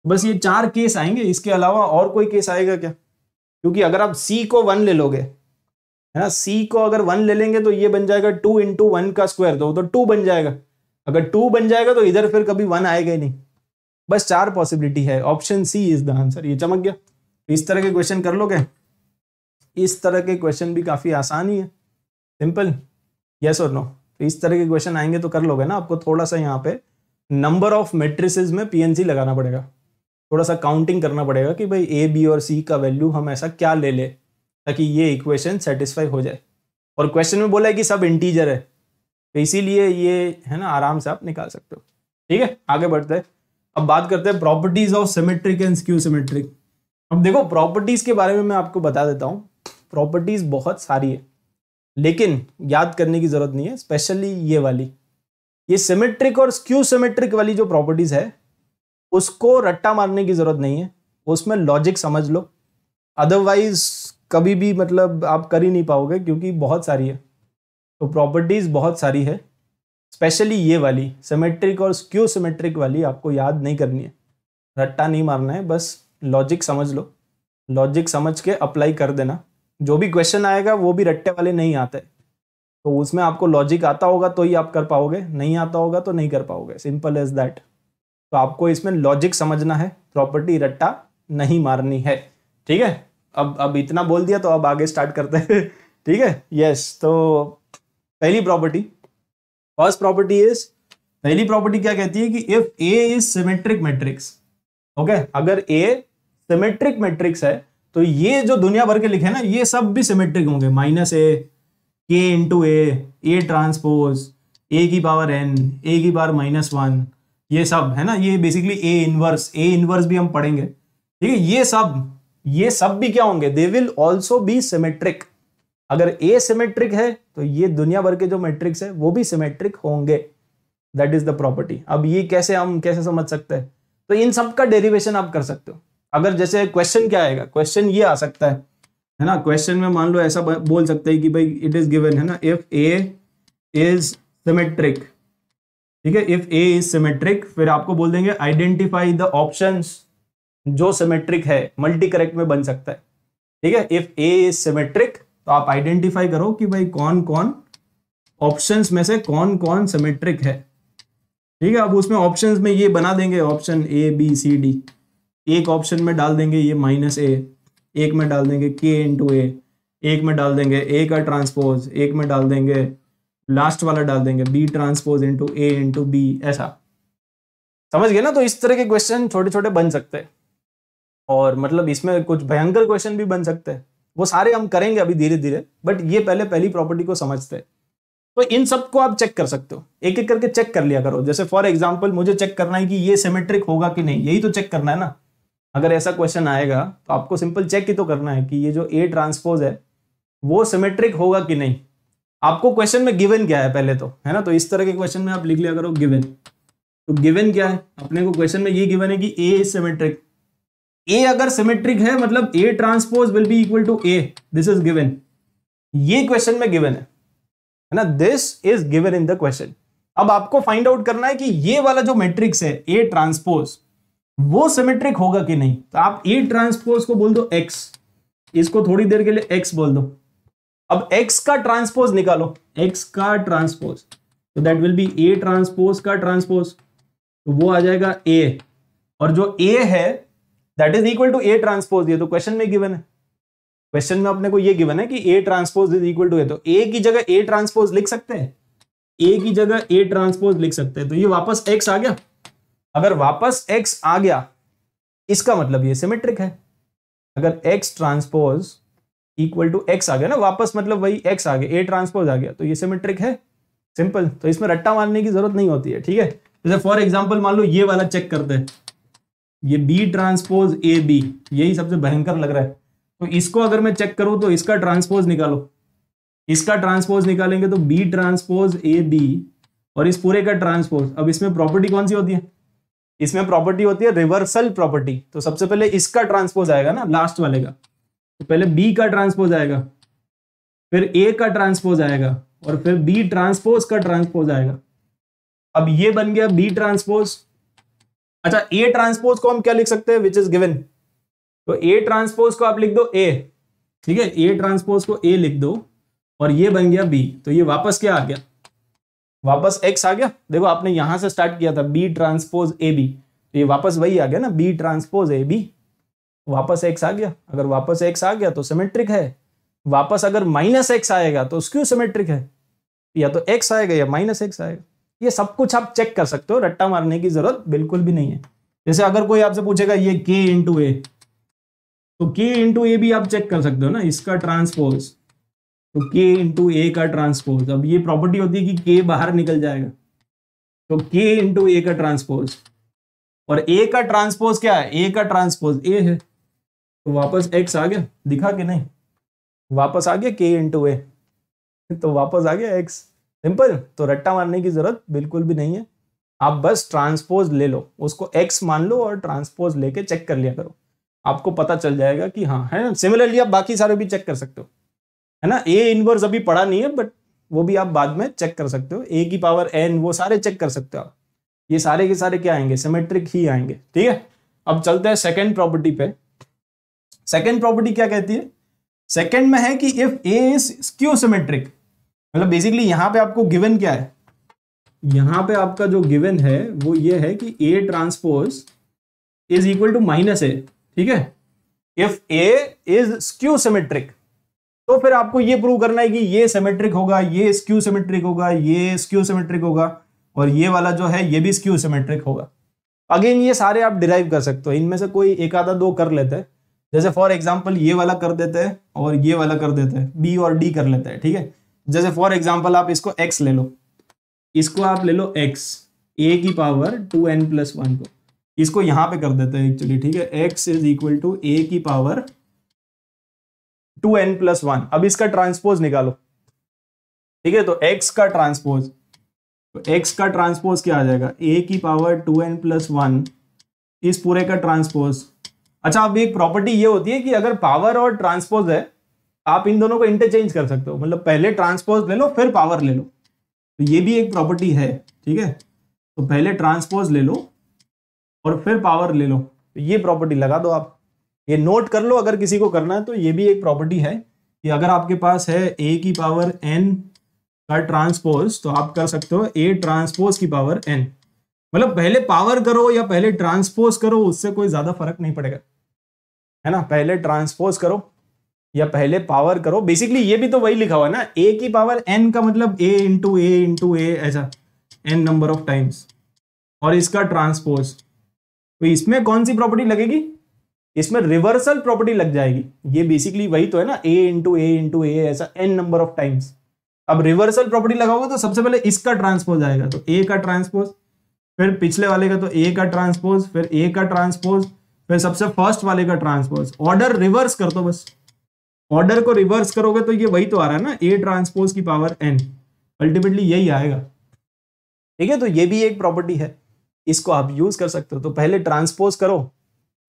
बस ये चार केस आएंगे इसके अलावा और कोई केस आएगा क्या क्योंकि अगर आप सी को वन ले लोगे है ना सी को अगर वन ले लेंगे तो ये बन जाएगा टू इंटू वन का स्क्वायर दो तो टू तो बन जाएगा अगर टू बन जाएगा तो इधर फिर कभी वन आएगा ही नहीं बस चार पॉसिबिलिटी है option C is the answer ये चमक गया तो इस तरह के क्वेश्चन कर लोगे इस तरह के क्वेश्चन भी काफ़ी आसान ही है सिंपल यस और नो तो इस तरह के क्वेश्चन आएंगे तो कर लोगे ना आपको थोड़ा सा यहाँ पे नंबर ऑफ मेट्रिसेस में पीएनसी लगाना पड़ेगा थोड़ा सा काउंटिंग करना पड़ेगा कि भाई ए बी और सी का वैल्यू हम ऐसा क्या ले ले ताकि ये इक्वेशन सेटिस्फाई हो जाए और क्वेश्चन में बोला है कि सब इंटीजर है तो इसीलिए ये है ना आराम से आप निकाल सकते हो ठीक है आगे बढ़ते हैं अब बात करते हैं properties of symmetric and skew symmetric अब देखो प्रॉपर्टीज के बारे में मैं आपको बता देता हूँ प्रॉपर्टीज बहुत सारी है लेकिन याद करने की जरूरत नहीं है स्पेशली ये वाली ये सिमेट्रिक और स्क्यू सिमेट्रिक वाली जो प्रॉपर्टीज है उसको रट्टा मारने की जरूरत नहीं है उसमें लॉजिक समझ लो अदरवाइज कभी भी मतलब आप कर ही नहीं पाओगे क्योंकि बहुत सारी है तो प्रॉपर्टीज बहुत सारी है स्पेशली ये वाली सिमेट्रिक और स्क्यू सिमेट्रिक वाली आपको याद नहीं करनी है रट्टा नहीं मारना है बस लॉजिक समझ लो लॉजिक समझ के अप्लाई कर देना जो भी क्वेश्चन आएगा वो भी रट्टे वाले नहीं आते तो उसमें आपको लॉजिक आता होगा तो ही आप कर पाओगे नहीं आता होगा तो नहीं कर पाओगे सिंपल एज दैट तो आपको इसमें लॉजिक समझना है प्रॉपर्टी रट्टा नहीं मारनी है ठीक है अब अब इतना बोल दिया तो अब आगे स्टार्ट करते हैं <laughs> ठीक है यस तो पहली प्रॉपर्टी फर्स्ट प्रॉपर्टी इज पहली प्रॉपर्टी क्या कहती है कि if A is symmetric matrix okay अगर ए सिमेट्रिक मैट्रिक्स है तो ये जो दुनिया भर के लिखे ना ये सब भी सिमेट्रिक होंगे minus A k into A A transpose A की पावर एन ए की पावर माइनस वन ये सब है ना ये basically A inverse A inverse भी हम पढ़ेंगे ठीक है ये सब ये सब भी क्या होंगे they will also be symmetric अगर ए सिमेट्रिक है तो ये दुनिया भर के जो मेट्रिक्स है वो भी सिमेट्रिक होंगे दैट इज द प्रॉपर्टी अब ये कैसे हम कैसे समझ सकते हैं तो इन सब का डेरिवेशन आप कर सकते हो अगर जैसे क्वेश्चन क्या आएगा क्वेश्चन ये आ सकता है है ना क्वेश्चन में मान लो ऐसा बोल सकते हैं कि भाई इट इज गिवन है ना इफ ए इज सिमेट्रिक ठीक है इफ ए इज सिमेट्रिक फिर आपको बोल देंगे आइडेंटिफाई द ऑप्शन जो सिमेट्रिक है मल्टी करेक्ट में बन सकता है ठीक है इफ ए इज सिमेट्रिक तो आप आइडेंटिफाई करो कि भाई कौन कौन ऑप्शन में से कौन कौन सिमेट्रिक है ठीक है अब उसमें ऑप्शन में ये बना देंगे option A B C D एक ऑप्शन में डाल देंगे ये माइनस ए एक में डाल देंगे के इन टू ए एक में डाल देंगे ए का ट्रांसपोज एक में डाल देंगे लास्ट वाला डाल देंगे B transpose into A into B ऐसा समझ गए ना तो इस तरह के क्वेश्चन छोटे छोटे बन सकते हैं और मतलब इसमें कुछ भयंकर क्वेश्चन भी बन सकते हैं वो सारे हम करेंगे अभी धीरे धीरे बट ये पहले पहली प्रॉपर्टी को समझते हैं तो इन सबको आप चेक कर सकते हो एक एक करके चेक कर लिया करो जैसे फॉर एग्जाम्पल मुझे चेक करना है कि ये सिमेट्रिक होगा कि नहीं यही तो चेक करना है ना अगर ऐसा क्वेश्चन आएगा तो आपको सिंपल चेक ही तो करना है कि ये जो ए ट्रांसपोज है वो सिमेट्रिक होगा कि नहीं आपको क्वेश्चन में गिवन क्या है पहले तो है ना तो इस तरह के क्वेश्चन में आप लिख लिया करो गिवन तो गिवन क्या है अपने को क्वेश्चन में ये गिवन है कि ए इज सिमेट्रिक ए अगर सिमेट्रिक है मतलब A transpose will be equal to A this is given ये क्वेश्चन में गिवन है है ना this is given in the question अब आपको फाइंड आउट करना है कि ये वाला जो मैट्रिक्स है ए ट्रांसपोज वो सिमेट्रिक होगा कि नहीं तो आप ए e ट्रांसपोज को बोल दो एक्स इसको थोड़ी देर के लिए एक्स बोल दो अब एक्स का ट्रांसपोज निकालो एक्स का ट्रांसपोज तो that will be A transpose का ट्रांसपोज तो वो आ जाएगा ए और जो ए है that is equal to A transpose ये तो क्वेश्चन में गिवन है क्वेश्चन में अपने को ये गिवन है कि A transpose is equal to A तो ए की जगह ए ट्रांसपोज लिख सकते हैं ए की जगह ए ट्रांसपोज लिख सकते हैं तो ये वापस एक्स आ गया अगर वापस x आ गया इसका मतलब ये सिमेट्रिक है अगर x transpose equal to x आ गया ना वापस मतलब वही x आ गया a ट्रांसपोज आ गया तो ये सिमेट्रिक है सिंपल तो इसमें रट्टा मारने की जरूरत नहीं होती है ठीक है जैसे फॉर एग्जाम्पल मान लो ये वाला चेक करते हैं ये बी ट्रांसपोज ए बी यही सबसे भयंकर लग रहा है तो इसको अगर मैं चेक करूं तो इसका ट्रांसपोज निकालो इसका ट्रांसपोज निकालेंगे तो बी ट्रांसपोज ए बी और इस पूरे का ट्रांसपोज अब इसमें प्रॉपर्टी कौन सी होती है इसमें प्रॉपर्टी होती है रिवर्सल प्रॉपर्टी तो सबसे पहले इसका ट्रांसपोज आएगा ना लास्ट वाले का तो पहले बी का ट्रांसपोज आएगा फिर ए का ट्रांसपोज आएगा और फिर बी ट्रांसपोज का ट्रांसपोज आएगा अब ये बन गया बी ट्रांसपोज अच्छा ए ट्रांसपोज को हम क्या लिख सकते हैं विच इज गिवन तो ए ट्रांसपोज को आप लिख दो ए ठीक है ए ट्रांसपोज को ए लिख दो और ये बन गया बी तो ये वापस क्या आ गया वापस एक्स आ गया देखो आपने यहां से स्टार्ट किया था बी ट्रांसपोज ए बी ये वापस वही आ गया ना बी ट्रांसपोज ए बी वापस एक्स आ गया अगर वापस एक्स आ गया तो सिमेट्रिक है वापस अगर माइनस एक्स आएगा तो क्यों सिमेट्रिक है या तो एक्स आएगा या माइनस एक्स आएगा ये सब कुछ आप चेक कर सकते हो रट्टा मारने की जरूरत बिल्कुल भी नहीं है जैसे अगर कोई आपसे पूछेगा ये के इंटू ए तो के इंटू ए भी आप चेक कर सकते हो ना इसका ट्रांसपोज तो के इंटू ए का ट्रांसपोज अब ये प्रॉपर्टी होती है कि के बाहर निकल जाएगा तो के इंटू ए का ट्रांसपोज और ए का ट्रांसपोज क्या है ए का ट्रांसपोज ए है तो वापस एक्स आ गया दिखा कि नहीं वापस आ गया के इंटू ए तो वापस आ गया एक्स सिंपल तो रट्टा मारने की जरूरत बिल्कुल भी नहीं है आप बस ट्रांसपोज ले लो उसको एक्स मान लो और ट्रांसपोज लेके चेक कर लिया करो आपको पता चल जाएगा कि हाँ है ना सिमिलरली आप बाकी सारे भी चेक कर सकते हो है ना ए इनवर्स अभी पढ़ा नहीं है बट वो भी आप बाद में चेक कर सकते हो ए की पावर एन वो सारे चेक कर सकते हो आप ये सारे के सारे क्या आएंगे सिमेट्रिक ही आएंगे ठीक है अब चलते हैं सेकेंड प्रॉपर्टी पे सेकेंड प्रॉपर्टी क्या कहती है सेकेंड में है कि if A is skew symmetric मतलब बेसिकली यहां पे आपको गिवन क्या है यहां पे आपका जो गिवन है वो ये है कि A transpose is equal to minus A ठीक है if A is skew symmetric तो फिर आपको ये प्रूव करना है कि ये सिमेट्रिक होगा ये स्क्यू सिमेट्रिक होगा ये स्क्यू सिमेट्रिक होगा और ये वाला जो है ये भी स्क्यू सिमेट्रिक होगा अगेन ये सारे आप डिराइव कर सकते हो इनमें से कोई एक आधा दो कर लेते हैं जैसे फॉर एग्जाम्पल ये वाला कर देते हैं और ये वाला कर देते हैं बी और डी कर लेते हैं ठीक है जैसे फॉर एग्जाम्पल आप इसको एक्स ले लो इसको आप ले लो एक्स ए की power two N plus one को इसको यहाँ पे कर देते हैं एक्चुअली ठीक है X is equal to A की power two N plus one अब इसका ट्रांसपोज निकालो ठीक है तो एक्स का ट्रांसपोज तो एक्स का ट्रांसपोज क्या आ जाएगा ए की power two N plus one इस पूरे का ट्रांसपोज अच्छा अब एक प्रॉपर्टी ये होती है कि अगर पावर और ट्रांसपोज है आप इन दोनों को इंटरचेंज कर सकते हो मतलब पहले ट्रांसपोज ले लो फिर पावर ले लो तो ये भी एक प्रॉपर्टी है ठीक है तो पहले ट्रांसपोज ले लो और फिर पावर ले लो तो ये प्रॉपर्टी लगा दो आप ये नोट कर लो अगर किसी को करना है तो ये भी एक प्रॉपर्टी है कि अगर आपके पास है ए की पावर एन का ट्रांसपोज तो आप कर सकते हो ए ट्रांसपोज की पावर एन मतलब पहले पावर करो या पहले ट्रांसपोज करो उससे कोई ज़्यादा फर्क नहीं पड़ेगा है ना पहले ट्रांसपोज करो या पहले पावर करो बेसिकली ये भी तो वही लिखा हुआ है ना ए की पावर एन का मतलब ए इंटू ए इंटू ए ऐसा एन नंबर ऑफ टाइम्स और इसका ट्रांसपोज तो इसमें कौन सी प्रॉपर्टी लगेगी इसमें रिवर्सल प्रॉपर्टी लग जाएगी ये बेसिकली वही तो है ना A into A into A ऐसा एन नंबर ऑफ टाइम्स अब रिवर्सल प्रॉपर्टी लगाओगे तो सबसे पहले इसका ट्रांसपोज आएगा तो ए का ट्रांसपोज फिर पिछले वाले का तो ए का ट्रांसपोज फिर ए का ट्रांसपोज फिर सबसे फर्स्ट वाले का ट्रांसपोज ऑर्डर रिवर्स कर दो बस ऑर्डर को रिवर्स करोगे तो ये वही तो आ रहा है ना ए ट्रांसपोज की पावर एन अल्टीमेटली यही आएगा ठीक है तो ये भी एक प्रॉपर्टी है इसको आप यूज कर सकते हो तो पहले ट्रांसपोज करो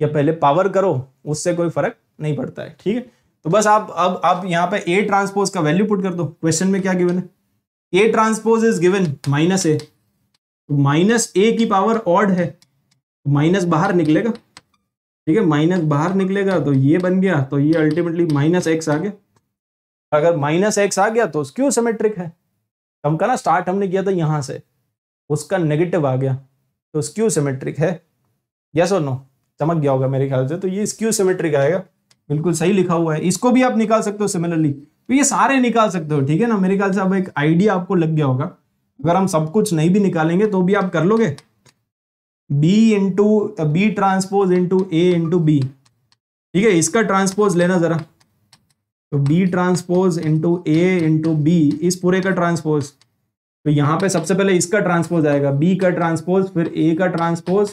या पहले पावर करो उससे कोई फर्क नहीं पड़ता है ठीक है तो बस आप अब आप यहाँ पे ए ट्रांसपोज का वैल्यू पुट कर दो क्वेश्चन में क्या गिवन है A transpose is given minus A minus A की पावर ऑड है माइनस तो बाहर निकलेगा ठीक है माइनस बाहर निकलेगा तो ये बन गया तो ये अल्टीमेटली माइनस एक्स आ गया अगर माइनस एक्स आ गया तो क्यों सिमेट्रिक है हम का ना स्टार्ट हमने किया था यहां से उसका नेगेटिव आ गया तो स्क्यू सिमेट्रिक है यस और नो चमक गया होगा मेरे ख्याल से तो ये स्क्यू सिमेट्रिक आएगा बिल्कुल सही लिखा हुआ है इसको भी आप निकाल सकते हो सिमिलरली तो ये सारे निकाल सकते हो ठीक है ना मेरे ख्याल से अब एक आइडिया आपको लग गया होगा अगर हम सब कुछ नहीं भी निकालेंगे तो भी आप कर लोगे B into B transpose into A into B ठीक है इसका ट्रांसपोज लेना जरा तो B transpose into A into B इस पूरे का ट्रांसपोज तो यहाँ पे सबसे पहले इसका ट्रांसपोज आएगा बी का ट्रांसपोज फिर ए का ट्रांसपोज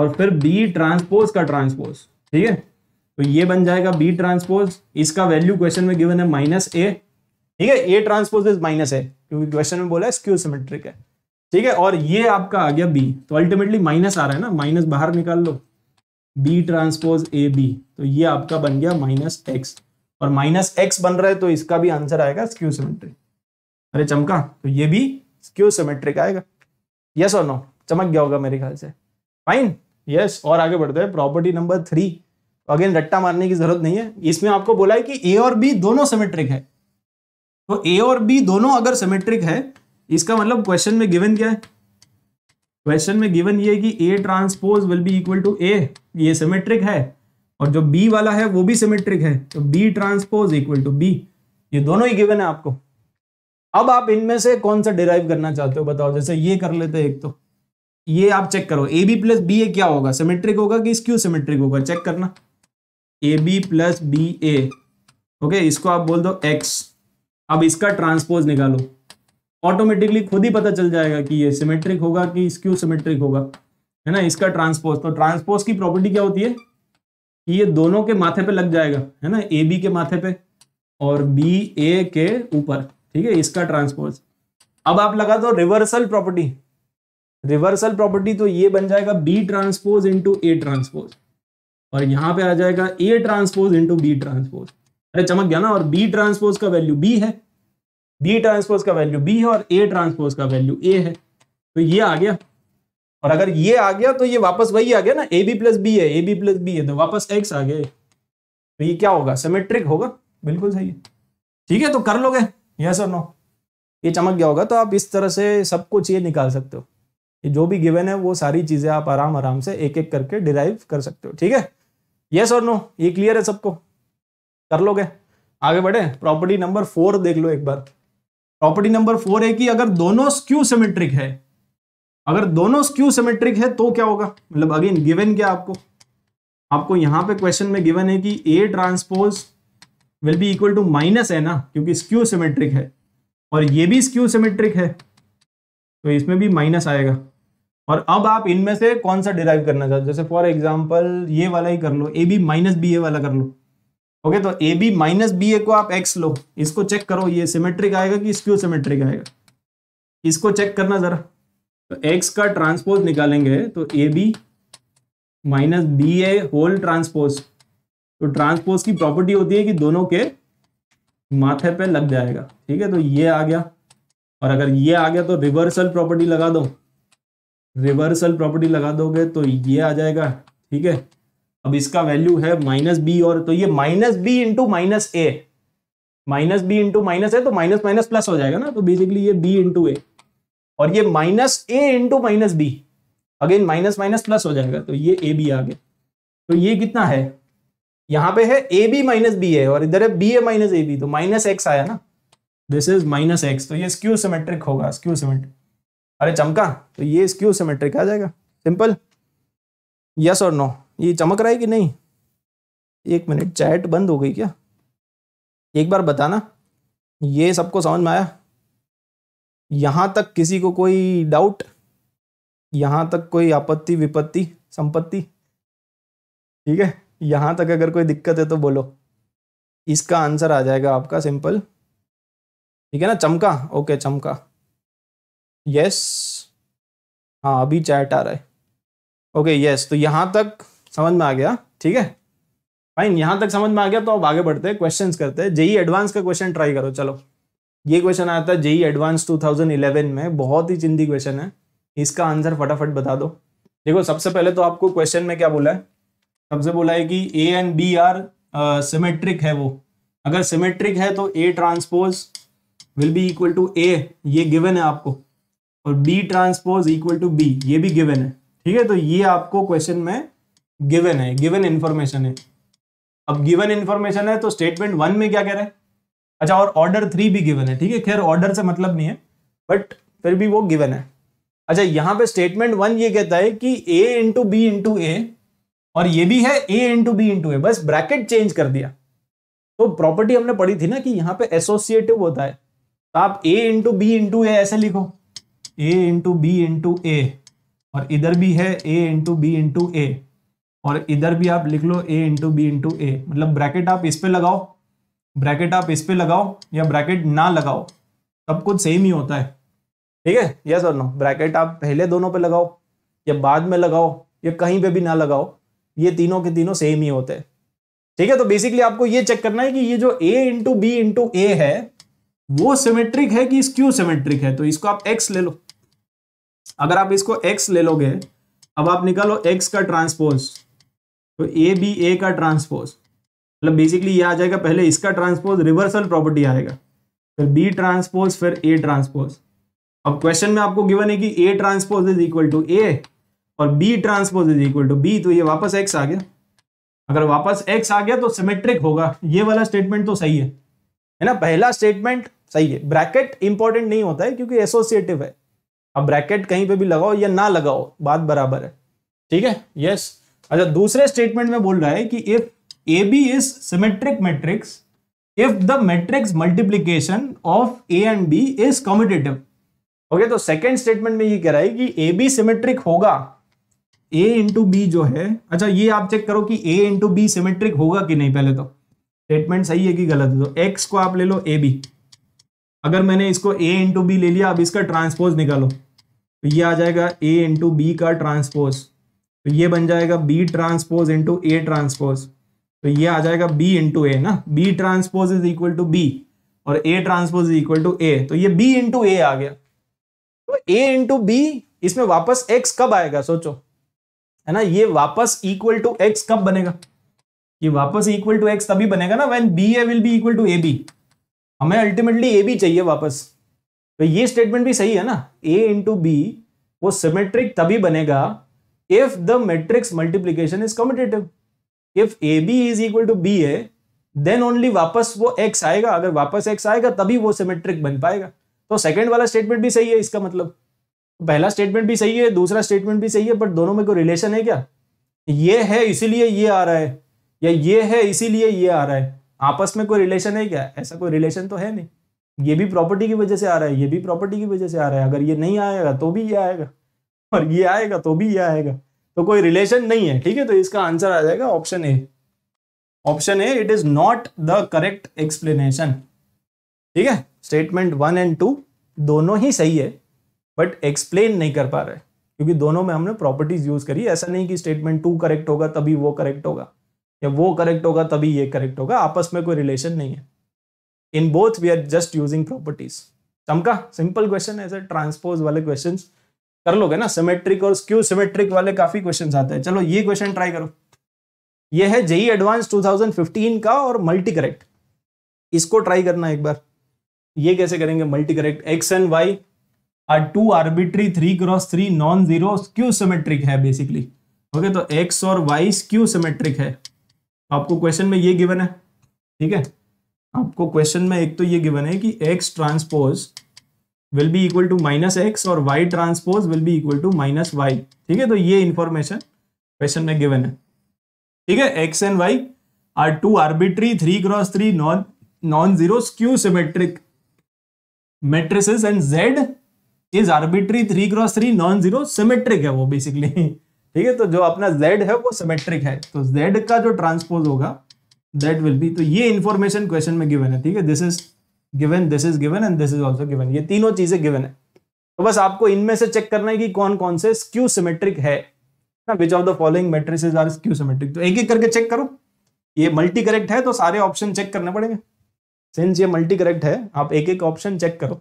और फिर बी ट्रांसपोज का ट्रांसपोज ठीक है तो ये बन जाएगा बी ट्रांसपोज इसका वैल्यू क्वेश्चन में गिवन है माइनस ए ठीक है A transpose is minus A क्योंकि क्वेश्चन में बोला स्क्यू सिमेट्रिक है ठीक है और ये आपका आ गया बी तो अल्टीमेटली माइनस आ रहा है ना माइनस बाहर निकाल लो बी ट्रांसपोज ए बी तो ये आपका बन गया माइनस एक्स और माइनस एक्स बन रहा है तो इसका भी आंसर आएगा स्क्यू सिमेट्रिक अरे चमका तो ये भी स्क्यू सिमेट्रिक आएगा यस और नो चमक गया होगा मेरे ख्याल से फाइन यस और आगे बढ़ते हैं प्रॉपर्टी नंबर थ्री अगेन रट्टा मारने की जरूरत नहीं है इसमें आपको बोला है कि ए और बी दोनों सिमेट्रिक है तो ए और बी दोनों अगर सिमेट्रिक है इसका मतलब क्वेश्चन में गिवन क्या है क्वेश्चन में गिवन ये कि A transpose will be equal to A ये सिमेट्रिक है और जो बी वाला है वो भी सिमेट्रिक है तो B transpose equal to B ये दोनों ही गिवन है आपको अब आप इनमें से कौन सा डिराइव करना चाहते हो बताओ जैसे ये कर लेते एक तो ये आप चेक करो A B plus B A क्या होगा सिमेट्रिक होगा कि स्क्यू सिमेट्रिक होगा चेक करना A B plus B A okay इसको आप बोल दो एक्स अब इसका ट्रांसपोज निकालो ऑटोमेटिकली खुद ही पता चल जाएगा कि ये सिमेट्रिक होगा कि स्क्यू सिमेट्रिक होगा है ना इसका ट्रांसपोज तो ट्रांसपोज की प्रॉपर्टी क्या होती है कि ये दोनों के माथे पे लग जाएगा है ना ए बी के माथे पे और बी ए के ऊपर ठीक है इसका ट्रांसपोज अब आप लगा दो रिवर्सल प्रॉपर्टी रिवर्सल प्रॉपर्टी तो ये बन जाएगा B transpose into A transpose और यहाँ पे आ जाएगा A transpose into B transpose अरे चमक गया ना और बी ट्रांसपोज का वैल्यू बी है बी ट्रांसपोज का वैल्यू बी है और ए ट्रांसपोज का वैल्यू ए है तो ये आ गया और अगर ये आ गया तो ये वापस वही आ गया ना ए बी प्लस बी है ए बी प्लस बी है तो वापस एक्स आ गया तो ये क्या होगा सिमेट्रिक होगा बिल्कुल सही है ठीक है तो कर लोगे यस और नो ये चमक गया होगा तो आप इस तरह से सब कुछ ये निकाल सकते हो जो भी गिवन है वो सारी चीजें आप आराम आराम से एक एक करके डिराइव कर सकते हो ठीक है यस और नो ये क्लियर है सबको कर लोगे आगे बढ़े प्रॉपर्टी नंबर फोर देख लो एक बार प्रॉपर्टी नंबर फोर है कि अगर दोनों स्क्यू सिमेट्रिक है अगर दोनों स्क्यू सिमेट्रिक है तो क्या होगा मतलब अगेन गिवन क्या आपको आपको यहां पे क्वेश्चन में गिवन है कि A transpose will be equal to minus है ना क्योंकि स्क्यू सिमेट्रिक है और ये भी स्क्यू सिमेट्रिक है तो इसमें भी माइनस आएगा और अब आप इनमें से कौन सा डिराइव करना चाहते हो जैसे फॉर एग्जाम्पल ये वाला ही कर लो A B minus B A वाला कर लो ओके तो A B minus B A को आप एक्स लो इसको चेक करो ये सिमेट्रिक आएगा कि स्क्यू सिमेट्रिक आएगा इसको चेक करना जरा तो एक्स का ट्रांसपोज निकालेंगे तो A B minus B A whole transpose तो ट्रांसपोज की प्रॉपर्टी होती है कि दोनों के माथे पे लग जाएगा ठीक है तो ये आ गया और अगर ये आ गया तो रिवर्सल प्रॉपर्टी लगा दो रिवर्सल प्रॉपर्टी लगा दोगे तो ये आ जाएगा ठीक है अब इसका वैल्यू है माइनस बी और तो ये minus B into minus A minus B into minus A तो माइनस माइनस प्लस हो जाएगा ना तो बेसिकली ये बी इंटू ए और ये minus A into minus B again minus minus plus हो जाएगा तो ये ए बी आ गया तो ये कितना है यहाँ पे है ए बी माइनस बी है और इधर है B A minus A B तो माइनस एक्स आया ना दिस इज माइनस एक्स तो ये स्क्यू सिमेट्रिक होगा स्क्यू सिमेट्रिक अरे चमका तो ये स्क्यू सिमेट्रिक आ जाएगा सिंपल यस और नो ये चमक रहा है कि नहीं एक मिनट चैट बंद हो गई क्या एक बार बताना ये सबको समझ में आया यहाँ तक किसी को कोई डाउट यहाँ तक कोई आपत्ति विपत्ति संपत्ति ठीक है यहाँ तक अगर कोई दिक्कत है तो बोलो इसका आंसर आ जाएगा आपका सिंपल ठीक है ना चमका ओके चमका यस हाँ अभी चैट आ रहा है ओके यस तो यहाँ तक समझ में आ गया ठीक है फाइन यहाँ तक समझ में आ गया तो अब आगे बढ़ते हैं क्वेश्चंस करते हैं जेई एडवांस का क्वेश्चन ट्राई करो चलो ये क्वेश्चन आया था जेई एडवांस 2011 में बहुत ही चिंदी क्वेश्चन है इसका आंसर फटाफट बता दो देखो सबसे पहले तो आपको क्वेश्चन में क्या बोला है सबसे बोला है कि A and B are symmetric है वो अगर सिमेट्रिक है तो A transpose will be equal to A ये गिवन है आपको और B transpose equal to B ये भी गिवन है ठीक है तो ये आपको क्वेश्चन में गिवन है गिवन इंफॉर्मेशन है अब गिवन इंफॉर्मेशन है तो स्टेटमेंट वन में क्या कह रहे हैं अच्छा और ऑर्डर थ्री भी गिवन है ठीक है खैर ऑर्डर से मतलब नहीं है बट फिर भी वो गिवन है अच्छा यहाँ पे स्टेटमेंट वन ये कहता है कि A into B into A और ये भी है A into B into A बस ब्रैकेट चेंज कर दिया तो प्रॉपर्टी हमने पढ़ी थी ना कि यहाँ पे एसोसिएटिव होता है तो आप A into B into A ऐसे लिखो A into B into A और इधर भी है A into B into A और इधर भी आप लिख लो A into B into A मतलब ब्रैकेट आप इस पे लगाओ ब्रैकेट आप इस पे लगाओ या ब्रैकेट ना लगाओ सब कुछ सेम ही होता है ठीक है यस और नो ब्रैकेट आप पहले दोनों पे लगाओ या बाद में लगाओ या कहीं पे भी ना लगाओ ये तीनों के तीनों सेम ही होते हैं ठीक है तो बेसिकली आपको ये चेक करना है कि ये जो A into B into A है वो सिमेट्रिक है कि स्क्यू सिमेट्रिक है तो इसको आप एक्स ले लो अगर आप इसको एक्स ले लोगे अब आप निकालो एक्स का ट्रांसपोज तो ए बी ए का ट्रांसपोज मतलब बेसिकली ये आ जाएगा पहले इसका ट्रांसपोज रिवर्सल प्रॉपर्टी आएगा फिर बी ट्रांसपोज फिर ए ट्रांसपोज अब क्वेश्चन में आपको गिवन है कि A transpose is equal to A और B transpose is equal to B तो ये वापस एक्स आ गया अगर वापस एक्स आ गया तो सिमेट्रिक होगा ये वाला स्टेटमेंट तो सही है है ना पहला स्टेटमेंट सही है ब्रैकेट इंपॉर्टेंट नहीं होता है क्योंकि एसोसिएटिव है अब ब्रैकेट कहीं पे भी लगाओ या ना लगाओ बात बराबर है ठीक है यस अच्छा दूसरे स्टेटमेंट में बोल रहा है कि if A B is symmetric matrix if the matrix multiplication of A and B is commutative okay तो सेकेंड स्टेटमेंट में ये कह रहा है कि ए बी सिमेट्रिक होगा ए इंटू बी जो है अच्छा ये आप चेक करो कि ए इंटू बी सिमेट्रिक होगा कि नहीं पहले तो स्टेटमेंट सही है कि गलत है तो एक्स को आप ले लो ए बी अगर मैंने इसको ए इंटू बी ले लिया अब इसका ट्रांसपोज निकालो तो ये आ जाएगा ए इंटू बी का ट्रांसपोज तो ये बन जाएगा B transpose into A transpose तो ये आ जाएगा बी इंटू ए ना B transpose is equal to B और A transpose is equal to A तो ये बी इंटू ए आ गया तो ए इंटू बी इसमें वापस एक्स कब आएगा सोचो है ना ये वापस इक्वल टू एक्स कब बनेगा ये वापस इक्वल टू एक्स तभी बनेगा ना when B A will be equal to A B हमें अल्टीमेटली ए भी चाहिए वापस तो ये स्टेटमेंट भी सही है ना ए इंटू बी वो सिमेट्रिक तभी बनेगा if the matrix multiplication is commutative if A B is equal to B A then only वापस वो एक्स आएगा अगर वापस एक्स आएगा तभी वो सिमेट्रिक बन पाएगा तो सेकेंड वाला स्टेटमेंट भी सही है इसका मतलब पहला स्टेटमेंट भी सही है दूसरा स्टेटमेंट भी सही है बट दोनों में कोई रिलेशन है क्या ये है इसीलिए ये आ रहा है या ये है इसीलिए ये आ रहा है आपस में कोई रिलेशन है क्या ऐसा कोई रिलेशन तो है नहीं ये भी प्रॉपर्टी की वजह से आ रहा है ये भी प्रॉपर्टी की वजह से आ रहा है अगर ये नहीं आएगा तो भी ये आएगा और ये आएगा तो भी ये आएगा तो कोई रिलेशन नहीं है ठीक है तो इसका आंसर आ जाएगा option A option A it is not the correct explanation ठीक है स्टेटमेंट वन एंड टू दोनों ही सही है बट एक्सप्लेन नहीं कर पा रहे क्योंकि दोनों में हमने प्रॉपर्टीज यूज करी ऐसा नहीं कि स्टेटमेंट टू करेक्ट होगा तभी वो करेक्ट होगा या वो करेक्ट होगा तभी ये करेक्ट होगा आपस में कोई रिलेशन नहीं है in both we are just using properties चमका सिंपल क्वेश्चन ऐसे ट्रांसपोज वाले क्वेश्चन कर लोगे ना सिमेट्रिक और स्क्यू सिमेट्रिक वाले काफी क्वेश्चन आते हैं चलो ये क्वेश्चन ट्राई करो ये है जेई एडवांस 2015 का और मल्टी करेक्ट इसको ट्राई करना एक बार ये कैसे करेंगे multi correct X and Y are two arbitrary three cross three non zero skew symmetric है बेसिकली ओके तो एक्स और वाई स्क्यू सिमेट्रिक है आपको क्वेश्चन में ये गिवन है ठीक है आपको क्वेश्चन में एक तो ये गिवन है कि X transpose will be equal to minus X और Y transpose will be equal to minus Y ठीक है तो ये इंफॉर्मेशन क्वेश्चन में गिवन है ठीक है X and Y are two arbitrary three cross three non non zero skew symmetric matrices and Z is arbitrary three cross three non zero symmetric है वो बेसिकली ठीक है तो जो अपना z है वो सिमेट्रिक है तो z का जो ट्रांसपोज होगा दैट विल बी तो ये इन्फॉर्मेशन क्वेश्चन में गिवन है ठीक है this is given this is given and this is also given ये तीनों चीजें गिवन है तो बस आपको इनमें से चेक करना है कि कौन कौन से स्क्यू सिमेट्रिक है ना which of the following matrices are skew symmetric तो एक एक करके चेक करो ये मल्टी करेक्ट है तो सारे ऑप्शन चेक करने पड़ेंगे सिंस ये मल्टी करेक्ट है आप एक एक ऑप्शन चेक करो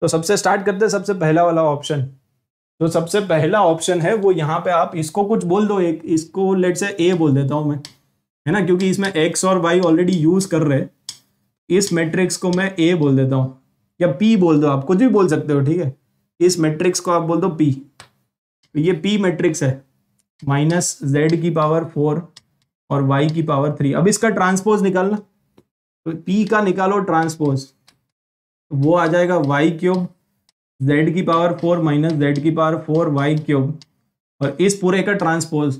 तो सबसे स्टार्ट करते हैं सबसे पहला वाला ऑप्शन तो सबसे पहला ऑप्शन है वो यहाँ पे आप इसको कुछ बोल दो एक इसको लेट से ए बोल देता हूँ मैं है ना क्योंकि इसमें एक्स और वाई ऑलरेडी यूज कर रहे इस मैट्रिक्स को मैं ए बोल देता हूँ या पी बोल दो आप कुछ भी बोल सकते हो ठीक है इस मैट्रिक्स को आप बोल दो पी तो ये पी मैट्रिक्स है माइनस जेड की पावर फोर और वाई की पावर थ्री अब इसका ट्रांसपोज निकालना तो पी का निकालो ट्रांसपोज वो आ जाएगा वाई क्यूब जेड की पावर फोर माइनस जेड की पावर फोर वाई क्यूब और इस पूरे का ट्रांसपोज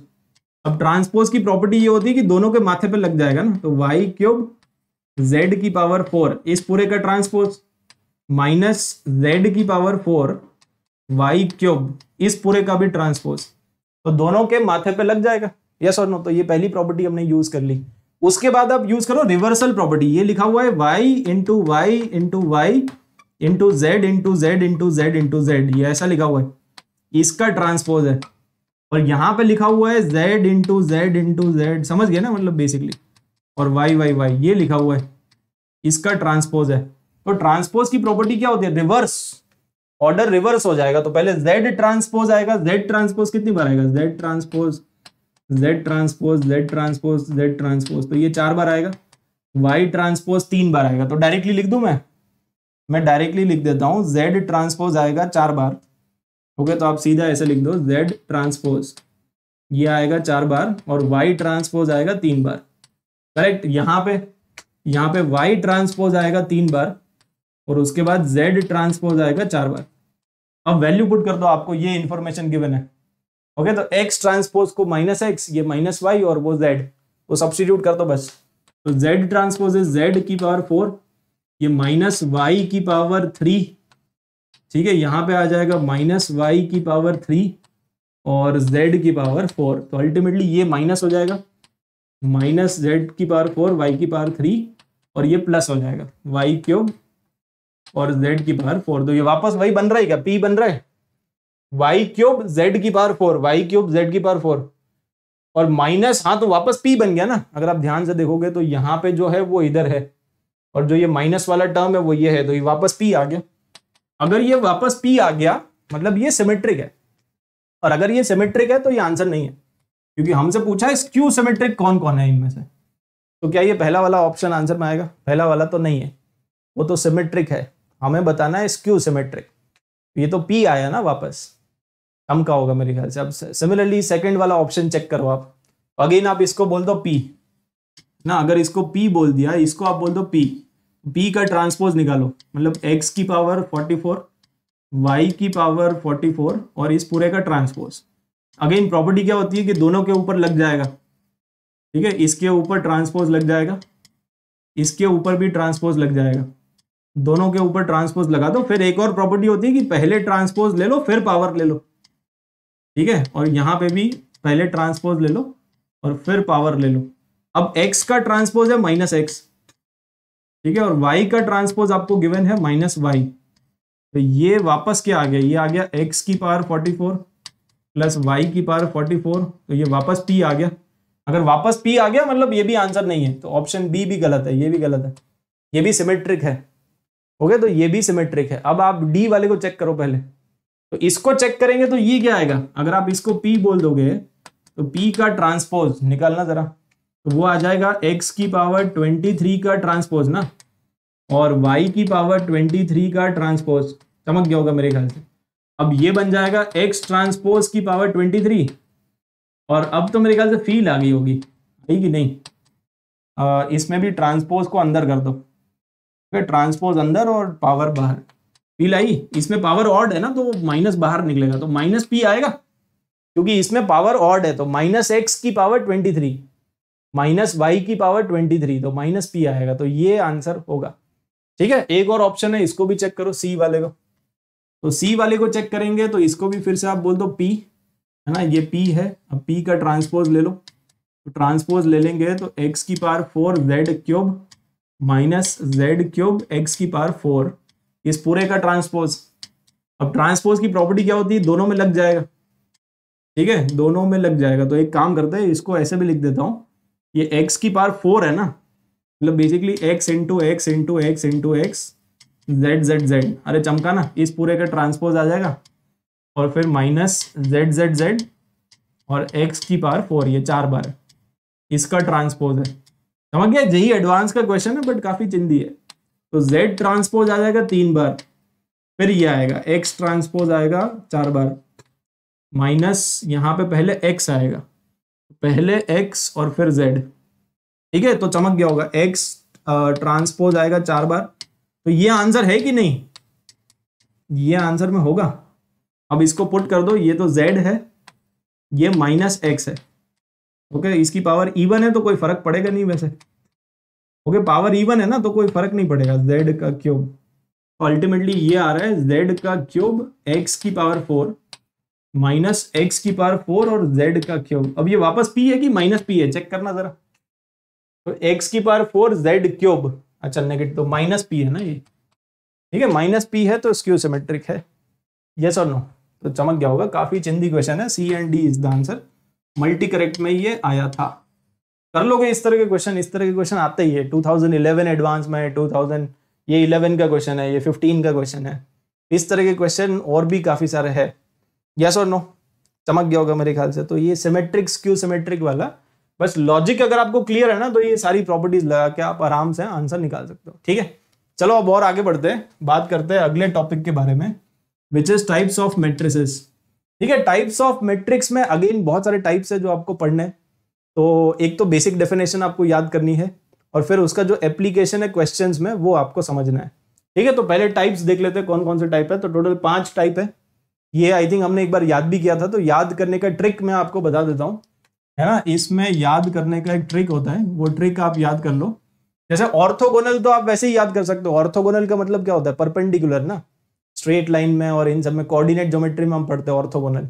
अब ट्रांसपोज की प्रॉपर्टी ये होती है कि दोनों के माथे पे लग जाएगा ना तो वाई क्यूब जेड की पावर फोर इस पूरे का ट्रांसपोज माइनस जेड की पावर फोर वाई क्यूब इस पूरे का भी ट्रांसपोज तो दोनों के माथे पे लग जाएगा यस और नो तो ये पहली प्रॉपर्टी हमने यूज कर ली उसके बाद आप यूज करो रिवर्सल प्रॉपर्टी ये लिखा हुआ है Y into Y into Y into Z into Z into Z into Z ये ऐसा लिखा हुआ है इसका ट्रांसपोज है और यहां पे लिखा हुआ है Z into Z into Z समझ गया ना मतलब बेसिकली और वाई वाई वाई ये लिखा हुआ है इसका ट्रांसपोज है तो ट्रांसपोज की प्रॉपर्टी क्या होती है रिवर्स ऑर्डर रिवर्स हो जाएगा तो पहले जेड ट्रांसपोज आएगा जेड ट्रांसपोज कितनी बार आएगा Z transpose Z transpose Z transpose Z transpose तो ये चार बार आएगा वाई ट्रांसपोज तीन बार आएगा तो डायरेक्टली लिख दू मैं मैं डायरेक्टली लिख देता हूँ जेड ट्रांसपोज आएगा चार बार ओके तो आप सीधा ऐसे लिख दो जेड ट्रांसपोज ये आएगा चार बार और वाई ट्रांसपोज आएगा तीन बार करेक्ट यहाँ पे यहाँ पे वाई ट्रांसपोज आएगा तीन बार और उसके बाद जेड ट्रांसपोज आएगा चार बार अब वैल्यू पुट कर दो आपको ये इन्फॉर्मेशन गिवन है ओके तो एक्स ट्रांसपोज को माइनस एक्स ये माइनस वाई और वो जेड वो सब्सटीट्यूट कर दो बस तो जेड ट्रांसपोज इज जेड की पावर फोर ये माइनस वाई की पावर थ्री ठीक है यहां पे आ जाएगा माइनस वाई की पावर थ्री और जेड की पावर फोर तो अल्टीमेटली ये माइनस हो जाएगा माइनस जेड की पावर फोर वाई की पावर थ्री और ये प्लस हो जाएगा वाई क्यूब और जेड की पावर फोर तो ये वापस वही बन रहा है क्या पी बन रहा है वाई क्यूब जेड की power four Y cube Z की पावर फोर और माइनस हाँ तो वापस पी बन गया ना अगर आप ध्यान से देखोगे तो यहाँ पे जो है वो इधर है और जो ये माइनस वाला टर्म है वो ये है तो ये वापस पी आ गया अगर ये वापस पी आ गया मतलब ये सिमेट्रिक है और अगर ये सिमेट्रिक है तो ये आंसर नहीं है क्योंकि हमसे पूछा है स्क्यू सिमेट्रिक कौन कौन है इनमें से तो क्या ये पहला वाला ऑप्शन आंसर में आएगा पहला वाला तो नहीं है वो तो सिमेट्रिक है हमें बताना है स्क्यू सिमेट्रिक ये तो पी आया ना वापस कम का होगा मेरे ख्याल से अब सिमिलरली सेकेंड वाला ऑप्शन चेक करो आप अगेन आप इसको बोल दो पी ना अगर इसको पी बोल दिया इसको आप बोल दो पी बी का ट्रांसपोज निकालो मतलब एक्स की पावर फोर्टी फोर वाई की पावर फोर्टी फोर और इस पूरे का ट्रांसपोज अगेन प्रॉपर्टी क्या होती है कि दोनों के ऊपर लग जाएगा ठीक है इसके ऊपर ट्रांसपोज लग जाएगा इसके ऊपर भी ट्रांसपोज लग जाएगा दोनों के ऊपर ट्रांसपोज लगा दो फिर एक और प्रॉपर्टी होती है कि पहले ट्रांसपोज ले लो फिर पावर ले लो ठीक है और यहाँ पे भी पहले ट्रांसपोज ले लो और फिर पावर ले लो अब एक्स का ट्रांसपोज है माइनस एक्स ठीक है और y का ट्रांसपोज आपको गिवन है माइनस वाई तो ये वापस क्या आ गया ये आ गया x की पावर 44 फोर प्लस वाई की पावर 44 तो ये वापस p आ गया अगर वापस p आ गया मतलब ये भी आंसर नहीं है तो ऑप्शन b भी गलत है ये भी गलत है ये भी सिमेट्रिक है ओके तो ये भी सिमेट्रिक है अब आप d वाले को चेक करो पहले तो इसको चेक करेंगे तो ये क्या आएगा अगर आप इसको पी बोल दोगे तो पी का ट्रांसपोज निकालना जरा तो वो आ जाएगा x की पावर 23 का ट्रांसपोज ना और y की पावर 23 का ट्रांसपोज चमक गया होगा मेरे ख्याल से अब ये बन जाएगा x ट्रांसपोज की पावर 23 और अब तो मेरे ख्याल से फील आ गई होगी आई कि नहीं आ, इसमें भी ट्रांसपोज को अंदर कर दो तो ट्रांसपोज अंदर और पावर बाहर फील आई इसमें पावर ऑड है ना तो माइनस बाहर निकलेगा तो माइनस पी आएगा क्योंकि इसमें पावर ऑड है तो माइनस एक्स की power twenty three minus Y की पावर ट्वेंटी थ्री तो माइनस पी आएगा तो ये आंसर होगा ठीक है एक और ऑप्शन है इसको भी चेक करो सी वाले को तो सी वाले को चेक करेंगे तो इसको भी फिर से आप बोल दो पी है ना ये पी है अब पी का ट्रांसपोज ले लो तो ट्रांसपोज ले लेंगे तो एक्स की power four Z cube minus Z cube X की पावर फोर इस पूरे का ट्रांसपोज अब ट्रांसपोज की प्रॉपर्टी क्या होती है दोनों में लग जाएगा ठीक है दोनों में लग जाएगा तो एक काम करते हैं इसको ऐसे भी लिख देता हूँ ये x की पार फोर है ना मतलब basically x into X into X into X Z Z Z अरे चमका ना इस पूरे का ट्रांसपोज आ जाएगा और फिर माइनस जेड जेड जेड और x की पार फोर ये चार बार इसका ट्रांसपोज है समझ गया यही एडवांस का क्वेश्चन है बट काफी चिंदी है तो z ट्रांसपोज आ जाएगा तीन बार फिर ये आएगा x ट्रांसपोज आएगा चार बार माइनस यहाँ पे पहले x आएगा पहले एक्स और फिर जेड ठीक है तो चमक गया होगा एक्स ट्रांसपोज आएगा चार बार तो ये आंसर है कि नहीं ये आंसर में होगा अब इसको पुट कर दो ये तो जेड है ये माइनस एक्स है ओके okay, इसकी पावर इवन है तो कोई फर्क पड़ेगा नहीं वैसे ओके okay, पावर इवन है ना तो कोई फर्क नहीं पड़ेगा जेड का क्यूब अल्टीमेटली ये आ रहा है जेड का क्यूब एक्स की पावर फोर माइनस एक्स की पावर फोर और जेड का क्यूब अब ये वापस पी है कि माइनस पी है चेक करना जरा तो एक्स की पावर फोर जेड क्यूब अच्छा नेगेटिव तो माइनस पी है ना ये ठीक है माइनस पी है तो स्क्यू सिमेट्रिक है यस और नो तो चमक गया होगा काफी चिंदी क्वेश्चन है C and D is the answer multi correct में ये आया था कर लोगे इस तरह के क्वेश्चन इस तरह के क्वेश्चन आते ही है 2011 एडवांस में 2000 ये इलेवन का क्वेश्चन है ये फिफ्टीन का क्वेश्चन है इस तरह के क्वेश्चन और भी काफी सारे हैं यस और नो चमक गया होगा मेरे ख्याल से तो ये सिमेट्रिक क्यू सिमेट्रिक वाला बस लॉजिक अगर आपको क्लियर है ना तो ये सारी प्रॉपर्टीज लगा के आप आराम से आंसर निकाल सकते हो ठीक है चलो अब और आगे बढ़ते हैं बात करते हैं अगले टॉपिक के बारे में which is types of matrices ठीक है टाइप्स ऑफ मेट्रिक्स में अगेन बहुत सारे टाइप्स है जो आपको पढ़ने तो एक तो बेसिक डेफिनेशन आपको याद करनी है और फिर उसका जो एप्लीकेशन है क्वेश्चन में वो आपको समझना है ठीक है तो पहले टाइप्स देख लेते हैं कौन कौन से टाइप है तो टोटल पांच टाइप है ये आई थिंक हमने एक बार याद भी किया था तो याद करने का ट्रिक मैं आपको बता देता हूँ है ना इसमें याद करने का एक ट्रिक होता है वो ट्रिक आप याद कर लो जैसे ऑर्थोगोनल तो आप वैसे ही याद कर सकते हो ऑर्थोगोनल का मतलब क्या होता है परपेंडिकुलर ना स्ट्रेट लाइन में और इन सब में कोऑर्डिनेट ज्योमेट्री में हम पढ़ते हैं ऑर्थोगोनल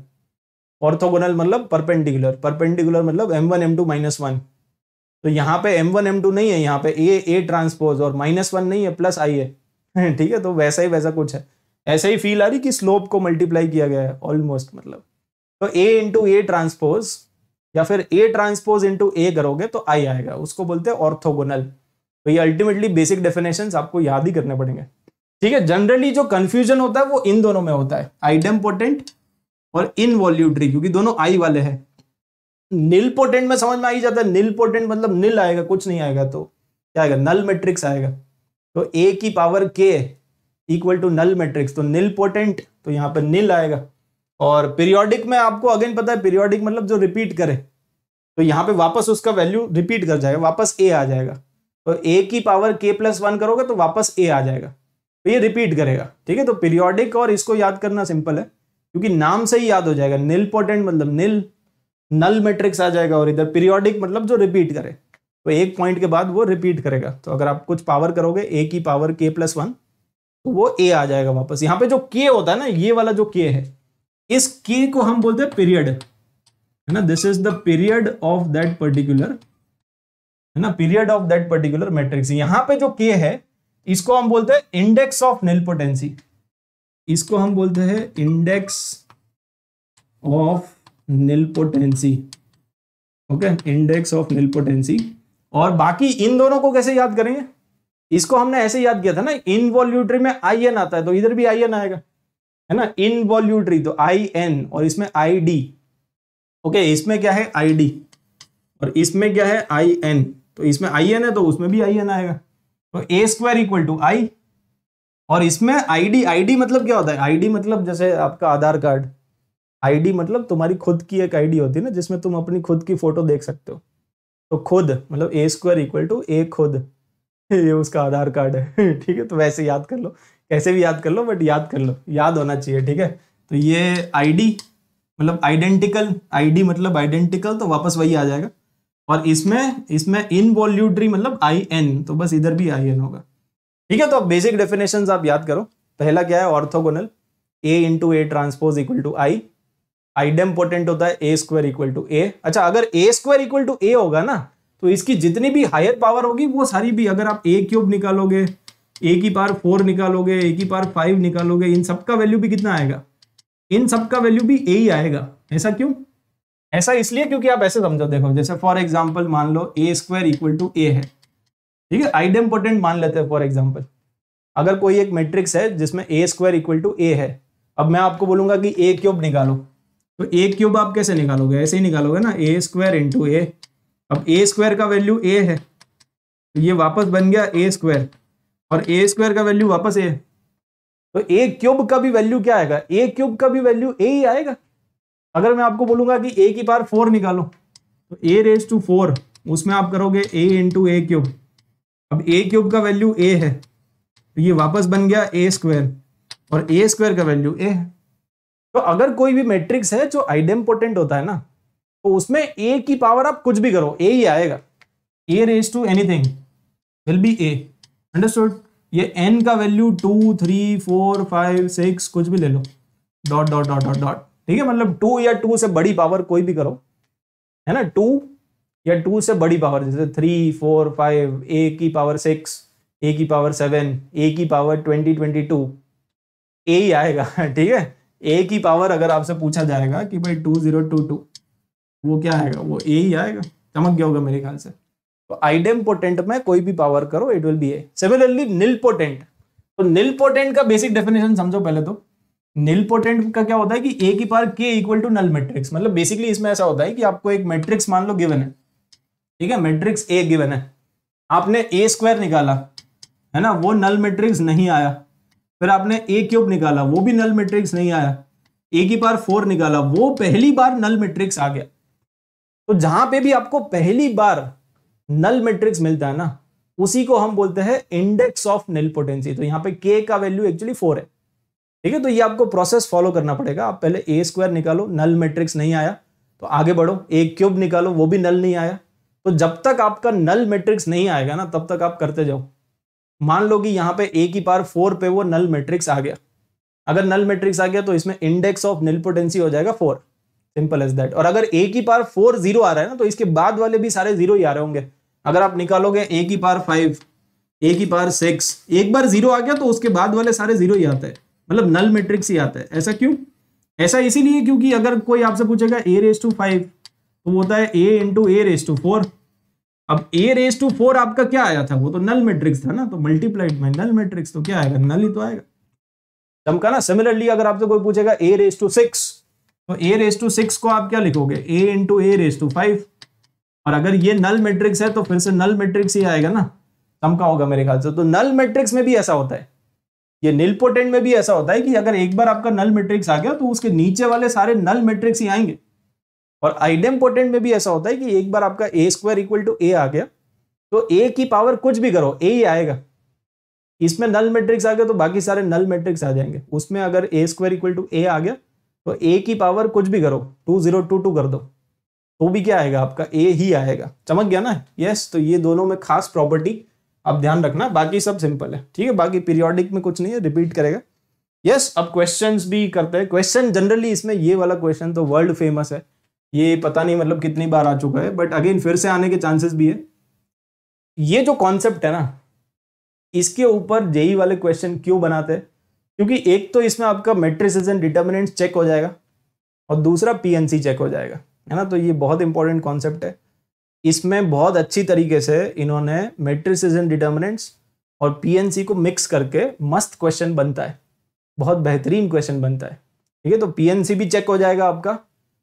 ऑर्थोगोनल मतलब परपेंडिकुलर परपेंडिकुलर मतलब M one M two minus one तो यहाँ पे एम वन एम टू नहीं है यहाँ पे ए ए ट्रांसपोज और माइनस वन नहीं है प्लस आई है <laughs> ठीक है तो वैसा ही वैसा कुछ है ऐसा ही फील आ रही कि स्लोप को मल्टीप्लाई किया गया है ऑलमोस्ट मतलब तो ए इंटू ए ट्रांसपोज या फिर ए ट्रांसपोज इंटू ए करोगे तो आई आएगा उसको बोलते हैं ऑर्थोगोनल तो ये अल्टीमेटली बेसिक डेफिनेशन आपको याद ही करने पड़ेंगे ठीक है जनरली जो कंफ्यूजन होता है वो इन दोनों में होता है आइडम पोटेंट और इनवॉल्यूटरी क्योंकि दोनों आई वाले हैं नील पोटेंट में समझ में आई जाता है नील पोटेंट मतलब निल आएगा कुछ नहीं आएगा तो क्या आएगा नल मेट्रिक्स आएगा तो ए की पावर के इक्वल टू नल मैट्रिक्स तो नील पोटेंट तो यहाँ पर नील आएगा और पीरियोडिक में आपको अगेन पता है पीरियोडिक मतलब जो रिपीट करे तो यहाँ पे वापस उसका वैल्यू रिपीट कर जाएगा वापस ए आ जाएगा तो ए की पावर के प्लस वन करोगे तो वापस ए आ जाएगा तो ये रिपीट करेगा ठीक है तो पीरियोडिक और इसको याद करना सिंपल है क्योंकि नाम से ही याद हो जाएगा नील पोटेंट मतलब नील नल मैट्रिक्स आ जाएगा और इधर पीरियोडिक मतलब जो रिपीट करे तो एक पॉइंट के बाद वो रिपीट करेगा तो अगर आप कुछ पावर करोगे ए की पावर के प्लस वन तो वो ए आ जाएगा वापस यहां पे जो के होता है ना ये वाला जो के है इस के को हम बोलते हैं पीरियड है ना this is the period of that particular है ना period of that particular matrix यहां पे जो के है इसको हम बोलते हैं इंडेक्स ऑफ निल पोटेंसी इसको हम बोलते हैं index of nilpotency okay index of nilpotency और बाकी इन दोनों को कैसे याद करेंगे इसको हमने ऐसे याद किया था ना इनवॉल्यूटरी में आई एन आता है तो इधर भी आई एन आएगा है ना इनवॉल्यूटरी तो आई एन और इसमें आई डी ओके इसमें क्या है आई डी और इसमें क्या है आई एन तो इसमें आई एन है तो उसमें भी आई एन आएगा तो A square equal to I और इसमें आईडी आईडी मतलब क्या होता है आईडी मतलब जैसे आपका आधार कार्ड आईडी मतलब तुम्हारी खुद की एक आईडी होती है ना जिसमें तुम अपनी खुद की फोटो देख सकते हो तो खुद मतलब A square equal to A खुद ये उसका आधार कार्ड है <laughs> ठीक है तो वैसे याद कर लो कैसे भी याद कर लो बट याद कर लो याद होना चाहिए ठीक है तो ये आईडी मतलब आइडेंटिकल आईडी मतलब आइडेंटिकल तो वापस वही आ जाएगा और इसमें इसमें इनवॉल्यूटरी मतलब आई एन तो बस इधर भी आई एन होगा ठीक है तो अब बेसिक डेफिनेशन आप याद करो पहला क्या है orthogonal A into A transpose equal to I idempotent होता है A square equal to A अच्छा अगर A square equal to A होगा ना तो इसकी जितनी भी हायर पावर होगी वो सारी भी अगर आप ए क्यूब निकालोगे ए की पार फोर निकालोगे ए की पार फाइव निकालोगे इन सब का वैल्यू भी कितना आएगा इन सब का वैल्यू भी ए ही आएगा ऐसा क्यों ऐसा इसलिए क्योंकि आप ऐसे समझो देखो जैसे फॉर एग्जाम्पल मान लो A square equal to A है ठीक है आइडम पोटेंट मान लेते हैं फॉर एग्जाम्पल अगर कोई एक मैट्रिक्स है जिसमें A square equal to A है अब मैं आपको बोलूंगा कि ए क्यूब निकालो तो ए क्यूब आप कैसे निकालोगे ऐसे ही निकालोगे ना ए स्क्वायर इंटू ए अब ए स्क्वायर का वैल्यू ए है तो ये वापस बन गया ए स्क्वायर और ए स्क्वायर का वैल्यू वापस ए है तो ए क्यूब का भी वैल्यू क्या आएगा ए क्यूब का भी वैल्यू ए ही आएगा अगर मैं आपको बोलूंगा कि ए की पार फोर निकालो तो ए रेज टू फोर उसमें आप करोगे ए इंटू ए क्यूब अब ए क्यूब का वैल्यू ए है तो ये वापस बन गया ए स्क्वायर और ए स्क्वायर का वैल्यू ए है तो अगर कोई भी मैट्रिक्स है जो आइडेम्पोर्टेंट होता है ना तो उसमें ए की पावर आप कुछ भी करो ए ही आएगा A raise to anything will be A understood ये एन का value two three four five six कुछ भी ले लो dot dot dot dot dot ठीक है मतलब टू या टू से बड़ी पावर कोई भी करो है ना टू या टू से बड़ी पावर जैसे थ्री फोर फाइव ए की पावर सिक्स ए की पावर सेवन ए की power twenty twenty two A ही आएगा <laughs> ठीक है ए की पावर अगर आपसे पूछा जाएगा कि भाई टू जीरो टू टू वो क्या आएगा वो ए ही आएगा चमक गया होगा मेरे ख्याल से तो आइडेम पोटेंट में कोई भी पावर करो it will be A similarly nilpotent तो नील पोटेंट का बेसिक डेफिनेशन समझो पहले तो नील पोटेंट का क्या होता है कि ए की पावर के इक्वल टू नल मैट्रिक्स मतलब बेसिकली इसमें ऐसा होता है कि आपको एक मैट्रिक्स मान लो गिवन है ठीक है मैट्रिक्स ए गिवन है आपने ए स्क्वायर निकाला है ना वो नल मैट्रिक्स नहीं आया फिर आपने ए क्यूब निकाला वो भी नल मैट्रिक्स नहीं आया ए की पावर फोर निकाला वो पहली बार नल मैट्रिक्स आ गया तो जहां पे भी आपको पहली बार नल मैट्रिक्स मिलता है ना उसी को हम बोलते हैं इंडेक्स ऑफ नल पोटेंसी तो यहाँ पे के का वैल्यू एक्चुअली फोर है ठीक है तो ये आपको प्रोसेस फॉलो करना पड़ेगा आप पहले ए स्क्वायर निकालो नल मैट्रिक्स नहीं आया तो आगे बढ़ो ए क्यूब निकालो वो भी नल नहीं आया तो जब तक आपका नल मैट्रिक्स नहीं आएगा ना तब तक आप करते जाओ मान लो कि यहाँ पे ए की पार फोर पे वो नल मैट्रिक्स आ गया अगर नल मैट्रिक्स आ गया तो इसमें इंडेक्स ऑफ पोटेंसी हो जाएगा फोर सिंपल एज दैट और अगर ए की पार फोर जीरो आ रहा है ना तो इसके बाद वाले भी सारे जीरो ही आ रहे होंगे अगर आप निकालोगे ए की पार फाइव ए की पार सिक्स एक बार जीरो आ गया तो उसके बाद वाले सारे जीरो ही आते हैं मतलब नल मेट्रिक्स ही आता है ऐसा क्यों ऐसा इसीलिए क्योंकि अगर कोई आपसे पूछेगा ए रेस टू फाइव तो होता है A into A raise to four अब ए रेस टू फोर आपका क्या आया था वो तो नल मेट्रिक्स था ना तो मल्टीप्लाइड में नल मेट्रिक्स तो क्या आएगा नल ही तो आएगा चमका ना सिमिलरली अगर आपसे कोई पूछेगा ए रेस टू सिक्स तो ए रेस टू सिक्स को आप क्या लिखोगे A into A raise to five और अगर ये नल मैट्रिक्स है तो फिर से नल मैट्रिक्स ही आएगा ना कम का होगा मेरे ख्याल से तो नल मैट्रिक्स में भी ऐसा होता है ये निलपोटेंट में भी ऐसा होता है कि अगर एक बार आपका नल मैट्रिक्स आ गया तो उसके नीचे वाले सारे नल मैट्रिक्स ही आएंगे और आइडियम पोटेंट में भी ऐसा होता है कि एक बार आपका A square equal to A आ गया तो ए की पावर कुछ भी करो ए ही आएगा इसमें नल मैट्रिक्स आ गया तो बाकी सारे नल मैट्रिक्स आ जाएंगे उसमें अगर A square equal to A आ गया तो ए की पावर कुछ भी करो टू जीरो टू टू कर दो तो भी क्या आएगा आपका ए ही आएगा चमक गया ना यस तो ये दोनों में खास प्रॉपर्टी आप ध्यान रखना बाकी सब सिंपल है ठीक है बाकी पीरियोडिक में कुछ नहीं है रिपीट करेगा यस yes, अब क्वेश्चन भी करते हैं क्वेश्चन जनरली इसमें ये वाला क्वेश्चन तो वर्ल्ड फेमस है ये पता नहीं मतलब कितनी बार आ चुका है बट अगेन फिर से आने के चांसेस भी है ये जो कॉन्सेप्ट है ना इसके ऊपर जेई वाले क्वेश्चन क्यों बनाते हैं क्योंकि एक तो इसमें आपका मेट्रिस एंड डिटर्मिनेंट चेक हो जाएगा और दूसरा पीएनसी चेक हो जाएगा है ना तो ये बहुत इंपॉर्टेंट कॉन्सेप्ट है इसमें बहुत अच्छी तरीके से इन्होंने मेट्रिसेस एंड डिटर्मिनेंट्स और पीएनसी को मिक्स करके मस्त क्वेश्चन बनता है बहुत बेहतरीन क्वेश्चन बनता है ठीक है तो पीएनसी भी चेक हो जाएगा आपका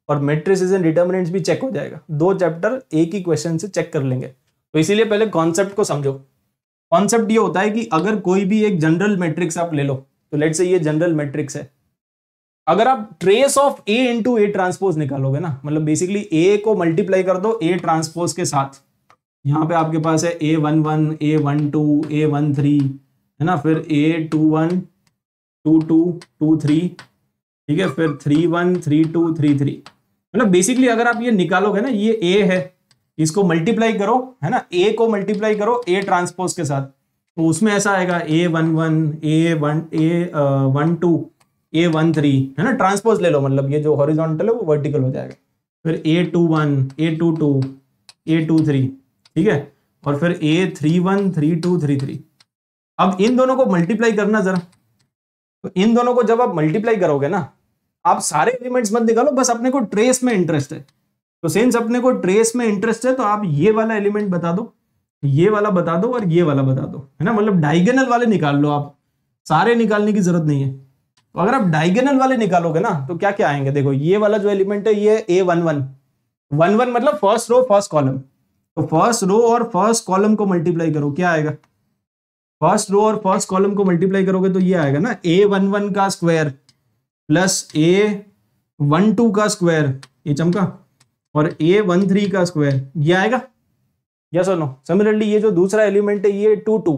और मेट्रिसेस एंड डिटर्मिनेंट्स भी चेक हो जाएगा दो चैप्टर एक ही क्वेश्चन से चेक कर लेंगे तो इसीलिए पहले कॉन्सेप्ट को समझो कॉन्सेप्ट ये होता है कि अगर कोई भी एक जनरल मैट्रिक्स आप ले लो तो लेट से ये जनरल मैट्रिक्स है अगर आप trace of A into A transpose निकालोगे ना मतलब बेसिकली ए को मल्टीप्लाई कर दो ए ट्रांसपोज के साथ यहां पे आपके पास है ए वन वन ए वन टू ए वन थ्री है ना फिर a two one two two two three ठीक है फिर three one three two three three मतलब बेसिकली अगर आप ये निकालोगे ना ये ए है इसको मल्टीप्लाई करो है ना ए को मल्टीप्लाई करो ए ट्रांसपोज के साथ तो उसमें ऐसा आएगा ए वन वन ए वन ए वन टू ए वन थ्री है ना ट्रांसपोज ले लो मतलब ये जो हॉरिजॉन्टल है वो वर्टिकल हो जाएगा फिर a two one A two two A two three ठीक है और फिर ए three one three two three three अब इन दोनों को मल्टीप्लाई करना जरा तो इन दोनों को जब आप मल्टीप्लाई करोगे ना आप सारे एलिमेंट्स मत निकालो बस अपने को ट्रेस में इंटरेस्ट है तो सेंस अपने को ट्रेस में इंटरेस्ट है तो आप ये वाला एलिमेंट बता दो ये वाला बता दो और ये वाला बता दो है ना मतलब डायगेनल वाले निकाल लो आप सारे निकालने की जरूरत नहीं है तो अगर आप डाइगेनल वाले निकालोगे ना तो क्या क्या आएंगे देखो ये वाला जो एलिमेंट है ये ए वन वन वन वन मतलब फर्स्ट रो फर्स्ट कॉलम तो फर्स्ट रो और फर्स्ट कॉलम को मल्टीप्लाई करो क्या आएगा फर्स्ट रो और फर्स्ट कॉलम को मल्टीप्लाई करोगे तो ये आएगा ना ए वन वन का square plus a one two का स्क्वायर ये चमका और ए वन थ्री का स्क्वायर ये आएगा यस और नो सिमिलरली ये जो दूसरा एलिमेंट है ये टू टू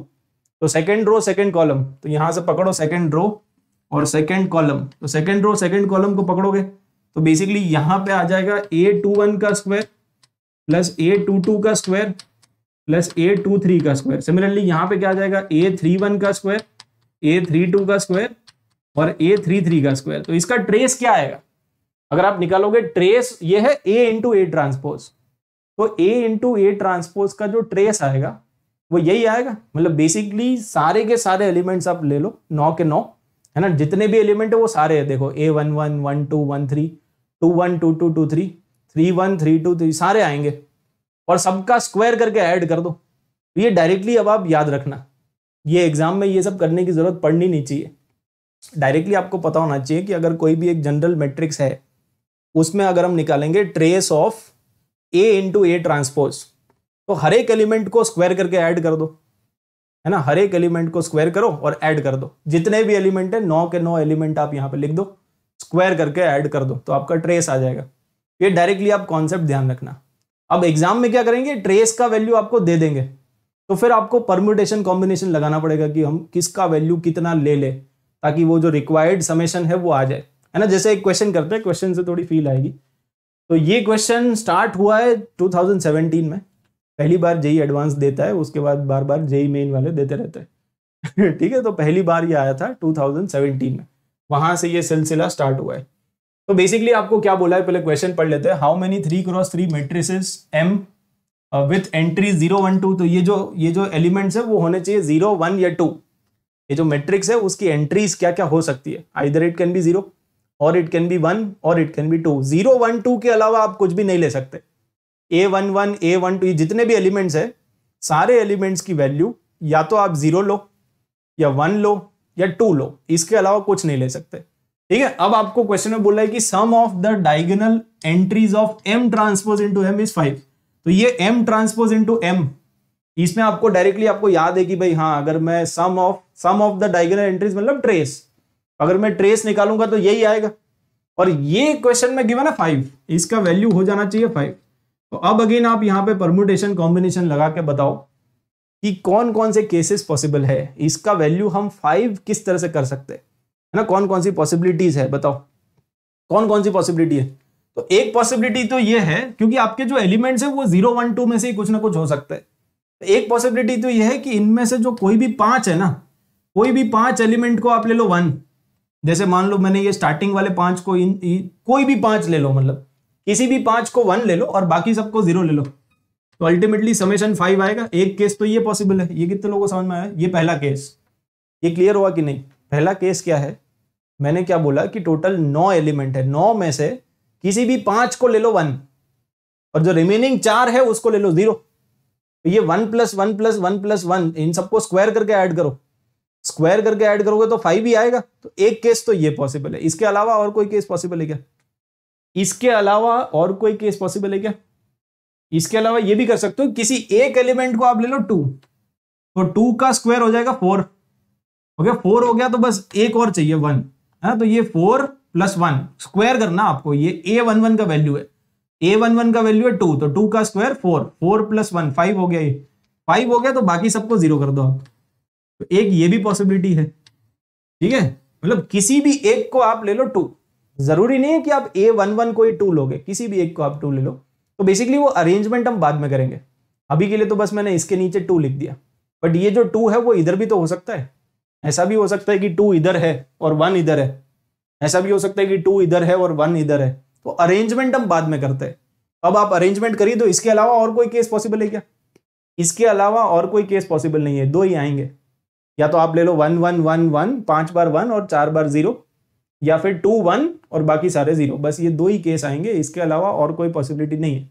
तो सेकेंड रो सेकेंड कॉलम तो यहां से पकड़ो सेकेंड रो और सेकेंड कॉलम तो सेकेंड रो सेकेंड कॉलम को पकड़ोगे तो बेसिकली यहां पे आ जाएगा ए टू वन का स्क्वायर प्लस ए टू टू का स्क्वायर प्लस ए टू थ्री का स्क्वायर सिमिलरली यहाँ पे क्या आ जाएगा ए थ्री वन का स्क्वायर ए थ्री टू का स्क्वायर और ए थ्री थ्री का स्क्वायर तो इसका ट्रेस क्या आएगा अगर आप निकालोगे ट्रेस ये है ए इंटू ए ट्रांसपोज तो ए इंटू ए ट्रांसपोज का जो ट्रेस आएगा वो यही आएगा मतलब बेसिकली सारे के सारे एलिमेंट्स आप ले लो नौ के नौ है ना जितने भी एलिमेंट है वो सारे है देखो a one one one two one three two one two two two three three one three two three सारे आएंगे और सबका स्क्वायर करके ऐड कर दो तो ये डायरेक्टली अब आप याद रखना ये एग्जाम में ये सब करने की ज़रूरत पड़नी नहीं चाहिए डायरेक्टली आपको पता होना चाहिए कि अगर कोई भी एक जनरल मेट्रिक्स है उसमें अगर हम निकालेंगे trace of A into A transpose तो हर एक एलिमेंट को स्क्वायर करके ऐड कर दो है ना हर एक एलिमेंट को स्क्वायर करो और ऐड कर दो जितने भी एलिमेंट है नौ के नौ एलिमेंट आप यहां पे लिख दो स्क्वायर करके ऐड कर दो तो आपका ट्रेस आ जाएगा ये डायरेक्टली आप कॉन्सेप्ट ध्यान रखना अब एग्जाम में क्या करेंगे ट्रेस का वैल्यू आपको दे देंगे तो फिर आपको परम्यूटेशन कॉम्बिनेशन लगाना पड़ेगा कि हम किसका वैल्यू कितना ले ले ताकि वो जो रिक्वायर्ड समेशन है वो आ जाए है ना जैसे एक क्वेश्चन करते हैं क्वेश्चन से थोड़ी फील आएगी तो ये क्वेश्चन स्टार्ट हुआ है 2017 में पहली बार जेई एडवांस देता है उसके बाद बार बार जेई मेन वाले देते रहते हैं <laughs> ठीक है तो पहली बार ये आया था 2017 में वहां से ये सिलसिला स्टार्ट हुआ है तो बेसिकली आपको क्या बोला है पहले क्वेश्चन पढ़ लेते हैं how many three cross three matrices M with entry zero one two तो ये जो ये जो एलिमेंट्स है वो होने चाहिए जीरो वन या टू ये जो मैट्रिक्स है उसकी एंट्रीज क्या क्या हो सकती है either it can be zero और इट कैन बी वन और it can be two zero one two के अलावा आप कुछ भी नहीं ले सकते a one one A one two जितने भी एलिमेंट्स है सारे एलिमेंट्स की वैल्यू या तो आप जीरो लो या वन लो या टू लो इसके अलावा कुछ नहीं ले सकते ठीक है अब आपको क्वेश्चन में बोला है कि sum of the diagonal entries of M transpose into M is five तो ये एम ट्रांसपोज इंटू एम इसमें आपको डायरेक्टली आपको याद है कि भाई हाँ अगर मैं sum of sum of the diagonal entries मतलब ट्रेस अगर मैं ट्रेस निकालूंगा तो यही आएगा और ये क्वेश्चन में गिवन है फाइव इसका वैल्यू हो जाना चाहिए फाइव तो अब अगेन आप यहाँ पे परमुटेशन कॉम्बिनेशन लगा के बताओ कि कौन कौन से केसेस पॉसिबल है इसका वैल्यू हम फाइव किस तरह से कर सकते हैं है ना कौन कौन सी पॉसिबिलिटीज है बताओ कौन कौन सी पॉसिबिलिटी है तो एक पॉसिबिलिटी तो ये है क्योंकि आपके जो एलिमेंट्स है वो जीरो वन टू में से कुछ ना कुछ हो सकता है तो एक पॉसिबिलिटी तो ये है कि इनमें से जो कोई भी पांच है ना कोई भी पांच एलिमेंट को आप ले लो वन जैसे मान लो मैंने ये स्टार्टिंग वाले पांच को इन, कोई भी पांच ले लो मतलब किसी भी पांच को वन ले लो और बाकी सबको जीरो ले लो तो अल्टीमेटली समेशन फाइव आएगा एक केस तो ये पॉसिबल है ये कितने लोगों को समझ में आया ये पहला केस ये क्लियर हुआ कि नहीं पहला केस क्या है मैंने क्या बोला कि टोटल नौ एलिमेंट है नौ में से किसी भी पांच को ले लो वन और जो रिमेनिंग चार है उसको ले लो जीरो तो ये one plus one plus one plus one इन सबको स्क्वायर करके ऐड करो स्क्वायर करके ऐड करोगे तो फाइव ही आएगा तो एक केस तो ये पॉसिबल है इसके अलावा और कोई केस पॉसिबल है क्या इसके अलावा और कोई केस पॉसिबल है क्या इसके अलावा ये भी कर सकते हो किसी एक एलिमेंट को आप ले लो टू तो टू का स्क्वायर हो जाएगा फोर ओके फोर हो गया तो बस एक और चाहिए वन है हाँ, तो ये फोर प्लस वन स्क्वायर करना आपको ये ए वन वन का वैल्यू है ए वन वन का वैल्यू है टू तो टू का square four four plus one five हो गया ये फाइव हो गया तो बाकी सबको जीरो कर दो आप तो एक ये भी पॉसिबिलिटी है ठीक है मतलब किसी भी एक को आप ले लो टू जरूरी नहीं है कि आप ए वन वन को ही टू लोगे किसी भी एक को आप टू ले लो तो बेसिकली वो अरेंजमेंट हम बाद में करेंगे अभी के लिए तो बस मैंने इसके नीचे टू लिख दिया बट ये जो टू है वो इधर भी तो हो सकता है ऐसा भी हो सकता है कि टू इधर है और वन इधर है ऐसा भी हो सकता है कि टू इधर है और वन इधर है तो अरेंजमेंट हम बाद में करते हैं अब आप अरेंजमेंट करिए तो इसके अलावा और कोई केस पॉसिबल है क्या इसके अलावा और कोई केस पॉसिबल नहीं है दो ही आएंगे या तो आप ले लो वन वन वन वन पांच बार वन और चार बार जीरो या फिर टू वन और बाकी सारे जीरो बस ये दो ही केस आएंगे इसके अलावा और कोई पॉसिबिलिटी नहीं है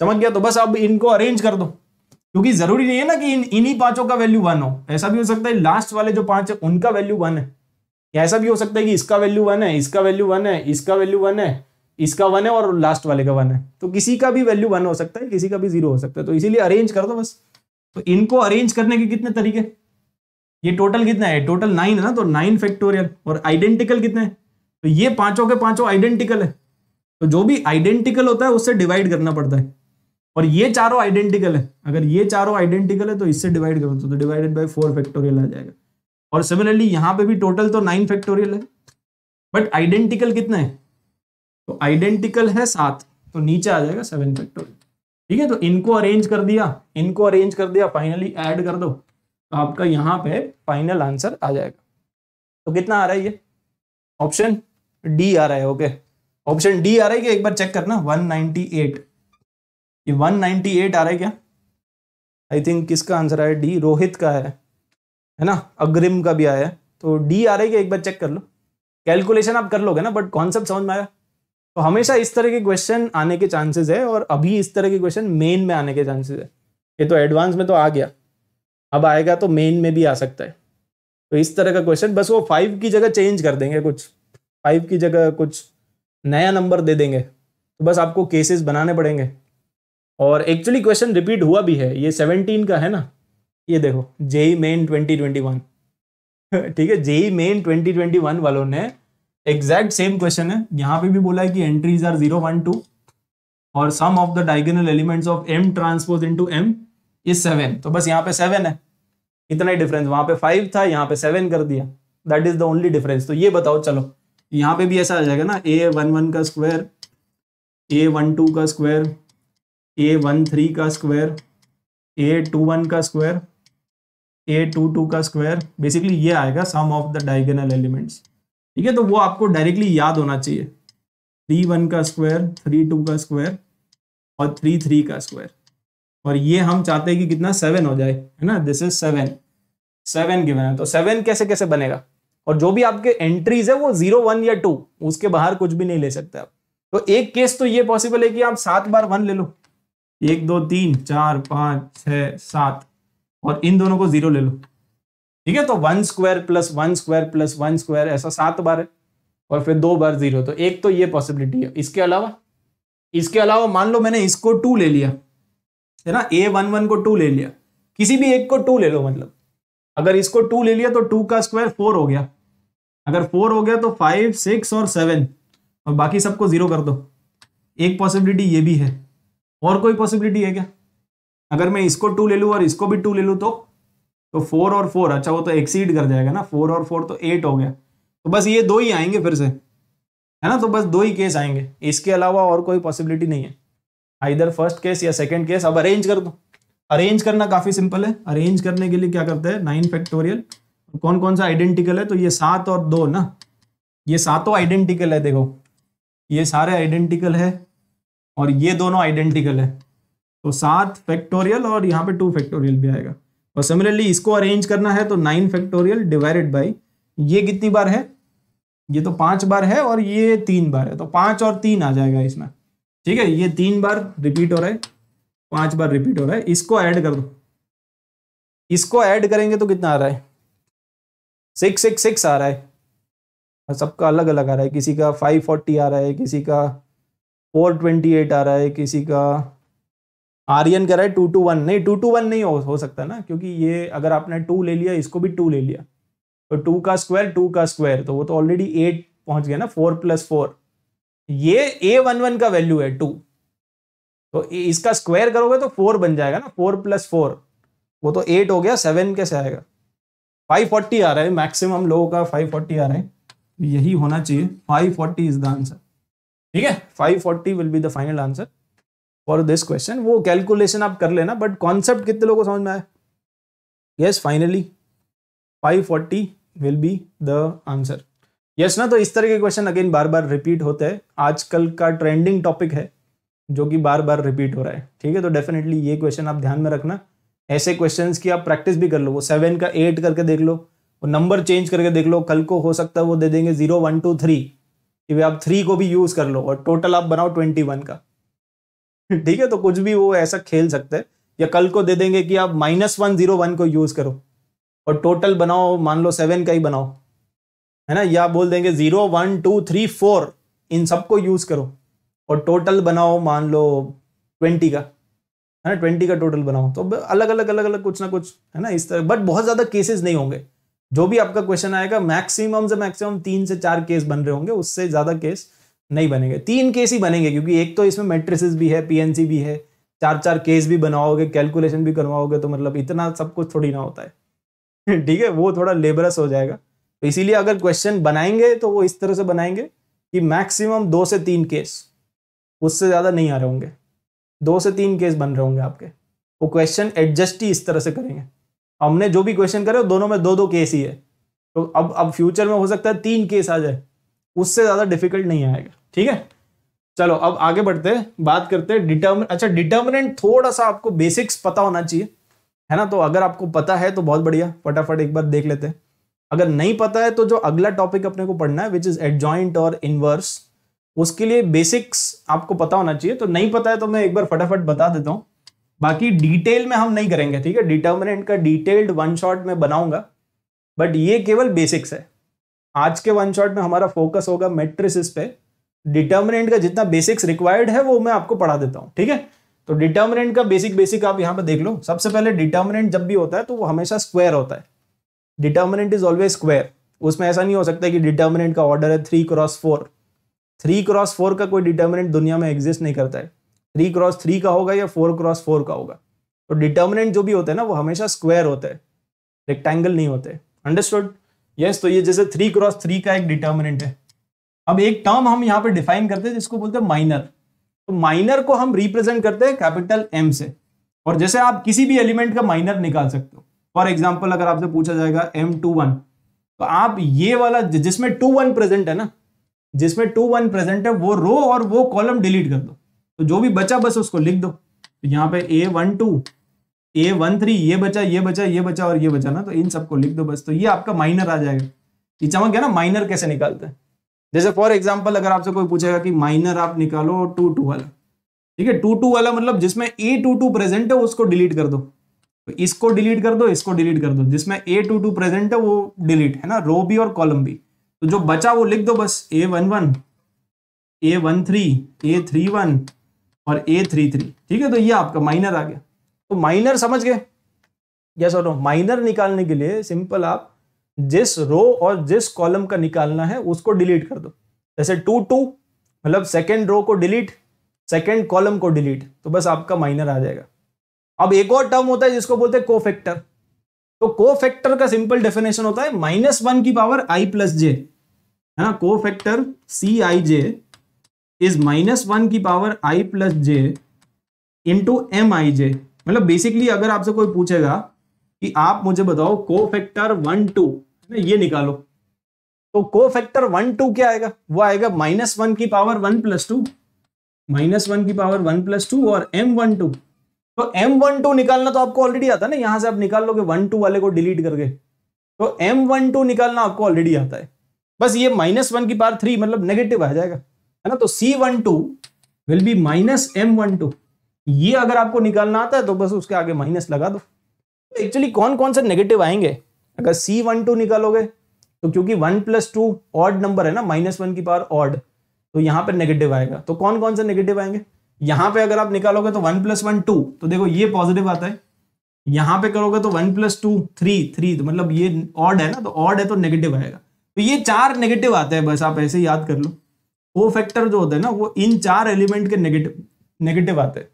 समझ गया तो बस अब इनको अरेंज कर दो क्योंकि जरूरी नहीं है ना कि इन इन्हीं पांचों का वैल्यू वन हो ऐसा भी हो सकता है लास्ट वाले जो पांच है उनका वैल्यू वन है ऐसा भी हो सकता है कि इसका वैल्यू वन है इसका वैल्यू वन है इसका वैल्यू वन है इसका वन है और लास्ट वाले का वन है तो किसी का भी वैल्यू वन हो सकता है किसी का भी जीरो हो सकता है तो इसीलिए अरेंज कर दो बस तो इनको अरेंज करने के कितने तरीके ये टोटल कितना है टोटल नाइन है ना तो नाइन फैक्टोरियल और आइडेंटिकल कितने हैं तो ये पांचों के पांचों आइडेंटिकल है तो जो भी आइडेंटिकल होता है उससे डिवाइड करना पड़ता है और ये चारों आइडेंटिकल है अगर ये चारों आइडेंटिकल है तो इससे डिवाइड करो तो डिवाइडेड बाई फोर फैक्टोरियल आ जाएगा और सिमिलरली यहाँ पे भी टोटल तो नाइन फैक्टोरियल है बट आइडेंटिकल कितना है तो आइडेंटिकल है सात तो नीचे आ जाएगा सेवन फैक्टोरियल ठीक है तो इनको अरेंज कर दिया इनको अरेंज कर दिया फाइनली एड कर दो आपका यहां पे फाइनल आंसर आ जाएगा तो कितना आ रहा है ये ऑप्शन डी आ रहा है ओके ऑप्शन डी आ रहा है क्या एक बार चेक करना 198 ये 198 आ रहा है क्या आई थिंक किसका आंसर आया डी रोहित का है है ना अग्रिम का भी आया तो डी आ रहा है क्या एक बार चेक कर लो कैलकुलेशन आप कर लोगे ना बट कॉन्सेप्ट समझ में आया तो हमेशा इस तरह के क्वेश्चन आने के चांसेस है और अभी इस तरह के क्वेश्चन मेन में आने के चांसेस है ये तो एडवांस में तो आ गया अब आएगा तो मेन में भी आ सकता है तो इस तरह का क्वेश्चन बस वो फाइव की जगह चेंज कर देंगे कुछ फाइव की जगह कुछ नया नंबर दे देंगे तो बस आपको केसेस बनाने पड़ेंगे और एक्चुअली क्वेश्चन रिपीट हुआ भी है ये सेवनटीन का है ना ये देखो JEE Main twenty twenty one ठीक है JEE Main twenty twenty one वालों ने एग्जैक्ट सेम क्वेश्चन है यहाँ पे भी बोला है कि entries are zero one two और sum of the diagonal elements of M transpose to M is seven तो बस यहाँ पे सेवन है इतना ही डिफरेंस वहां पे फाइव था यहाँ पे सेवन कर दिया that is the only difference तो ये बताओ चलो यहाँ पे भी ऐसा आ जाएगा ना ए वन वन का स्क्वायर ए वन टू का स्क्वायर ए वन थ्री का स्क्वायर ए टू वन का स्क्वायर ए टू टू का स्क्वायर बेसिकली ये आएगा sum of the diagonal elements ठीक है तो वो आपको डायरेक्टली याद होना चाहिए थ्री वन का स्क्वायर थ्री टू का स्क्वायर और थ्री थ्री का स्क्वायर और ये हम चाहते हैं कि कितना सेवन हो जाए है ना this is seven seven given है तो सेवन कैसे कैसे बनेगा और जो भी आपके एंट्रीज है वो जीरो वन या टू उसके बाहर कुछ भी नहीं ले सकते आप तो एक केस तो ये पॉसिबल है कि आप सात बार वन ले लो एक दो तीन चार पांच छ सात और इन दोनों को जीरो ले लो ठीक है तो one square plus one square plus one square ऐसा सात बार है और फिर दो बार जीरो तो एक तो ये पॉसिबिलिटी है इसके अलावा इसके अलावा मान लो मैंने इसको टू ले लिया है ना ए वन वन को टू ले लिया किसी भी एक को टू ले लो मतलब अगर इसको टू ले लिया तो टू का स्क्वायर फोर हो गया अगर फोर हो गया तो फाइव सिक्स और सेवन और बाकी सबको जीरो कर दो एक पॉसिबिलिटी ये भी है और कोई पॉसिबिलिटी है क्या अगर मैं इसको टू ले लूँ और इसको भी टू ले लूँ तो तो फोर और फोर अच्छा वो तो एक्सीड कर जाएगा ना फोर और फोर तो एट हो गया तो बस ये दो ही आएंगे फिर से है ना तो बस दो ही केस आएंगे इसके अलावा और कोई पॉसिबिलिटी नहीं है आइधर फर्स्ट केस या सेकेंड केस अब अरेंज कर दो अरेंज करना काफी सिंपल है अरेंज करने के लिए क्या करते हैं नाइन फैक्टोरियल कौन कौन सा आइडेंटिकल है तो ये सात और दो ना ये सातों आइडेंटिकल है देखो ये सारे आइडेंटिकल है और ये दोनों आइडेंटिकल है तो सात फैक्टोरियल और यहाँ पे टू फैक्टोरियल भी आएगा और सिमिलरली इसको अरेंज करना है तो नाइन फैक्टोरियल डिवाइडेड बाई ये कितनी बार है ये तो पांच बार है और ये तीन बार है तो पांच और तीन आ जाएगा इसमें ठीक है ये तीन बार रिपीट हो रहा है पांच बार रिपीट हो रहा है इसको ऐड कर दो इसको ऐड करेंगे तो कितना आ रहा है सिक्स सिक्स सिक्स आ रहा है और सबका अलग अलग आ रहा है किसी का फाइव फोर्टी आ रहा है किसी का फोर ट्वेंटी एट आ रहा है किसी का आर्यन कह रहा है टू टू वन नहीं टू टू वन नहीं हो, हो सकता ना क्योंकि ये अगर आपने टू ले लिया इसको भी टू ले लिया तो टू का स्क्वायर टू का स्क्वायर तो वो तो ऑलरेडी एट पहुंच गया ना फोर प्लस फोर ये ए वन वन का वैल्यू है टू तो इसका स्क्वायर करोगे तो फोर बन जाएगा ना फोर प्लस फोर वो तो एट हो गया सेवन कैसे आएगा फाइव फोर्टी आ रहा है मैक्सिमम लोगों का फाइव फोर्टी आ रहा है तो यही होना चाहिए five forty is the answer ठीक है five forty will be the final answer for this question वो कैलकुलेशन आप कर लेना बट कॉन्सेप्ट कितने लोगों को समझ में आया yes finally five forty will be the answer yes ना तो इस तरह के क्वेश्चन अगेन बार बार रिपीट होते हैं आजकल का ट्रेंडिंग टॉपिक है जो कि बार बार रिपीट हो रहा है ठीक है तो डेफिनेटली ये क्वेश्चन आप ध्यान में रखना ऐसे क्वेश्चन की आप प्रैक्टिस भी कर लो वो सेवन का एट करके देख लो वो नंबर चेंज करके देख लो कल को हो सकता है वो दे देंगे जीरो वन टू थ्री कि आप थ्री को भी यूज़ कर लो और टोटल आप बनाओ ट्वेंटी वन का <laughs> ठीक है तो कुछ भी वो ऐसा खेल सकते हैं या कल को दे देंगे कि आप माइनस वन जीरो वन को यूज़ करो और टोटल बनाओ मान लो सेवन का ही बनाओ है ना या बोल देंगे zero one two three four इन सबको यूज़ करो और टोटल बनाओ मान लो ट्वेंटी का है ना ट्वेंटी का टोटल बनाओ तो अलग अलग अलग अलग कुछ ना कुछ है ना इस तरह बट बहुत ज़्यादा केसेस नहीं होंगे जो भी आपका क्वेश्चन आएगा मैक्सिमम से मैक्सिमम तीन से चार केस बन रहे होंगे उससे ज़्यादा केस नहीं बनेंगे तीन केस ही बनेंगे क्योंकि एक तो इसमें मेट्रिसिस भी है पीएनसी भी है चार चार केस भी बनाओगे कैलकुलेशन भी करवाओगे तो मतलब इतना सब कुछ थोड़ी ना होता है <laughs> ठीक है वो थोड़ा लेबरस हो जाएगा तो इसीलिए अगर क्वेश्चन बनाएंगे तो वो इस तरह से बनाएंगे कि मैक्सिमम दो से तीन केस उससे ज़्यादा नहीं आ रहे होंगे दो से तीन केस बन रहे होंगे आपके वो क्वेश्चन एडजस्ट ही इस तरह से करेंगे हमने जो भी क्वेश्चन करे दोनों में दो दो केस ही है तो अब अब फ्यूचर में हो सकता है तीन केस आ जाए उससे ज़्यादा डिफिकल्ट नहीं आएगा ठीक है चलो अब आगे बढ़ते हैं बात करते हैं डिटर्मिन अच्छा डिटर्मिनेंट थोड़ा सा आपको बेसिक्स पता होना चाहिए है ना तो अगर आपको पता है तो बहुत बढ़िया फटाफट एक बार देख लेते हैं अगर नहीं पता है तो जो अगला टॉपिक अपने को पढ़ना है विच इज एडजॉइंट और इनवर्स उसके लिए बेसिक्स आपको पता होना चाहिए तो नहीं पता है तो मैं एक बार फटाफट बता देता हूँ बाकी डिटेल में हम नहीं करेंगे ठीक है डिटर्मिनेंट का डिटेल्ड वन शॉट में बनाऊंगा बट ये केवल बेसिक्स है आज के वन शॉट में हमारा फोकस होगा मेट्रिसिस पे डिटर्मिनेंट का जितना बेसिक्स रिक्वायर्ड है वो मैं आपको पढ़ा देता हूँ ठीक है तो डिटर्मिनेंट का बेसिक बेसिक आप यहाँ पे देख लो सबसे पहले डिटर्मिनेंट जब भी होता है तो वो हमेशा स्क्वायर होता है डिटर्मिनेंट इज ऑलवेज स्क्वायर उसमें ऐसा नहीं हो सकता कि डिटर्मिनेंट का ऑर्डर है three cross four three cross four का कोई डिटर्मिनेंट दुनिया में एग्जिस्ट नहीं करता है थ्री क्रॉस थ्री का होगा या फोर क्रॉस फोर का होगा तो डिटर्मिनेंट जो भी होता है ना वो हमेशा स्क्वायर होता है रेक्टेंगल नहीं होते अंडरस्टूड यस yes, तो ये जैसे थ्री क्रॉस थ्री का एक डिटर्मिनेंट है अब एक टर्म हम यहाँ पे डिफाइन करते हैं जिसको बोलते हैं माइनर तो माइनर को हम रिप्रेजेंट करते हैं कैपिटल एम से और जैसे आप किसी भी एलिमेंट का माइनर निकाल सकते हो फॉर एग्जाम्पल अगर आपसे पूछा जाएगा एम टू वन तो आप ये वाला जिसमें टू वन प्रेजेंट है ना जिसमें टू वन प्रेजेंट है वो रो और वो कॉलम डिलीट कर दो तो जो भी बचा बस उसको लिख दो तो यहाँ पे a one two A one three ये बचा ये बचा ये बचा और ये बचा ना तो इन सबको लिख दो बस तो ये आपका माइनर आ जाएगा ये चमक गया ना माइनर कैसे निकालते हैं जैसे फॉर एग्जाम्पल अगर आपसे कोई पूछेगा कि माइनर आप निकालो टू टू वाला ठीक है टू टू वाला मतलब जिसमें ए टू टू प्रेजेंट है उसको डिलीट कर दो तो इसको डिलीट कर दो इसको डिलीट कर दो जिसमें ए टू टू प्रेजेंट है वो डिलीट है ना रो भी और कॉलम भी तो जो बचा वो लिख दो बस a one one A one three a three one और ए थ्री थ्री ठीक है तो ये आपका माइनर आ गया तो माइनर समझ गए यस और नो माइनर निकालने के लिए सिंपल आप जिस रो और जिस कॉलम का निकालना है उसको डिलीट कर दो जैसे टू टू मतलब सेकेंड रो को डिलीट सेकेंड कॉलम को डिलीट तो बस आपका माइनर आ जाएगा अब एक और टर्म होता है जिसको बोलते हैं को फैक्टर तो को फैक्टर का सिंपल डेफिनेशन होता है माइनस वन की पावर आई प्लस जे है ना cofactor C i J is minus one की power I plus j into M i j मतलब बेसिकली अगर आपसे कोई पूछेगा कि आप मुझे बताओ को फैक्टर वन टू ये निकालो तो को फैक्टर वन टू क्या आएगा वो आएगा माइनस वन की power one plus two minus one की पावर वन प्लस टू और एम वन टू तो एम वन टू निकालना तो आपको ऑलरेडी आता है ना यहां से आप निकाल लोगे वन टू वाले को डिलीट करके तो एम वन टू निकालना आपको ऑलरेडी आता है बस ये माइनस वन की पार थ्री मतलब नेगेटिव आ जाएगा है ना तो C one two will be minus M one two ये अगर आपको निकालना आता है तो बस उसके आगे माइनस लगा दो एक्चुअली कौन कौन से नेगेटिव आएंगे अगर सी वन टू निकालोगे तो क्योंकि one plus two odd number है ना माइनस वन की पार ऑड तो यहां पर नेगेटिव आएगा तो कौन कौन से नेगेटिव आएंगे यहां पे अगर आप निकालोगे तो वन प्लस वन टू तो देखो ये पॉजिटिव आता है यहां पे करोगे तो one plus two three three तो मतलब ये ऑड है ना तो ऑड है तो नेगेटिव आएगा तो ये चार नेगेटिव आते हैं बस आप ऐसे याद कर लो वो फैक्टर जो होता है ना वो इन चार एलिमेंट के नेगेटिव नेगेटिव आते हैं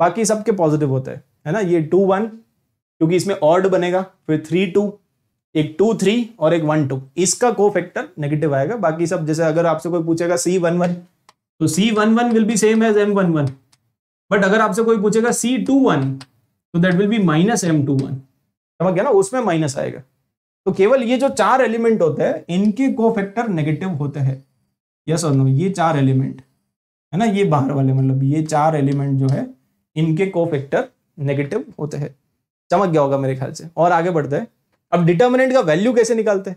बाकी सबके पॉजिटिव होता है है ना ये टू वन क्योंकि इसमें ऑर्ड बनेगा फिर थ्री टू एक टू थ्री और एक वन टू इसका को फैक्टर नेगेटिव आएगा बाकी सब जैसे अगर आपसे कोई पूछेगा सी वन वन तो C one one will be same as M one one but अगर आपसे कोई पूछेगा सी टू वन तो that will be minus M two one समझ गया ना उसमें माइनस आएगा तो केवल ये जो चार एलिमेंट होते हैं इनके को फैक्टर नेगेटिव होते हैं यस और नो ये चार एलिमेंट है ना ये बाहर वाले मतलब ये चार एलिमेंट जो है इनके को फैक्टर नेगेटिव होते हैं चमक गया होगा मेरे ख्याल से और आगे बढ़ते हैं अब डिटर्मिनेंट का वैल्यू कैसे निकालते हैं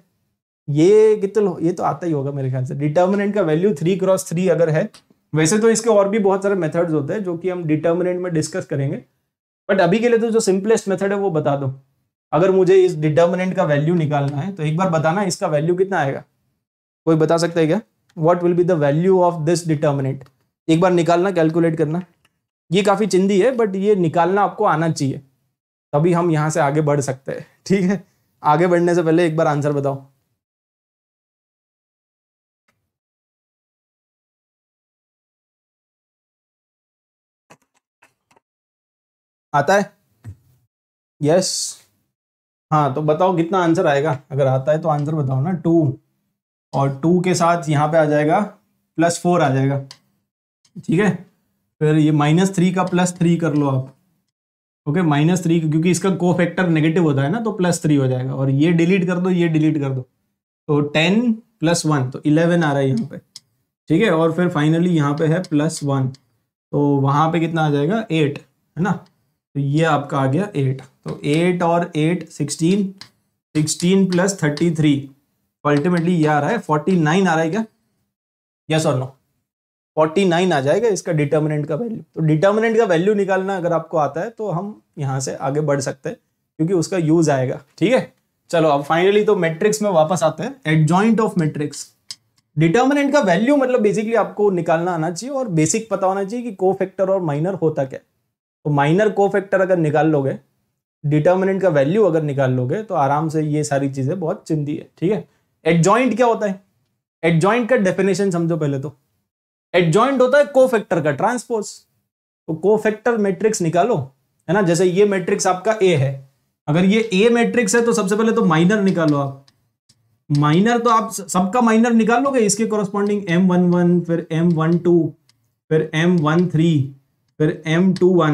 ये कितना ये तो आता ही होगा मेरे ख्याल से डिटर्मिनेंट का वैल्यू थ्री क्रॉस थ्री अगर है वैसे तो इसके और भी बहुत सारे मेथड्स होते हैं जो कि हम डिटर्मिनेंट में डिस्कस करेंगे बट अभी के लिए तो जो सिंपलेस्ट मेथड है वो बता दो अगर मुझे इस डिटर्मिनेंट का वैल्यू निकालना है तो एक बार बताना इसका वैल्यू कितना आएगा कोई बता सकता है क्या what will be the value of this determinant एक बार निकालना कैलकुलेट करना ये काफ़ी चिंदी है बट ये निकालना आपको आना चाहिए तभी हम यहाँ से आगे बढ़ सकते हैं ठीक है आगे बढ़ने से पहले एक बार आंसर बताओ आता है यस हाँ तो बताओ कितना आंसर आएगा अगर आता है तो आंसर बताओ ना टू और टू के साथ यहाँ पे आ जाएगा प्लस फोर आ जाएगा ठीक है फिर ये माइनस थ्री का प्लस थ्री कर लो आप ओके माइनस थ्री क्योंकि इसका को फैक्टर नेगेटिव होता है ना तो प्लस थ्री हो जाएगा और ये डिलीट कर दो ये डिलीट कर दो तो टेन प्लस वन तो इलेवन आ रहा है यहाँ पे ठीक है और फिर फाइनली यहाँ पे है प्लस वन तो वहाँ पे कितना आ जाएगा एट है ना तो ये आपका आ गया एट तो एट और eight sixteen sixteen plus thirty three ultimately ये आ रहा है फोर्टी नाइन आ रहा है क्या यस और नो फोर्टी नाइन आ जाएगा इसका डिटर्मिनेंट का वैल्यू तो डिटर्मिनेंट का वैल्यू निकालना अगर आपको आता है तो हम यहाँ से आगे बढ़ सकते हैं क्योंकि उसका यूज आएगा ठीक है चलो अब फाइनली तो मैट्रिक्स में वापस आते हैं एडजॉइंट ऑफ मैट्रिक्स डिटर्मिनेंट का वैल्यू मतलब बेसिकली आपको निकालना आना चाहिए और बेसिक पता होना चाहिए कि को फैक्टर और माइनर होता क्या तो माइनर फैक्टर अगर निकाल लोगे डिटर्मिनेंट का वैल्यू अगर निकाल लोगे तो आराम से ये सारी चीज़ें बहुत चिंती है ठीक है एडजॉइंट क्या होता है एडजॉइंट का डेफिनेशन समझो पहले तो एडजॉइंट होता है फैक्टर का ट्रांसपोज तो फैक्टर मैट्रिक्स निकालो है ना जैसे ये मैट्रिक्स आपका ए है अगर ये ए मैट्रिक्स है तो सबसे पहले तो माइनर निकालो आप माइनर तो आप सबका माइनर निकालोगे इसके कोरस्पॉन्डिंग एम वन वन फिर एम वन टू फिर एम वन थ्री फिर M two one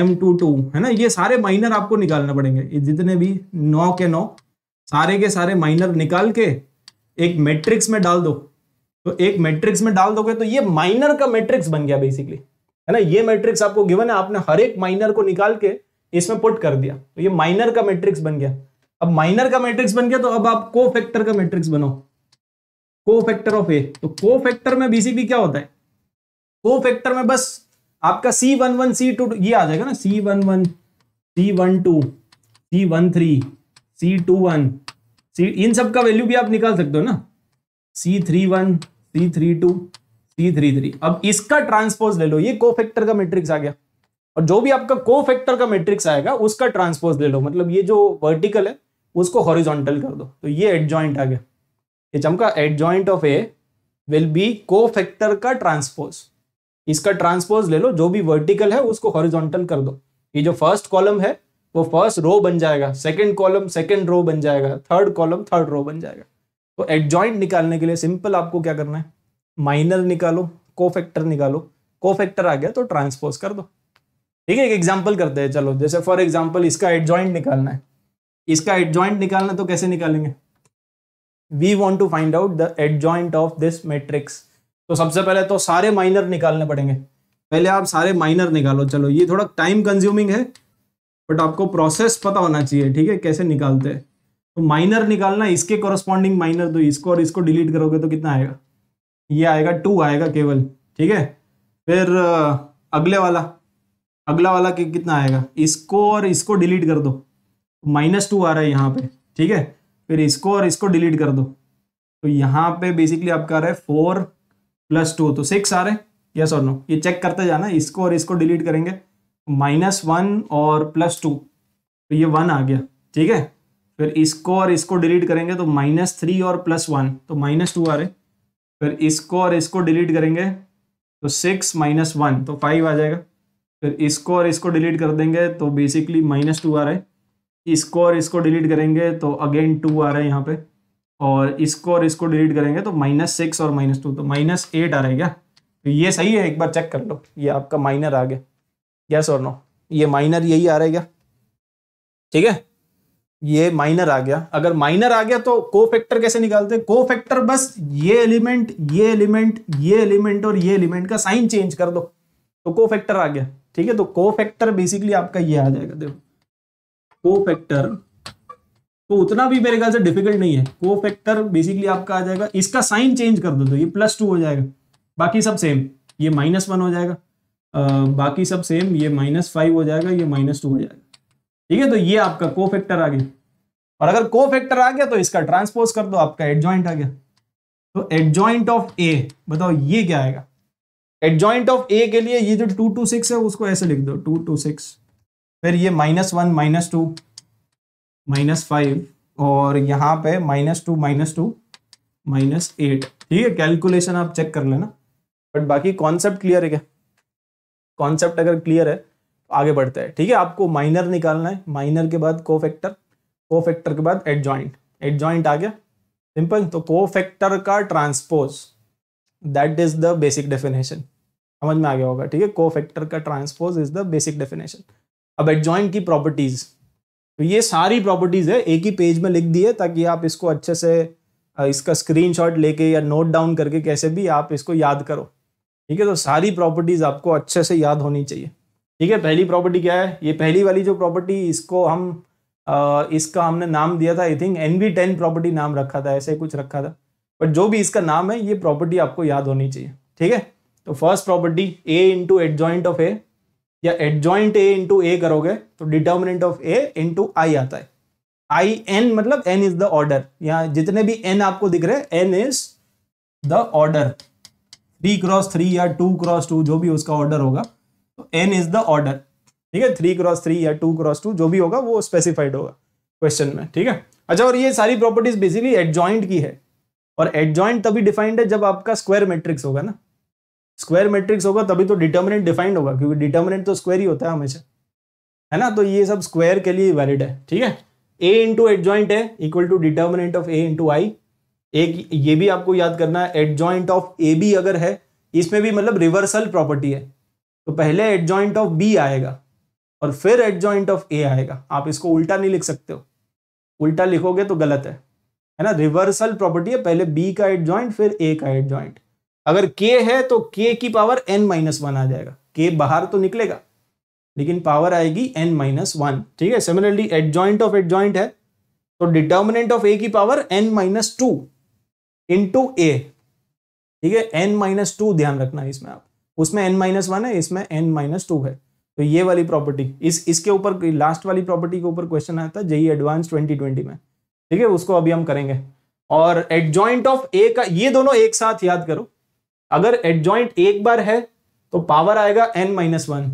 M two two है ना ये सारे माइनर आपको निकालने पड़ेंगे जितने भी नौ के नौ सारे के सारे माइनर निकाल के एक मैट्रिक्स में डाल दो तो एक मैट्रिक्स में डाल दोगे तो ये माइनर का मैट्रिक्स बन गया बेसिकली है ना ये मैट्रिक्स आपको गिवन है आपने हर एक माइनर को निकाल के इसमें पुट कर दिया तो ये माइनर का मैट्रिक्स बन गया अब माइनर का मैट्रिक्स बन गया तो अब आप को फैक्टर का मैट्रिक्स बनाओ को फैक्टर ऑफ ए तो को फैक्टर में बेसिकली क्या होता है को फैक्टर में बस आपका C one one C two ये आ जाएगा ना C one one C one two C one three C two one C इन सब का वैल्यू भी आप निकाल सकते हो ना C three one C three two C three three अब इसका ट्रांसपोज ले लो ये को फैक्टर का मैट्रिक्स आ गया और जो भी आपका को फैक्टर का मैट्रिक्स आएगा उसका ट्रांसपोज ले लो मतलब ये जो वर्टिकल है उसको हॉरिजॉन्टल कर दो तो ये एड जॉइंट आ गया ये चमका adjoint of A will be cofactor का ट्रांसपोज इसका ट्रांसपोज ले लो जो भी वर्टिकल है उसको हॉरिजॉन्टल कर दो ये जो फर्स्ट कॉलम है वो फर्स्ट रो बन जाएगा सेकंड कॉलम सेकंड रो बन जाएगा थर्ड कॉलम थर्ड रो बन जाएगा तो एडजॉइंट निकालने के लिए सिंपल आपको क्या करना है माइनर निकालो को निकालो को आ गया तो ट्रांसपोज कर दो ठीक है एक एग्जाम्पल करते हैं चलो जैसे फॉर एग्जाम्पल इसका एडजॉइंट निकालना है इसका एडजॉइंट निकालना तो कैसे निकालेंगे we want to find out the adjoint of this matrix तो सबसे पहले तो सारे माइनर निकालने पड़ेंगे पहले आप सारे माइनर निकालो चलो ये थोड़ा टाइम कंज्यूमिंग है बट आपको प्रोसेस पता होना चाहिए ठीक है कैसे निकालते हैं तो माइनर निकालना इसके कॉरस्पॉन्डिंग माइनर दो इसको और इसको डिलीट करोगे तो कितना आएगा ये आएगा टू आएगा केवल ठीक है फिर अगले वाला अगला वाला कि कितना आएगा इसको और इसको डिलीट कर दो माइनस टू आ रहा है यहाँ पे ठीक है फिर इसको और इसको डिलीट कर दो तो यहाँ पे बेसिकली आपका आ रहा है फोर प्लस टू तो सिक्स आ रहे हैं यस और नो ये चेक करते जाना इसको और इसको डिलीट करेंगे माइनस वन और प्लस टू तो ये वन आ गया ठीक है फिर इसको और इसको डिलीट करेंगे तो माइनस थ्री और प्लस वन तो माइनस टू आ रहे फिर इसको और इसको डिलीट करेंगे तो सिक्स माइनस वन तो फाइव आ जाएगा फिर इसको और इसको डिलीट कर देंगे तो बेसिकली माइनस टू आ रहा है इसको और इसको डिलीट करेंगे तो अगेन टू आ रहा है यहाँ पे और इसको और इसको डिलीट करेंगे तो माइनस सिक्स और माइनस टू तो माइनस एट आ रहा है क्या तो ये सही है एक बार चेक कर लो ये आपका माइनर आ गया यस और नो ये माइनर यही आ रहा है क्या ठीक है ये माइनर आ गया अगर माइनर आ गया तो को फैक्टर कैसे निकालते हैं को फैक्टर बस ये एलिमेंट ये एलिमेंट ये एलिमेंट और ये एलिमेंट का साइन चेंज कर दो तो को फैक्टर आ गया ठीक है तो को फैक्टर बेसिकली आपका ये आ जाएगा देखो को फैक्टर तो उतना भी मेरे ख्याल से डिफिकल्ट नहीं है को फैक्टर बेसिकली आपका आ जाएगा इसका साइन चेंज कर दो तो ये प्लस टू हो जाएगा बाकी सब सेम ये माइनस वन हो जाएगा आ, बाकी सब सेम ये माइनस फाइव हो जाएगा ये माइनस टू हो जाएगा ठीक है तो ये आपका को फैक्टर आ गया और अगर को फैक्टर आ गया तो इसका ट्रांसपोज कर दो आपका एडजॉइंट आ गया तो एडजॉइंट ऑफ ए बताओ ये क्या आएगा एडजॉइंट ऑफ ए के लिए ये जो टू टू सिक्स है उसको ऐसे लिख दो टू टू सिक्स फिर ये minus one minus two minus five और यहाँ पे minus two minus two minus eight ठीक है कैलकुलेशन आप चेक कर लेना बट बाकी कॉन्सेप्ट क्लियर है क्या कॉन्सेप्ट अगर क्लियर है तो आगे बढ़ते हैं ठीक है आपको माइनर निकालना है माइनर के बाद को फैक्टर को फैक्टर के बाद एड ज्वाइंट एड ज्वाइंट आ गया सिंपल तो को फैक्टर का transpose that is the basic definition समझ में आ गया होगा ठीक है को फैक्टर का transpose is the basic definition अब एड ज्वाइंट की प्रॉपर्टीज़ तो ये सारी प्रॉपर्टीज़ है एक ही पेज में लिख दिए ताकि आप इसको अच्छे से इसका स्क्रीनशॉट लेके या नोट डाउन करके कैसे भी आप इसको याद करो ठीक है तो सारी प्रॉपर्टीज़ आपको अच्छे से याद होनी चाहिए ठीक है पहली प्रॉपर्टी क्या है ये पहली वाली जो प्रॉपर्टी इसको हम आ, इसका हमने नाम दिया था I think N B ten property नाम रखा था ऐसे कुछ रखा था बट जो भी इसका नाम है ये प्रॉपर्टी आपको याद होनी चाहिए ठीक है तो first property A into adjoint of A या एडजॉइंट ए इंटू ए करोगे तो determinant of A into I आता है आई एन मतलब एन इज द ऑर्डर यहाँ जितने भी एन आपको दिख रहे हैं N is the order three cross three या टू क्रॉस टू जो भी उसका ऑर्डर होगा तो एन इज द ऑर्डर ठीक है थ्री क्रॉस थ्री या टू क्रॉस टू जो भी होगा वो स्पेसिफाइड होगा क्वेश्चन में ठीक है अच्छा और ये सारी प्रॉपर्टीज बेसिकली एडजॉइंट की है और एडजॉइंट तभी डिफाइंड है जब आपका स्क्वायर मैट्रिक्स होगा ना स्क्वायर मैट्रिक्स होगा तभी तो डिटर्मिनेंट डिफाइंड होगा क्योंकि डिटर्मिनेंट तो स्क्वायर ही होता है हमेशा है ना तो ये सब स्क्वायर के लिए वैलिड है ठीक है ए इंटू एड ज्वाइंट है equal to determinant of A into I एक ये भी आपको याद करना है adjoint of A B अगर है इसमें भी मतलब रिवर्सल प्रॉपर्टी है तो पहले एड ज्वाइंट ऑफ बी आएगा और फिर एड ज्वाइंट ऑफ ए आएगा आप इसको उल्टा नहीं लिख सकते हो उल्टा लिखोगे तो गलत है है ना रिवर्सल प्रॉपर्टी है पहले बी का एड ज्वाइंट फिर ए का एड ज्वाइंट अगर के है तो के की पावर एन माइनस वन आ जाएगा के बाहर तो निकलेगा लेकिन पावर आएगी एन माइनस वन ठीक है similarly adjoint of adjoint है तो डिटर्मिनेंट ऑफ ए की power N minus two into A ठीक है एन माइनस टू ध्यान रखना इसमें आप उसमें एन माइनस वन है इसमें एन माइनस टू है तो ये वाली प्रॉपर्टी इस इसके ऊपर लास्ट वाली प्रॉपर्टी के ऊपर क्वेश्चन आया था जेई एडवांस ट्वेंटी ट्वेंटी में ठीक है उसको अभी हम करेंगे और एट ज्वाइंट ऑफ ए का ये दोनों एक साथ याद करो अगर एडजॉइंट एक बार है तो पावर आएगा एन माइनस वन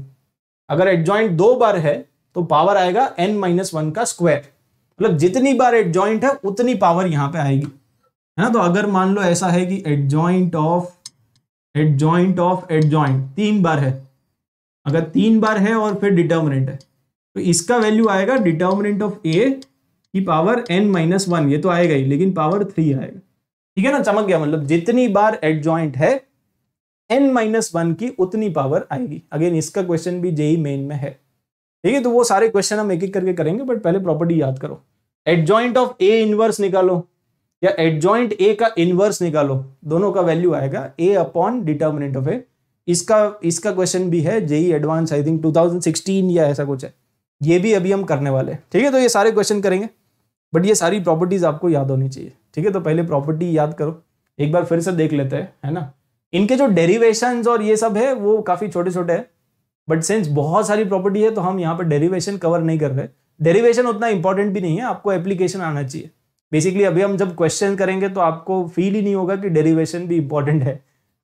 अगर एडजॉइंट दो बार है तो पावर आएगा एन माइनस वन का स्क्वायर मतलब जितनी बार एडजॉइंट है उतनी पावर यहां पे आएगी है ना तो अगर मान लो ऐसा है कि adjoint of adjoint of adjoint तीन बार है अगर तीन बार है और फिर डिटर्मिनेंट है तो इसका वैल्यू आएगा डिटर्मिनेंट ऑफ ए की पावर एन माइनस वन ये तो आएगा ही लेकिन पावर थ्री आएगा ठीक है ना चमक गया मतलब जितनी बार एड ज्वाइंट है एन माइनस वन की उतनी पावर आएगी अगेन इसका क्वेश्चन भी जेई मेन में है ठीक है तो वो सारे क्वेश्चन हम एक एक करके करेंगे बट पहले प्रॉपर्टी याद करो एडजॉइंट ऑफ ए इनवर्स निकालो या एडजॉइंट ए का इनवर्स निकालो दोनों का वैल्यू आएगा A upon determinant of A इसका इसका क्वेश्चन भी है जेई एडवांस आई थिंक 2016 या ऐसा कुछ है ये भी अभी हम करने वाले हैं ठीक है तो ये सारे क्वेश्चन करेंगे बट ये सारी प्रॉपर्टीज आपको याद होनी चाहिए ठीक है तो पहले प्रॉपर्टी याद करो एक बार फिर से देख लेते हैं है ना इनके जो डेरिवेशन और ये सब है वो काफी छोटे छोटे हैं बट सिंस बहुत सारी प्रॉपर्टी है तो हम यहाँ पर डेरिवेशन कवर नहीं कर रहे डेरिवेशन उतना इंपॉर्टेंट भी नहीं है आपको एप्लीकेशन आना चाहिए बेसिकली अभी हम जब क्वेश्चन करेंगे तो आपको फील ही नहीं होगा कि डेरिवेशन भी इंपॉर्टेंट है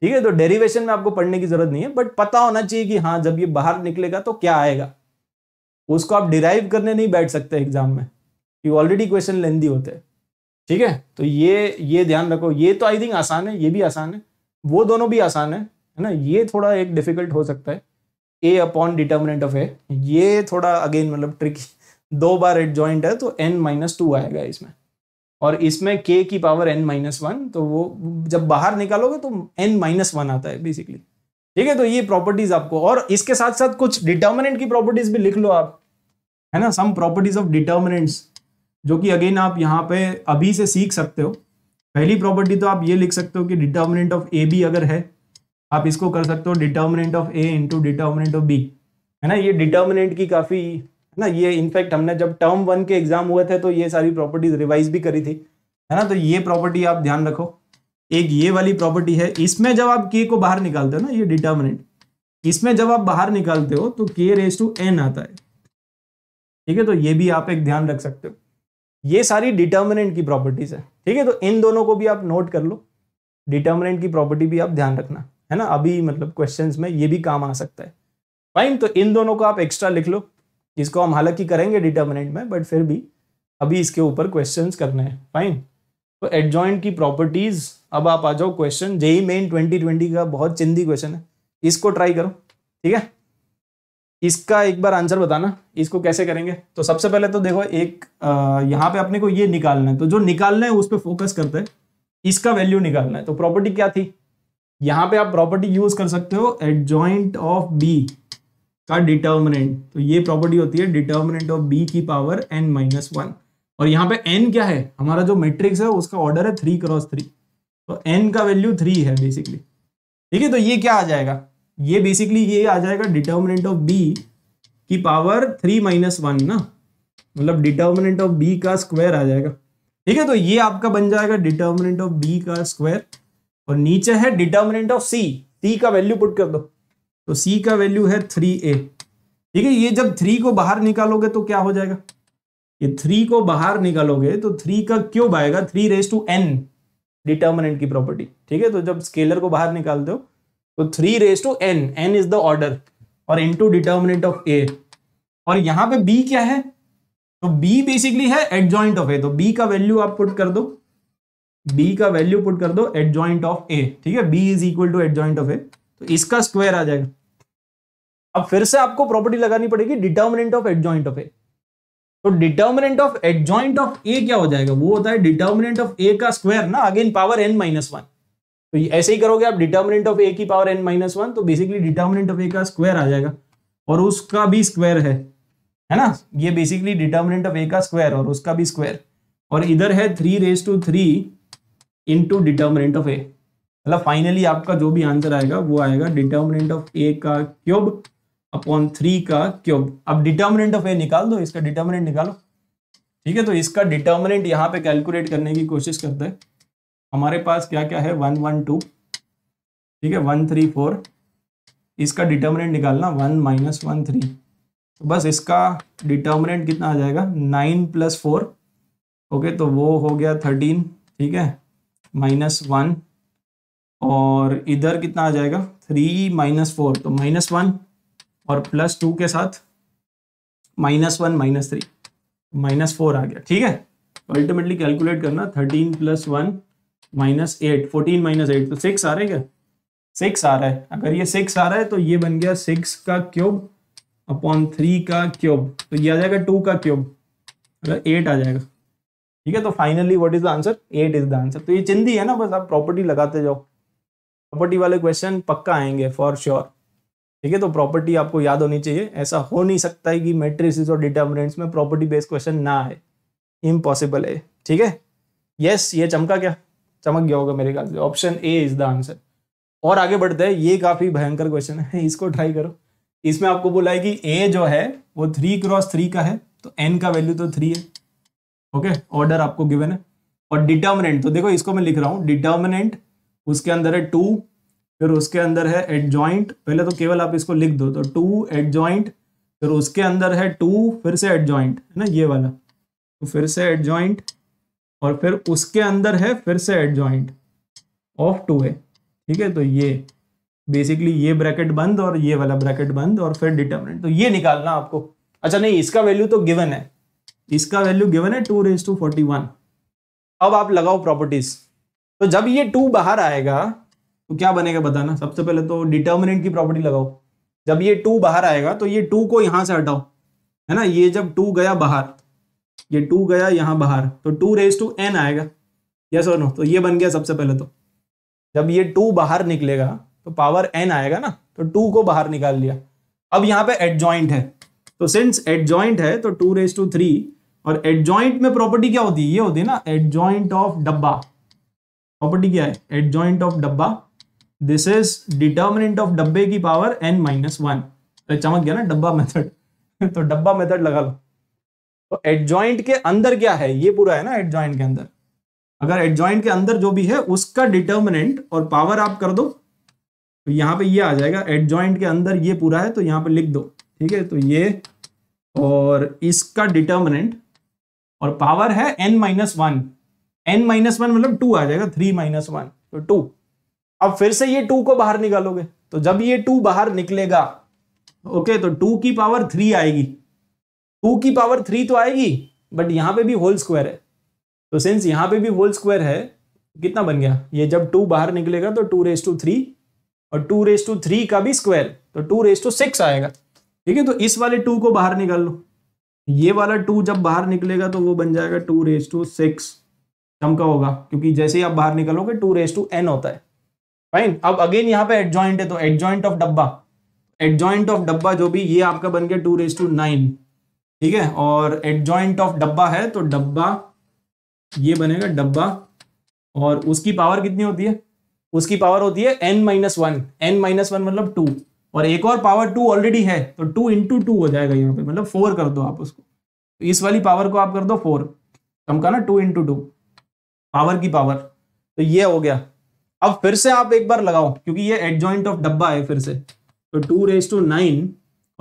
ठीक है तो डेरिवेशन में आपको पढ़ने की जरूरत नहीं है बट पता होना चाहिए कि हाँ जब ये बाहर निकलेगा तो क्या आएगा उसको आप डिराइव करने नहीं बैठ सकते एग्जाम में कि ऑलरेडी क्वेश्चन लेंदी होते हैं ठीक है तो ये ये ध्यान रखो ये तो आई थिंक आसान है ये भी आसान है वो दोनों भी आसान है है ना ये थोड़ा एक डिफिकल्ट हो सकता है A upon determinant of A ये थोड़ा अगेन मतलब ट्रिक दो बार एड जॉइंट है तो एन माइनस टू आएगा इसमें और इसमें के की पावर एन माइनस वन तो वो जब बाहर निकालोगे तो एन माइनस वन आता है बेसिकली ठीक है तो ये प्रॉपर्टीज आपको और इसके साथ साथ कुछ डिटर्मिनेंट की प्रॉपर्टीज भी लिख लो आप है ना सम प्रॉपर्टीज ऑफ डिटर्मिनेंट्स जो कि अगेन आप यहाँ पे अभी से सीख सकते हो पहली प्रॉपर्टी तो आप ये लिख सकते हो कि डिटर्मिनेंट ऑफ ए बी अगर है आप इसको कर सकते हो determinant of A into determinant of B है ना ये डिटर्मिनेंट की काफ़ी है ना ये इनफैक्ट हमने जब टर्म वन के एग्जाम हुए थे तो ये सारी प्रॉपर्टीज रिवाइज भी करी थी है ना तो ये प्रॉपर्टी आप ध्यान रखो एक ये वाली प्रॉपर्टी है इसमें जब आप के को बाहर निकालते हो ना ये डिटर्मिनेंट इसमें जब आप बाहर निकालते हो तो के रेस टू एन आता है ठीक है तो ये भी आप एक ध्यान रख सकते हो ये सारी डिटर्मिनेंट की प्रॉपर्टीज है ठीक है तो इन दोनों को भी आप नोट कर लो डिटर्मिनेंट की प्रॉपर्टी भी आप ध्यान रखना है ना अभी मतलब क्वेश्चंस में ये भी काम आ सकता है फाइन तो इन दोनों को आप एक्स्ट्रा लिख लो इसको हम हालांकि करेंगे डिटर्मिनेंट में बट फिर भी अभी इसके ऊपर क्वेश्चंस करने हैं फाइन तो एडजॉइंट की प्रॉपर्टीज अब आप आ जाओ क्वेश्चन जेई मेन 2020 का बहुत चिंदी क्वेश्चन है इसको ट्राई करो ठीक है इसका एक बार आंसर बताना इसको कैसे करेंगे तो सबसे पहले तो देखो एक यहाँ पे अपने को ये निकालना है तो जो निकालना है उस पर फोकस करते हैं इसका वैल्यू निकालना है तो प्रॉपर्टी क्या थी यहाँ पे आप प्रॉपर्टी यूज कर सकते हो एडजॉइंट ऑफ बी का डिटर्मिनेंट तो ये प्रॉपर्टी होती है डिटर्मिनेंट ऑफ बी की पावर एन माइनस वन और यहाँ पे एन क्या है हमारा जो मेट्रिक्स है उसका ऑर्डर है थ्री क्रॉस थ्री तो एन का वैल्यू थ्री है बेसिकली ठीक है तो ये क्या आ जाएगा ये बेसिकली ये आ जाएगा डिटर्मिनेंट ऑफ बी की पावर थ्री माइनस वन ना मतलब डिटर्मिनेंट ऑफ बी का स्क्वायर आ जाएगा ठीक है तो ये आपका बन जाएगा डिटर्मिनेंट ऑफ बी का स्क्वायर और नीचे है डिटर्मिनेंट ऑफ सी सी का वैल्यू पुट कर दो तो सी का वैल्यू है थ्री ए ठीक है ये जब थ्री को बाहर निकालोगे तो क्या हो जाएगा ये थ्री को बाहर निकालोगे तो थ्री का क्यों आएगा three raise to N determinant की प्रॉपर्टी ठीक है तो जब स्केलर को बाहर निकालते हो तो three raise to N N is the order और into determinant of A और यहां पे बी क्या है तो बी बेसिकली है एडजॉइंट ऑफ ए तो बी का वैल्यू आप पुट कर दो बी का वैल्यू पुट कर दो एडजॉइंट ऑफ ए ठीक है b is equal to adjoint of A तो इसका स्क्वायर आ जाएगा अब फिर से आपको प्रॉपर्टी लगानी पड़ेगी determinant of adjoint of A तो determinant of adjoint of A क्या हो जाएगा वो होता है डिटर्मिनेंट ऑफ ए का स्क्वायर ना again power N minus one तो ऐसे ही करोगे आप डिटर्मिनेंट ऑफ ए की पावर एन माइनस वन तो बेसिकली डिटर्मिनेंट ऑफ ए का स्क्वायर आ जाएगा और उसका भी स्क्वायर है है ना ये बेसिकली डिटर्मिनेंट ऑफ ए का स्क्वायर और उसका भी स्क्वायर और इधर है three raise to three into determinant of A मतलब फाइनली आपका जो भी आंसर आएगा वो आएगा डिटर्मिनेंट ऑफ ए का क्यूब अपॉन थ्री का क्यूब अब डिटर्मिनेंट ऑफ ए निकाल दो इसका डिटर्मिनेंट निकालो ठीक है तो इसका डिटर्मिनेंट यहाँ पे कैलकुलेट करने की कोशिश करते हैं हमारे पास क्या क्या है वन वन टू ठीक है वन थ्री फोर इसका डिटर्मिनेंट निकालना वन माइनस वन थ्री तो बस इसका डिटर्मिनेंट कितना आ जाएगा नाइन प्लस फोर ओके तो वो हो गया थर्टीन ठीक है माइनस वन और इधर कितना आ जाएगा थ्री माइनस फोर तो माइनस वन और प्लस टू के साथ minus one minus three minus four आ गया ठीक है अल्टीमेटली कैलकुलेट करना thirteen plus one minus eight fourteen minus eight तो सिक्स आ रहा है क्या सिक्स आ रहा है अगर ये सिक्स आ रहा है तो ये बन गया सिक्स का क्यूब अपॉन थ्री का क्यूब तो ये आ जाएगा टू का क्यूब अगर एट आ जाएगा ठीक है तो finally what is the answer eight is the answer तो ये चिंदी है ना बस आप प्रॉपर्टी लगाते जाओ प्रॉपर्टी वाले क्वेश्चन पक्का आएंगे फॉर श्योर ठीक है तो प्रॉपर्टी आपको याद होनी चाहिए ऐसा हो नहीं सकता है कि मेट्रिसेस और डिटर्मिनेंट्स में प्रॉपर्टी बेस्ड क्वेश्चन ना आए इम्पॉसिबल है ठीक है यस ये चमका क्या चमक गया होगा मेरे ख्याल से option A is the answer और आगे बढ़ते हैं ये काफी भयंकर क्वेश्चन है <laughs> इसको ट्राई करो इसमें आपको बोला है कि ए जो है वो थ्री क्रॉस थ्री का है तो एन का वैल्यू तो थ्री है ओके okay? ऑर्डर आपको गिवन है और डिटर्मिनेंट तो देखो इसको मैं लिख रहा हूँ डिटर्मिनेंट उसके अंदर है टू फिर उसके अंदर है एट ज्वाइंट पहले तो केवल आप इसको लिख दो तो टू एट ज्वाइंट फिर उसके अंदर है टू फिर से एट ज्वाइंट है ना ये वाला तो फिर से एट ज्वाइंट और फिर उसके अंदर है फिर से एडजॉइंट ऑफ टू है ठीक है तो ये बेसिकली ये ब्रैकेट बंद और ये वाला ब्रैकेट बंद और फिर डिटर्मिनेंट तो ये निकालना आपको अच्छा नहीं इसका वैल्यू तो गिवन है इसका वैल्यू गिवन है two raise to forty one अब आप लगाओ प्रॉपर्टीज तो जब ये टू बाहर आएगा तो क्या बनेगा बताना सबसे पहले तो डिटर्मिनेंट की प्रॉपर्टी लगाओ जब ये टू बाहर आएगा तो ये टू को यहां से हटाओ है ना ये जब टू गया बाहर ये टू गया यहाँ बाहर तो टू रेज टू एन आएगा यस और नो तो ये बन गया सबसे पहले तो जब ये टू बाहर निकलेगा तो पावर एन आएगा ना तो टू को बाहर निकाल लिया अब यहाँ पे एडजॉइंट है तो सिंस एडजॉइंट है तो टू रेज टू थ्री और एडजॉइंट में प्रॉपर्टी क्या होती है ये होती है ना एडजॉइंट ऑफ डब्बा प्रॉपर्टी क्या है एडजॉइंट ऑफ डब्बा दिस इज डिटर्मिनेंट ऑफ डब्बे की पावर एन माइनस वन चमक गया ना डब्बा मेथड <laughs> तो डब्बा मेथड लगा लो तो एडजॉइंट के अंदर क्या है ये पूरा है ना एडजॉइंट के अंदर अगर एडजॉइंट के अंदर जो भी है उसका डिटर्मिनेंट और पावर आप कर दो तो यहां पे ये आ जाएगा एडजॉइंट के अंदर ये पूरा है तो यहां पे लिख दो ठीक है तो ये और इसका डिटर्मिनेंट और पावर है N minus one N minus one मतलब टू आ जाएगा थ्री माइनस वन तो टू अब फिर से ये टू को बाहर निकालोगे तो जब ये टू बाहर निकलेगा ओके तो टू की पावर थ्री आएगी टू की पावर थ्री तो आएगी बट यहाँ पे भी होल स्क्वायर है तो सिंस यहाँ पे भी होल स्क्वायर है कितना बन गया ये जब टू बाहर निकलेगा तो टू रेस टू थ्री और टू रेस टू थ्री का भी स्क्वायर तो टू रेस टू सिक्स आएगा ठीक है तो इस वाले टू को बाहर निकाल लो ये वाला टू जब बाहर निकलेगा तो वो बन जाएगा टू रेस टू सिक्स चमका होगा क्योंकि जैसे ही आप बाहर निकलोगे टू रेस टू एन होता है फाइन अब अगेन यहाँ पे एडजॉइंट है तो एडजॉइंट ऑफ डब्बा एडजॉइंट ऑफ डब्बा जो भी ये आपका बन गया टू रेस टू नाइन ठीक है और एडजॉइंट ऑफ डब्बा है तो डब्बा ये बनेगा डब्बा और उसकी पावर कितनी होती है उसकी पावर होती है N minus one N minus one मतलब टू और एक और पावर टू ऑलरेडी है तो टू इंटू टू हो जाएगा यहाँ पे मतलब फोर कर दो आप उसको तो इस वाली पावर को आप कर दो फोर कम का ना टू इंटू टू पावर की पावर तो ये हो गया अब फिर से आप एक बार लगाओ क्योंकि ये एडजॉइंट ऑफ डब्बा है फिर से तो टू रेस टू नाइन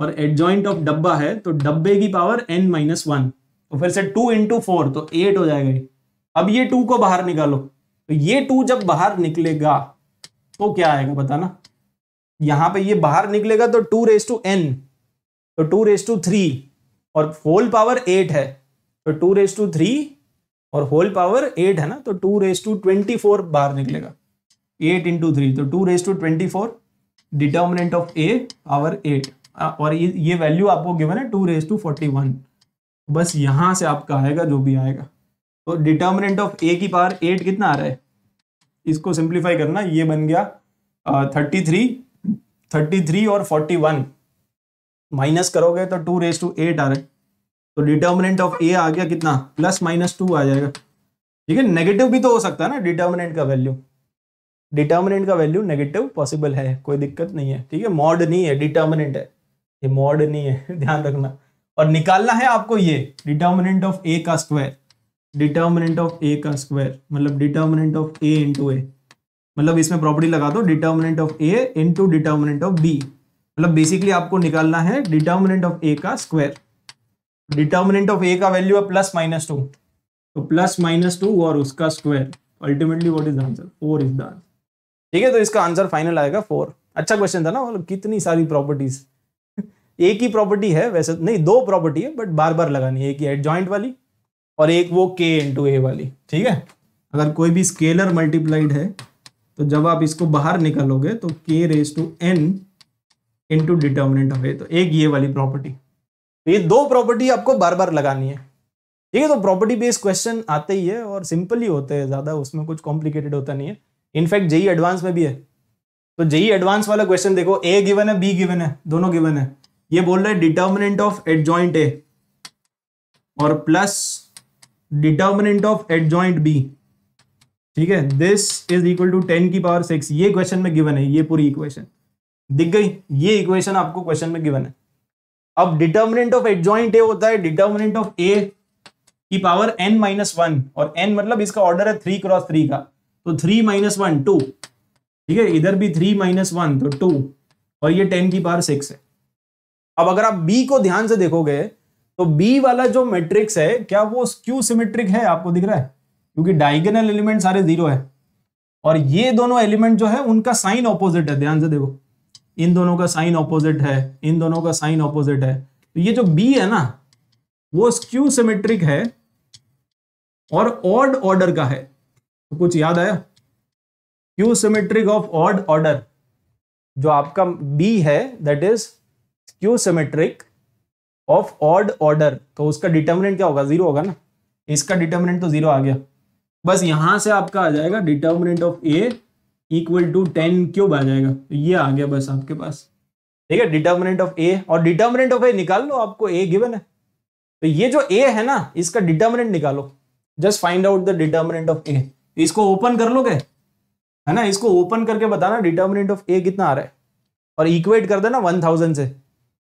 और एडजॉइंट ऑफ डब्बा है तो डब्बे की पावर एन माइनस वन तो फिर से टू इंटू फोर तो एट हो जाएगा अब ये टू को बाहर निकालो तो ये टू जब बाहर निकलेगा तो क्या आएगा बताना यहां पे ये बाहर निकलेगा तो टू रेस टू एन तो टू रेस टू थ्री और होल पावर एट है तो टू रेस टू थ्री और होल पावर एट है ना तो two raise to twenty four बाहर निकलेगा एट इंटू थ्री तो two raise to twenty four determinant of A power eight और ये ये वैल्यू आपको गिवन है two raise to forty one बस यहाँ से आपका आएगा जो भी आएगा तो डिटर्मिनेंट ऑफ ए की पावर एट कितना आ रहा है इसको सिंप्लीफाई करना ये बन गया थर्टी थ्री थर्टी थ्री और फोर्टी वन माइनस करोगे तो टू रेज टू एट आ रहा है तो डिटर्मिनेंट ऑफ ए आ गया कितना प्लस माइनस टू आ जाएगा ठीक है नेगेटिव भी तो हो सकता है ना डिटर्मिनेंट का वैल्यू डिटर्मिनेंट का वैल्यू नेगेटिव पॉसिबल है कोई दिक्कत नहीं है ठीक है मॉड नहीं है डिटर्मिनेंट है ये मॉड नहीं है <laughs> ध्यान रखना और निकालना है आपको ये डिटर्मिनेंट ऑफ ए का स्क्वायर डिटर्मिनेंट ऑफ ए का स्क्वायर मतलब determinant of A into A मतलब इसमें प्रॉपर्टी लगा दो determinant of A into determinant of B मतलब बेसिकली आपको निकालना है डिटर्मिनेंट ऑफ ए का स्क्वायर डिटर्मिनेंट ऑफ ए का वैल्यू है प्लस माइनस टू तो प्लस माइनस टू और उसका square ultimately what is answer four is the answer ठीक है तो इसका आंसर फाइनल आएगा फोर अच्छा क्वेश्चन था ना मतलब कितनी सारी प्रॉपर्टीज एक ही प्रॉपर्टी है वैसे नहीं दो प्रॉपर्टी है बट बार बार लगानी है एक ही एड वाली और एक वो के इंटू ए वाली ठीक है अगर कोई भी स्केलर मल्टीप्लाइड है तो जब आप इसको बाहर निकालोगे तो K raise to N into determinant of A तो एक ये वाली प्रॉपर्टी तो ये दो प्रॉपर्टी आपको बार बार लगानी है ठीक है तो प्रॉपर्टी बेस्ड क्वेश्चन आते ही है और सिंपल ही होते हैं ज़्यादा उसमें कुछ कॉम्प्लिकेटेड होता नहीं है इनफैक्ट जेई एडवांस में भी है तो जेई एडवांस वाला क्वेश्चन देखो ए गिवन है बी गिवन है दोनों गिवन है ये बोल रहा है डिटर्मिनेंट ऑफ एडजॉइंट ए और plus determinant of adjoint B ठीक है this is equal to ten की पावर सिक्स ये क्वेश्चन में गिवन है ये पूरी इक्वेशन दिख गई ये इक्वेशन आपको क्वेश्चन में गिवन है अब डिटर्मिनेंट ऑफ एडजॉइंट ए होता है डिटर्मिनेंट ऑफ ए की पावर एन माइनस वन और एन मतलब इसका ऑर्डर है थ्री क्रॉस थ्री का तो थ्री माइनस वन टू ठीक है इधर भी थ्री माइनस वन तो टू और ये टेन की पावर सिक्स है अब अगर आप बी को ध्यान से देखोगे तो बी वाला जो मैट्रिक्स है क्या वो स्क्यू सिमेट्रिक है आपको दिख रहा है क्योंकि डायगोनल एलिमेंट सारे जीरो है और ये दोनों एलिमेंट जो है उनका साइन ऑपोजिट है ध्यान से देखो इन दोनों का साइन ऑपोजिट है इन दोनों का साइन ऑपोजिट है तो ये जो बी है ना वो स्क्यू सिमेट्रिक है और ऑड ऑर्डर का है तो कुछ याद आया skew symmetric of odd order जो आपका बी है that is skew symmetric of odd order तो उसका डिटर्मिनेंट क्या होगा जीरो होगा ना इसका डिटर्मिनेंट तो जीरो आ गया बस यहां से आपका आ जाएगा determinant of A equal to ten cube आ जाएगा तो ये आ गया बस आपके पास ठीक है डिटर्मिनेंट ऑफ ए और डिटर्मिनेंट ऑफ ए निकाल लो आपको ए गिवन है तो ये जो ए है ना इसका डिटर्मिनेंट निकालो just find out the determinant of A इसको ओपन कर लोगे है ना इसको ओपन करके बताना डिटर्मिनेंट ऑफ ए कितना आ रहा है और इक्वेट कर देना वन थाउजेंड से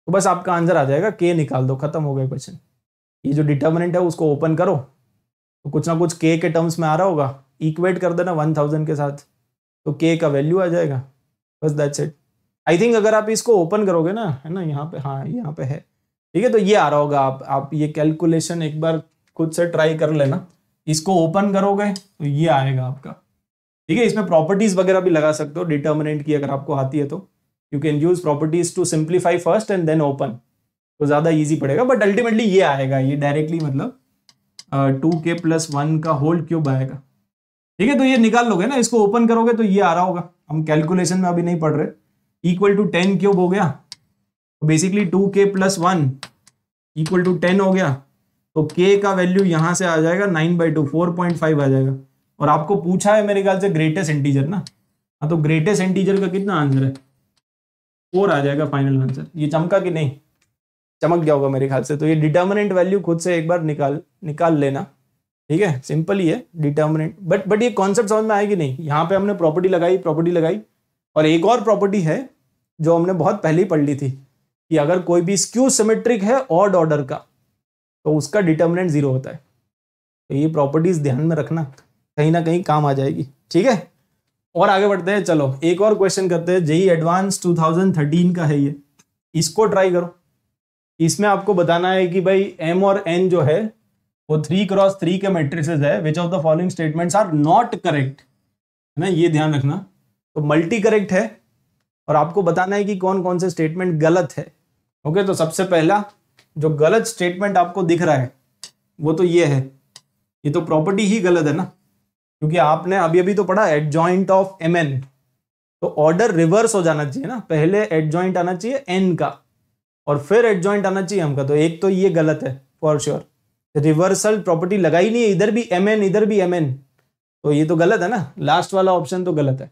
तो बस आपका आंसर आ जाएगा के निकाल दो खत्म हो गया क्वेश्चन ये जो डिटर्मिनेंट है उसको ओपन करो तो कुछ ना कुछ के के टर्म्स में आ रहा होगा इक्वेट कर देना वन थाउजेंड के साथ तो के का वैल्यू आ जाएगा बस दैट्स इट आई थिंक अगर आप इसको ओपन करोगे ना है ना यहाँ पे हाँ यहाँ पे है ठीक है तो ये आ रहा होगा आप आप ये कैलकुलेशन एक बार खुद से ट्राई कर लेना इसको ओपन करोगे तो ये आएगा आपका ठीक है इसमें प्रॉपर्टीज वगैरह भी लगा सकते हो डिटर्मिनेंट की अगर आपको आती है तो you can use properties to simplify first and then open तो ज़्यादा ईजी पड़ेगा बट अल्टीमेटली ये आएगा ये डायरेक्टली मतलब टू के प्लस वन का होल क्यूब आएगा ठीक है तो ये निकाल लोगे ना इसको ओपन करोगे तो ये आ रहा होगा हम कैलकुलेशन में अभी नहीं पढ़ रहे इक्वल टू टेन क्यूब हो गया तो basically two K plus one equal to ten हो गया तो के का वैल्यू यहाँ से आ जाएगा nine by two four point five आ जाएगा और आपको पूछा है मेरे ख्याल से ग्रेटेस्ट इंटीजर ना हाँ तो ग्रेटेस्ट इंटीजर का कितना आंसर है फोर आ जाएगा फाइनल आंसर ये चमका कि नहीं चमक गया होगा मेरे ख्याल से तो ये डिटर्मिनेंट वैल्यू खुद से एक बार निकाल निकाल लेना ठीक है सिंपल ही है डिटर्मिनेंट बट बट ये कॉन्सेप्ट समझ में आएगी नहीं यहाँ पे हमने प्रॉपर्टी लगाई प्रॉपर्टी लगाई और एक और प्रॉपर्टी है जो हमने बहुत पहले ही पढ़ ली थी कि अगर कोई भी स्क्यू सिमेट्रिक है ऑड ऑर्डर का तो उसका डिटर्मिनेंट जीरो होता है तो ये प्रॉपर्टीज ध्यान में रखना कहीं ना कहीं काम आ जाएगी ठीक है और आगे बढ़ते हैं चलो एक और क्वेश्चन करते हैं जेई एडवांस 2013 का है ये इसको ट्राई करो इसमें आपको बताना है कि भाई एम और एन जो है वो थ्री क्रॉस थ्री के मेट्रिसेस है which of the following statements are not correct है ना ये ध्यान रखना तो मल्टी करेक्ट है और आपको बताना है कि कौन कौन से स्टेटमेंट गलत है ओके तो सबसे पहला जो गलत स्टेटमेंट आपको दिख रहा है वो तो ये है ये तो प्रॉपर्टी ही गलत है ना क्योंकि आपने अभी अभी तो पढ़ा adjoint of M N तो ऑर्डर रिवर्स हो जाना चाहिए ना पहले एड ज्वाइंट आना चाहिए एन का और फिर एड ज्वाइंट आना चाहिए हमका का तो एक तो ये गलत है फॉर श्योर रिवर्सल प्रॉपर्टी लगाई नहीं है इधर भी एम एन इधर भी एम एन तो ये तो गलत है ना लास्ट वाला ऑप्शन तो गलत है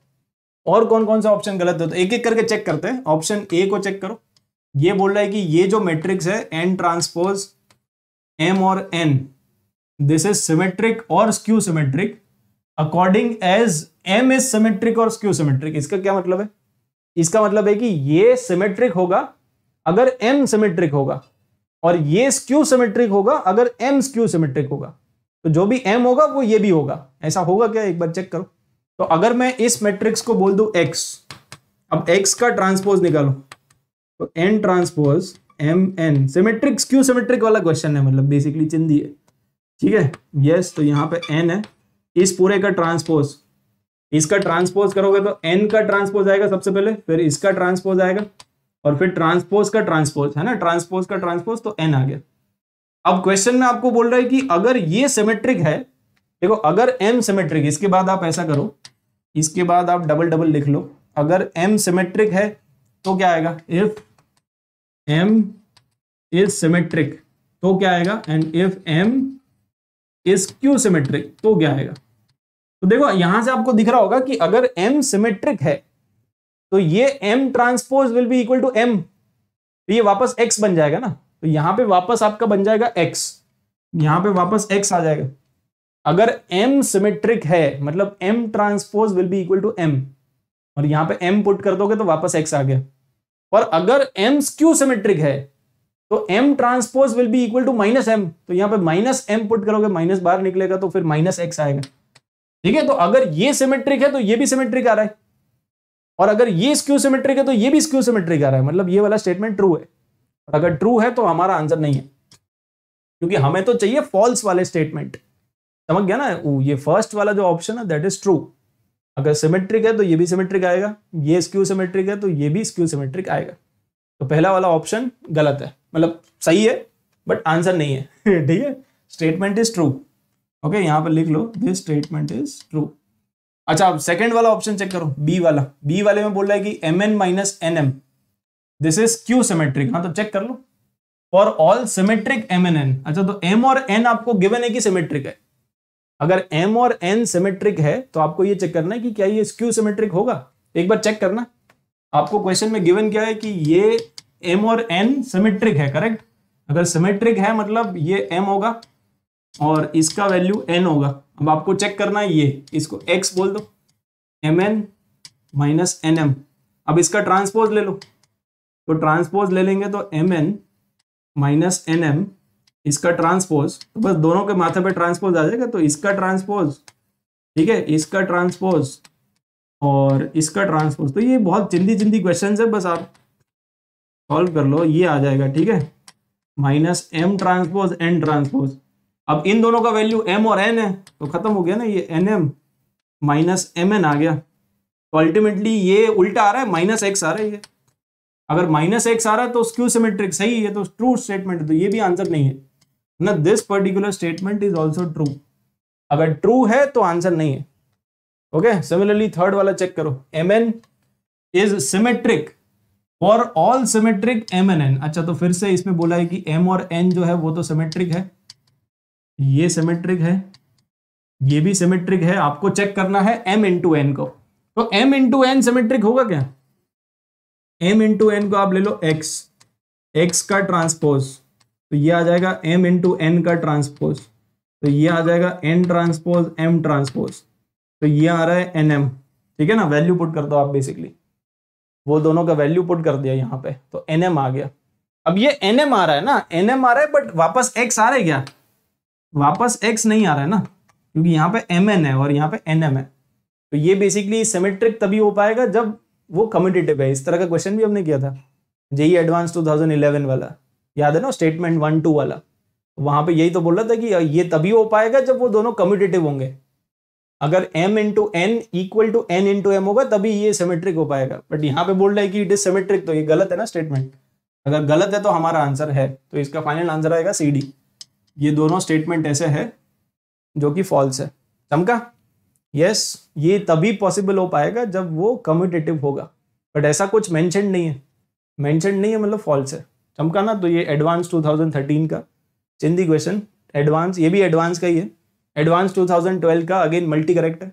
और कौन कौन सा ऑप्शन गलत है तो एक एक करके चेक करते हैं ऑप्शन ए को चेक करो ये बोल रहा है कि ये जो मैट्रिक्स है एन ट्रांसपोज एम और एन दिस इज सिमेट्रिक और skew symmetric according as M is symmetric और स्क्यू सिमेट्रिक इसका क्या मतलब है इसका मतलब है कि ये सिमेट्रिक होगा अगर एम सिमेट्रिक होगा और ये स्क्यू सिमेट्रिक होगा अगर एम स्क्यू सिमेट्रिक होगा तो जो भी एम होगा वो ये भी होगा ऐसा होगा क्या एक बार चेक करो तो अगर मैं इस मैट्रिक्स को बोल दू एक्स अब एक्स का ट्रांसपोज निकालो तो N transpose M N symmetric skew symmetric वाला क्वेश्चन है मतलब बेसिकली चिंदी है ठीक है यस तो यहाँ पे एन है इस पूरे का ट्रांसपोज इसका ट्रांसपोज करोगे तो एन का ट्रांसपोज आएगा सबसे पहले फिर इसका ट्रांसपोज आएगा और फिर ट्रांसपोज का ट्रांसपोज है ना ट्रांसपोज का ट्रांसपोज तो एन आ गया अब क्वेश्चन में आपको बोल रहा है कि अगर ये सिमेट्रिक है देखो अगर एम सिमेट्रिक इसके बाद आप ऐसा करो इसके बाद आप डबल डबल लिख लो अगर एम सिमेट्रिक है तो क्या आएगा इफ एम इज सिमेट्रिक तो क्या आएगा and if M is skew symmetric तो क्या आएगा तो देखो यहां से आपको दिख रहा होगा कि अगर m सिमेट्रिक है तो ये m transpose will be equal to m तो ये वापस x बन जाएगा ना तो यहां पे वापस आपका बन जाएगा x यहां पे वापस x आ जाएगा अगर m सिमेट्रिक है मतलब m transpose will be equal to m और यहां पे m पुट कर दोगे तो वापस x आ गया और अगर m स्क्यू सिमेट्रिक है तो m transpose will be equal to minus M तो यहां पे माइनस एम पुट करोगे माइनस बाहर निकलेगा तो फिर माइनस एक्स आएगा ठीक है तो अगर ये सिमेट्रिक है तो ये भी सिमेट्रिक आ रहा है और अगर ये स्क्यू सिमेट्रिक है तो ये भी स्क्यू सिमेट्रिक आ रहा है मतलब ये वाला स्टेटमेंट ट्रू है और अगर ट्रू है तो हमारा आंसर नहीं है क्योंकि हमें तो चाहिए फॉल्स वाले स्टेटमेंट समझ गया ना ये फर्स्ट वाला जो ऑप्शन है दैट इज ट्रू अगर सिमेट्रिक है तो ये भी सिमेट्रिक आएगा ये स्क्यू सिमेट्रिक है तो ये भी स्क्यू सिमेट्रिक आएगा तो पहला वाला ऑप्शन गलत है मतलब सही है बट आंसर नहीं है <laughs> ठीक है statement is true okay okay, यहाँ पर लिख लो दिस स्टेटमेंट इज ट्रू अच्छा अब सेकेंड वाला ऑप्शन चेक करो बी वाला बी वाले में बोल रहा है कि M N minus N M this is skew symmetric हाँ तो चेक कर लो for all symmetric M N N अच्छा तो एम और एन आपको गिवन है कि सिमेट्रिक है अगर एम और एन सिमेट्रिक है तो आपको ये चेक करना है कि क्या ये स्क्यू सिमेट्रिक होगा एक बार चेक करना आपको क्वेश्चन में गिवन क्या है कि ये एम और एन सिमेट्रिक है करेक्ट अगर सिमेट्रिक है मतलब ये एम होगा और इसका वैल्यू एन होगा अब आपको चेक करना है ये इसको एक्स बोल दो M N minus N M अब इसका ट्रांसपोज ले लो तो ट्रांसपोज ले लेंगे तो M N minus N M इसका ट्रांसपोज तो बस दोनों के माथे पे ट्रांसपोज आ जाएगा तो इसका ट्रांसपोज ठीक है इसका ट्रांसपोज और इसका ट्रांसपोज तो ये बहुत जिंदी जिंदी क्वेश्चन है बस आप सॉल्व कर लो ये आ जाएगा ठीक है minus M transpose N transpose अब इन दोनों का वैल्यू m और n है तो खत्म हो गया ना ये N M minus M N आ गया तो अल्टीमेटली ये उल्टा आ रहा है माइनस एक्स आ रहा है ये अगर माइनस एक्स आ रहा है तो स्क्यू सिमेट्रिक सही है तो ट्रू स्टेटमेंट है तो ये भी आंसर नहीं है ना this particular statement is also true अगर ट्रू है तो आंसर नहीं है ओके सिमिलरली थर्ड वाला चेक करो M N is symmetric for all symmetric M N N अच्छा तो फिर से इसमें बोला है कि एम और एन जो है वो तो सिमेट्रिक है ये सिमेट्रिक है ये भी सिमेट्रिक है आपको चेक करना है m इंटू एन को तो m इंटू एन सिमेट्रिक होगा क्या m इंटू एन को आप ले लो x x का ट्रांसपोज तो ये आ जाएगा m इंटू एन का ट्रांसपोज तो ये आ जाएगा n ट्रांसपोज m ट्रांसपोज तो ये आ रहा है एन एम ठीक है ना वैल्यू पुट कर दो आप बेसिकली वो दोनों का वैल्यू पुट कर दिया यहाँ पे तो एन एम आ गया अब ये एन एम आ रहा है ना एन एम आ रहा है बट वापस एक्स आ रहा है क्या वापस एक्स नहीं आ रहा है ना क्योंकि यहाँ पे एम एन है और यहाँ पे एन एम है तो ये बेसिकली सिमेट्रिक तभी हो पाएगा जब वो कम्पिटेटिव है इस तरह का क्वेश्चन भी हमने किया था जेई एडवांस 2011 वाला याद है ना स्टेटमेंट वन टू वाला वहां पे यही तो बोल रहा था कि ये तभी हो पाएगा जब वो दोनों कम्यूटेटिव होंगे अगर m into N equal to N into M होगा तभी ये सिमेट्रिक हो पाएगा बट यहाँ पे बोल रहा है कि इट इज सिमेट्रिक तो ये गलत है ना स्टेटमेंट अगर गलत है तो हमारा आंसर है तो इसका फाइनल आंसर आएगा सी डी ये दोनों स्टेटमेंट ऐसे है जो कि फॉल्स है चमका यस yes, ये तभी पॉसिबल हो पाएगा जब वो कम्यूटेटिव होगा बट ऐसा कुछ मेंशन नहीं है मेंशन नहीं है मतलब फॉल्स है चमका ना तो ये एडवांस 2013 का चिंदी क्वेश्चन एडवांस ये भी एडवांस का ही है एडवांस 2012 का अगेन मल्टी करेक्ट है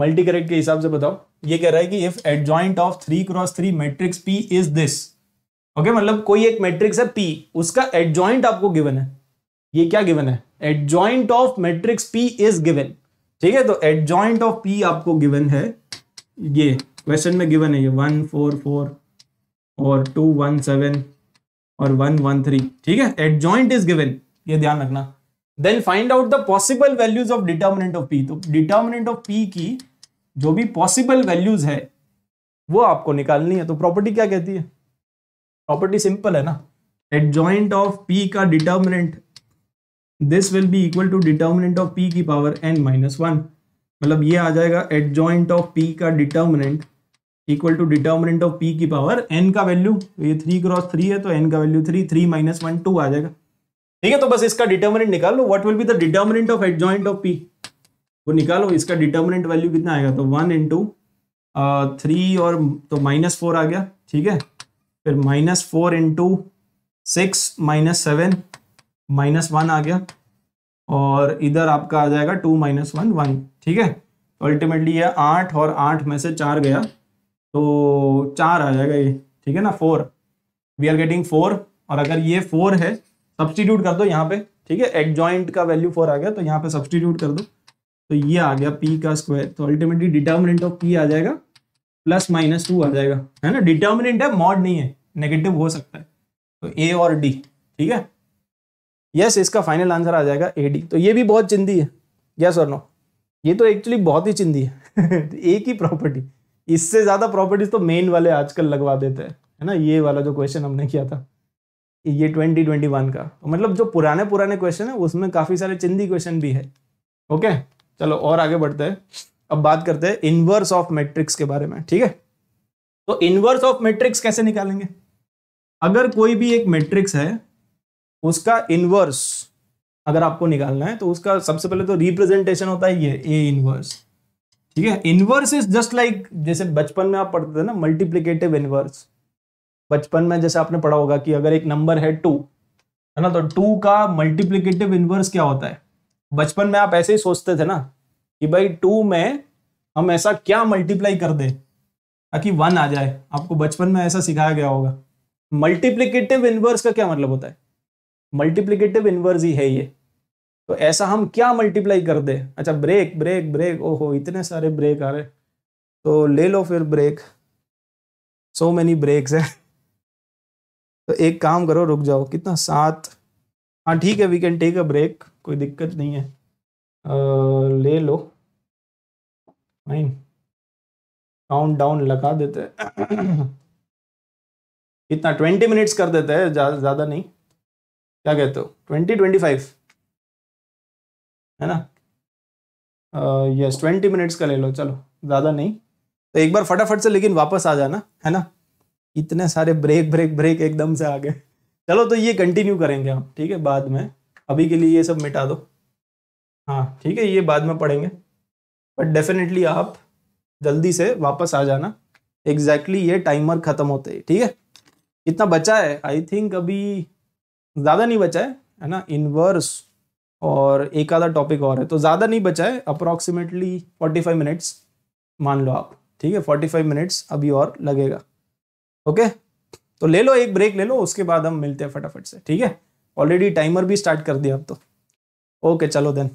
मल्टी करेक्ट के हिसाब से बताओ ये कह रहा है कि if adjoint of three cross three matrix P is this okay मतलब कोई एक मैट्रिक्स है पी उसका एडजॉइंट आपको गिवन है ये क्या गिवन है adjoint of matrix P is given ठीक है तो एट ज्वाइंट ऑफ पी आपको गिवन है ये क्वेश्चन में गिवन है ये वन फोर फोर और टू वन सेवन और वन वन थ्री ठीक है एट ज्वाइंट इज गिवन ये ध्यान रखना then find out the possible values of determinant of P तो डिटर्मिनेंट ऑफ पी की जो भी पॉसिबल वैल्यूज है वो आपको निकालनी है तो प्रॉपर्टी क्या कहती है प्रॉपर्टी सिंपल है ना एडजॉइंट ऑफ पी का determinant this will be equal to determinant of P की पावर एन माइनस वन मतलब ये आ जाएगा एट जॉइंट ऑफ पी का determinant equal to determinant of P की पावर एन का वैल्यू तो ये थ्री क्रॉस थ्री है तो एन का value three three minus one two आ जाएगा ठीक है तो बस इसका डिटर्मिनेंट निकाल लो what will be the determinant of joint of P वो निकालो इसका डिटर्मिनेंट वैल्यू कितना आएगा तो वन इन टू थ्री और तो माइनस फोर आ गया ठीक है फिर minus four into six minus seven minus one आ गया और इधर आपका आ जाएगा टू माइनस वन वन ठीक है अल्टीमेटली ये आठ और आठ में से चार गया तो चार आ जाएगा ये ठीक है ना four we are getting four और अगर ये फोर है सब्सटीट्यूट कर दो यहाँ पे ठीक है एड जॉइंट का वैल्यू फोर आ गया तो यहाँ पे सब्सटीट्यूट कर दो तो ये आ गया पी का स्क्वायर तो अल्टीमेटली डिटर्मिनेंट ऑफ पी आ जाएगा प्लस माइनस टू आ जाएगा है ना डिटर्मिनेंट है मॉड नहीं है नेगेटिव हो सकता है तो ए और डी ठीक है यस इसका फाइनल आंसर आ जाएगा ए डी तो ये भी बहुत चिंदी है यस और नो ये तो एक्चुअली बहुत ही चिंदी है <laughs> तो एक ही प्रॉपर्टी इससे ज़्यादा प्रॉपर्टीज तो मेन वाले आजकल लगवा देते हैं है ना ये वाला जो क्वेश्चन हमने किया था ये ट्वेंटी ट्वेंटी वन का तो मतलब जो पुराने पुराने क्वेश्चन है उसमें काफ़ी सारे चिंदी क्वेश्चन भी है ओके चलो और आगे बढ़ते हैं अब बात करते हैं इनवर्स ऑफ मैट्रिक्स के बारे में ठीक है तो इनवर्स ऑफ मैट्रिक्स कैसे निकालेंगे अगर कोई भी एक मैट्रिक्स है उसका इनवर्स अगर आपको निकालना है तो उसका सबसे पहले तो रिप्रेजेंटेशन होता है ये ए इनवर्स ठीक है इनवर्स इज जस्ट लाइक जैसे बचपन में आप पढ़ते थे ना मल्टीप्लीकेटिव इनवर्स बचपन में जैसे आपने पढ़ा होगा कि अगर एक नंबर है टू है ना तो टू का मल्टीप्लीकेटिव इनवर्स क्या होता है बचपन में आप ऐसे ही सोचते थे ना कि भाई टू में हम ऐसा क्या मल्टीप्लाई कर दे ताकि वन आ जाए आपको बचपन में ऐसा सिखाया गया होगा मल्टीप्लीकेटिव इनवर्स का क्या मतलब होता है मल्टीप्लीकेटिव इनवर्स ही है ये तो ऐसा हम क्या मल्टीप्लाई कर दे अच्छा ब्रेक ब्रेक ब्रेक ओहो इतने सारे ब्रेक आ रहे तो ले लो फिर ब्रेक सो मैनी ब्रेक्स है तो एक काम करो रुक जाओ कितना सात हाँ ठीक है we can take a break कोई दिक्कत नहीं है आ, ले लो फाइन काउंट डाउन लगा देते <clears throat> कितना ट्वेंटी मिनट्स कर देते हैं ज़्यादा जा, नहीं क्या कहते हो ट्वेंटी ट्वेंटी फाइव है ना यस ट्वेंटी मिनट्स का ले लो चलो ज़्यादा नहीं तो एक बार फटाफट से लेकिन वापस आ जाना है ना इतने सारे ब्रेक ब्रेक ब्रेक एकदम से आ गए चलो तो ये कंटिन्यू करेंगे हम ठीक है बाद में अभी के लिए ये सब मिटा दो हाँ ठीक है ये बाद में पढ़ेंगे बट डेफिनेटली आप जल्दी से वापस आ जाना एग्जैक्टली exactly ये टाइमर ख़त्म होते ही ठीक है इतना बचा है आई थिंक अभी ज़्यादा नहीं बचा है है ना इनवर्स और एक आधा टॉपिक और है तो ज़्यादा नहीं बचा है अप्रॉक्सीमेटली फोर्टी फाइव मिनट्स मान लो आप ठीक है फोर्टी फाइव मिनट्स अभी और लगेगा ओके तो ले लो एक ब्रेक ले लो उसके बाद हम मिलते हैं फटाफट से ठीक है ऑलरेडी टाइमर भी स्टार्ट कर दिया अब तो ओके चलो then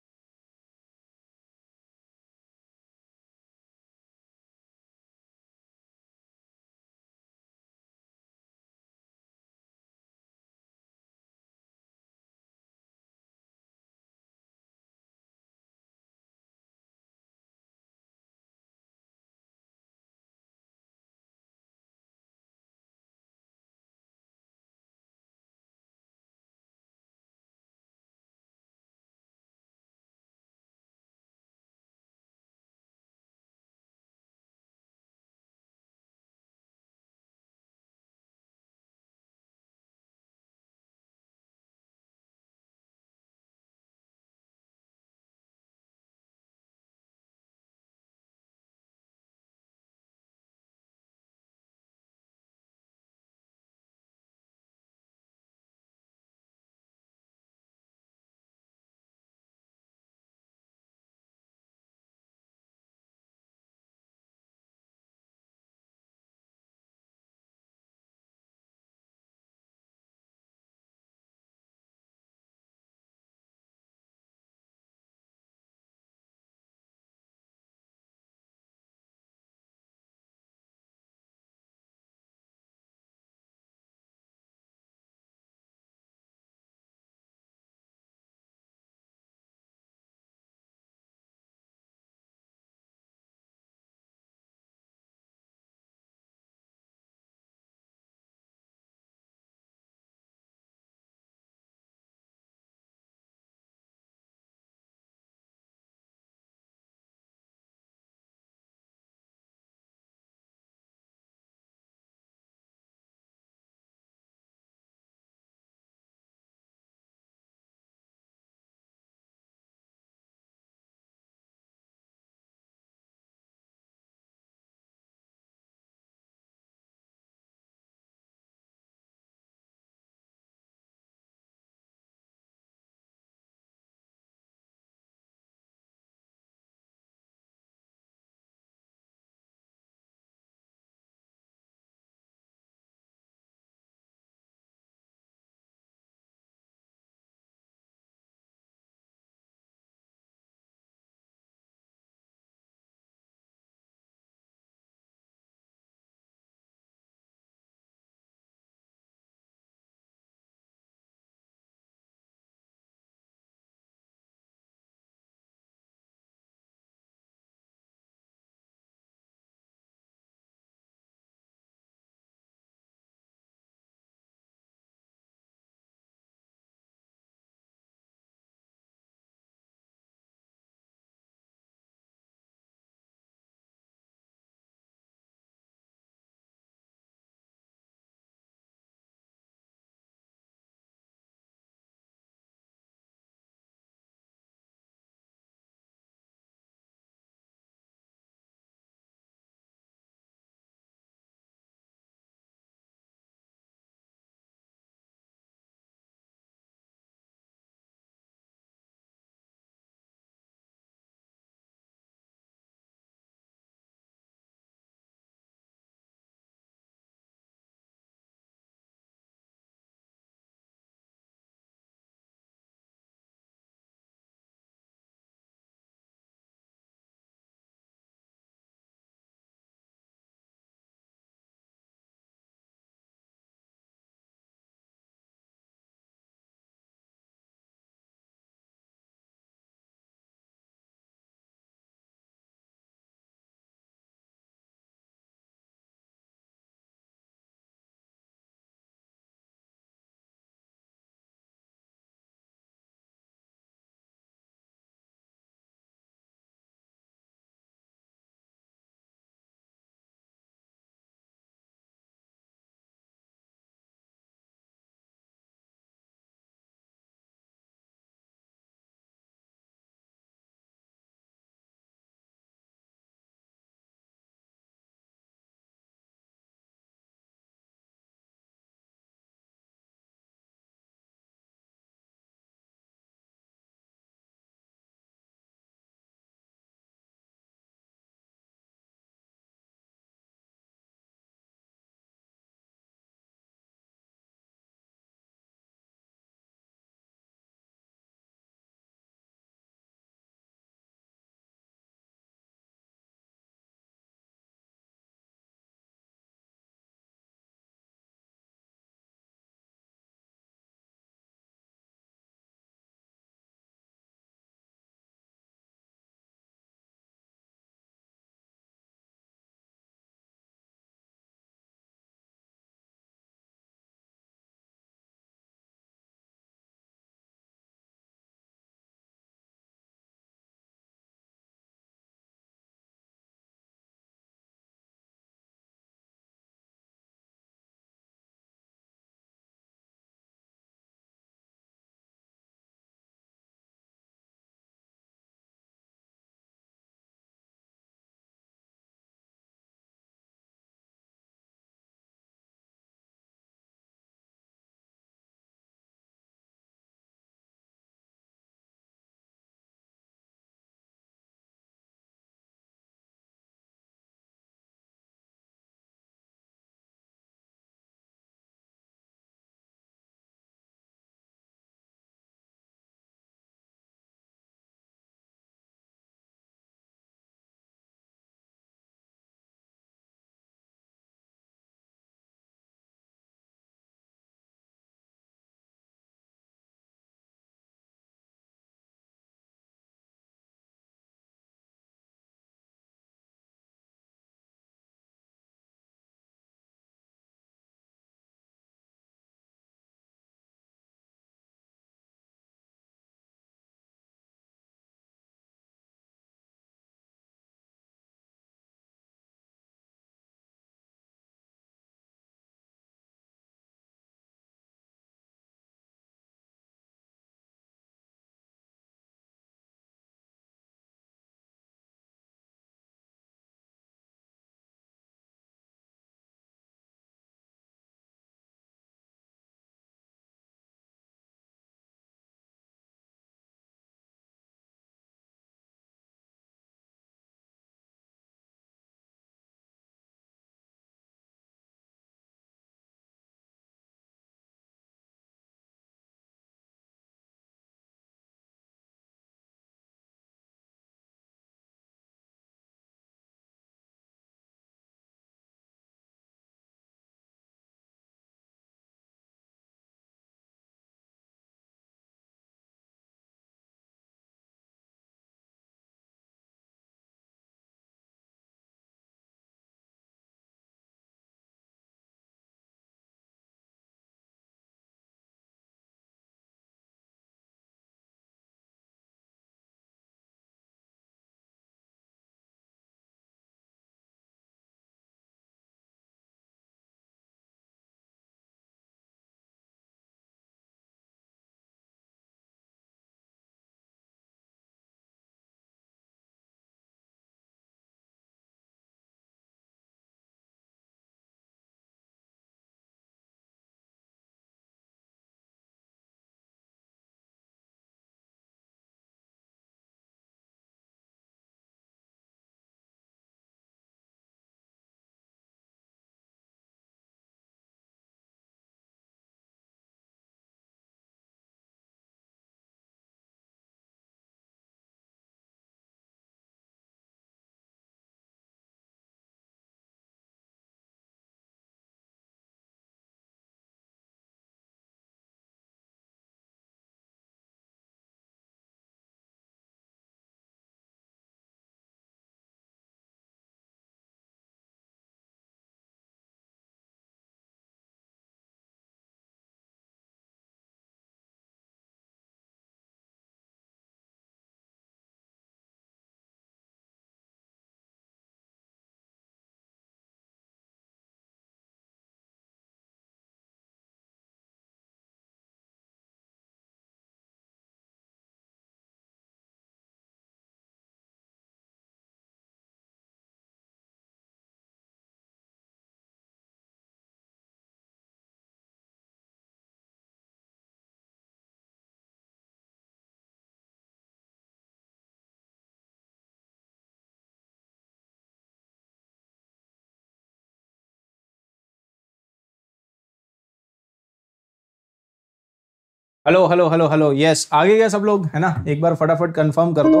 hello hello hello hello yes आगे गए सब लोग है ना एक बार फटाफट कंफर्म कर दो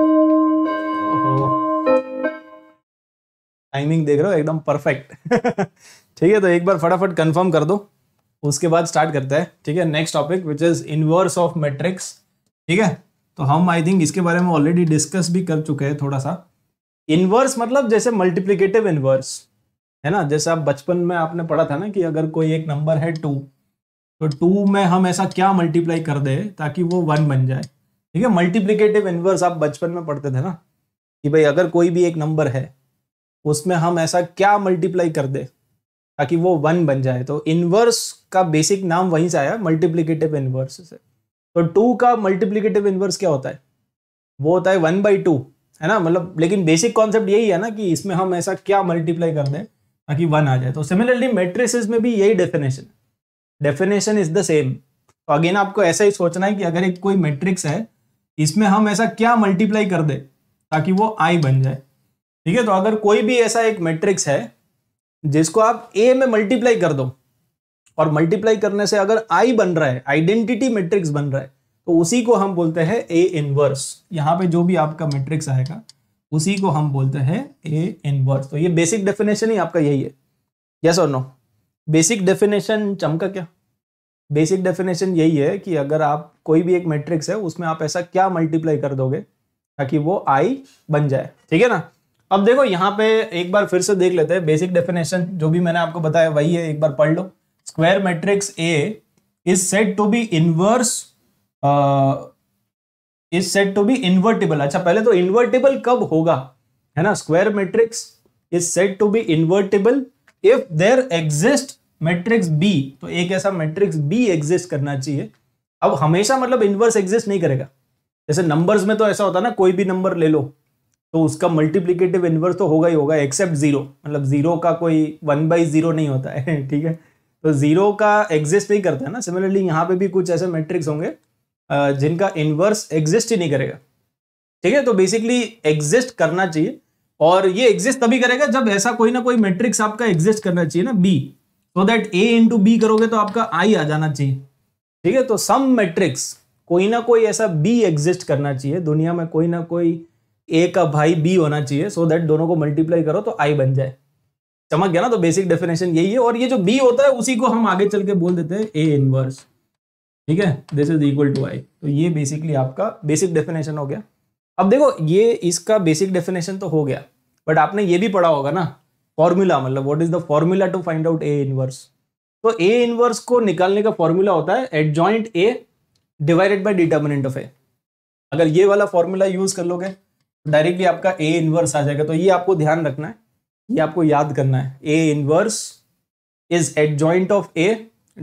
टाइमिंग देख रहे हो एकदम परफेक्ट <laughs> ठीक है तो एक बार फटाफट कंफर्म कर दो उसके बाद स्टार्ट करते हैं ठीक है next topic which is inverse of matrix ठीक है तो हम आई थिंक इसके बारे में ऑलरेडी डिस्कस भी कर चुके हैं थोड़ा सा इनवर्स मतलब जैसे मल्टीप्लीकेटिव इनवर्स है ना जैसे आप बचपन में आपने पढ़ा था ना कि अगर कोई एक नंबर है टू तो टू में हम ऐसा क्या मल्टीप्लाई कर दे ताकि वो वन बन जाए ठीक है मल्टीप्लीकेटिव इनवर्स आप बचपन में पढ़ते थे ना कि भाई अगर कोई भी एक नंबर है उसमें हम ऐसा क्या मल्टीप्लाई कर दे ताकि वो वन बन जाए तो इन्वर्स का बेसिक नाम वहीं से आया मल्टीप्लीकेटिव इनवर्स से तो टू का मल्टीप्लीकेटिव इन्वर्स क्या होता है वो होता है वन बाई टू है ना मतलब लेकिन बेसिक कॉन्सेप्ट यही है ना कि इसमें हम ऐसा क्या मल्टीप्लाई कर दें ताकि वन आ जाए तो सिमिलरली मेट्रिस में भी यही डेफिनेशन है डेफिनेशन इज द सेम तो अगेन आपको ऐसा ही सोचना है कि अगर एक कोई मैट्रिक्स है इसमें हम ऐसा क्या मल्टीप्लाई कर दे ताकि वो आई बन जाए ठीक है तो अगर कोई भी ऐसा एक मैट्रिक्स है जिसको आप ए में मल्टीप्लाई कर दो और मल्टीप्लाई करने से अगर आई बन रहा है आइडेंटिटी मैट्रिक्स बन रहा है तो उसी को हम बोलते हैं ए इनवर्स यहाँ पे जो भी आपका मैट्रिक्स आएगा उसी को हम बोलते हैं ए इनवर्स तो ये बेसिक डेफिनेशन ही आपका यही है यस और नो बेसिक डेफिनेशन चमका क्या बेसिक डेफिनेशन यही है कि अगर आप कोई भी एक मैट्रिक्स है उसमें आप ऐसा क्या मल्टीप्लाई कर दोगे ताकि वो आई बन जाए ठीक है ना अब देखो यहाँ पे एक बार फिर से देख लेते हैं बेसिक डेफिनेशन जो भी मैंने आपको बताया वही है एक बार पढ़ लो square matrix A is said to be inverse is said to be invertible अच्छा पहले तो इन्वर्टिबल कब होगा है ना square matrix is said to be invertible if there exist matrix B तो एक ऐसा मैट्रिक्स बी एग्जिस्ट करना चाहिए अब हमेशा मतलब इनवर्स एग्जिस्ट नहीं करेगा जैसे नंबर्स में तो ऐसा होता है ना कोई भी नंबर ले लो तो उसका मल्टीप्लीकेटिव इनवर्स तो होगा ही होगा एक्सेप्ट जीरो मतलब जीरो का कोई वन बाई जीरो नहीं होता है <laughs> ठीक है तो जीरो का एग्जिस्ट नहीं करता है ना सिमिलरली यहाँ पे भी कुछ ऐसे मैट्रिक्स होंगे जिनका इनवर्स एग्जिस्ट ही नहीं करेगा ठीक है तो बेसिकली एग्जिस्ट करना चाहिए और ये एग्जिस्ट तभी करेगा जब ऐसा कोई ना कोई मैट्रिक्स आपका एग्जिस्ट करना चाहिए ना B so that A into B करोगे तो आपका आई आ जाना चाहिए ठीक है तो सम मैट्रिक्स कोई ना कोई ऐसा बी एग्जिस्ट करना चाहिए दुनिया में कोई ना कोई ए का भाई बी होना चाहिए सो so दैट दोनों को मल्टीप्लाई करो तो आई बन जाए चमक गया ना तो बेसिक डेफिनेशन यही है और ये जो बी होता है उसी को हम आगे चल के बोल देते हैं ए इनवर्स ठीक है this is equal to I तो ये बेसिकली आपका बेसिक डेफिनेशन हो गया अब देखो ये इसका बेसिक डेफिनेशन तो हो गया बट आपने ये भी पढ़ा होगा ना फॉर्मूला मतलब what is the formula to find out A inverse तो ए इनवर्स को निकालने का फॉर्मूला होता है adjoint A divided by determinant of A अगर ये वाला फॉर्मूला यूज कर लोगे तो डायरेक्टली आपका ए इनवर्स आ जाएगा तो ये आपको ध्यान रखना है ये आपको याद करना है A inverse is adjoint of A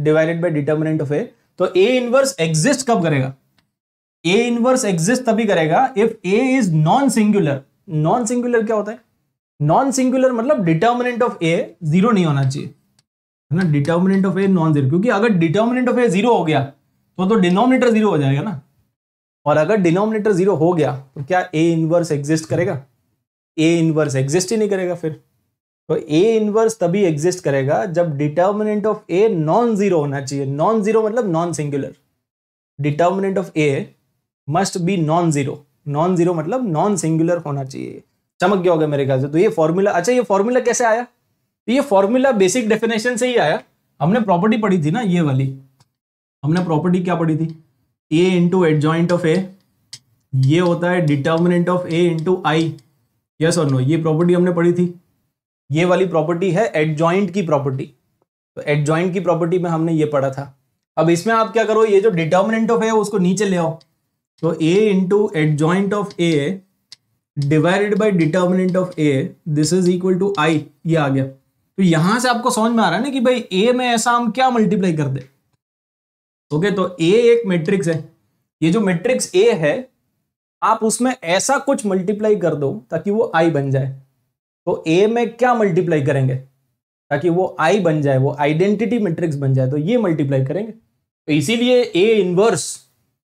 divided by determinant of A तो ए इनवर्स एग्जिस्ट कब करेगा ए इनवर्स एग्जिस्ट तभी करेगा if A is non singular non singular क्या होता है नॉन सिंगुलर मतलब डिटर्मिनेंट ऑफ ए जीरो नहीं होना चाहिए है ना determinant of A non zero क्योंकि अगर डिटर्मिनेंट ऑफ ए जीरो हो गया तो तो डिनोमिनेटर जीरो हो जाएगा ना और अगर डिनोमिनेटर जीरो हो गया तो क्या ए इनवर्स एग्जिस्ट करेगा ए इनवर्स एग्जिस्ट ही नहीं करेगा फिर तो ए इनवर्स तभी एग्जिस्ट करेगा जब determinant of A non zero होना चाहिए नॉन जीरो मतलब non singular determinant of A must be non zero non zero मतलब नॉन सिंगुलर होना चाहिए चमक गया होगा मेरे ख्याल से तो ये फॉर्मूला अच्छा ये फॉर्मूला कैसे आया तो ये फॉर्मूला बेसिक डेफिनेशन से ही आया हमने प्रॉपर्टी पढ़ी थी ना ये वाली हमने प्रॉपर्टी क्या पढ़ी थी A into adjoint of A ये होता है determinant of A into I yes और नो ये प्रॉपर्टी हमने पढ़ी थी ये वाली प्रॉपर्टी है एडजॉइंट की प्रॉपर्टी तो एडजॉइंट की प्रॉपर्टी में हमने ये पढ़ा था अब इसमें आप क्या करो ये जो डिटर्मिनेंट ऑफ ए है उसको नीचे ले आओ तो A into adjoint of A divided by determinant of A this is equal to I ये आ गया तो यहां से आपको समझ में आ रहा है ना कि भाई ए में ऐसा हम क्या मल्टीप्लाई कर दे ओके तो ए एक मैट्रिक्स है ये जो मैट्रिक्स ए है आप उसमें ऐसा कुछ मल्टीप्लाई कर दो ताकि वो आई बन जाए तो ए में क्या मल्टीप्लाई करेंगे ताकि वो आई बन जाए वो आइडेंटिटी मैट्रिक्स बन जाए तो ये मल्टीप्लाई करेंगे तो इसीलिए ए इनवर्स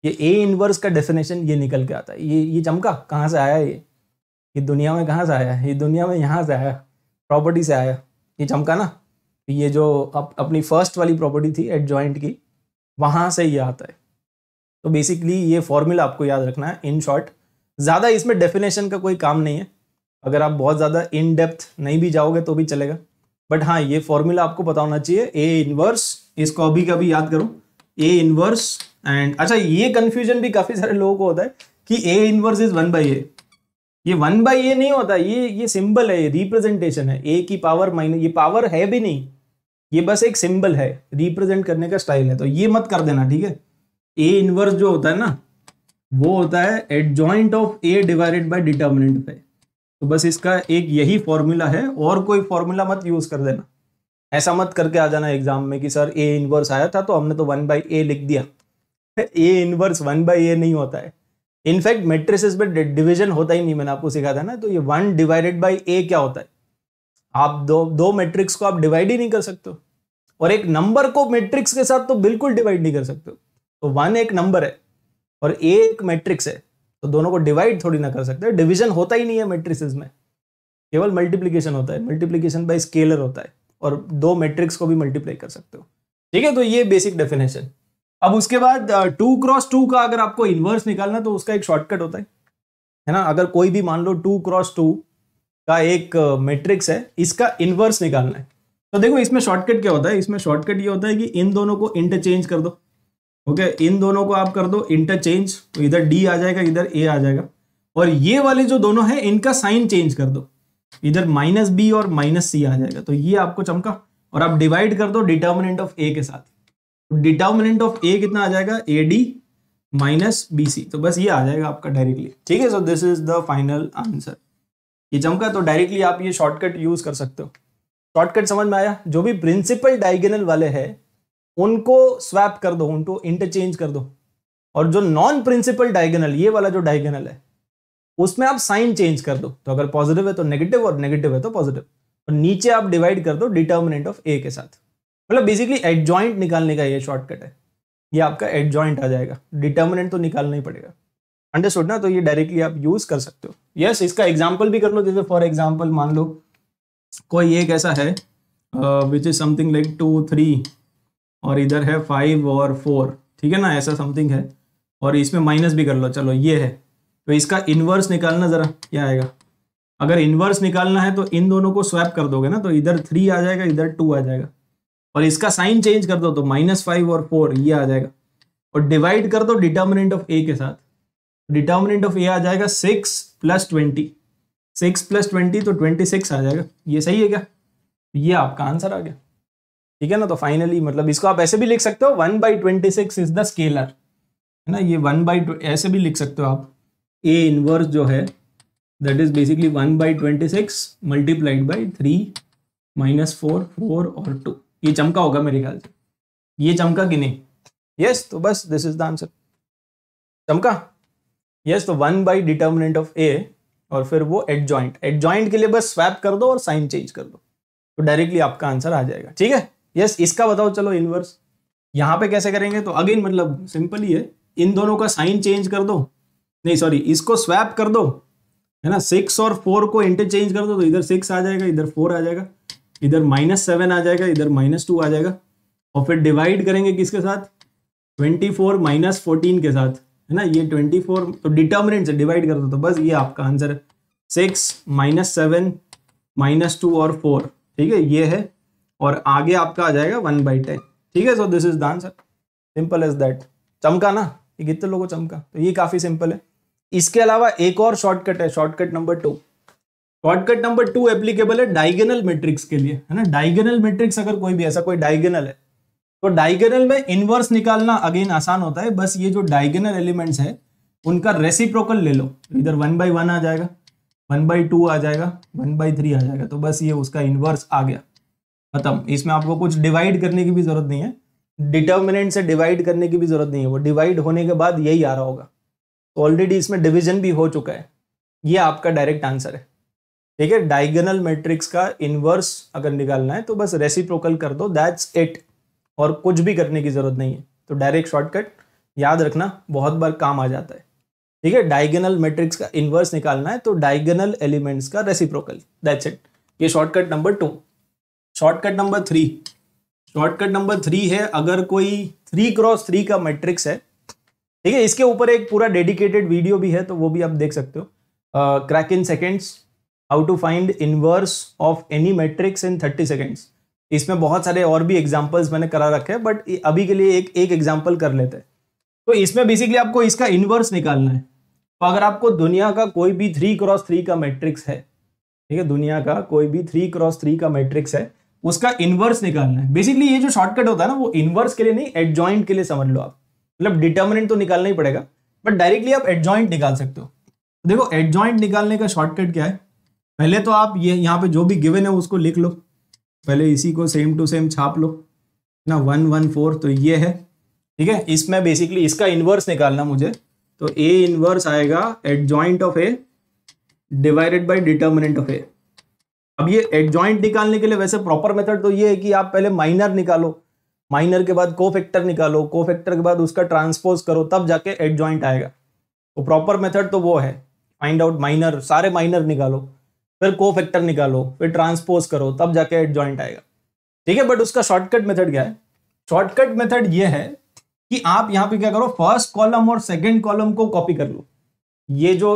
ये ए इनवर्स का डेफिनेशन ये निकल के आता है ये ये चमका कहाँ से आया ये ये दुनिया में कहाँ से आया ये दुनिया में यहाँ से आया प्रॉपर्टी से आया ये चमका ना ये जो अप, अपनी फर्स्ट वाली प्रॉपर्टी थी एट जॉइंट की वहाँ से ये आता है तो बेसिकली ये फॉर्मूला आपको याद रखना है इन शॉर्ट ज़्यादा इसमें डेफिनेशन का कोई काम नहीं है अगर आप बहुत ज़्यादा इन डेप्थ नहीं भी जाओगे तो भी चलेगा बट हाँ ये फॉर्मूला आपको पता होना चाहिए ए इनवर्स इसको अभी कभी याद करो ए इनवर्स एंड अच्छा ये कन्फ्यूजन भी काफ़ी सारे लोगों को होता है कि A inverse is one by A ये वन बाई ए नहीं होता ये ये सिंबल है ये रिप्रेजेंटेशन है ए की पावर माइनस ये पावर है भी नहीं ये बस एक सिंबल है रिप्रेजेंट करने का स्टाइल है तो ये मत कर देना ठीक है ए इनवर्स जो होता है ना वो होता है adjoint of A divided by determinant पे तो बस इसका एक यही फॉर्मूला है और कोई फॉर्मूला मत यूज कर देना ऐसा मत करके आ जाना एग्जाम में कि सर ए इनवर्स आया था तो हमने तो वन बाई ए लिख दिया A <laughs> inverse one by A नहीं होता है इनफैक्ट मेट्रिसेस में डिविजन होता ही नहीं मैंने आपको सिखा था ना तो ये वन डिवाइडेड बाई ए क्या होता है आप दो दो मेट्रिक्स को आप डिवाइड ही नहीं कर सकते और एक नंबर को मेट्रिक्स के साथ तो बिल्कुल डिवाइड नहीं कर सकते तो वन एक नंबर है और ए एक मेट्रिक्स है तो दोनों को डिवाइड थोड़ी ना कर सकते डिविजन होता ही नहीं है मेट्रिसेस में केवल मल्टीप्लीकेशन होता है मल्टीप्लीकेशन बाई स्केलर होता है और दो मेट्रिक्स को भी मल्टीप्लाई कर सकते हो ठीक है तो ये बेसिक डेफिनेशन अब उसके बाद टू क्रॉस टू का अगर आपको इन्वर्स निकालना तो उसका एक शॉर्टकट होता है है ना अगर कोई भी मान लो टू क्रॉस टू का एक मैट्रिक्स है इसका इन्वर्स निकालना है तो देखो इसमें शॉर्टकट क्या होता है इसमें शॉर्टकट ये होता है कि इन दोनों को इंटरचेंज कर दो ओके इन दोनों को आप कर दो इंटरचेंज तो इधर डी आ जाएगा इधर ए आ जाएगा और ये वाले जो दोनों है इनका साइन चेंज कर दो इधर माइनस बी और माइनस सी आ जाएगा तो ये आपको चमका और आप डिवाइड कर दो डिटर्मिनेंट ऑफ ए के साथ डिटर्मिनेंट ऑफ ए कितना आ जाएगा A D minus B C तो बस ये आ जाएगा आपका डायरेक्टली ठीक है so this is the final answer ये चमका तो डायरेक्टली आप ये शॉर्टकट यूज कर सकते हो शॉर्टकट समझ में आया जो भी प्रिंसिपल डायगोनल वाले हैं उनको स्वैप कर दो उनको इंटरचेंज कर दो और जो नॉन प्रिंसिपल डायगोनल ये वाला जो डायगोनल है उसमें आप साइन चेंज कर दो तो अगर पॉजिटिव है तो नेगेटिव और नेगेटिव है तो पॉजिटिव और नीचे आप डिवाइड कर दो डिटर्मिनेंट ऑफ ए के साथ मतलब बेसिकली एडजॉइंट निकालने का ये शॉर्टकट है ये आपका एडजॉइंट आ जाएगा डिटर्मिनेंट तो निकालना ही पड़ेगा अंडरस्टूड ना तो ये डायरेक्टली आप यूज कर सकते हो यस yes, इसका एग्जाम्पल भी कर लो जैसे फॉर एग्जाम्पल मान लो कोई एक ऐसा है which is something like two three और इधर है फाइव और फोर ठीक है ना ऐसा समथिंग है और इसमें माइनस भी कर लो चलो ये है तो इसका इन्वर्स निकालना ज़रा क्या आएगा अगर इन्वर्स निकालना है तो इन दोनों को स्वैप कर दोगे ना तो इधर थ्री आ जाएगा इधर टू आ जाएगा और इसका साइन चेंज कर दो तो माइनस फाइव और फोर ये आ जाएगा और डिवाइड कर दो डिटर्मिनेंट ऑफ ए के साथ डिटर्मिनेंट ऑफ ए आ जाएगा six plus twenty six plus twenty तो ट्वेंटी सिक्स आ जाएगा ये सही है क्या ये आपका आंसर आ गया ठीक है ना तो फाइनली मतलब इसको आप ऐसे भी लिख सकते हो one by twenty six is the scalar है ना ये वन बाई ऐसे भी लिख सकते हो आप ए इनवर्स जो है that is basically one by twenty six multiplied by three minus four four और टू ये चमका होगा मेरे ख्याल से ये चमका कि नहीं यस तो बस दिस इज द आंसर चमका यस तो one by determinant of A और फिर वो एड ज्वाइंट एड ज्वाइंट के लिए बस स्वैप कर दो और साइन चेंज कर दो तो डायरेक्टली आपका आंसर आ जाएगा ठीक है यस इसका बताओ चलो इनवर्स यहाँ पे कैसे करेंगे तो अगेन मतलब सिंपल ही है इन दोनों का साइन चेंज कर दो नहीं सॉरी इसको स्वैप कर दो है ना सिक्स और फोर को इंटरचेंज कर दो तो इधर सिक्स आ जाएगा इधर फोर आ जाएगा इधर माइनस सेवन आ जाएगा इधर माइनस टू आ जाएगा और फिर डिवाइड करेंगे किसके साथ ट्वेंटी फोर माइनस फोर्टीन के साथ है ना ये ट्वेंटी फोर तो डिटर्मिनेंट से डिवाइड कर दो तो बस ये आपका आंसर है six minus seven minus two और फोर ठीक है ये है और आगे आपका आ जाएगा वन बाई टेन ठीक है so this is the answer simple is that चमका ना ये कितने लोगों चमका तो ये काफ़ी सिंपल है इसके अलावा एक और शॉर्टकट है shortcut number two shortcut number two applicable है डायगेनल मैट्रिक्स के लिए है ना डायगोनल मैट्रिक्स अगर कोई भी ऐसा कोई डायगोनल है तो डायगेनल में इनवर्स निकालना अगेन आसान होता है बस ये जो डायगेनल एलिमेंट्स है उनका रेसिप्रोकल ले लो इधर वन बाई वन आ जाएगा वन बाई टू आ जाएगा वन बाई थ्री आ जाएगा तो बस ये उसका इनवर्स आ गया खत्म इसमें आपको कुछ डिवाइड करने की भी जरूरत नहीं है डिटर्मिनेंट से डिवाइड करने की भी जरूरत नहीं है वो डिवाइड होने के बाद यही आ रहा होगा ऑलरेडी इसमें डिविजन भी हो चुका है ये आपका डायरेक्ट आंसर है ठीक है डायगोनल मैट्रिक्स का इनवर्स अगर निकालना है तो बस रेसिप्रोकल कर दो दैट्स इट और कुछ भी करने की जरूरत नहीं है तो डायरेक्ट शॉर्टकट याद रखना बहुत बार काम आ जाता है ठीक है डायगोनल मैट्रिक्स का इनवर्स निकालना है तो डायगोनल एलिमेंट्स का रेसिप्रोकल दैट्स इट ये shortcut number two shortcut number three shortcut number three है अगर कोई थ्री क्रॉस थ्री का मैट्रिक्स है ठीक है इसके ऊपर एक पूरा डेडिकेटेड वीडियो भी है तो वो भी आप देख सकते हो crack in seconds how to find inverse of any matrix in thirty seconds इसमें बहुत सारे और भी एग्जाम्पल्स मैंने करा रखे हैं बट अभी के लिए एक एक एग्जाम्पल कर लेते हैं तो इसमें बेसिकली आपको इसका इनवर्स निकालना है तो अगर आपको दुनिया का कोई भी थ्री क्रॉस थ्री का मैट्रिक्स है ठीक है दुनिया का कोई भी थ्री क्रॉस थ्री का मैट्रिक्स है उसका इन्वर्स निकालना है बेसिकली ये जो शॉर्टकट होता है ना वो इन्वर्स के लिए नहीं एडजॉइंट के लिए समझ लो आप मतलब डिटर्मिनेंट तो निकालना ही पड़ेगा बट डायरेक्टली आप एडजॉइंट निकाल सकते हो देखो एडजॉइंट निकालने का शॉर्टकट क्या है पहले तो आप ये यहाँ पे जो भी गिवन है उसको लिख लो पहले इसी को सेम टू सेम छाप लो ना वन वन फोर तो ये है ठीक है इसमें बेसिकली इसका इन्वर्स निकालना मुझे तो ए इन्वर्स आएगा adj of A divided by determinant of A अब ये एट निकालने के लिए वैसे प्रॉपर मेथड तो ये है कि आप पहले माइनर निकालो माइनर के बाद को फैक्टर निकालो को फैक्टर के बाद उसका ट्रांसपोज करो तब जाके एट ज्वाइंट आएगा तो प्रॉपर मेथड तो वो है फाइंड आउट माइनर सारे माइनर निकालो फिर को फैक्टर निकालो फिर ट्रांसपोज करो तब जाके ज्वाइंट आएगा ठीक है बट उसका शॉर्टकट मेथड क्या है शॉर्टकट मेथड ये है कि आप यहाँ पे क्या करो फर्स्ट कॉलम और सेकेंड कॉलम को कॉपी कर लो ये जो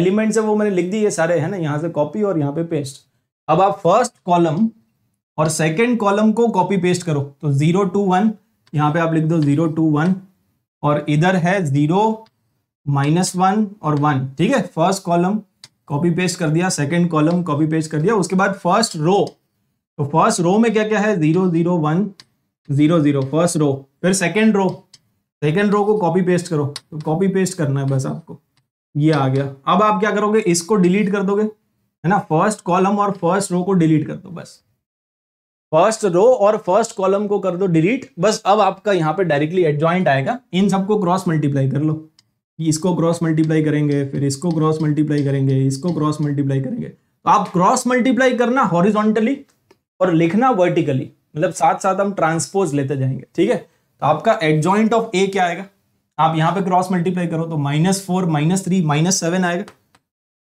एलिमेंट्स है वो मैंने लिख दिए सारे है ना यहाँ से कॉपी और यहाँ पे पेस्ट अब आप फर्स्ट कॉलम और सेकेंड कॉलम को कॉपी पेस्ट करो तो जीरो टू वन यहाँ पे आप लिख दो जीरो टू वन और इधर है जीरो माइनस वन और वन ठीक है फर्स्ट कॉलम कॉपी पेस्ट कर दिया सेकेंड कॉलम कॉपी पेस्ट कर दिया उसके बाद फर्स्ट रो तो फर्स्ट रो में क्या क्या है zero zero one zero zero first row फिर सेकेंड रो सेकेंड रो को कॉपी पेस्ट करो तो कॉपी पेस्ट करना है बस आपको ये आ गया अब आप क्या करोगे इसको डिलीट कर दोगे है ना फर्स्ट कॉलम और फर्स्ट रो को डिलीट कर दो बस फर्स्ट रो और फर्स्ट कॉलम को कर दो डिलीट बस अब आपका यहाँ पे डायरेक्टली एडजॉइंट आएगा इन सबको क्रॉस मल्टीप्लाई कर लो इसको क्रॉस मल्टीप्लाई करेंगे फिर इसको क्रॉस मल्टीप्लाई करेंगे इसको क्रॉस मल्टीप्लाई करेंगे तो आप क्रॉस मल्टीप्लाई करना हॉरिजॉन्टली और लिखना वर्टिकली मतलब साथ साथ हम ट्रांसपोज लेते जाएंगे ठीक है तो आपका एडजॉइंट ऑफ ए क्या आएगा आप यहाँ पे क्रॉस मल्टीप्लाई करो तो minus four minus three minus seven आएगा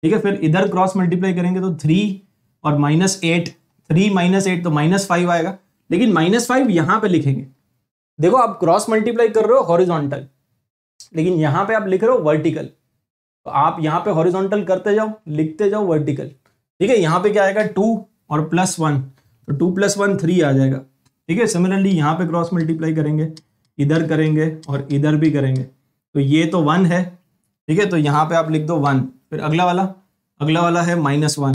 ठीक है फिर इधर क्रॉस मल्टीप्लाई करेंगे तो थ्री और minus eight three minus eight तो माइनस फाइव आएगा लेकिन माइनस फाइव यहाँ पे लिखेंगे देखो आप क्रॉस मल्टीप्लाई कर रहे हो हॉरिजॉन्टल लेकिन यहाँ पे आप लिख रहे हो वर्टिकल तो आप यहाँ पे हॉरिजॉन्टल करते जाओ लिखते जाओ वर्टिकल ठीक है यहाँ पे क्या आएगा टू और प्लस वन तो टू प्लस वन थ्री आ जाएगा ठीक है सिमिलरली यहाँ पे क्रॉस मल्टीप्लाई करेंगे इधर करेंगे और इधर भी करेंगे तो ये तो वन है ठीक है तो यहाँ पे आप लिख दो वन फिर अगला वाला अगला वाला है माइनस वन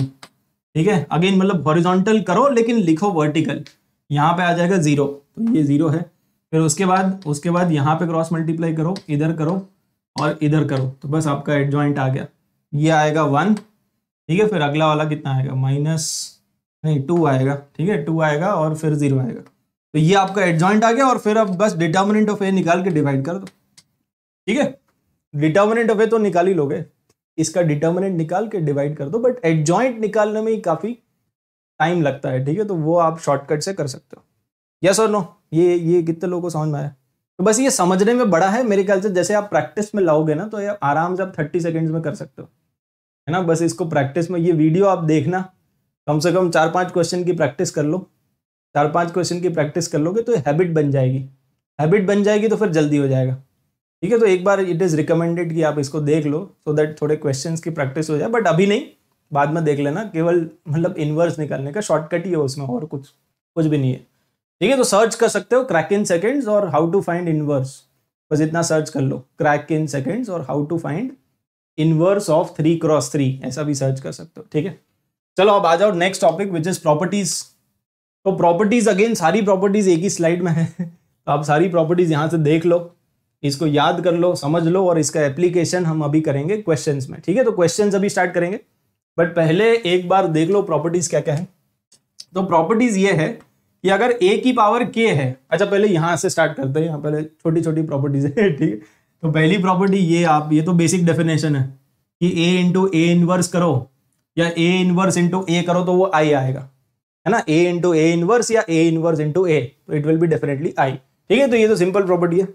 ठीक है अगेन मतलब हॉरिजॉन्टल करो लेकिन लिखो वर्टिकल यहाँ पे आ जाएगा जीरो तो ये जीरो है फिर उसके बाद उसके बाद यहाँ पे क्रॉस मल्टीप्लाई करो इधर करो और इधर करो तो बस आपका एड ज्वाइंट आ गया ये आएगा वन ठीक है फिर अगला वाला कितना आएगा माइनस नहीं टू आएगा ठीक है टू आएगा और फिर जीरो आएगा तो ये आपका एड ज्वाइंट आ गया और फिर अब बस डिटर्मिनेंट ऑफ ए निकाल के डिवाइड कर दो ठीक है डिटर्मिनेंट ऑफ ए तो निकाल ही लोगे इसका डिटर्मिनेंट निकाल के डिवाइड कर दो बट एड निकालने में ही काफ़ी टाइम लगता है ठीक है तो वो आप शॉर्टकट से कर सकते हो यस और नो ये ये कितने लोगों को समझ में आया तो बस ये समझने में बड़ा है मेरे ख्याल से जैसे आप प्रैक्टिस में लाओगे ना तो ये आराम से आप थर्टी सेकेंड्स में कर सकते हो है ना बस इसको प्रैक्टिस में ये वीडियो आप देखना कम से कम चार पांच क्वेश्चन की प्रैक्टिस कर लो चार पांच क्वेश्चन की प्रैक्टिस कर लोगे तो हैबिट बन जाएगी हैबिट बन जाएगी तो फिर जल्दी हो जाएगा ठीक है तो एक बार इट इज़ रिकमेंडेड कि आप इसको देख लो सो so दैट थोड़े क्वेश्चंस की प्रैक्टिस हो जाए बट अभी नहीं बाद में देख लेना केवल मतलब इन्वर्स निकालने का शॉर्टकट ही है उसमें और कुछ कुछ भी नहीं है ठीक है तो सर्च कर सकते हो क्रैक इन सेकेंड्स और हाउ टू फाइंड इनवर्स बस इतना सर्च कर लो क्रैक इन सेकेंड्स और how to find inverse of three cross three ऐसा भी सर्च कर सकते हो ठीक है चलो अब आ जाओ next topic which is properties तो प्रॉपर्टीज अगेन सारी प्रॉपर्टीज एक ही स्लाइड में है तो आप सारी प्रॉपर्टीज यहाँ से देख लो इसको याद कर लो समझ लो और इसका एप्लीकेशन हम अभी करेंगे क्वेश्चन में ठीक है तो क्वेश्चन अभी स्टार्ट करेंगे बट पहले एक बार देख लो प्रॉपर्टीज क्या क्या है तो प्रॉपर्टीज ये है कि अगर ए की पावर के है अच्छा पहले यहां से स्टार्ट करते हैं यहाँ पहले छोटी छोटी प्रॉपर्टीज है ठीक है तो पहली प्रॉपर्टी ये आप ये तो बेसिक डेफिनेशन है कि ए इंटू ए इनवर्स करो या ए इनवर्स इंटू ए करो तो वो आई आएगा है ना ए इंटू ए इनवर्स या ए इनवर्स इंटू ए तो it will be definitely I ठीक है तो ये तो सिंपल प्रॉपर्टी है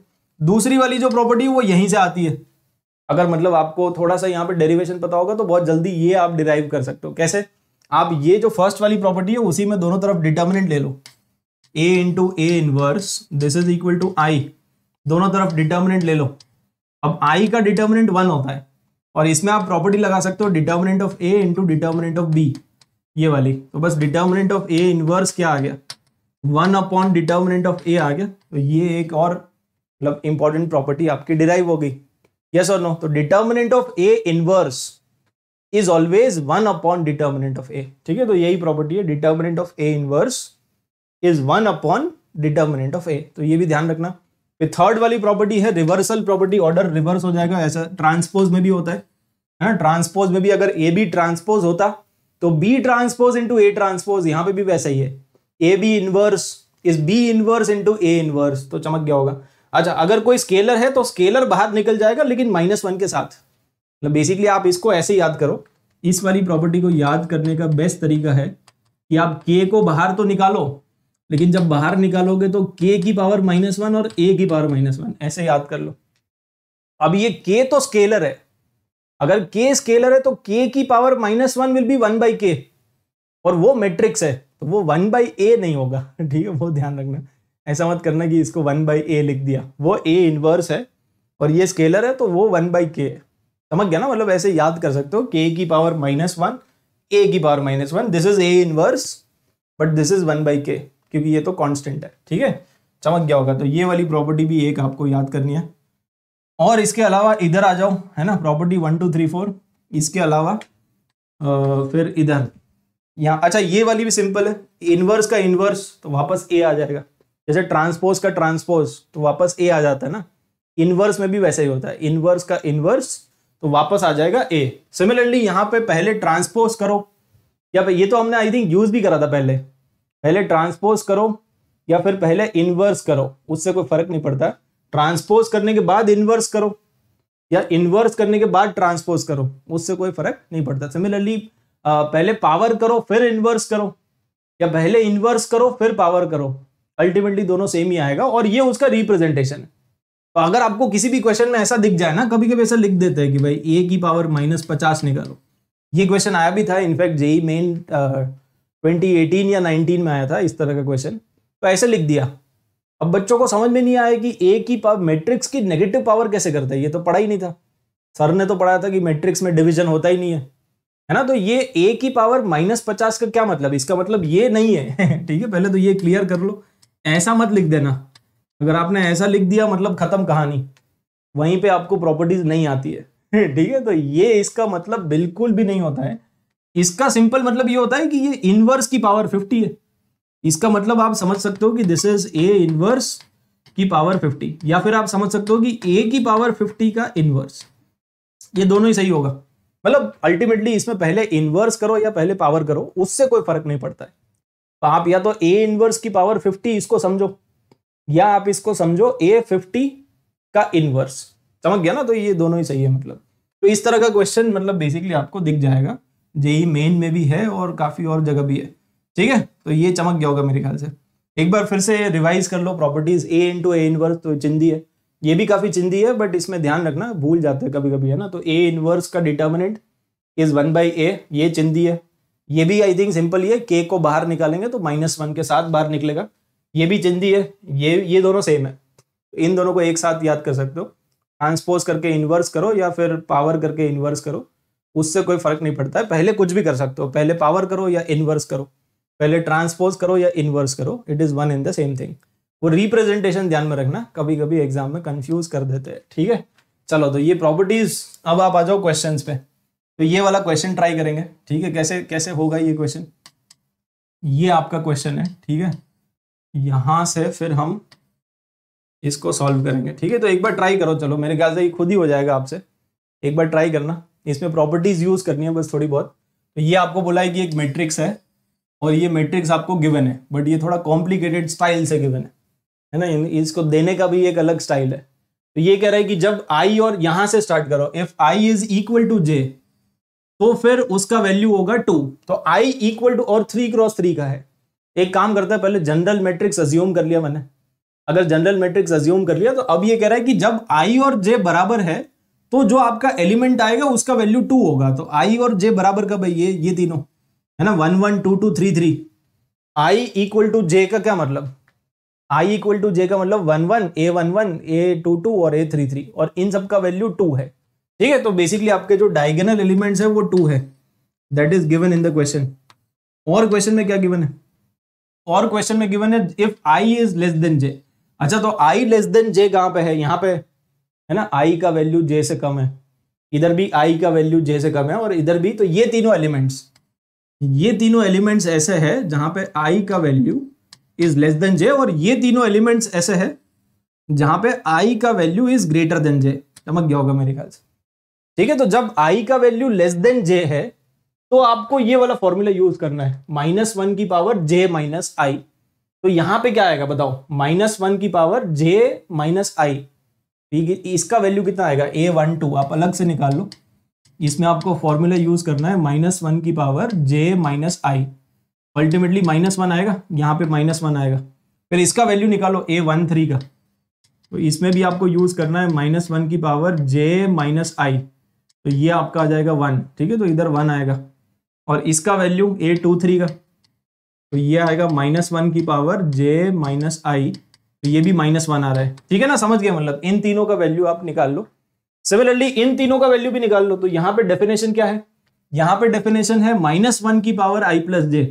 दूसरी वाली जो प्रॉपर्टी वो यहीं से आती है अगर मतलब आपको थोड़ा सा यहाँ पे डेरिवेशन पता होगा तो बहुत जल्दी ये आप डिराइव कर सकते हो कैसे आप ये जो फर्स्ट वाली प्रॉपर्टी है उसी में दोनों तरफ डिटर्मिनेंट ले लो A into A inverse this is equal to I दोनों तरफ डिटर्मिनेंट ले लो अब आई का डिटर्मिनेंट वन होता है और इसमें आप प्रॉपर्टी लगा सकते हो determinant of A into determinant of B ये वाली तो बस डिटर्मिनेंट ऑफ ए इनवर्स क्या आ गया one upon determinant of A आ गया तो ये एक और मतलब इंपॉर्टेंट प्रॉपर्टी आपकी डिराइव हो गई यस और नो तो determinant of A inverse is always one upon determinant of A ठीक है तो यही प्रॉपर्टी है determinant of A inverse is one upon determinant of A तो ये भी ध्यान रखना फिर थर्ड वाली प्रॉपर्टी है रिवर्सल प्रॉपर्टी ऑर्डर रिवर्स हो जाएगा ऐसा ट्रांसपोज में भी होता है ना हाँ, ट्रांसपोज में भी अगर ए बी ट्रांसपोज होता तो B transpose into A transpose यहाँ पे भी वैसा ही है A B inverse is B inverse into A inverse तो चमक गया होगा अच्छा अगर कोई स्केलर है तो स्केलर बाहर निकल जाएगा लेकिन माइनस वन के साथ मतलब बेसिकली आप इसको ऐसे याद करो इस वाली प्रॉपर्टी को याद करने का बेस्ट तरीका है कि आप के को बाहर तो निकालो लेकिन जब बाहर निकालोगे तो के की पावर माइनस वन और ए की पावर माइनस वन ऐसे याद कर लो अब ये के तो स्केलर है अगर के स्केलर है तो के की power minus one will be one by k और वो मैट्रिक्स है तो वो वन बाई ए नहीं होगा <laughs> ठीक है वो ध्यान रखना ऐसा मत करना कि इसको वन बाई ए लिख दिया वो ए इनवर्स है और ये स्केलर है तो वो वन बाई के समझ गया ना मतलब ऐसे याद कर सकते हो के की पावर माइनस वन ए की power minus one this is A inverse but this is one by k क्योंकि ये तो कांस्टेंट है ठीक है चमक गया होगा तो ये वाली प्रॉपर्टी भी एक आपको याद करनी है और इसके अलावा इधर आ जाओ है ना property one two three four इसके अलावा आ, फिर इधर यहाँ अच्छा ये वाली भी सिंपल है इनवर्स का इनवर्स तो वापस ए आ जाएगा जैसे ट्रांसपोज का ट्रांसपोज तो वापस ए आ जाता है ना इनवर्स में भी वैसा ही होता है इनवर्स का इनवर्स तो वापस आ जाएगा ए सिमिलरली यहाँ पे पहले ट्रांसपोज करो या ये तो हमने आई थिंक यूज भी करा था पहले पहले ट्रांसपोज करो या फिर पहले इनवर्स करो उससे कोई फर्क नहीं पड़ता ट्रांसपोज करने के बाद इनवर्स करो या इनवर्स करने के बाद ट्रांसपोज करो उससे कोई फर्क नहीं पड़ता सिमिलरली पहले पावर करो फिर इनवर्स करो या पहले इनवर्स करो फिर पावर करो अल्टीमेटली दोनों सेम ही आएगा और ये उसका रिप्रेजेंटेशन है तो अगर आपको किसी भी क्वेश्चन में ऐसा दिख जाए ना कभी कभी ऐसा लिख देते हैं कि भाई ए की पावर माइनस पचास निकालो ये क्वेश्चन आया भी था इनफैक्ट जेई मेन 2018 या 19 में आया था इस तरह का क्वेश्चन तो ऐसे लिख दिया अब बच्चों को समझ में नहीं आया कि ए की पावर मैट्रिक्स की नेगेटिव पावर कैसे करता है ये तो पढ़ा ही नहीं था सर ने तो पढ़ाया था कि मैट्रिक्स में डिवीजन होता ही नहीं है है ना तो ये ए की पावर माइनस पचास का क्या मतलब इसका मतलब ये नहीं है <laughs> ठीक है पहले तो ये क्लियर कर लो ऐसा मत लिख देना अगर आपने ऐसा लिख दिया मतलब खत्म कहानी वहीं पर आपको प्रॉपर्टीज नहीं आती है <laughs> ठीक है तो ये इसका मतलब बिल्कुल भी नहीं होता है इसका सिंपल मतलब ये होता है कि ये इनवर्स की पावर 50 है इसका मतलब आप समझ सकते हो कि दिस इज ए इनवर्स की पावर 50 या फिर आप समझ सकते हो कि ए की पावर 50 का इनवर्स ये दोनों ही सही होगा मतलब अल्टीमेटली इसमें पहले इनवर्स करो या पहले पावर करो उससे कोई फर्क नहीं पड़ता है तो आप या तो ए इनवर्स की पावर फिफ्टी इसको समझो या आप इसको समझो ए फिफ्टी का इनवर्स समझ गया ना तो ये दोनों ही सही है मतलब तो इस तरह का क्वेश्चन मतलब बेसिकली आपको दिख जाएगा जेई मेन में भी है और काफ़ी और जगह भी है ठीक है तो ये चमक गया होगा मेरे ख्याल से एक बार फिर से रिवाइज कर लो properties A two A inverse तो चिंदी है ये भी काफ़ी चिंदी है बट इसमें ध्यान रखना भूल जाते हैं कभी कभी है ना तो ए इनवर्स का determinant is one by A ये चिंदी है ये भी आई थिंक सिंपल ही है के को बाहर निकालेंगे तो माइनस वन के साथ बाहर निकलेगा ये भी चिंदी है ये ये दोनों सेम है इन दोनों को एक साथ याद कर सकते हो ट्रांसपोज करके इन्वर्स करो या फिर पावर करके इन्वर्स करो उससे कोई फर्क नहीं पड़ता है पहले कुछ भी कर सकते हो पहले पावर करो या इनवर्स करो पहले ट्रांसपोज करो या इनवर्स करो it is one in the same thing वो रिप्रेजेंटेशन ध्यान में रखना कभी कभी एग्जाम में कंफ्यूज कर देते हैं ठीक है चलो तो ये प्रॉपर्टीज अब आप आ जाओ क्वेश्चन पे तो ये वाला क्वेश्चन ट्राई करेंगे ठीक है कैसे कैसे होगा ये क्वेश्चन ये आपका क्वेश्चन है ठीक है यहां से फिर हम इसको सॉल्व करेंगे ठीक है तो एक बार ट्राई करो चलो मेरे ख्याल से ये खुद ही हो जाएगा आपसे एक बार ट्राई करना इसमें प्रॉपर्टीज यूज करनी है बस थोड़ी बहुत तो ये आपको बोला है कि एक मैट्रिक्स है और ये मैट्रिक्स आपको गिवन है बट ये थोड़ा कॉम्प्लिकेटेड स्टाइल से गिवन है है ना इसको देने का भी एक अलग स्टाइल है तो ये कह रहा है कि जब आई और यहां से स्टार्ट करो if I is equal to J तो फिर उसका वैल्यू होगा टू तो आई इक्वल टू और थ्री क्रॉस थ्री का है एक काम करता है पहले जनरल मैट्रिक्स अज्यूम कर लिया मैंने अगर जनरल मैट्रिक्स अज्यूम कर लिया तो अब ये कह रहा है कि जब आई और जे बराबर है तो जो आपका एलिमेंट आएगा उसका वैल्यू टू होगा तो आई और जे बराबर का भाई ये ये तीनों है ना one one two two three three I equal to J का क्या मतलब आई इक्वल टू जे का मतलब वन वन ए वन वन ए टू टू और ए थ्री थ्री और इन सब का वैल्यू टू है ठीक है तो बेसिकली आपके जो डायगेनल एलिमेंट्स है वो टू है that is given in the question और क्वेश्चन में क्या गिवन है और क्वेश्चन में गिवन है if I is less than J अच्छा तो आई लेस देन जे कहाँ पे है यहाँ पे है ना आई का वैल्यू जे से कम है इधर भी आई का वैल्यू जे से कम है और इधर भी तो ये तीनों एलिमेंट्स ये तीनों एलिमेंट्स ऐसे है जहां पे आई का value is less than J और ये तीनों एलिमेंट्स ऐसे है जहां पे आई का value is greater than J चमक गया होगा मेरे ख्याल से ठीक है तो जब आई का वैल्यू लेस देन जे है तो आपको ये वाला फॉर्मूला यूज करना है माइनस वन की पावर जे माइनस आई तो यहां पे क्या आएगा बताओ माइनस वन की पावर जे माइनस आई इसका वैल्यू कितना आएगा ए वन टू आप अलग से निकाल लो इसमें आपको फॉर्मूला यूज करना है माइनस वन की power J minus I ultimately minus one आएगा यहाँ पे माइनस वन आएगा फिर इसका वैल्यू निकालो ए वन थ्री का तो इसमें भी आपको यूज करना है माइनस वन की पावर जे माइनस आई तो ये आपका आ जाएगा वन ठीक है तो इधर वन आएगा और इसका वैल्यू ए टू थ्री का तो ये आएगा माइनस वन की पावर जे माइनस आई ये भी माइनस वन आ रहा है ठीक है ना समझ गया मतलब इन तीनों का वैल्यू आप निकाल लो सिमिलरली इन तीनों का वैल्यू भी निकाल लो तो यहाँ पे डेफिनेशन क्या है यहाँ पे डेफिनेशन है माइनस वन की पावर आई प्लस जे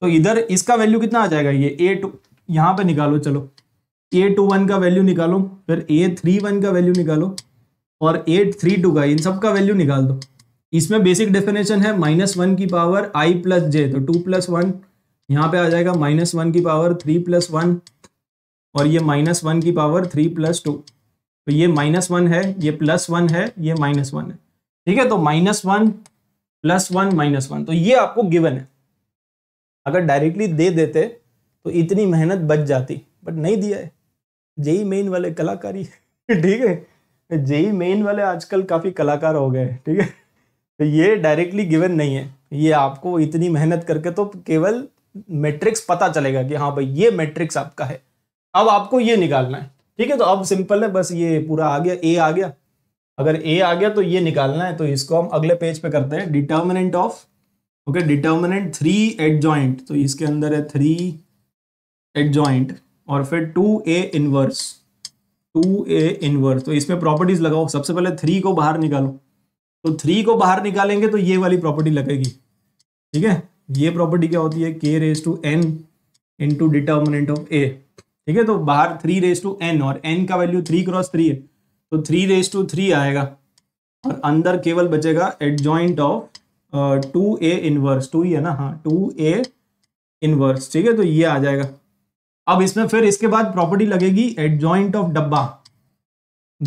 तो इधर इसका वैल्यू कितना आ जाएगा ये ए टू यहाँ पे निकालो चलो ए टू वन का वैल्यू निकालो फिर ए थ्री वन का वैल्यू निकालो और ए थ्री टू का इन सब का वैल्यू निकाल दो इसमें बेसिक डेफिनेशन है माइनस वन की पावर आई प्लस जे तो टू प्लस वन यहाँ पे आ जाएगा माइनस वन की पावर थ्री प्लस वन और ये माइनस वन की पावर थ्री प्लस टू तो ये माइनस वन है ये प्लस वन है ये माइनस वन है ठीक है तो minus one plus one minus one तो ये आपको गिवन है अगर डायरेक्टली दे देते तो इतनी मेहनत बच जाती बट नहीं दिया है जेई मेन वाले कलाकारी <laughs> ठीक है जेई मेन वाले आजकल काफ़ी कलाकार हो गए ठीक है तो ये डायरेक्टली गिवन नहीं है ये आपको इतनी मेहनत करके तो केवल मैट्रिक्स पता चलेगा कि हाँ भाई ये मैट्रिक्स आपका है अब आपको ये निकालना है ठीक है तो अब सिंपल है बस ये पूरा आ गया ए आ गया अगर ए आ गया तो ये निकालना है तो इसको हम अगले पेज पे करते हैं determinant of okay determinant three adjoint तो इसके अंदर है थ्री एड और फिर two A inverse two A inverse तो इसमें प्रॉपर्टीज लगाओ सबसे पहले थ्री को बाहर निकालो तो थ्री को बाहर निकालेंगे तो ये वाली प्रॉपर्टी लगेगी ठीक है ये प्रॉपर्टी क्या होती है k raise to N into determinant of A ठीक है तो बाहर थ्री रेस टू एन और एन का वैल्यू थ्री क्रॉस थ्री है तो थ्री रेस टू थ्री आएगा और अंदर केवल बचेगा adjoint of two A inverse two ही है ना हाँ टू ए इनवर्स ठीक है तो ये आ जाएगा अब इसमें फिर इसके बाद प्रॉपर्टी लगेगी एट ज्वाइंट ऑफ डब्बा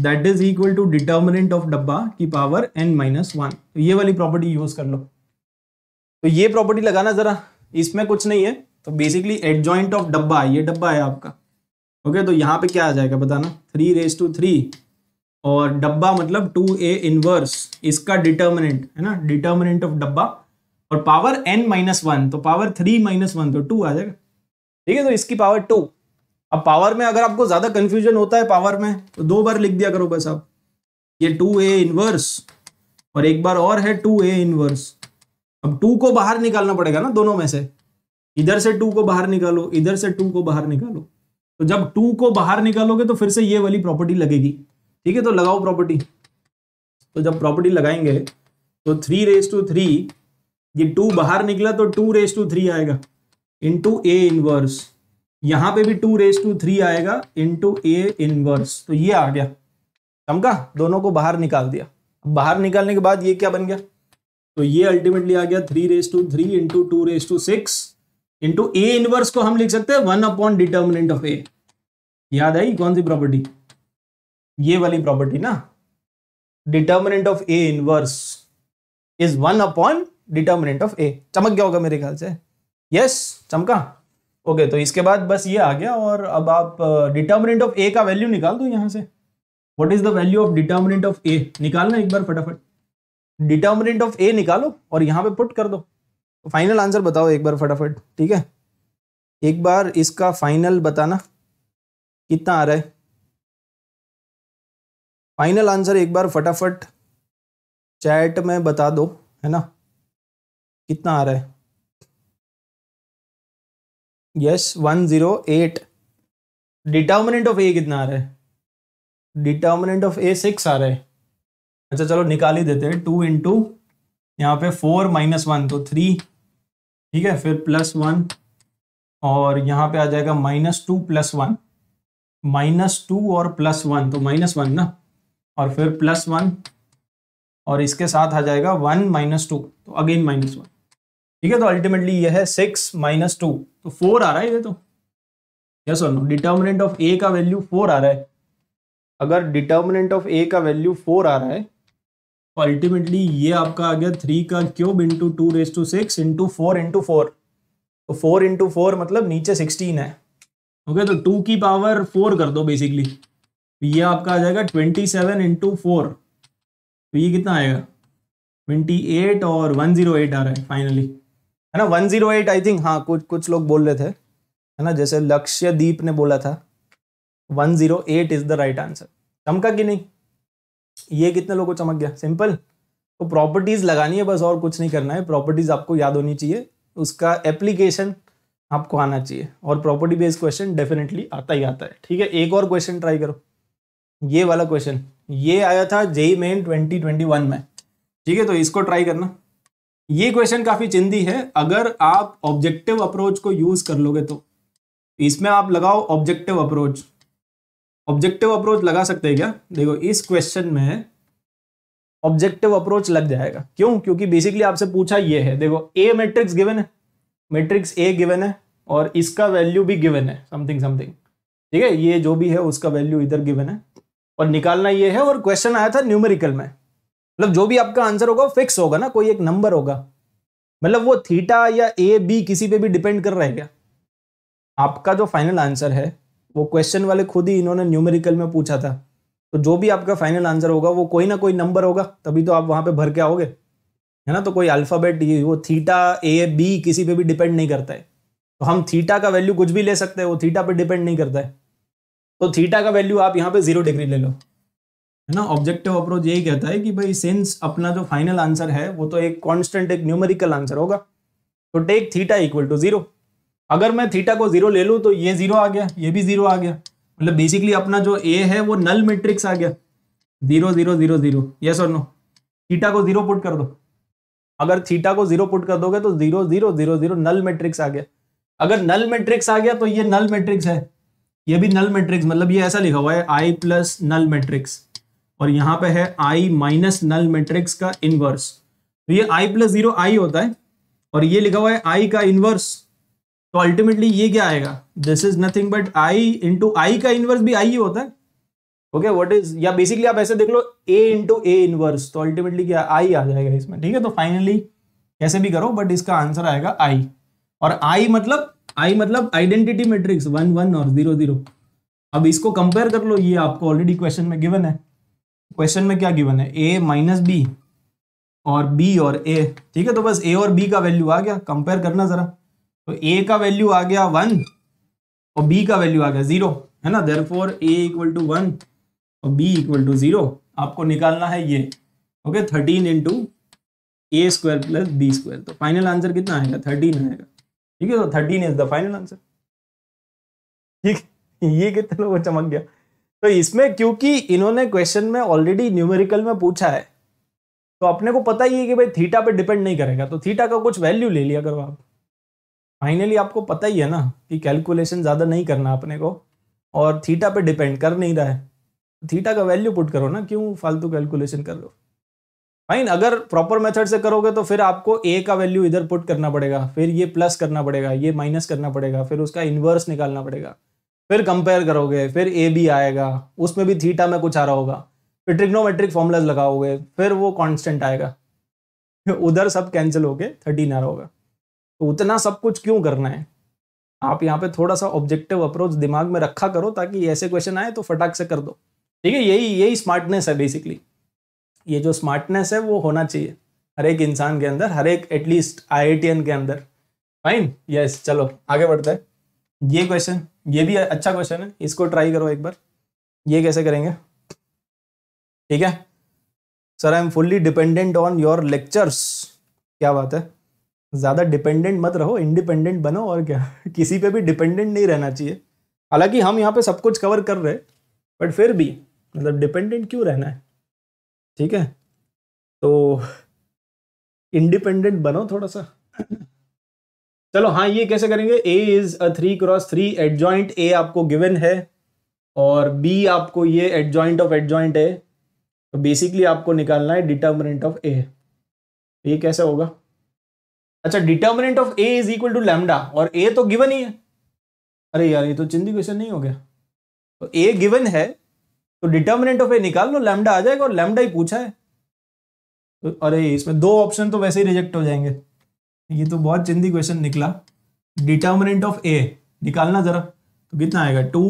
that is equal to determinant of डब्बा की पावर एन माइनस वन ये वाली प्रॉपर्टी यूज कर लो तो ये प्रॉपर्टी लगाना जरा इसमें कुछ नहीं है तो बेसिकली ज्वाइंट ऑफ डब्बा ये डब्बा है आपका ओके तो यहाँ पे क्या आ जाएगा बताना थ्री रेस टू थ्री और डब्बा मतलब टू ए इनवर्स इसका डिटर्मिनेंट है ना डिटर्मिनेंट ऑफ डब्बा और पावर एन माइनस वन तो पावर थ्री माइनस वन तो टू आ जाएगा ठीक है तो इसकी पावर टू अब पावर में अगर आपको ज्यादा कंफ्यूजन होता है पावर में तो दो बार लिख दिया करो बस आप ये टू ए इनवर्स और एक बार और है टू ए इनवर्स अब टू को बाहर निकालना पड़ेगा ना दोनों में से इधर से टू को बाहर निकालो इधर से टू को बाहर निकालो तो जब टू को बाहर निकालोगे तो फिर से ये वाली प्रॉपर्टी लगेगी ठीक है तो लगाओ प्रॉपर्टी तो जब प्रॉपर्टी लगाएंगे तो थ्री रेस टू थ्री ये टू बाहर निकला तो टू रेस टू थ्री आएगा इंटू ए इनवर्स यहां पे भी टू रेस टू थ्री आएगा इंटू ए इनवर्स तो ये आ गया समझा दोनों को बाहर निकाल दिया बाहर निकालने के बाद ये क्या बन गया तो ये अल्टीमेटली आ गया three raise to three into two raise to six into A inverse को हम लिख सकते हैं one upon determinant of A याद आई कौन सी प्रॉपर्टी ये वाली प्रॉपर्टी ना determinant of A inverse is one upon determinant of A चमक गया होगा मेरे ख्याल से यस चमका ओके okay, तो इसके बाद बस ये आ गया और अब आप डिटर्मिनेंट ऑफ ए का वैल्यू निकाल दो यहां से what is the value of determinant of A निकालना एक बार फटाफट डिटर्मिनेंट ऑफ ए निकालो और यहां पे पुट कर दो तो फाइनल आंसर बताओ एक बार फटाफट ठीक है एक बार इसका फाइनल बताना कितना आ रहा है फाइनल आंसर एक बार फटाफट चैट में बता दो है ना कितना आ रहा है yes one zero eight determinant of A कितना आ रहा है डिटर्मिनेंट ऑफ ए सिक्स आ रहा है अच्छा चलो निकाल ही देते हैं टू इंटू यहाँ पे फोर माइनस वन तो थ्री ठीक है फिर प्लस वन और यहाँ पे आ जाएगा minus two plus one minus two और प्लस वन तो माइनस वन ना और फिर प्लस वन और इसके साथ आ जाएगा वन माइनस टू तो अगेन माइनस वन ठीक है तो अल्टीमेटली यह है सिक्स माइनस टू तो फोर आ रहा है ये तो यस और नो डिटर्मिनेंट ऑफ ए का वैल्यू फोर आ रहा है अगर डिटर्मिनेंट ऑफ ए का वैल्यू फोर आ रहा है तो अल्टीमेटली ये आपका आ गया थ्री का cube into two raise to six into four into four तो फोर इंटू फोर मतलब नीचे सिक्सटीन है ओके तो टू की पावर फोर कर दो बेसिकली तो ये आपका आ जाएगा ट्वेंटी सेवन इंटू फोर तो ये कितना आएगा ट्वेंटी एट और वन जीरो एट आ रहा है फाइनली है ना one zero eight I think हाँ कुछ कुछ लोग बोल रहे थे है ना जैसे लक्ष्यदीप ने बोला था one zero eight is the right answer चमका कि नहीं ये कितने लोगों को चमक गया सिंपल तो प्रॉपर्टीज लगानी है बस और कुछ नहीं करना है प्रॉपर्टीज आपको याद होनी चाहिए उसका एप्लीकेशन आपको आना चाहिए और प्रॉपर्टी बेस्ड क्वेश्चन डेफिनेटली आता ही आता है ठीक है एक और क्वेश्चन ट्राई करो ये वाला क्वेश्चन ये आया था जेई मेन 2021 में ठीक है तो इसको ट्राई करना ये क्वेश्चन काफी चिंदी है अगर आप ऑब्जेक्टिव अप्रोच को यूज कर लोगे तो इसमें आप लगाओ ऑब्जेक्टिव अप्रोच ऑब्जेक्टिव अप्रोच लगा सकते हैं क्या देखो इस क्वेश्चन में ऑब्जेक्टिव अप्रोच लग जाएगा क्यों क्योंकि बेसिकली आपसे पूछा ये है देखो ए मैट्रिक्स गिवन है मैट्रिक्स ए गिवन है और इसका वैल्यू भी गिवन है समथिंग समथिंग ठीक है ये जो भी है उसका वैल्यू इधर गिवन है और निकालना ये है और क्वेश्चन आया था न्यूमेरिकल में मतलब जो भी आपका आंसर होगा फिक्स होगा ना कोई एक नंबर होगा मतलब वो थीटा या ए बी किसी पे भी डिपेंड कर रहा है क्या आपका जो फाइनल आंसर है वो क्वेश्चन वाले खुद ही इन्होंने न्यूमेरिकल में पूछा था तो जो भी आपका फाइनल आंसर होगा वो कोई ना कोई नंबर होगा तभी तो आप वहाँ पे भर के आओगे है ना तो कोई अल्फ़ाबेट ये वो थीटा ए बी किसी पे भी डिपेंड नहीं करता है तो हम थीटा का वैल्यू कुछ भी ले सकते हैं वो थीटा पे डिपेंड नहीं करता है तो थीटा का वैल्यू आप यहाँ पे जीरो डिग्री ले लो है ना ऑब्जेक्टिव अप्रोच यही कहता है कि भाई सिंस अपना जो फाइनल आंसर है वो तो एक कॉन्स्टेंट एक न्यूमेरिकल आंसर होगा तो take theta equal to zero अगर मैं थीटा को जीरो ले लूँ तो ये जीरो आ गया ये भी जीरो आ गया मतलब बेसिकली अपना जो ए है वो नल मैट्रिक्स आ गया zero zero zero zero yes और नो थीटा को जीरो पुट कर दो अगर थीटा को जीरो पुट कर दोगे तो zero zero zero zero null matrix आ गया अगर नल मैट्रिक्स आ गया तो ये नल मैट्रिक्स है ये भी नल मैट्रिक्स मतलब ये ऐसा लिखा हुआ है आई प्लस नल मैट्रिक्स और यहाँ पे है आई माइनस नल मैट्रिक्स का इनवर्स तो ये आई प्लस जीरो आई होता है और ये लिखा हुआ है आई का इनवर्स तो अल्टीमेटली ये क्या आएगा this is nothing but I into I का इनवर्स भी आई ही होता है ओके व्हाट इज या बेसिकली आप ऐसे देख लो ए इंटू ए इनवर्स तो अल्टीमेटली क्या आई आ जाएगा इसमें ठीक है तो फाइनली कैसे भी करो बट इसका आंसर आएगा आई और आई मतलब आई मतलब आइडेंटिटी मेट्रिक्स वन वन और जीरो जीरो अब इसको कंपेयर कर लो ये आपको ऑलरेडी क्वेश्चन में गिवन है क्वेश्चन में क्या गिवन है ए माइनस बी और बी और ए ठीक है तो बस ए और बी का वैल्यू आ गया कंपेयर करना जरा तो ए का वैल्यू आ गया वन और बी का वैल्यू आ गया जीरो है ना there four A equal to one और बी इक्वल टू जीरो आपको निकालना है ये okay thirteen into A square plus B square तो फाइनल आंसर कितना आएगा थर्टीन आएगा ठीक है तो thirteen is the final answer ठीक ये कितने लोगों चमक गया तो इसमें क्योंकि इन्होंने क्वेश्चन में ऑलरेडी न्यूमेरिकल में पूछा है तो अपने को पता ही है कि भाई थीटा पे डिपेंड नहीं करेगा तो थीटा का कुछ वैल्यू ले लिया करो आप फाइनली आपको पता ही है ना कि कैलकुलेशन ज़्यादा नहीं करना अपने को और थीटा पे डिपेंड कर नहीं रहा है थीटा का वैल्यू पुट करो ना क्यों फालतू कैलकुलेशन कर लो फाइन अगर प्रॉपर मेथड से करोगे तो फिर आपको ए का वैल्यू इधर पुट करना पड़ेगा फिर ये प्लस करना पड़ेगा ये माइनस करना पड़ेगा फिर उसका इन्वर्स निकालना पड़ेगा फिर कंपेयर करोगे फिर ए भी आएगा उसमें भी थीटा में कुछ आ रहा होगा फिर ट्रिग्नोमेट्रिक फॉर्मूलाज लगाओगे फिर वो कॉन्स्टेंट आएगा <laughs> उधर सब कैंसिल होके थर्टीन आ रहा होगा तो उतना सब कुछ क्यों करना है आप यहाँ पे थोड़ा सा ऑब्जेक्टिव अप्रोच दिमाग में रखा करो ताकि ऐसे क्वेश्चन आए तो फटाक से कर दो ठीक है यही यही स्मार्टनेस है बेसिकली ये जो स्मार्टनेस है वो होना चाहिए हर एक इंसान के अंदर हर एक एटलीस्ट आई के अंदर फाइन यस चलो आगे बढ़ते हैं ये क्वेश्चन ये भी अच्छा क्वेश्चन है इसको ट्राई करो एक बार ये कैसे करेंगे ठीक है sir I am fully dependent on your lectures क्या बात है ज़्यादा डिपेंडेंट मत रहो इंडिपेंडेंट बनो और क्या <laughs> किसी पे भी डिपेंडेंट नहीं रहना चाहिए हालांकि हम यहाँ पे सब कुछ कवर कर रहे हैं बट फिर भी मतलब डिपेंडेंट क्यों रहना है ठीक है तो इंडिपेंडेंट बनो थोड़ा सा चलो हाँ ये कैसे करेंगे A is a three cross three adjoint A आपको गिवन है और बी आपको ये एडजॉइंट ऑफ एडजॉइंट है तो बेसिकली आपको निकालना है डिटर्मिनेंट ऑफ ए ये कैसे होगा अच्छा determinant of A is equal to lambda और ए तो गिवन ही है अरे यार ये तो चिंदी क्वेश्चन नहीं हो गया तो ए गिवन है तो डिटर्मिनेंट ऑफ ए निकाल लो लैमडा आ जाएगा और लैमडा ही पूछा है तो अरे इसमें दो ऑप्शन तो वैसे ही रिजेक्ट हो जाएंगे ये तो बहुत चिंदी क्वेश्चन निकला डिटर्मिनेंट ऑफ ए निकालना जरा तो कितना आएगा टू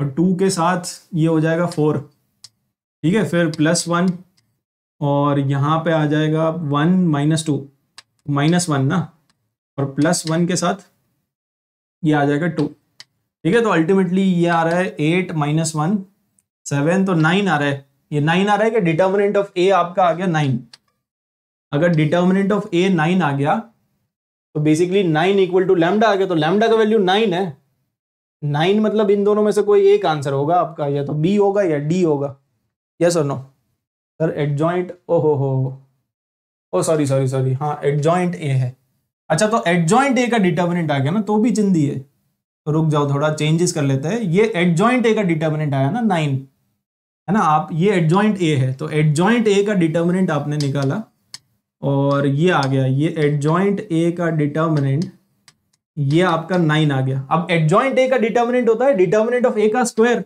और टू के साथ ये हो जाएगा फोर ठीक है फिर प्लस वन और यहाँ पे आ जाएगा one minus two minus one ना और प्लस वन के साथ ये आ जाएगा टू ठीक है तो अल्टीमेटली ये आ रहा है एट माइनस वन सेवन तो नाइन आ रहा है ये नाइन आ रहा है कि डिटर्मिनेंट ऑफ ए आपका आ गया नाइन अगर डिटर्मिनेंट ऑफ ए नाइन आ गया तो basically nine equal to lambda आ गया तो लैमडा का वैल्यू नाइन है नाइन मतलब इन दोनों में से कोई एक आंसर होगा आपका या तो बी होगा या डी होगा यस और नो सर एडजॉइंट ओ हो हो ओ सॉरी सॉरी सॉरी हाँ एडजॉइंट ए है अच्छा तो एडजॉइंट ए का डिटर्मिनेंट आ गया ना तो भी चिंदी है तो रुक जाओ थोड़ा चेंजेस कर लेते हैं ये एडजॉइंट ए का डिटर्मिनेंट आया ना नाइन है ना आप ये एडजॉइंट ए है तो एडजॉइंट ए का डिटर्मिनेंट आपने निकाला और ये आ गया ये एडजॉइंट ए का डिटर्मिनेंट ये आपका नाइन आ गया अब एडजॉइंट ए का डिटर्मिनेंट होता है डिटर्मिनेंट ऑफ ए का स्क्वायर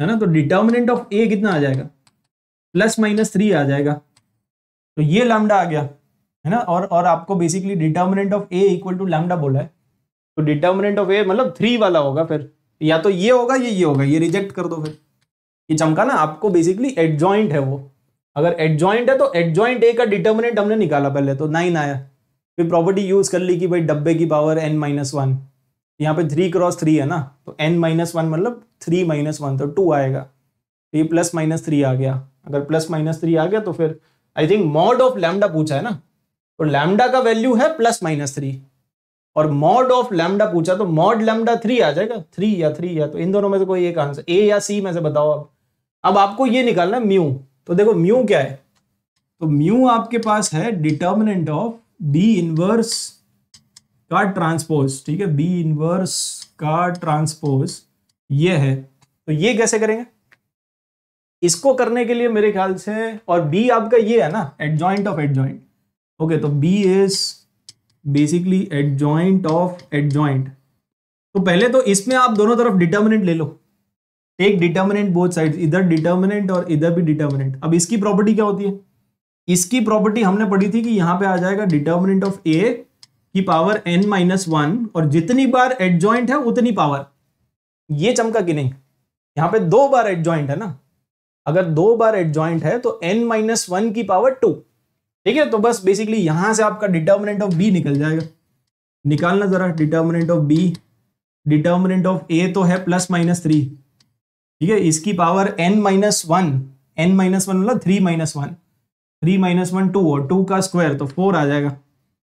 है ना तो डिटर्मिनेंट ऑफ ए कितना आ जाएगा प्लस माइनस थ्री आ जाएगा तो ये लैम्डा आ गया है ना और और आपको basically determinant of A equal to lambda बोला है तो डिटर्मिनेंट ऑफ ए मतलब थ्री वाला होगा फिर या तो ये होगा या ये होगा ये रिजेक्ट कर दो फिर ये चमका ना आपको बेसिकली एडजॉइंट है वो अगर एडजॉइंट है तो एडजॉइंट ए का डिटर्मिनेंट हमने निकाला पहले तो नाइन आया फिर प्रॉपर्टी यूज कर ली कि भाई डब्बे की पावर एन माइनस वन यहाँ पे थ्री क्रॉस थ्री है ना तो एन माइनस वन मतलब थ्री माइनस वन तो टू आएगा तो ये प्लस माइनस थ्री आ गया अगर प्लस माइनस थ्री आ गया तो फिर I think mod of lambda पूछा है ना तो लैमडा का वैल्यू है प्लस माइनस थ्री और मॉड ऑफ लैमडा पूछा तो मॉड लैमडा थ्री आ जाएगा थ्री या थ्री या तो इन दोनों में से कोई एक आंसर ए या सी में से बताओ आप अब आपको ये निकालना है म्यू तो देखो म्यू क्या है तो म्यू आपके पास है डिटर्मिनेंट ऑफ बी इनवर्स का ट्रांसपोज ठीक है बी इनवर्स का ट्रांसपोज ये है तो ये कैसे करेंगे इसको करने के लिए मेरे ख्याल से और बी आपका ये है ना eight adjoint of eight adjoint okay तो B is basically eight adjoint of eight adjoint तो पहले तो इसमें आप दोनों तरफ डिटर्मिनेंट ले लो टेक डिटर्मिनेंट बोथ साइड इधर डिटर्मिनेंट और इधर भी डिटर्मिनेंट अब इसकी प्रॉपर्टी क्या होती है इसकी प्रॉपर्टी हमने पढ़ी थी कि यहां पे आ जाएगा डिटर्मिनेंट ऑफ ए की पावर एन माइनस वन और जितनी बार एडजॉइंट है उतनी पावर ये चमका कि नहीं यहां पे दो बार एडजॉइंट है ना अगर दो बार एडजॉइंट है तो एन माइनस वन की पावर टू ठीक है तो बस बेसिकली यहां से आपका डिटर्मिनेंट ऑफ बी निकल जाएगा निकालना जरा determinant of B determinant of A तो है प्लस माइनस थ्री ठीक है इसकी power N minus one N minus one मतलब three minus one three minus one two और टू का स्क्वायर तो फोर आ जाएगा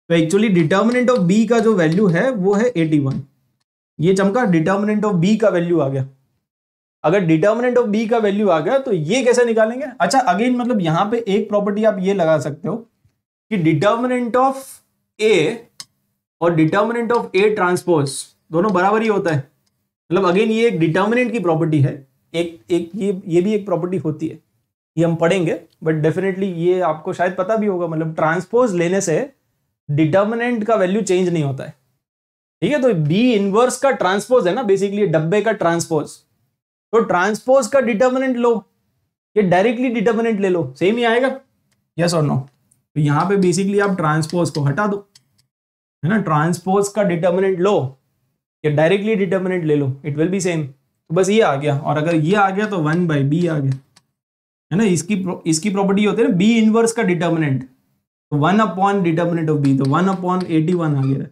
तो एक्चुअली डिटर्मिनेंट ऑफ बी का जो वैल्यू है वो है एटी वन ये चमका डिटर्मिनेंट ऑफ बी का वैल्यू आ गया अगर डिटर्मिनेंट ऑफ बी का वैल्यू आ गया तो ये कैसे निकालेंगे अच्छा अगेन मतलब यहां पे एक प्रॉपर्टी आप ये लगा सकते हो कि डिटर्मिनेंट ऑफ ए और डिटर्मिनेंट ऑफ ए ट्रांसपोज दोनों बराबर ही होता है मतलब अगेन ये एक डिटर्मिनेंट की प्रॉपर्टी है एक एक ये ये भी एक प्रॉपर्टी होती है ये हम पढ़ेंगे बट डेफिनेटली ये आपको शायद पता भी होगा मतलब ट्रांसपोज लेने से डिटर्मिनेंट का वैल्यू चेंज नहीं होता है ठीक है तो बी इनवर्स का ट्रांसपोज है ना बेसिकली डब्बे का ट्रांसपोज तो ट्रांसपोज का डिटर्मिनेंट लो ये डायरेक्टली डिटर्मिनेंट ले लो सेम ही आएगा यस और नो तो यहां पे बेसिकली आप ट्रांसपोज को हटा दो है ना ट्रांसपोज का डिटर्मिनेंट लो या डायरेक्टली डिटर्मिनेंट ले लो इट विल बी सेम तो बस ये आ गया और अगर ये आ गया तो वन बाई बी आ गया है ना इसकी प्रो, इसकी प्रॉपर्टी होती है ना बी इनवर्स का डिटर्मिनेंट तो one upon determinant of B तो वन अपॉन एटी वन आ गया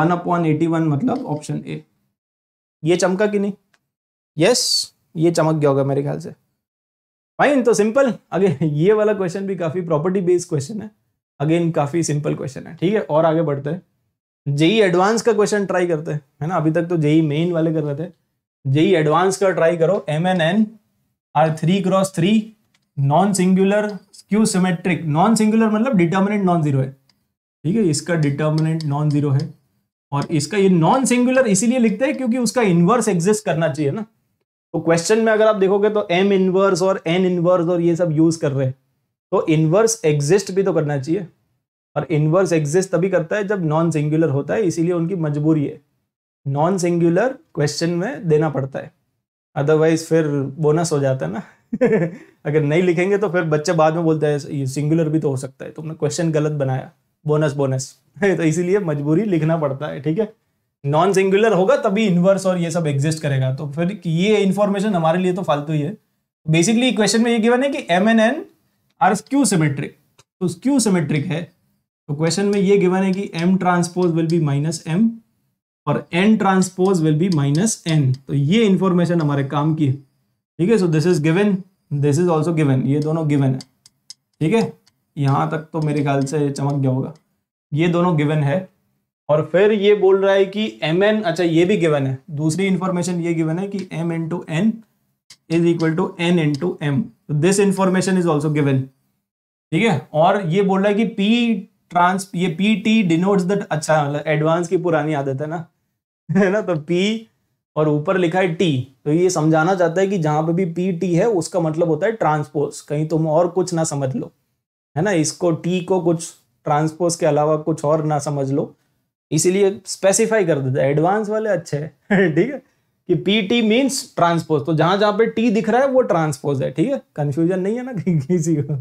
वन अपॉन एटी वन मतलब ऑप्शन ए ये चमका कि नहीं यस ये चमक गया होगा मेरे ख्याल से फाइन तो सिंपल अगे ये वाला क्वेश्चन भी काफ़ी प्रॉपर्टी बेस्ड क्वेश्चन है अगेन काफ़ी सिंपल क्वेश्चन है ठीक है और आगे बढ़ते हैं जेई एडवांस का क्वेश्चन ट्राई करते हैं है ना अभी तक तो जेई मेन वाले कर रहे थे जेई एडवांस का ट्राई करो M N N are three cross three non singular skew symmetric non singular मतलब डिटर्मिनेंट नॉन जीरो है ठीक है इसका डिटर्मिनेंट नॉन जीरो है और इसका ये नॉन सिंगुलर इसीलिए लिखते हैं क्योंकि उसका इन्वर्स एग्जिस्ट करना चाहिए ना तो क्वेश्चन में अगर आप देखोगे तो एम इनवर्स और एन इनवर्स और ये सब यूज कर रहे हैं तो इनवर्स एग्जिस्ट भी तो करना चाहिए और इनवर्स एग्जिस्ट तभी करता है जब नॉन सिंगुलर होता है इसीलिए उनकी मजबूरी है नॉन सिंगुलर क्वेश्चन में देना पड़ता है अदरवाइज फिर बोनस हो जाता है ना <laughs> अगर नहीं लिखेंगे तो फिर बच्चे बाद में बोलते हैं ये सिंगुलर भी तो हो सकता है तुमने क्वेश्चन गलत बनाया बोनस बोनस <laughs> तो इसीलिए मजबूरी लिखना पड़ता है ठीक है नॉन सिंगुलर होगा तभी इन्वर्स और ये सब एग्जिस्ट करेगा तो फिर ये इन्फॉर्मेशन हमारे लिए तो फालतू ही है बेसिकली क्वेश्चन में ये गिवन है कि M N N are skew symmetric तो क्यू सिमेट्रिक है तो क्वेश्चन में ये गिवन है कि M transpose will be minus M और N transpose will be minus N तो ये इन्फॉर्मेशन हमारे काम की है ठीक है so this is given this is also given ये दोनों गिवन है ठीक है यहाँ तक तो मेरे ख्याल से चमक गया होगा ये दोनों गिवन है और फिर ये बोल रहा है कि एम एन अच्छा ये भी गिवन है दूसरी इंफॉर्मेशन ये गिवन है कि M into N is equal to N into M this information is also given ठीक है और ये बोल रहा है कि पी ट्रांस ये पी टी डिनोट्स दट अच्छा मतलब एडवांस की पुरानी आदत है ना <laughs> है ना तो पी और ऊपर लिखा है टी तो ये समझाना चाहता है कि जहां पर भी पी टी है उसका मतलब होता है ट्रांसपोज कहीं तुम और कुछ ना समझ लो है ना इसको टी को कुछ ट्रांसपोज के अलावा कुछ और ना समझ लो इसीलिए स्पेसिफाई कर देता है एडवांस वाले अच्छे हैं <laughs> ठीक है कि पी टी मीन्स ट्रांसपोज तो जहां जहां पे टी दिख रहा है वो ट्रांसपोज है ठीक है कंफ्यूजन नहीं है ना कहीं <laughs> किसी को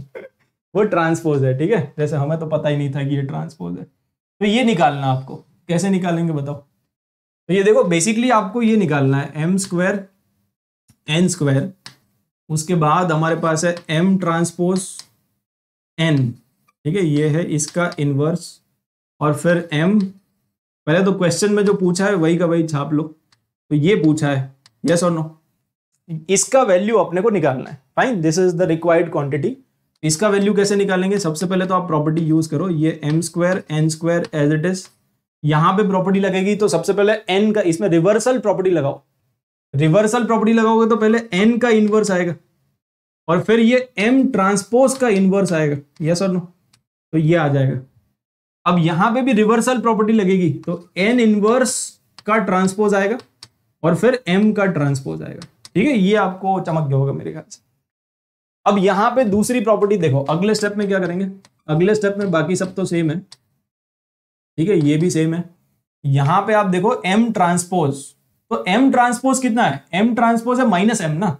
वो ट्रांसपोज है ठीक है जैसे हमें तो पता ही नहीं था कि ये ट्रांसपोज है तो ये निकालना आपको कैसे निकालेंगे बताओ तो ये देखो बेसिकली आपको ये निकालना है एम स्क्वायर एन स्क्वायर उसके बाद हमारे पास है एम ट्रांसपोज एन ठीक है ये है इसका इनवर्स और फिर एम पहले तो क्वेश्चन में जो पूछा है वही का वही छाप लो तो ये पूछा है यस और नो इसका वैल्यू अपने को निकालना है fine this is the required quantity इसका वैल्यू कैसे निकालेंगे सबसे पहले तो आप प्रॉपर्टी यूज करो ये M square N square as it is यहां पे प्रॉपर्टी लगेगी तो सबसे पहले एन का इसमें रिवर्सल प्रॉपर्टी लगाओ रिवर्सल प्रॉपर्टी लगाओगे तो पहले एन का इनवर्स आएगा और फिर ये एम ट्रांसपोज का इनवर्स आएगा यस और नो तो ये आ जाएगा अब यहां पे भी रिवर्सल प्रॉपर्टी लगेगी तो एन इनवर्स का ट्रांसपोज आएगा और फिर एम का ट्रांसपोज आएगा ठीक है ये आपको चमक गया होगा मेरे ख्याल से अब यहां पे दूसरी प्रॉपर्टी देखो अगले स्टेप में क्या करेंगे अगले स्टेप में बाकी सब तो सेम है ठीक है ये भी सेम है यहां पे आप देखो एम ट्रांसपोज तो एम ट्रांसपोज कितना है एम ट्रांसपोज है माइनस एम ना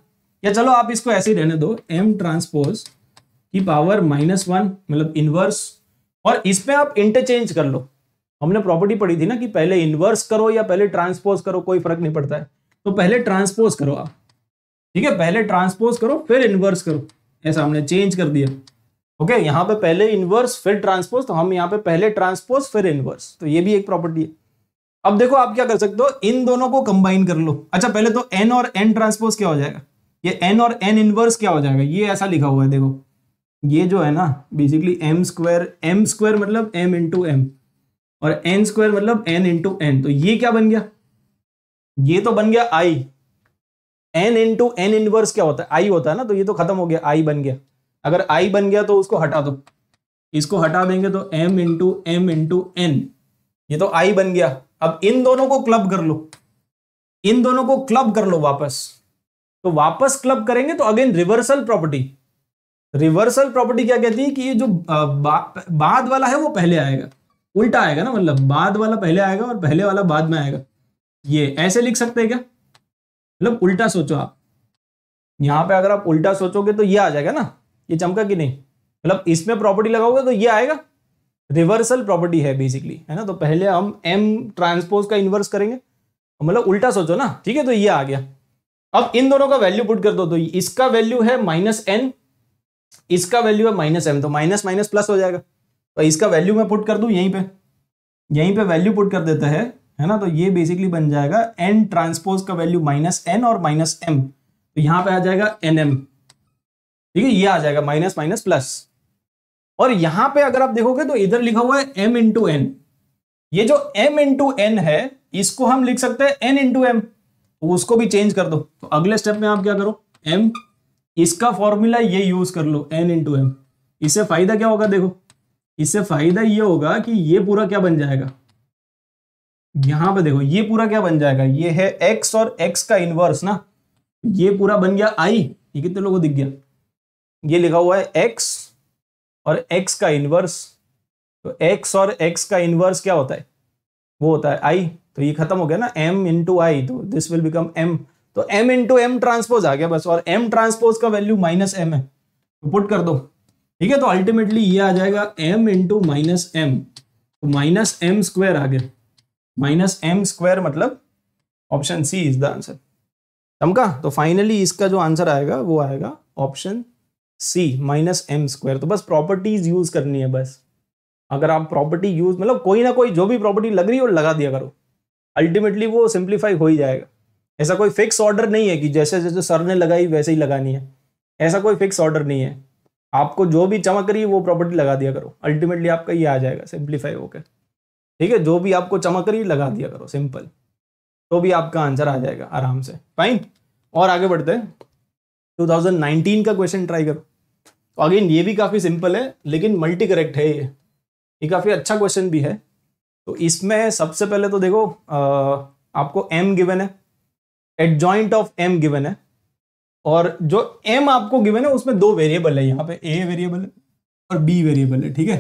या चलो आप इसको ऐसे ही रहने दो एम ट्रांसपोज की पावर माइनस वन मतलब इनवर्स और इसमें आप इंटरचेंज कर लो हमने प्रॉपर्टी पढ़ी थी ना कि पहले इन्वर्स करो या पहले ट्रांसपोज करो कोई फर्क नहीं पड़ता है तो पहले ट्रांसपोज करो आप ठीक है पहले ट्रांसपोज करो फिर इन्वर्स करो ऐसा हमने चेंज कर दिया ओके यहाँ पे पहले इन्वर्स फिर ट्रांसपोज तो हम यहाँ पे पहले ट्रांसपोज फिर इन्वर्स तो ये भी एक प्रॉपर्टी है अब देखो आप क्या कर सकते हो इन दोनों को कंबाइन कर लो अच्छा पहले तो एन और एन ट्रांसपोज क्या हो जाएगा ये एन और एन इन्वर्स क्या हो जाएगा ये ऐसा लिखा हुआ है देखो ये जो है ना basically M square M square मतलब एम इंटू एम और एन स्क्वायर मतलब एन इंटू एन तो ये क्या बन गया ये तो बन गया I N into N inverse क्या होता है आई होता है ना तो ये तो खत्म हो गया आई बन गया अगर आई बन गया तो उसको हटा दो इसको हटा देंगे तो M into M into N ये तो आई बन गया अब इन दोनों को क्लब कर लो इन दोनों को क्लब कर लो वापस तो वापस क्लब करेंगे तो again reversal property reversal property क्या कहती है कि ये जो बा, बाद वाला है वो पहले आएगा उल्टा आएगा ना मतलब बाद वाला पहले आएगा और पहले वाला बाद में आएगा ये ऐसे लिख सकते हैं क्या मतलब उल्टा सोचो आप यहाँ पे अगर आप उल्टा सोचोगे तो ये आ जाएगा ना ये चमका कि नहीं मतलब इसमें प्रॉपर्टी लगाओगे तो ये आएगा रिवर्सल प्रॉपर्टी है बेसिकली है ना तो पहले हम एम ट्रांसपोज का इन्वर्स करेंगे मतलब उल्टा सोचो ना ठीक है तो ये आ गया अब इन दोनों का वैल्यू पुट कर दो तो इसका वैल्यू है माइनस एन इसका वैल्यू है माइनस एम तो माइनस माइनस प्लस हो जाएगा तो इसका वैल्यू मैं पुट कर दूँ यहीं पे यहीं पे वैल्यू पुट कर देता है है ना तो ये बेसिकली बन जाएगा एन ट्रांसपोज का वैल्यू माइनस एन और माइनस एम तो यहां पे आ जाएगा एन एम ठीक है ये आ जाएगा माइनस माइनस प्लस और यहां पे अगर आप देखोगे तो इधर लिखा हुआ है एम इंटू एन ये जो एम इंटू एन है इसको हम लिख सकते हैं एन इंटू एम उसको भी चेंज कर दो तो अगले स्टेप में आप क्या करो एम इसका फॉर्मूला ये यूज कर लो एन इंटू एम इससे फायदा क्या होगा देखो इससे फायदा ये होगा कि ये पूरा क्या बन जाएगा यहां पे देखो ये पूरा क्या बन जाएगा ये है x और x का इनवर्स ना ये पूरा बन गया आई ये कितने लोगों दिख गया ये लिखा हुआ है एक्स और एक्स का इनवर्स तो एक्स और एक्स का इनवर्स क्या होता है वो होता है आई तो ये खत्म हो गया ना एम इंटू आई तो दिस विल बिकम एम तो m इंटू एम ट्रांसपोज आ गया बस और m ट्रांसपोज का वैल्यू माइनस एम है तो पुट कर दो ठीक है तो अल्टीमेटली ये आ जाएगा m इंटू माइनस एम तो माइनस एम स्क्वायर आ गया माइनस एम स्क्वायर मतलब option C is the answer समका तो फाइनली इसका जो आंसर आएगा वो आएगा option C minus M square तो बस प्रॉपर्टीज यूज करनी है बस अगर आप प्रॉपर्टी यूज मतलब कोई ना कोई जो भी प्रॉपर्टी लग रही हो लगा दिया करो अल्टीमेटली वो सिंप्लीफाई हो ही जाएगा ऐसा कोई फिक्स ऑर्डर नहीं है कि जैसे जैसे सर ने लगाई वैसे ही लगानी है ऐसा कोई फिक्स ऑर्डर नहीं है आपको जो भी चमक रही है वो प्रॉपर्टी लगा दिया करो अल्टीमेटली आपका ये आ जाएगा सिंप्लीफाई होकर ठीक है जो भी आपको चमक रही लगा दिया करो सिंपल तो भी आपका आंसर आ जाएगा आराम से फाइन और आगे बढ़ते हैं 2019 का क्वेश्चन ट्राई करो तो अगेन ये भी काफ़ी सिंपल है लेकिन मल्टी करेक्ट है ये ये काफ़ी अच्छा क्वेश्चन भी है तो इसमें सबसे पहले तो देखो आ, आपको एम गिवन है एडजॉइंट ऑफ एम गिवन है और जो एम आपको गिवन है उसमें दो वेरिएबल है यहाँ पे ए वेरिएबल है और बी वेरिएबल है ठीक है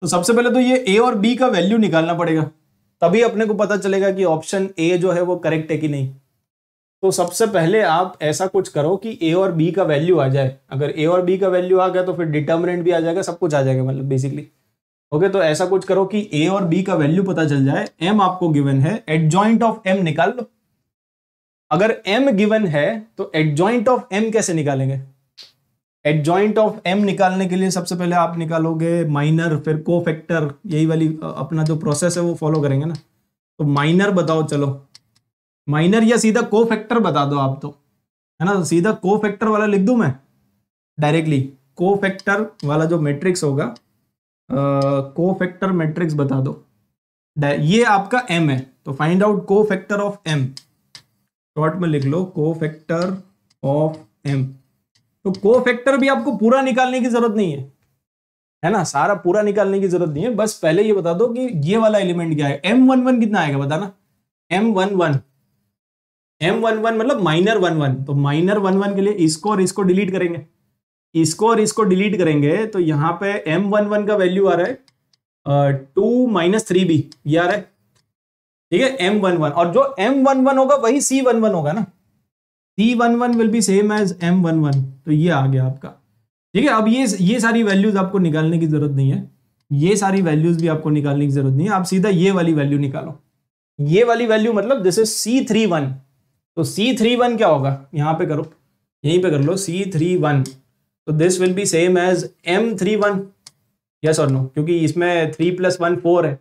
तो सबसे पहले तो ये ए और बी का वैल्यू निकालना पड़ेगा तभी अपने को पता चलेगा कि ऑप्शन ए जो है वो करेक्ट है कि नहीं तो सबसे पहले आप ऐसा कुछ करो कि ए और बी का वैल्यू आ जाए अगर ए और बी का वैल्यू आ गया तो फिर डिटर्मिनेंट भी आ जाएगा सब कुछ आ जाएगा मतलब बेसिकली ओके तो ऐसा कुछ करो कि ए और बी का वैल्यू पता चल जाए एम आपको गिवन है एट जॉइंट ऑफ एम निकाल लो अगर m गिवन है तो एडजॉइंट ऑफ m कैसे निकालेंगे एडजॉइंट ऑफ m निकालने के लिए सबसे पहले आप निकालोगे माइनर फिर को फैक्टर यही वाली अपना जो प्रोसेस है वो फॉलो करेंगे ना तो माइनर बताओ चलो माइनर या सीधा को फैक्टर बता दो आप तो है ना सीधा को फैक्टर वाला लिख दू मैं डायरेक्टली को फैक्टर वाला जो मैट्रिक्स होगा को फैक्टर मैट्रिक्स बता दो ये आपका m है तो find out cofactor of m short में लिख लो कोफैक्टर ऑफ एम तो कोफैक्टर भी आपको पूरा निकालने की जरूरत नहीं है है ना सारा पूरा निकालने की जरूरत नहीं है बस पहले ये बता दो कि ये वाला एलिमेंट क्या है एम वन वन कितना आएगा बताना M one one M one one मतलब माइनर वन वन तो माइनर वन वन के लिए इसको और इसको डिलीट करेंगे इसको और इसको डिलीट करेंगे तो यहाँ पे एम वन वन का वैल्यू आ रहा है टू माइनस थ्री बी ये आ रहा है ठीक है एम वन वन और जो एम वन वन होगा वही सी वन वन होगा ना C one one will be same as M one one तो ये आ गया आपका ठीक है अब ये ये सारी वैल्यूज आपको निकालने की जरूरत नहीं है ये सारी वैल्यूज भी आपको निकालने की जरूरत नहीं है आप सीधा ये वाली वैल्यू निकालो ये वाली वैल्यू मतलब this is C three one तो सी थ्री वन क्या होगा यहाँ पे करो यहीं पे कर लो सी थ्री वन तो this will be same as M three one yes और नो क्योंकि इसमें थ्री प्लस वन फोर है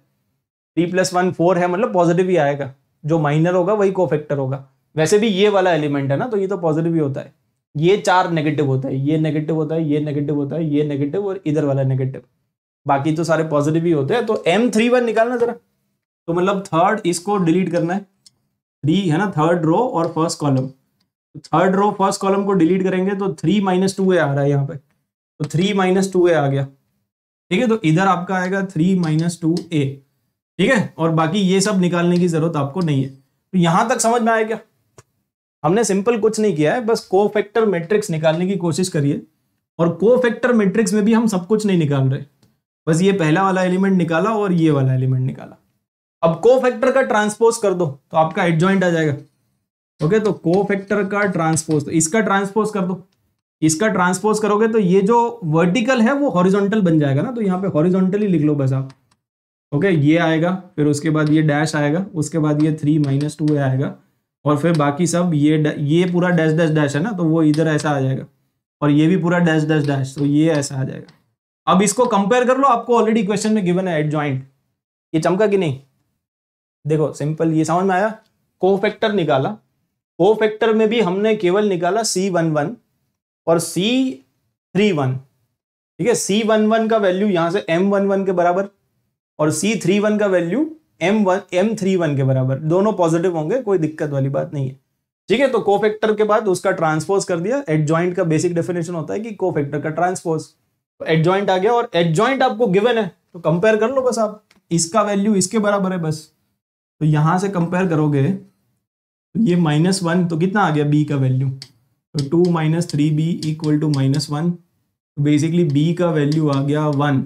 थ्री प्लस वन फोर है मतलब पॉजिटिव ही आएगा जो माइनर होगा वही कोफैक्टर होगा वैसे भी ये वाला एलिमेंट है ना तो ये तो पॉजिटिव ही होता है ये चार नेगेटिव होता है ये नेगेटिव होता है ये नेगेटिव होता है ये नेगेटिव और इधर वाला नेगेटिव बाकी तो सारे पॉजिटिव ही होते हैं तो एम थ्री वन निकालना जरा तो मतलब थर्ड इसको डिलीट करना है थ्री है ना थर्ड रो और first column third row first column को डिलीट करेंगे तो थ्री माइनस टू आ रहा है यहाँ पे तो थ्री माइनस टू आ गया ठीक है तो इधर आपका आएगा थ्री माइनस टू ठीक है और बाकी ये सब निकालने की जरूरत आपको नहीं है तो यहां तक समझ में आया क्या हमने सिंपल कुछ नहीं किया है बस को फैक्टर मैट्रिक्स निकालने की कोशिश करिए और को फैक्टर मैट्रिक्स में भी हम सब कुछ नहीं निकाल रहे बस ये पहला वाला एलिमेंट निकाला और ये वाला एलिमेंट निकाला अब को फैक्टर का ट्रांसपोज कर दो तो आपका एडजॉइंट आ जाएगा ओके तो को फैक्टर का ट्रांसपोज तो इसका ट्रांसपोज कर दो इसका ट्रांसपोज करोगे तो ये जो वर्टिकल है वो हॉरिजॉन्टल बन जाएगा ना तो यहाँ पे हॉरिजॉन्टली लिख लो बस आप ओके okay, ये आएगा फिर उसके बाद ये डैश आएगा उसके बाद ये थ्री माइनस टू आएगा और फिर बाकी सब ये ये पूरा डैश डैश डैश है ना तो वो इधर ऐसा आ जाएगा और ये भी पूरा डैश डैश डैश तो ये ऐसा आ जाएगा अब इसको कंपेयर कर लो आपको ऑलरेडी क्वेश्चन में गिवन है एट ज्वाइंट ये चमका कि नहीं देखो सिंपल ये समझ में आया को फैक्टर निकाला को फैक्टर में भी हमने केवल निकाला सी वन वन और सी थ्री वन ठीक है सी वन वन का वैल्यू यहां से एम वन वन के बराबर और सी थ्री वन का value M one M three one के बराबर दोनों पॉजिटिव होंगे कोई दिक्कत वाली बात नहीं है ठीक है तो कोफैक्टर के बाद उसका ट्रांसपोज कर दिया एडजॉइंट का बेसिक डेफिनेशन होता है कि कोफैक्टर का ट्रांसपोज तो एडजॉइंट आ गया और एडजॉइंट आपको गिवन है तो कंपेयर कर लो बस आप इसका वैल्यू इसके बराबर है बस तो यहां से कंपेयर करोगे तो ये माइनस वन तो कितना आ गया बी का वैल्यू तो two minus three B equal to minus one basically B का वैल्यू आ गया वन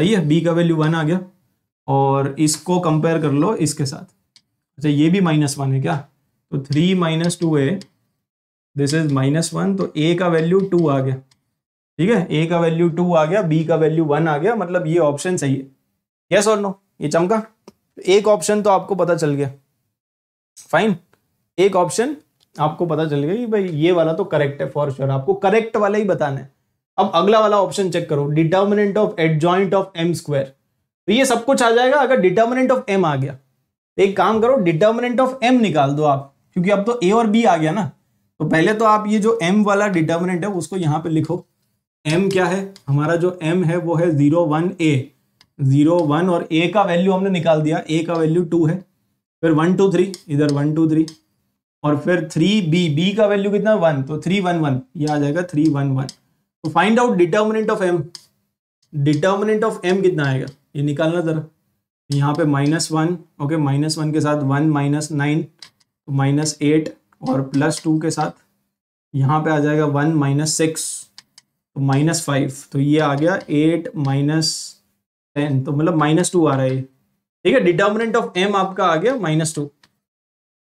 सही है बी का वैल्यू वन आ गया और इसको कंपेयर कर लो इसके साथ अच्छा ये भी माइनस वन है क्या तो three minus two A this is minus one तो ए का वैल्यू टू आ गया ठीक है ए का वैल्यू टू आ गया बी का वैल्यू वन आ गया मतलब ये ऑप्शन सही है यस और नो ये चमका तो एक ऑप्शन तो आपको पता चल गया फाइन एक ऑप्शन आपको पता चल गया कि भाई ये वाला तो करेक्ट है फॉर श्योर आपको करेक्ट वाला ही बताना है अब अगला वाला ऑप्शन चेक करो determinant of adjoint of M square तो ये सब कुछ आ जाएगा अगर डिटर्मिनेंट ऑफ एम आ गया तो एक काम करो डिटर्मिनेंट ऑफ एम निकाल दो आप क्योंकि अब तो ए और बी आ गया ना तो पहले तो आप ये जो एम वाला डिटर्मिनेंट है उसको यहाँ पे लिखो एम क्या है हमारा जो एम है वो है zero one A zero one और ए का वैल्यू हमने निकाल दिया ए का वैल्यू टू है फिर वन टू थ्री इधर वन टू थ्री और फिर थ्री बी बी का वैल्यू कितना वन तो थ्री वन वन ये आ जाएगा थ्री वन वन तो find out determinant of M determinant of M कितना आएगा ये निकालना जरा यहाँ पे minus one okay minus one के साथ one minus nine minus eight और प्लस टू के साथ यहाँ पे आ जाएगा वन माइनस सिक्स तो माइनस फाइव तो ये आ गया एट माइनस टेन तो मतलब माइनस टू आ रहा है ये ठीक है डिटर्मिनेंट ऑफ एम आपका आ गया माइनस टू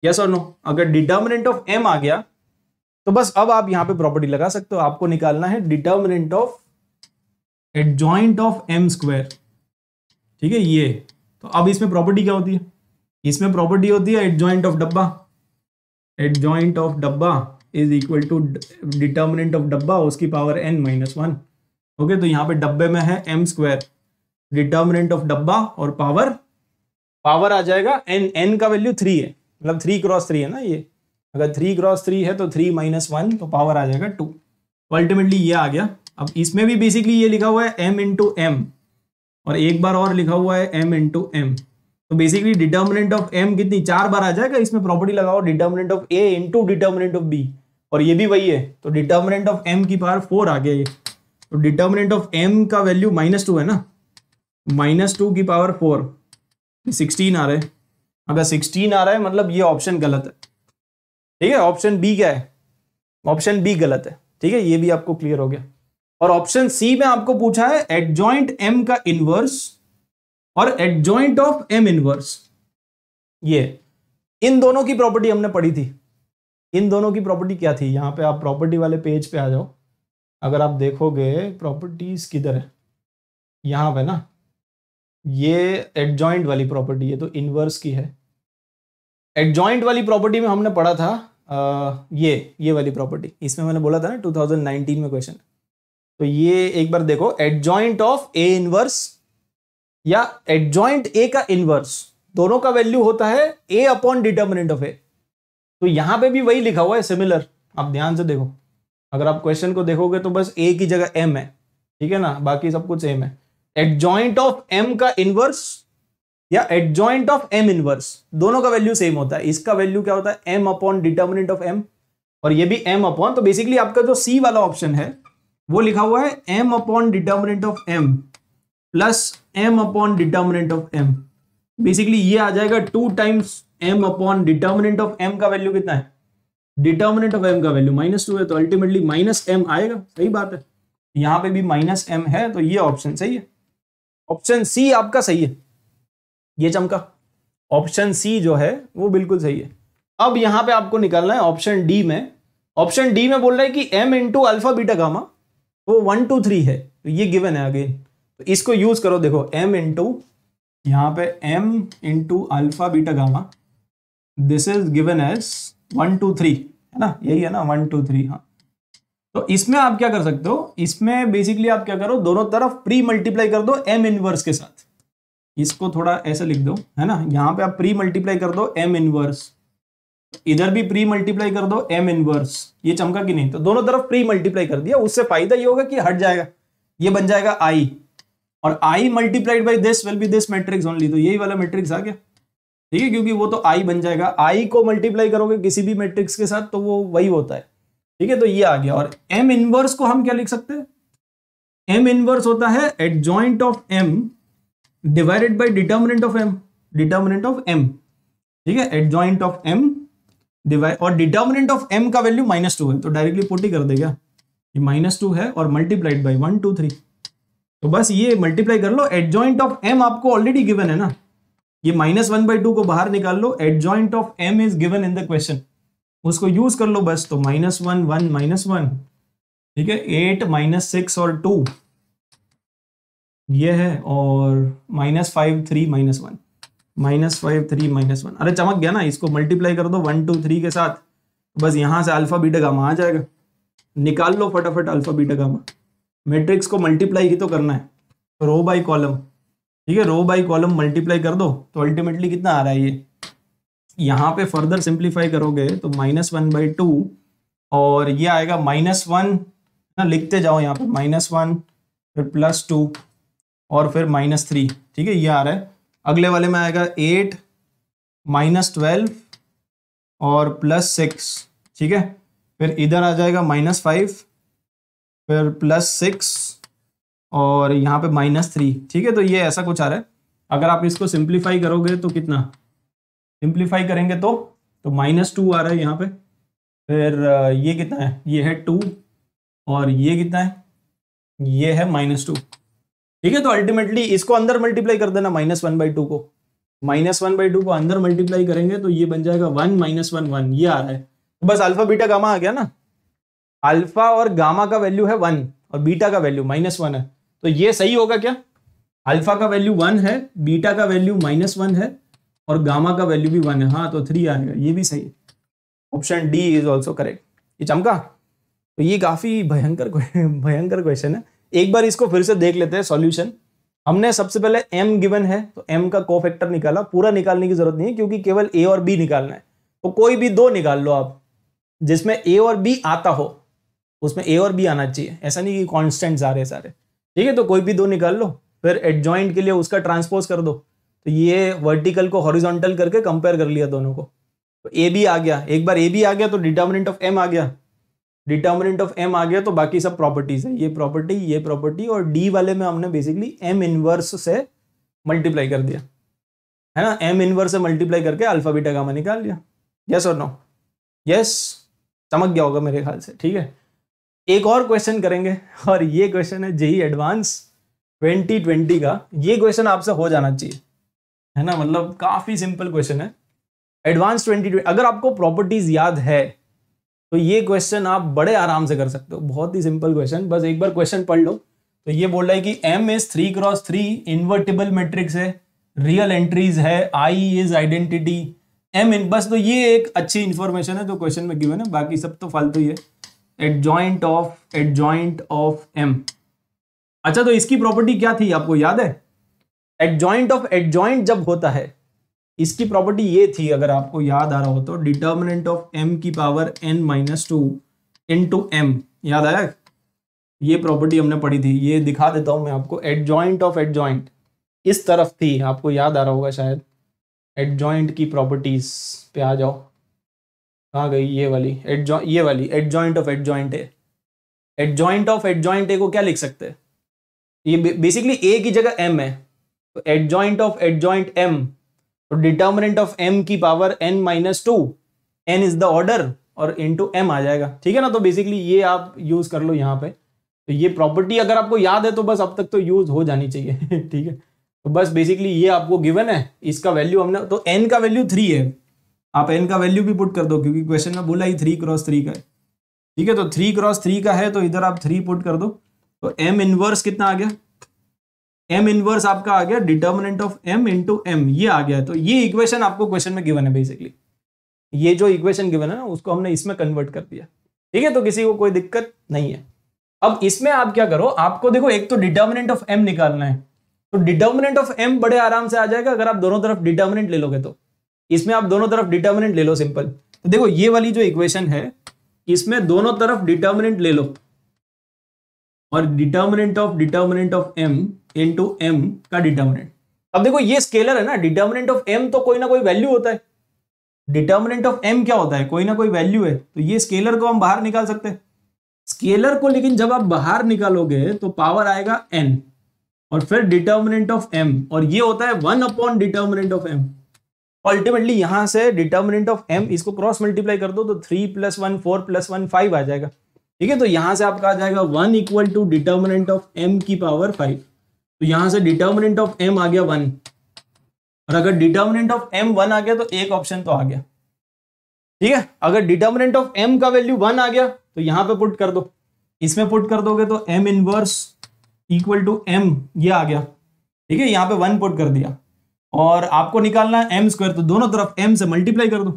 यस और नो अगर डिटर्मिनेंट ऑफ एम आ गया तो बस अब आप यहां पे प्रॉपर्टी लगा सकते हो आपको निकालना है determinant of adjoint of M square ठीक है ये तो अब इसमें प्रॉपर्टी क्या होती है इसमें प्रॉपर्टी होती है एट ज्वाइंट ऑफ डब्बा एट ज्वाइंट ऑफ डब्बा is equal to determinant of डब्बा उसकी power N minus one okay तो यहां पे डब्बे में है एम स्क्वायर डिटर्मिनेंट ऑफ डब्बा और पावर पावर आ जाएगा एन एन का वैल्यू थ्री है मतलब थ्री क्रॉस थ्री है ना ये अगर थ्री क्रॉस थ्री है तो थ्री माइनस वन तो पावर आ जाएगा टू अल्टीमेटली ये आ गया अब इसमें भी बेसिकली ये लिखा हुआ है एम इंटू एम और एक बार और लिखा हुआ है एम इंटू एम तो बेसिकली डिटर्मिनेंट ऑफ एम कितनी चार बार आ जाएगा इसमें प्रॉपर्टी लगाओ determinant of A into determinant of B और ये भी वही है तो डिटर्मिनेंट ऑफ एम की पावर फोर आ गया ये तो डिटर्मिनेंट ऑफ एम का वैल्यू माइनस टू है ना माइनस टू की पावर फोर सिक्सटीन आ रहा है अगर सिक्सटीन आ रहा है मतलब ये ऑप्शन गलत है ठीक है ऑप्शन बी क्या है ऑप्शन बी गलत है ठीक है ये भी आपको क्लियर हो गया और ऑप्शन सी में आपको पूछा है एडजॉइंट एम का इनवर्स और एडजॉइंट ऑफ एम इनवर्स ये इन दोनों की प्रॉपर्टी हमने पढ़ी थी इन दोनों की प्रॉपर्टी क्या थी यहां पे आप प्रॉपर्टी वाले पेज पे आ जाओ अगर आप देखोगे प्रॉपर्टीज किधर है यहां पे ना ये एडजॉइंट वाली प्रॉपर्टी है तो इनवर्स की है एडजॉइंट वाली प्रॉपर्टी में हमने पढ़ा था ये ये वाली प्रॉपर्टी इसमें मैंने बोला था ना 2019 में क्वेश्चन तो ये एक बार देखो एडजॉइंट ऑफ ए इनवर्स या एडजॉइंट ए का इनवर्स दोनों का वैल्यू होता है A upon determinant of A तो यहां पे भी वही लिखा हुआ है सिमिलर आप ध्यान से देखो अगर आप क्वेश्चन को देखोगे तो बस ए की जगह एम है ठीक है ना बाकी सब कुछ सेम है एडजॉइंट ऑफ एम का इनवर्स या एडजॉइंट ऑफ एम इनवर्स दोनों का वैल्यू सेम होता है इसका वैल्यू क्या होता है M upon determinant of M और ये भी एम अपॉन तो बेसिकली आपका जो सी वाला ऑप्शन है वो लिखा हुआ है M upon determinant of M plus M upon determinant of M basically ये आ जाएगा two times M upon determinant of M का वैल्यू कितना है डिटर्मिनेंट ऑफ एम का वैल्यू माइनस टू है तो अल्टीमेटली माइनस एम आएगा सही बात है यहां पे भी माइनस एम है तो ये ऑप्शन सही है ऑप्शन सी आपका सही है ये चमका ऑप्शन सी जो है वो बिल्कुल सही है अब यहां पे आपको निकालना है ऑप्शन डी में ऑप्शन डी में बोल रहा है कि M into alpha beta gamma वो वन टू थ्री है तो ये गिवन है अगेन तो इसको यूज करो देखो एम इंटू यहां पर M into alpha beta gamma this is given as one two three है ना यही है ना वन टू थ्री हाँ तो इसमें आप क्या कर सकते हो इसमें बेसिकली आप क्या करो दोनों तरफ प्री मल्टीप्लाई कर दो एम इनवर्स के साथ इसको थोड़ा ऐसे लिख दो है ना यहाँ पे आप प्री मल्टीप्लाई कर दो एम इनवर्स इधर भी प्री मल्टीप्लाई कर दो एम इनवर्स ये चमका कि नहीं तो दोनों तरफ प्री मल्टीप्लाई कर दिया उससे फायदा ये होगा कि हट जाएगा ये बन जाएगा आई और I multiplied by this will be this matrix only तो यही वाला मैट्रिक्स आ गया ठीक है क्योंकि वो तो आई बन जाएगा आई को मल्टीप्लाई करोगे किसी भी मैट्रिक्स के साथ तो वो वही होता है ठीक है तो ये आ गया और एम इनवर्स को हम क्या लिख सकते हैं एम इनवर्स होता है adjoint of M divided by determinant of M determinant of M ठीक है adjoint of M divide और डिटर्मिनेंट ऑफ एम का वैल्यू माइनस टू है तो डायरेक्टली पुटी कर देगा ये माइनस टू है और multiplied by one two three तो बस ये मल्टीप्लाई कर लो एट ज्वाइंट ऑफ एम आपको ऑलरेडी गिवन है ना ये माइनस वन बाई टू को बाहर निकाल लो adjoint of M is given in the question उसको यूज कर लो बस तो minus one one minus one ठीक है एट माइनस सिक्स और टू ये है और minus five three minus one minus five three minus one अरे चमक गया ना इसको मल्टीप्लाई कर दो वन टू थ्री के साथ तो बस यहाँ से अल्फा बीटा गामा आ जाएगा निकाल लो फटाफट अल्फा बीटा गामा मैट्रिक्स को मल्टीप्लाई ही तो करना है रो बाई कॉलम ठीक है रो बाई कॉलम मल्टीप्लाई कर दो तो अल्टीमेटली कितना आ रहा है ये यहाँ पे फर्दर सिंप्लीफाई करोगे तो माइनस वन बाई टू और ये आएगा माइनस वन ना लिखते जाओ यहाँ पे माइनस वन फिर प्लस टू और फिर माइनस थ्री ठीक है ये आ रहा है अगले वाले में आएगा एट माइनस ट्वेल्व और प्लस सिक्स ठीक है फिर इधर आ जाएगा माइनस फाइव फिर प्लस सिक्स और यहाँ पे माइनस थ्री ठीक है तो ये ऐसा कुछ आ रहा है अगर आप इसको सिंप्लीफाई करोगे तो कितना सिंप्लीफाई करेंगे तो तो माइनस टू आ रहा है यहाँ पे फिर ये कितना है ये है टू और ये कितना है ये है माइनस टू ठीक है तो अल्टीमेटली इसको अंदर मल्टीप्लाई कर देना माइनस वन बाई टू को माइनस वन बाई टू को अंदर मल्टीप्लाई करेंगे तो ये बन जाएगा वन माइनस वन वन ये आ रहा है तो बस अल्फा बीटा गामा आ गया ना अल्फा और गामा का वैल्यू है वन और बीटा का वैल्यू माइनस वन है तो ये सही होगा क्या अल्फा का वैल्यू वन है बीटा का वैल्यू माइनस वन है और गामा का वैल्यू भी वन है हाँ तो थ्री आएगा ये भी सही है option D is also correct ये चमका तो ये काफी भयंकर <laughs> भयंकर क्वेश्चन है एक बार इसको फिर से देख लेते हैं सॉल्यूशन हमने सबसे पहले m गिवन है तो m का को फैक्टर निकाला पूरा निकालने की जरूरत नहीं है क्योंकि केवल a और b निकालना है तो कोई भी दो निकाल लो आप जिसमें a और b आता हो उसमें a और b आना चाहिए ऐसा नहीं कि कॉन्स्टेंट आ रहे सारे ठीक है तो कोई भी दो निकाल लो फिर एडजॉइंट के लिए उसका ट्रांसपोज कर दो तो ये वर्टिकल को हॉरिजोंटल करके कंपेयर कर लिया दोनों को तो ए बी आ गया एक बार ए बी आ गया तो डिटर्मिनेंट ऑफ एम आ गया डिटर्मिनेंट ऑफ एम आ गया तो बाकी सब प्रॉपर्टीज है ये प्रॉपर्टी ये प्रॉपर्टी और डी वाले में हमने बेसिकली एम इनवर्स से मल्टीप्लाई कर दिया है ना एम इनवर्स से मल्टीप्लाई करके अल्फा बीटा गामा निकाल लिया यस और नो यस समझ गया होगा मेरे ख्याल से ठीक है एक और क्वेश्चन करेंगे और ये क्वेश्चन है जेई एडवांस 2020 का ये क्वेश्चन आपसे हो जाना चाहिए है ना मतलब काफ़ी सिंपल क्वेश्चन है एडवांस 2020 अगर आपको प्रॉपर्टीज याद है तो ये क्वेश्चन आप बड़े आराम से कर सकते हो बहुत ही सिंपल क्वेश्चन बस एक बार क्वेश्चन पढ़ लो तो ये बोल रहा है कि M is three cross three invertible matrix है रियल एंट्रीज है आई इज आइडेंटिटी एम इन बस तो ये एक अच्छी इंफॉर्मेशन है जो क्वेश्चन में गिवन है बाकी सब तो फालतू ही है adjoint of adjoint of M अच्छा तो इसकी प्रॉपर्टी क्या थी आपको याद है adjoint of adjoint जब होता है इसकी प्रॉपर्टी ये थी अगर आपको याद आ रहा हो तो डिटर्मिनेंट ऑफ एम की power N minus two into M याद आया ये प्रॉपर्टी हमने पढ़ी थी ये दिखा देता हूँ मैं आपको adjoint of adjoint इस तरफ थी आपको याद आ रहा होगा शायद एट जॉइंट की प्रॉपर्टीज पे आ जाओ कहाँ गई ये वाली एट ये वाली adjoint of adjoint A adjoint of adjoint A को क्या लिख सकते हैं ये बेसिकली ए की जगह एम है तो adjoint of adjoint M तो डिटर्मिनेंट ऑफ एम की power N minus two N is the order और इन टू एम आ जाएगा ठीक है ना तो बेसिकली ये आप यूज कर लो यहाँ पे तो ये प्रॉपर्टी अगर आपको याद है तो बस अब तक तो यूज हो जानी चाहिए <laughs> ठीक है तो बस बेसिकली ये आपको गिवन है इसका वैल्यू हमने तो एन का वैल्यू थ्री है आप एन का वैल्यू भी पुट कर दो क्योंकि क्वेश्चन में बोला ही थ्री क्रॉस थ्री का है ठीक है तो थ्री क्रॉस थ्री का है तो इधर आप थ्री पुट कर दो तो एम इनवर्स कितना आ गया एम इनवर्स आपका आ गया determinant of M into M ये आ गया तो ये इक्वेशन आपको क्वेश्चन में गिवन है बेसिकली ये जो इक्वेशन गिवन है ना उसको हमने इसमें कन्वर्ट कर दिया ठीक है तो किसी को कोई दिक्कत नहीं है अब इसमें आप क्या करो आपको देखो एक तो डिटर्मिनेंट ऑफ एम निकालना है तो डिटर्मिनेंट ऑफ एम बड़े आराम से आ जाएगा अगर आप दोनों तरफ डिटर्मिनेंट ले लोगे तो इसमें आप दोनों तरफ डिटर्मिनेंट ले लो सिंपल तो देखो ये वाली जो इक्वेशन है इसमें दोनों तरफ डिटर्मिनेंट ले लो और determinant of determinant of M into M का डिटर्मिनेंट अब देखो ये स्केलर है ना डिटर्मिनेंट ऑफ एम तो कोई ना कोई वैल्यू होता है डिटर्मिनेंट ऑफ एम क्या होता है कोई ना कोई वैल्यू है तो ये स्केलर को हम बाहर निकाल सकते हैं स्केलर को लेकिन जब आप बाहर निकालोगे तो पावर आएगा एन और फिर डिटर्मिनेंट ऑफ एम और ये होता है one upon determinant of M ultimately यहां से डिटर्मिनेंट ऑफ एम इसको क्रॉस मल्टीप्लाई कर दो तो three plus one four plus one five आ जाएगा ठीक है तो यहां से आपका आ जाएगा one equal to determinant of M की पावर फाइव तो यहां से डिटर्मिनेंट ऑफ एम आ गया वन और अगर डिटर्मिनेंट ऑफ एम वन आ गया तो एक ऑप्शन तो आ गया ठीक है अगर डिटर्मिनेंट ऑफ एम का वैल्यू वन आ गया तो यहां पे पुट कर दो इसमें पुट कर दोगे तो M inverse equal to M ये आ गया ठीक है यहां पे वन पुट कर दिया और आपको निकालना है एम स्क्वायर तो दोनों तरफ एम से मल्टीप्लाई कर दो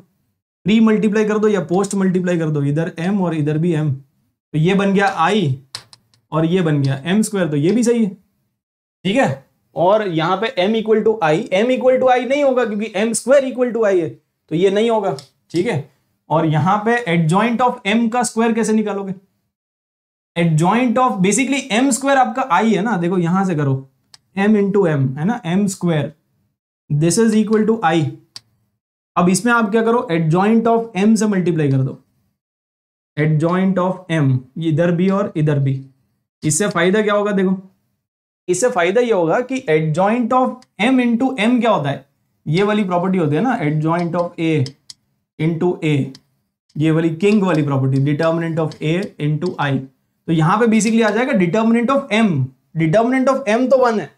प्री मल्टीप्लाई कर दो या पोस्ट मल्टीप्लाई कर दो इधर एम और इधर भी एम तो ये बन गया आई और ये बन गया एम स्क्वायर तो ये भी सही है ठीक है और यहां पे m equal to I M equal to I नहीं होगा क्योंकि M square equal to I है तो ये नहीं होगा ठीक है और यहां पे एडजॉइंट ऑफ m का स्क्वायर कैसे निकालोगे adjoint of basically M square आपका i है ना देखो यहां से करो m इंटू एम है ना M square this is equal to I अब इसमें आप क्या करो एडजॉइंट ऑफ m से मल्टीप्लाई कर दो एट जॉइंट ऑफ एम इधर भी और इधर भी इससे फायदा क्या होगा देखो इससे फायदा ये होगा कि adjoint of M into M क्या होता है ये वाली प्रॉपर्टी होती है ना joint of A into A ये वाली किंग वाली property determinant of A into I तो यहां पे बेसिकली आ जाएगा determinant of M determinant of M तो वन है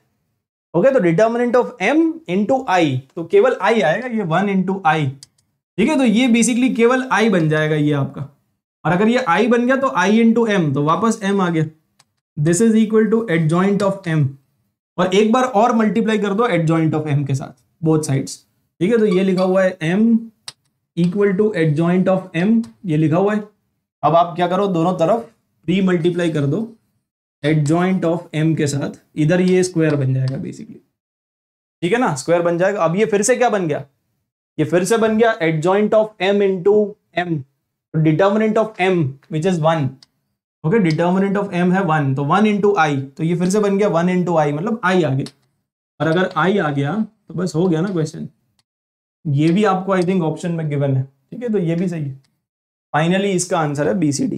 ओके तो determinant of M into I तो केवल आई आएगा ये वन इंटू आई ठीक है तो ये बेसिकली केवल आई बन जाएगा ये आपका और अगर ये आई बन गया तो आई इंटू एम तो वापस एम आ गया this is equal to adjoint of M और एक बार और मल्टीप्लाई कर दो एट ज्वाइंट ऑफ एम के साथ बोथ साइड्स ठीक है तो ये लिखा हुआ है M equal to adjoint of M ये लिखा हुआ है अब आप क्या करो दोनों तरफ प्री मल्टीप्लाई कर दो एट ज्वाइंट ऑफ एम के साथ इधर ये स्क्वायर बन जाएगा बेसिकली ठीक है ना स्क्वायर बन जाएगा अब ये फिर से क्या बन गया ये फिर से बन गया adjoint of M into M तो determinant of M which is one okay determinant of M है वन तो वन इंटू आई तो ये फिर से बन गया वन इंटू आई मतलब आई आ गया और अगर आई आ गया तो बस हो गया ना क्वेश्चन ये भी आपको आई थिंक ऑप्शन में गिवन है ठीक है तो ये भी सही है फाइनली इसका आंसर है बी सी डी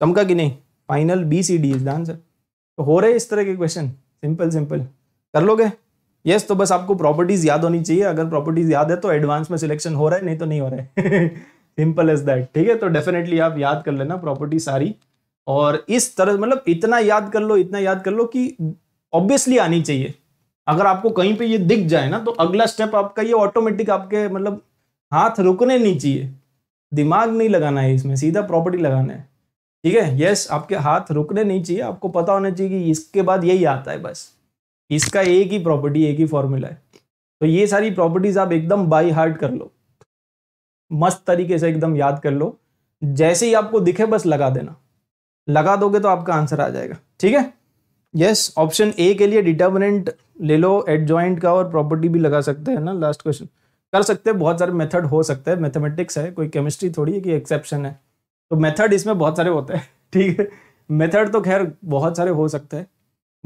कम का कि नहीं final B C D is the answer तो हो रहे इस तरह के क्वेश्चन सिंपल सिंपल कर लोगे यस yes, तो बस आपको प्रॉपर्टीज याद होनी चाहिए अगर प्रॉपर्टीज याद है तो एडवांस में सिलेक्शन हो रहा है नहीं तो नहीं हो रहा है <laughs> सिंपल एज दैट ठीक है तो डेफिनेटली आप याद कर लेना प्रॉपर्टी सारी और इस तरह मतलब इतना याद कर लो इतना याद कर लो कि ऑब्वियसली आनी चाहिए अगर आपको कहीं पे ये दिख जाए ना तो अगला स्टेप आपका ये ऑटोमेटिक आपके मतलब हाथ रुकने नहीं चाहिए दिमाग नहीं लगाना है इसमें सीधा प्रॉपर्टी लगाना है ठीक है यस आपके हाथ रुकने नहीं चाहिए आपको पता होना चाहिए कि इसके बाद यही आता है बस इसका एक ही प्रॉपर्टी एक ही फॉर्मूला है तो ये सारी प्रॉपर्टीज आप एकदम बाई हार्ट कर लो मस्त तरीके से एकदम याद कर लो जैसे ही आपको दिखे बस लगा देना लगा दोगे तो आपका आंसर आ जाएगा ठीक है यस ऑप्शन ए के लिए डिटर्मिनेंट ले लो एडजॉइंट का और प्रॉपर्टी भी लगा सकते हैं ना लास्ट क्वेश्चन कर सकते हैं बहुत सारे मेथड हो सकते हैं मैथमेटिक्स है कोई केमिस्ट्री थोड़ी है कि एक्सेप्शन है तो मेथड इसमें बहुत सारे होते हैं <laughs> ठीक है मेथड तो खैर बहुत सारे हो सकते हैं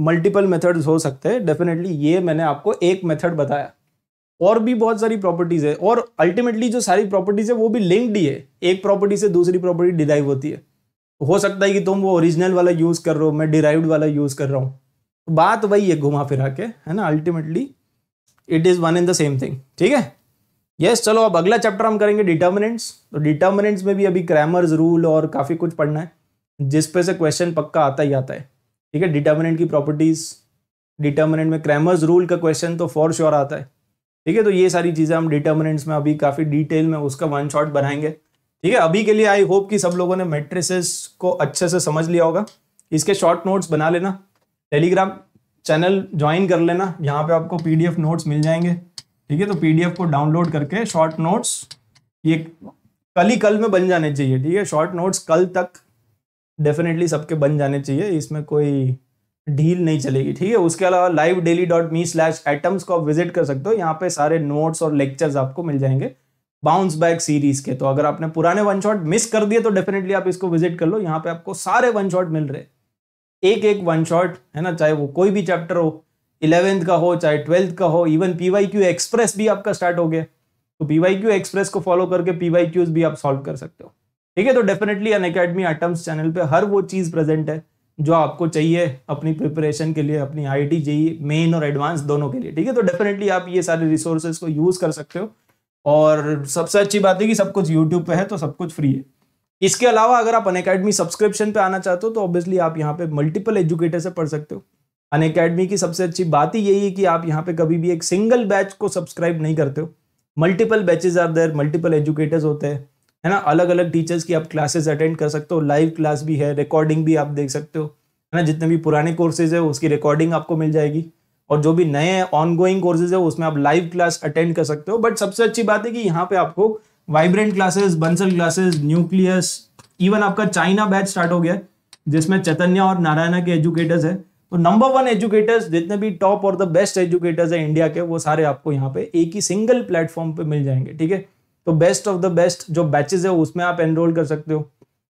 मल्टीपल मेथड्स हो सकते हैं डेफिनेटली ये मैंने आपको एक मेथड बताया और भी बहुत सारी प्रॉपर्टीज है और अल्टीमेटली जो सारी प्रॉपर्टीज है वो भी लिंक्ड ही है एक प्रॉपर्टी से दूसरी प्रॉपर्टी डिराइव होती है तो हो सकता है कि तुम वो ओरिजिनल वाला यूज़ कर रहे हो मैं डिराइव्ड वाला यूज़ कर रहा हूँ तो बात वही है घुमा फिरा के है ना ultimately it is one in the same thing ठीक है यस चलो अब अगला चैप्टर हम करेंगे डिटर्मिनेंट्स तो डिटर्मिनेंट्स में भी अभी क्रैमर्स रूल और काफ़ी कुछ पढ़ना है जिस पे से क्वेश्चन पक्का आता ही आता है ठीक है डिटर्मिनेंट की प्रॉपर्टीज़ डिटर्मिनेंट में क्रैमर्स रूल का क्वेश्चन तो फॉर श्योर आता है ठीक है तो ये सारी चीज़ें हम डिटर्मिनेंट्स में अभी काफ़ी डिटेल में उसका वन शॉट बनाएंगे ठीक है अभी के लिए आई होप कि सब लोगों ने मेट्रिस को अच्छे से समझ लिया होगा इसके शॉर्ट नोट्स बना लेना टेलीग्राम चैनल ज्वाइन कर लेना यहाँ पे आपको पीडीएफ नोट्स मिल जाएंगे ठीक है तो पीडीएफ को डाउनलोड करके शॉर्ट नोट्स ये कल ही कल में बन जाने चाहिए ठीक है शॉर्ट नोट्स कल तक डेफिनेटली सबके बन जाने चाहिए इसमें कोई ढील नहीं चलेगी ठीक है उसके अलावा live daily dot me slash atoms को आप विजिट कर सकते हो यहाँ पे सारे नोट्स और लेक्चर्स आपको मिल जाएंगे बाउंस बैक सीरीज के तो अगर आपने पुराने वन शॉट मिस कर दिए तो डेफिनेटली आप इसको विजिट कर लो यहाँ पे आपको सारे वन शॉट मिल रहे एक एक वन शॉट है ना चाहे वो कोई भी चैप्टर हो इलेवेंथ का हो चाहे ट्वेल्थ का हो even P Y Q express भी आपका स्टार्ट हो गया तो पी वाई क्यू एक्सप्रेस को फॉलो करके पी वाई क्यूज भी आप सॉल्व कर सकते हो ठीक है तो definitely Unacademy atoms channel पर हर वो चीज़ प्रेजेंट है जो आपको चाहिए अपनी प्रिपरेशन के लिए अपनी आई टी जी मेन और एडवांस दोनों के लिए ठीक है तो डेफिनेटली आप ये सारे रिसोर्सेज को यूज़ कर सकते हो और सबसे अच्छी बात है कि सब कुछ यूट्यूब पे है तो सब कुछ फ्री है इसके अलावा अगर आप अन अकेडमी सब्सक्रिप्शन पे आना चाहते हो तो ऑब्वियसली आप यहाँ पे मल्टीपल एजुकेटर से पढ़ सकते हो अन अकेडमी की सबसे अच्छी बात ही यही है कि आप यहाँ पे कभी भी एक सिंगल बैच को सब्सक्राइब नहीं करते हो multiple batches are there multiple educators होते हैं है ना अलग अलग टीचर्स की आप क्लासेस अटेंड कर सकते हो लाइव क्लास भी है रिकॉर्डिंग भी आप देख सकते हो है ना जितने भी पुराने कोर्सेज है उसकी रिकॉर्डिंग आपको मिल जाएगी और जो भी नए ऑनगोइंग कोर्सेज है उसमें आप लाइव क्लास अटेंड कर सकते हो बट सबसे अच्छी बात है कि यहाँ पे आपको vibrant classes Bansal classes nucleus even आपका चाइना बैच स्टार्ट हो गया है जिसमें चैतन्य और नारायणा के एजुकेटर्स है तो नंबर वन एजुकेटर्स जितने भी टॉप और द बेस्ट एजुकेटर्स है इंडिया के वो सारे आपको यहाँ पे एक ही सिंगल प्लेटफॉर्म पे मिल जाएंगे ठीक है तो बेस्ट ऑफ द बेस्ट जो बैचेज है उसमें आप एनरोल कर सकते हो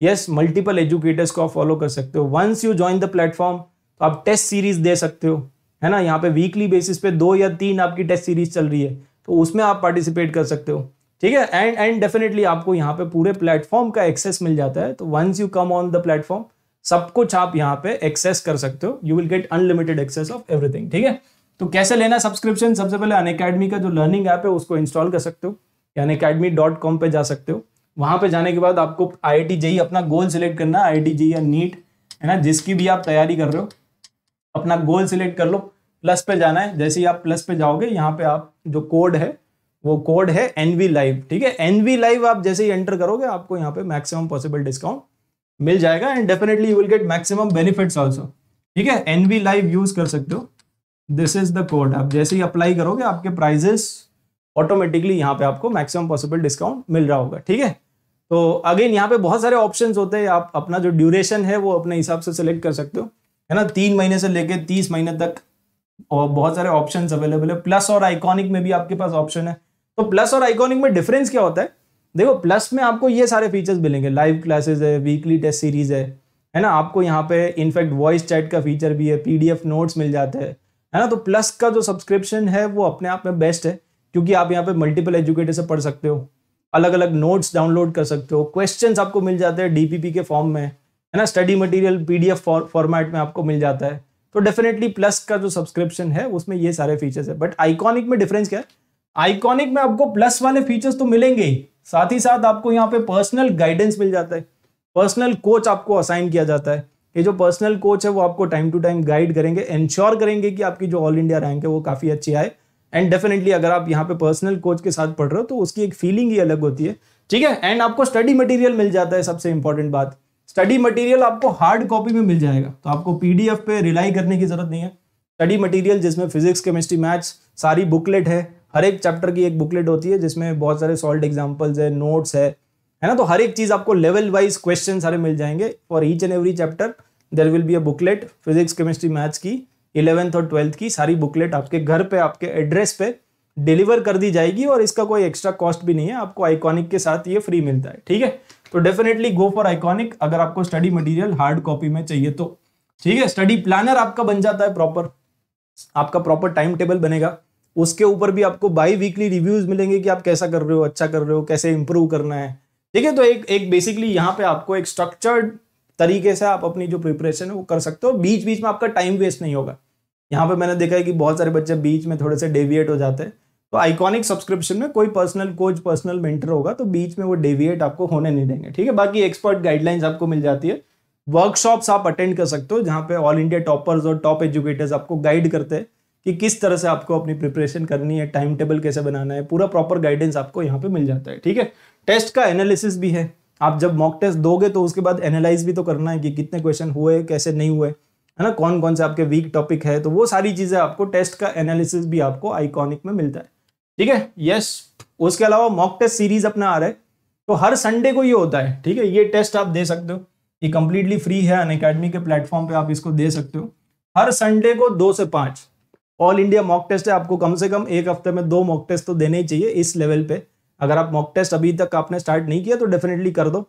यस मल्टीपल एजुकेटर्स को आप फॉलो कर सकते हो once you join the platform तो आप टेस्ट सीरीज दे सकते हो है ना यहाँ पे वीकली बेसिस पे दो या तीन आपकी टेस्ट सीरीज चल रही है तो उसमें आप पार्टिसिपेट कर सकते हो ठीक है एंड एंड डेफिनेटली आपको यहाँ पे पूरे प्लेटफॉर्म का एक्सेस मिल जाता है तो once you come on the platform सब कुछ आप यहाँ पे एक्सेस कर सकते हो you will get unlimited access of everything ठीक है तो कैसे लेना सब्सक्रिप्शन सबसे पहले अन का जो लर्निंग ऐप है उसको इंस्टॉल कर सकते हो यानी अकेडमी डॉट कॉम पर जा सकते हो वहाँ पे जाने के बाद आपको आई आई e अपना गोल सिलेक्ट करना आई आई e या नीट है ना जिसकी भी आप तैयारी कर रहे हो अपना गोल सिलेक्ट कर लो प्लस पे जाना है जैसे ही आप प्लस पे जाओगे यहाँ पे आप जो कोड है वो कोड है एन वी लाइव ठीक है एन वी लाइव आप जैसे ही एंटर करोगे आपको यहाँ पे मैक्सिमम पॉसिबल डिस्काउंट मिल जाएगा and definitely you will get maximum benefits also ठीक है एन वी लाइव यूज कर सकते हो दिस इज द कोड आप जैसे ही अप्लाई करोगे आपके प्राइजेस ऑटोमेटिकली यहाँ पे आपको मैक्सिमम पॉसिबल डिस्काउंट मिल रहा होगा ठीक है तो अगेन यहाँ पे बहुत सारे ऑप्शंस होते हैं आप अपना जो ड्यूरेशन है वो अपने हिसाब से सिलेक्ट कर सकते हो है ना तीन महीने से लेकर तीस महीने तक और बहुत सारे ऑप्शन अवेलेबल है प्लस और आइकॉनिक में भी आपके पास ऑप्शन है तो प्लस और आइकॉनिक में डिफरेंस क्या होता है देखो प्लस में आपको ये सारे फीचर्स मिलेंगे लाइव क्लासेस है वीकली टेस्ट सीरीज है है ना आपको यहाँ पे इनफैक्ट वॉइस चैट का फीचर भी है पीडीएफ नोट्स मिल जाते हैं है ना तो प्लस का जो सब्सक्रिप्शन है वो अपने आप में बेस्ट है क्योंकि आप यहाँ पे मल्टीपल एजुकेटर से पढ़ सकते हो अलग अलग नोट्स डाउनलोड कर सकते हो क्वेश्चन आपको मिल जाते हैं डीपीपी के फॉर्म में है ना स्टडी मटेरियल पीडीएफ फॉर्मेट में आपको मिल जाता है तो डेफिनेटली प्लस का जो सब्सक्रिप्शन है उसमें ये सारे फीचर्स है बट आइकॉनिक में डिफरेंस क्या है आइकॉनिक में आपको प्लस वाले फीचर्स तो मिलेंगे ही साथ ही साथ आपको यहाँ पे पर्सनल गाइडेंस मिल जाता है पर्सनल कोच आपको असाइन किया जाता है ये जो पर्सनल कोच है वो आपको टाइम टू टाइम गाइड करेंगे इंश्योर करेंगे कि आपकी जो ऑल इंडिया रैंक है वो काफ़ी अच्छी आए एंड डेफिनेटली अगर आप यहाँ पे पर्सनल कोच के साथ पढ़ रहे हो तो उसकी एक फीलिंग ही अलग होती है ठीक है एंड आपको स्टडी मटेरियल मिल जाता है सबसे इंपॉर्टेंट बात स्टडी मटेरियल आपको हार्ड कॉपी में मिल जाएगा तो आपको पीडीएफ पे रिलाई करने की जरूरत नहीं है स्टडी मटेरियल जिसमें फिजिक्स केमिस्ट्री मैथ्स सारी बुकलेट है हर एक चैप्टर की एक बुकलेट होती है जिसमें बहुत सारे सॉल्ट एग्जाम्पल्स है नोट्स है है ना तो हर एक चीज़ आपको लेवल वाइज क्वेश्चन सारे मिल जाएंगे for each and every chapter there will be a booklet physics chemistry maths की इलेवेंथ और ट्वेल्थ की सारी बुकलेट आपके घर पे आपके एड्रेस पे डिलीवर कर दी जाएगी और इसका कोई एक्स्ट्रा कॉस्ट भी नहीं है आपको आइकॉनिक के साथ ये फ्री मिलता है ठीक है तो डेफिनेटली गो फॉर आइकॉनिक अगर आपको स्टडी मटीरियल हार्ड कॉपी में चाहिए तो ठीक है स्टडी प्लानर आपका बन जाता है प्रॉपर आपका प्रॉपर टाइम टेबल बनेगा उसके ऊपर भी आपको बाई वीकली रिव्यूज मिलेंगे कि आप कैसा कर रहे हो अच्छा कर रहे हो कैसे इंप्रूव करना है ठीक है तो एक एक बेसिकली यहाँ पे आपको एक स्ट्रक्चर्ड तरीके से आप अपनी जो प्रिपरेशन है वो कर सकते हो बीच बीच में आपका टाइम वेस्ट नहीं होगा यहाँ पे मैंने देखा है कि बहुत सारे बच्चे बीच में थोड़े से डेविएट हो जाते हैं तो आइकॉनिक सब्सक्रिप्शन में कोई पर्सनल कोच पर्सनल मेंटर होगा तो बीच में वो डेविएट आपको होने नहीं देंगे ठीक है बाकी एक्सपर्ट गाइडलाइंस आपको मिल जाती है वर्कशॉप्स आप अटेंड कर सकते हो जहाँ पे ऑल इंडिया टॉपर्स और टॉप एजुकेटर्स आपको गाइड करते हैं कि किस तरह से आपको अपनी प्रिपरेशन करनी है टाइम टेबल कैसे बनाना है पूरा प्रॉपर गाइडेंस आपको यहाँ पे मिल जाता है ठीक है टेस्ट का एनालिसिस भी है आप जब मॉक टेस्ट दोगे तो उसके बाद एनालाइज भी तो करना है कि कितने क्वेश्चन हुए कैसे नहीं हुए है ना कौन कौन से आपके वीक टॉपिक है तो वो सारी चीज़ें आपको टेस्ट का एनालिसिस भी आपको आइकॉनिक में मिलता है ठीक है यस उसके अलावा मॉक टेस्ट सीरीज अपना आ रहा है तो हर संडे को ये होता है ठीक है ये टेस्ट आप दे सकते हो ये कंप्लीटली फ्री है अन अकेडमी के प्लेटफॉर्म पे आप इसको दे सकते हो हर संडे को दो से पांच ऑल इंडिया मॉक टेस्ट है आपको कम से कम एक हफ्ते में दो मॉक टेस्ट तो देने ही चाहिए इस लेवल पे अगर आप मॉक टेस्ट अभी तक आपने स्टार्ट नहीं किया तो डेफिनेटली कर दो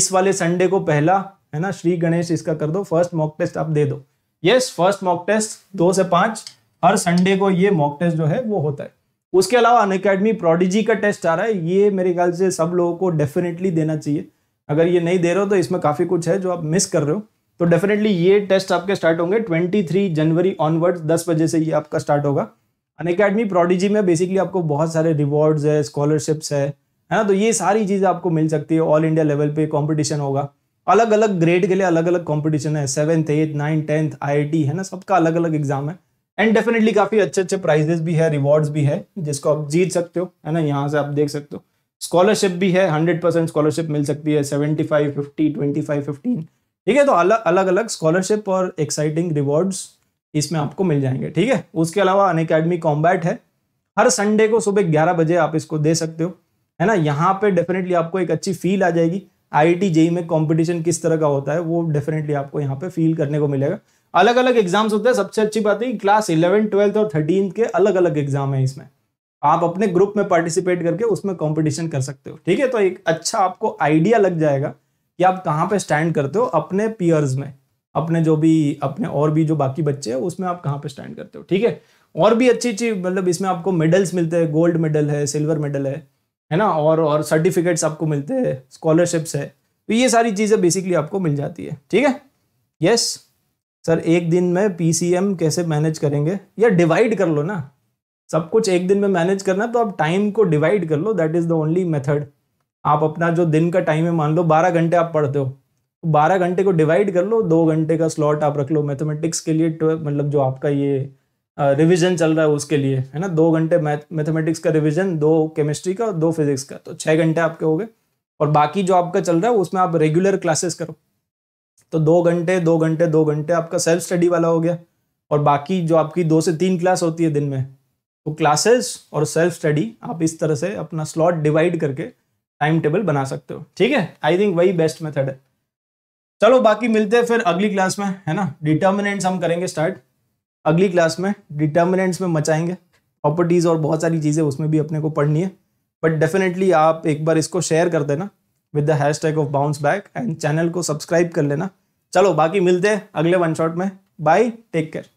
इस वाले संडे को पहला है ना श्री गणेश इसका कर दो फर्स्ट मॉक टेस्ट आप दे दो यस फर्स्ट मॉक टेस्ट दो से पांच हर संडे को ये मॉक टेस्ट जो है वो होता है उसके अलावा अन अकेडमी प्रोडिजी का टेस्ट आ रहा है ये मेरे ख्याल से सब लोगों को डेफिनेटली देना चाहिए अगर ये नहीं दे रहे हो तो इसमें काफ़ी कुछ है जो आप मिस कर रहे हो तो डेफिनेटली ये टेस्ट आपके स्टार्ट होंगे 23 जनवरी ऑनवर्ड 10 बजे से ये आपका स्टार्ट होगा अन अकेडमी प्रोडिजी में बेसिकली आपको बहुत सारे रिवॉर्ड्स है स्कॉलरशिप्स है है ना तो ये सारी चीज़ें आपको मिल सकती है ऑल इंडिया लेवल पे कंपटीशन होगा अलग अलग ग्रेड के लिए अलग अलग कंपटीशन है seventh eighth ninth tenth I है ना सबका अलग अलग एग्जाम है एंड डेफिनेटली काफ़ी अच्छे अच्छे प्राइजेस भी है रिवॉर्ड्स भी है जिसको आप जीत सकते हो है ना यहाँ से आप देख सकते हो स्कॉलरशिप भी है हंड्रेड परसेंट स्कॉलरशिप मिल सकती है सेवेंटी फाइव फिफ्टी ट्वेंटी ठीक है तो अलग अलग अलग स्कॉलरशिप और एक्साइटिंग रिवॉर्ड्स इसमें आपको मिल जाएंगे ठीक है उसके अलावा अन अकेडमी कॉम्बैट है हर संडे को सुबह ग्यारह बजे आप इसको दे सकते हो है ना यहाँ पे डेफिनेटली आपको एक अच्छी फील आ जाएगी आई आई जेई में कंपटीशन किस तरह का होता है वो डेफिनेटली आपको यहाँ पे फील करने को मिलेगा अलग अलग एग्जाम्स होते हैं सबसे अच्छी बात है क्लास इलेवन ट्वेल्थ और थर्टीन के अलग अलग एग्जाम है इसमें आप अपने ग्रुप में पार्टिसिपेट करके उसमें कंपटीशन कर सकते हो ठीक है तो एक अच्छा आपको आइडिया लग जाएगा कि आप कहाँ पे स्टैंड करते हो अपने पियर्स में अपने जो भी अपने और भी जो बाकी बच्चे हैं उसमें आप कहाँ पे स्टैंड करते हो ठीक है और भी अच्छी अच्छी मतलब इसमें आपको मेडल्स मिलते हैं गोल्ड मेडल है सिल्वर मेडल है है ना और और सर्टिफिकेट्स आपको मिलते हैं स्कॉलरशिप्स है तो ये सारी चीज़ें बेसिकली आपको मिल जाती है ठीक है यस सर एक दिन में पी कैसे मैनेज करेंगे या डिवाइड कर लो ना सब कुछ एक दिन में मैनेज करना तो आप टाइम को डिवाइड कर लो that is the only method आप अपना जो दिन का टाइम है मान लो बारह घंटे आप पढ़ते हो बारह घंटे को डिवाइड कर लो दो घंटे का स्लॉट आप रख लो मैथमेटिक्स के लिए मतलब जो आपका ये रिवीजन चल रहा है उसके लिए है ना दो घंटे मैथमेटिक्स का रिवीजन दो केमिस्ट्री का दो फिजिक्स का तो छः घंटे आपके हो गए और बाकी जो आपका चल रहा है उसमें आप रेगुलर क्लासेस करो तो दो घंटे दो घंटे दो घंटे आपका सेल्फ स्टडी वाला हो गया और बाकी जो आपकी दो से तीन क्लास होती है दिन में तो क्लासेस और सेल्फ स्टडी आप इस तरह से अपना स्लॉट डिवाइड करके टाइम टेबल बना सकते हो ठीक है आई थिंक वही बेस्ट मेथड है चलो बाकी मिलते हैं फिर अगली क्लास में है ना डिटर्मिनेंट्स हम करेंगे स्टार्ट अगली क्लास में डिटर्मिनेंट्स में मचाएंगे प्रॉपर्टीज़ और बहुत सारी चीज़ें उसमें भी अपने को पढ़नी है बट डेफिनेटली आप एक बार इसको शेयर कर देना with the hashtag of bounce back and channel को सब्सक्राइब कर लेना चलो बाकी मिलते हैं अगले वन शॉट में बाय टेक केयर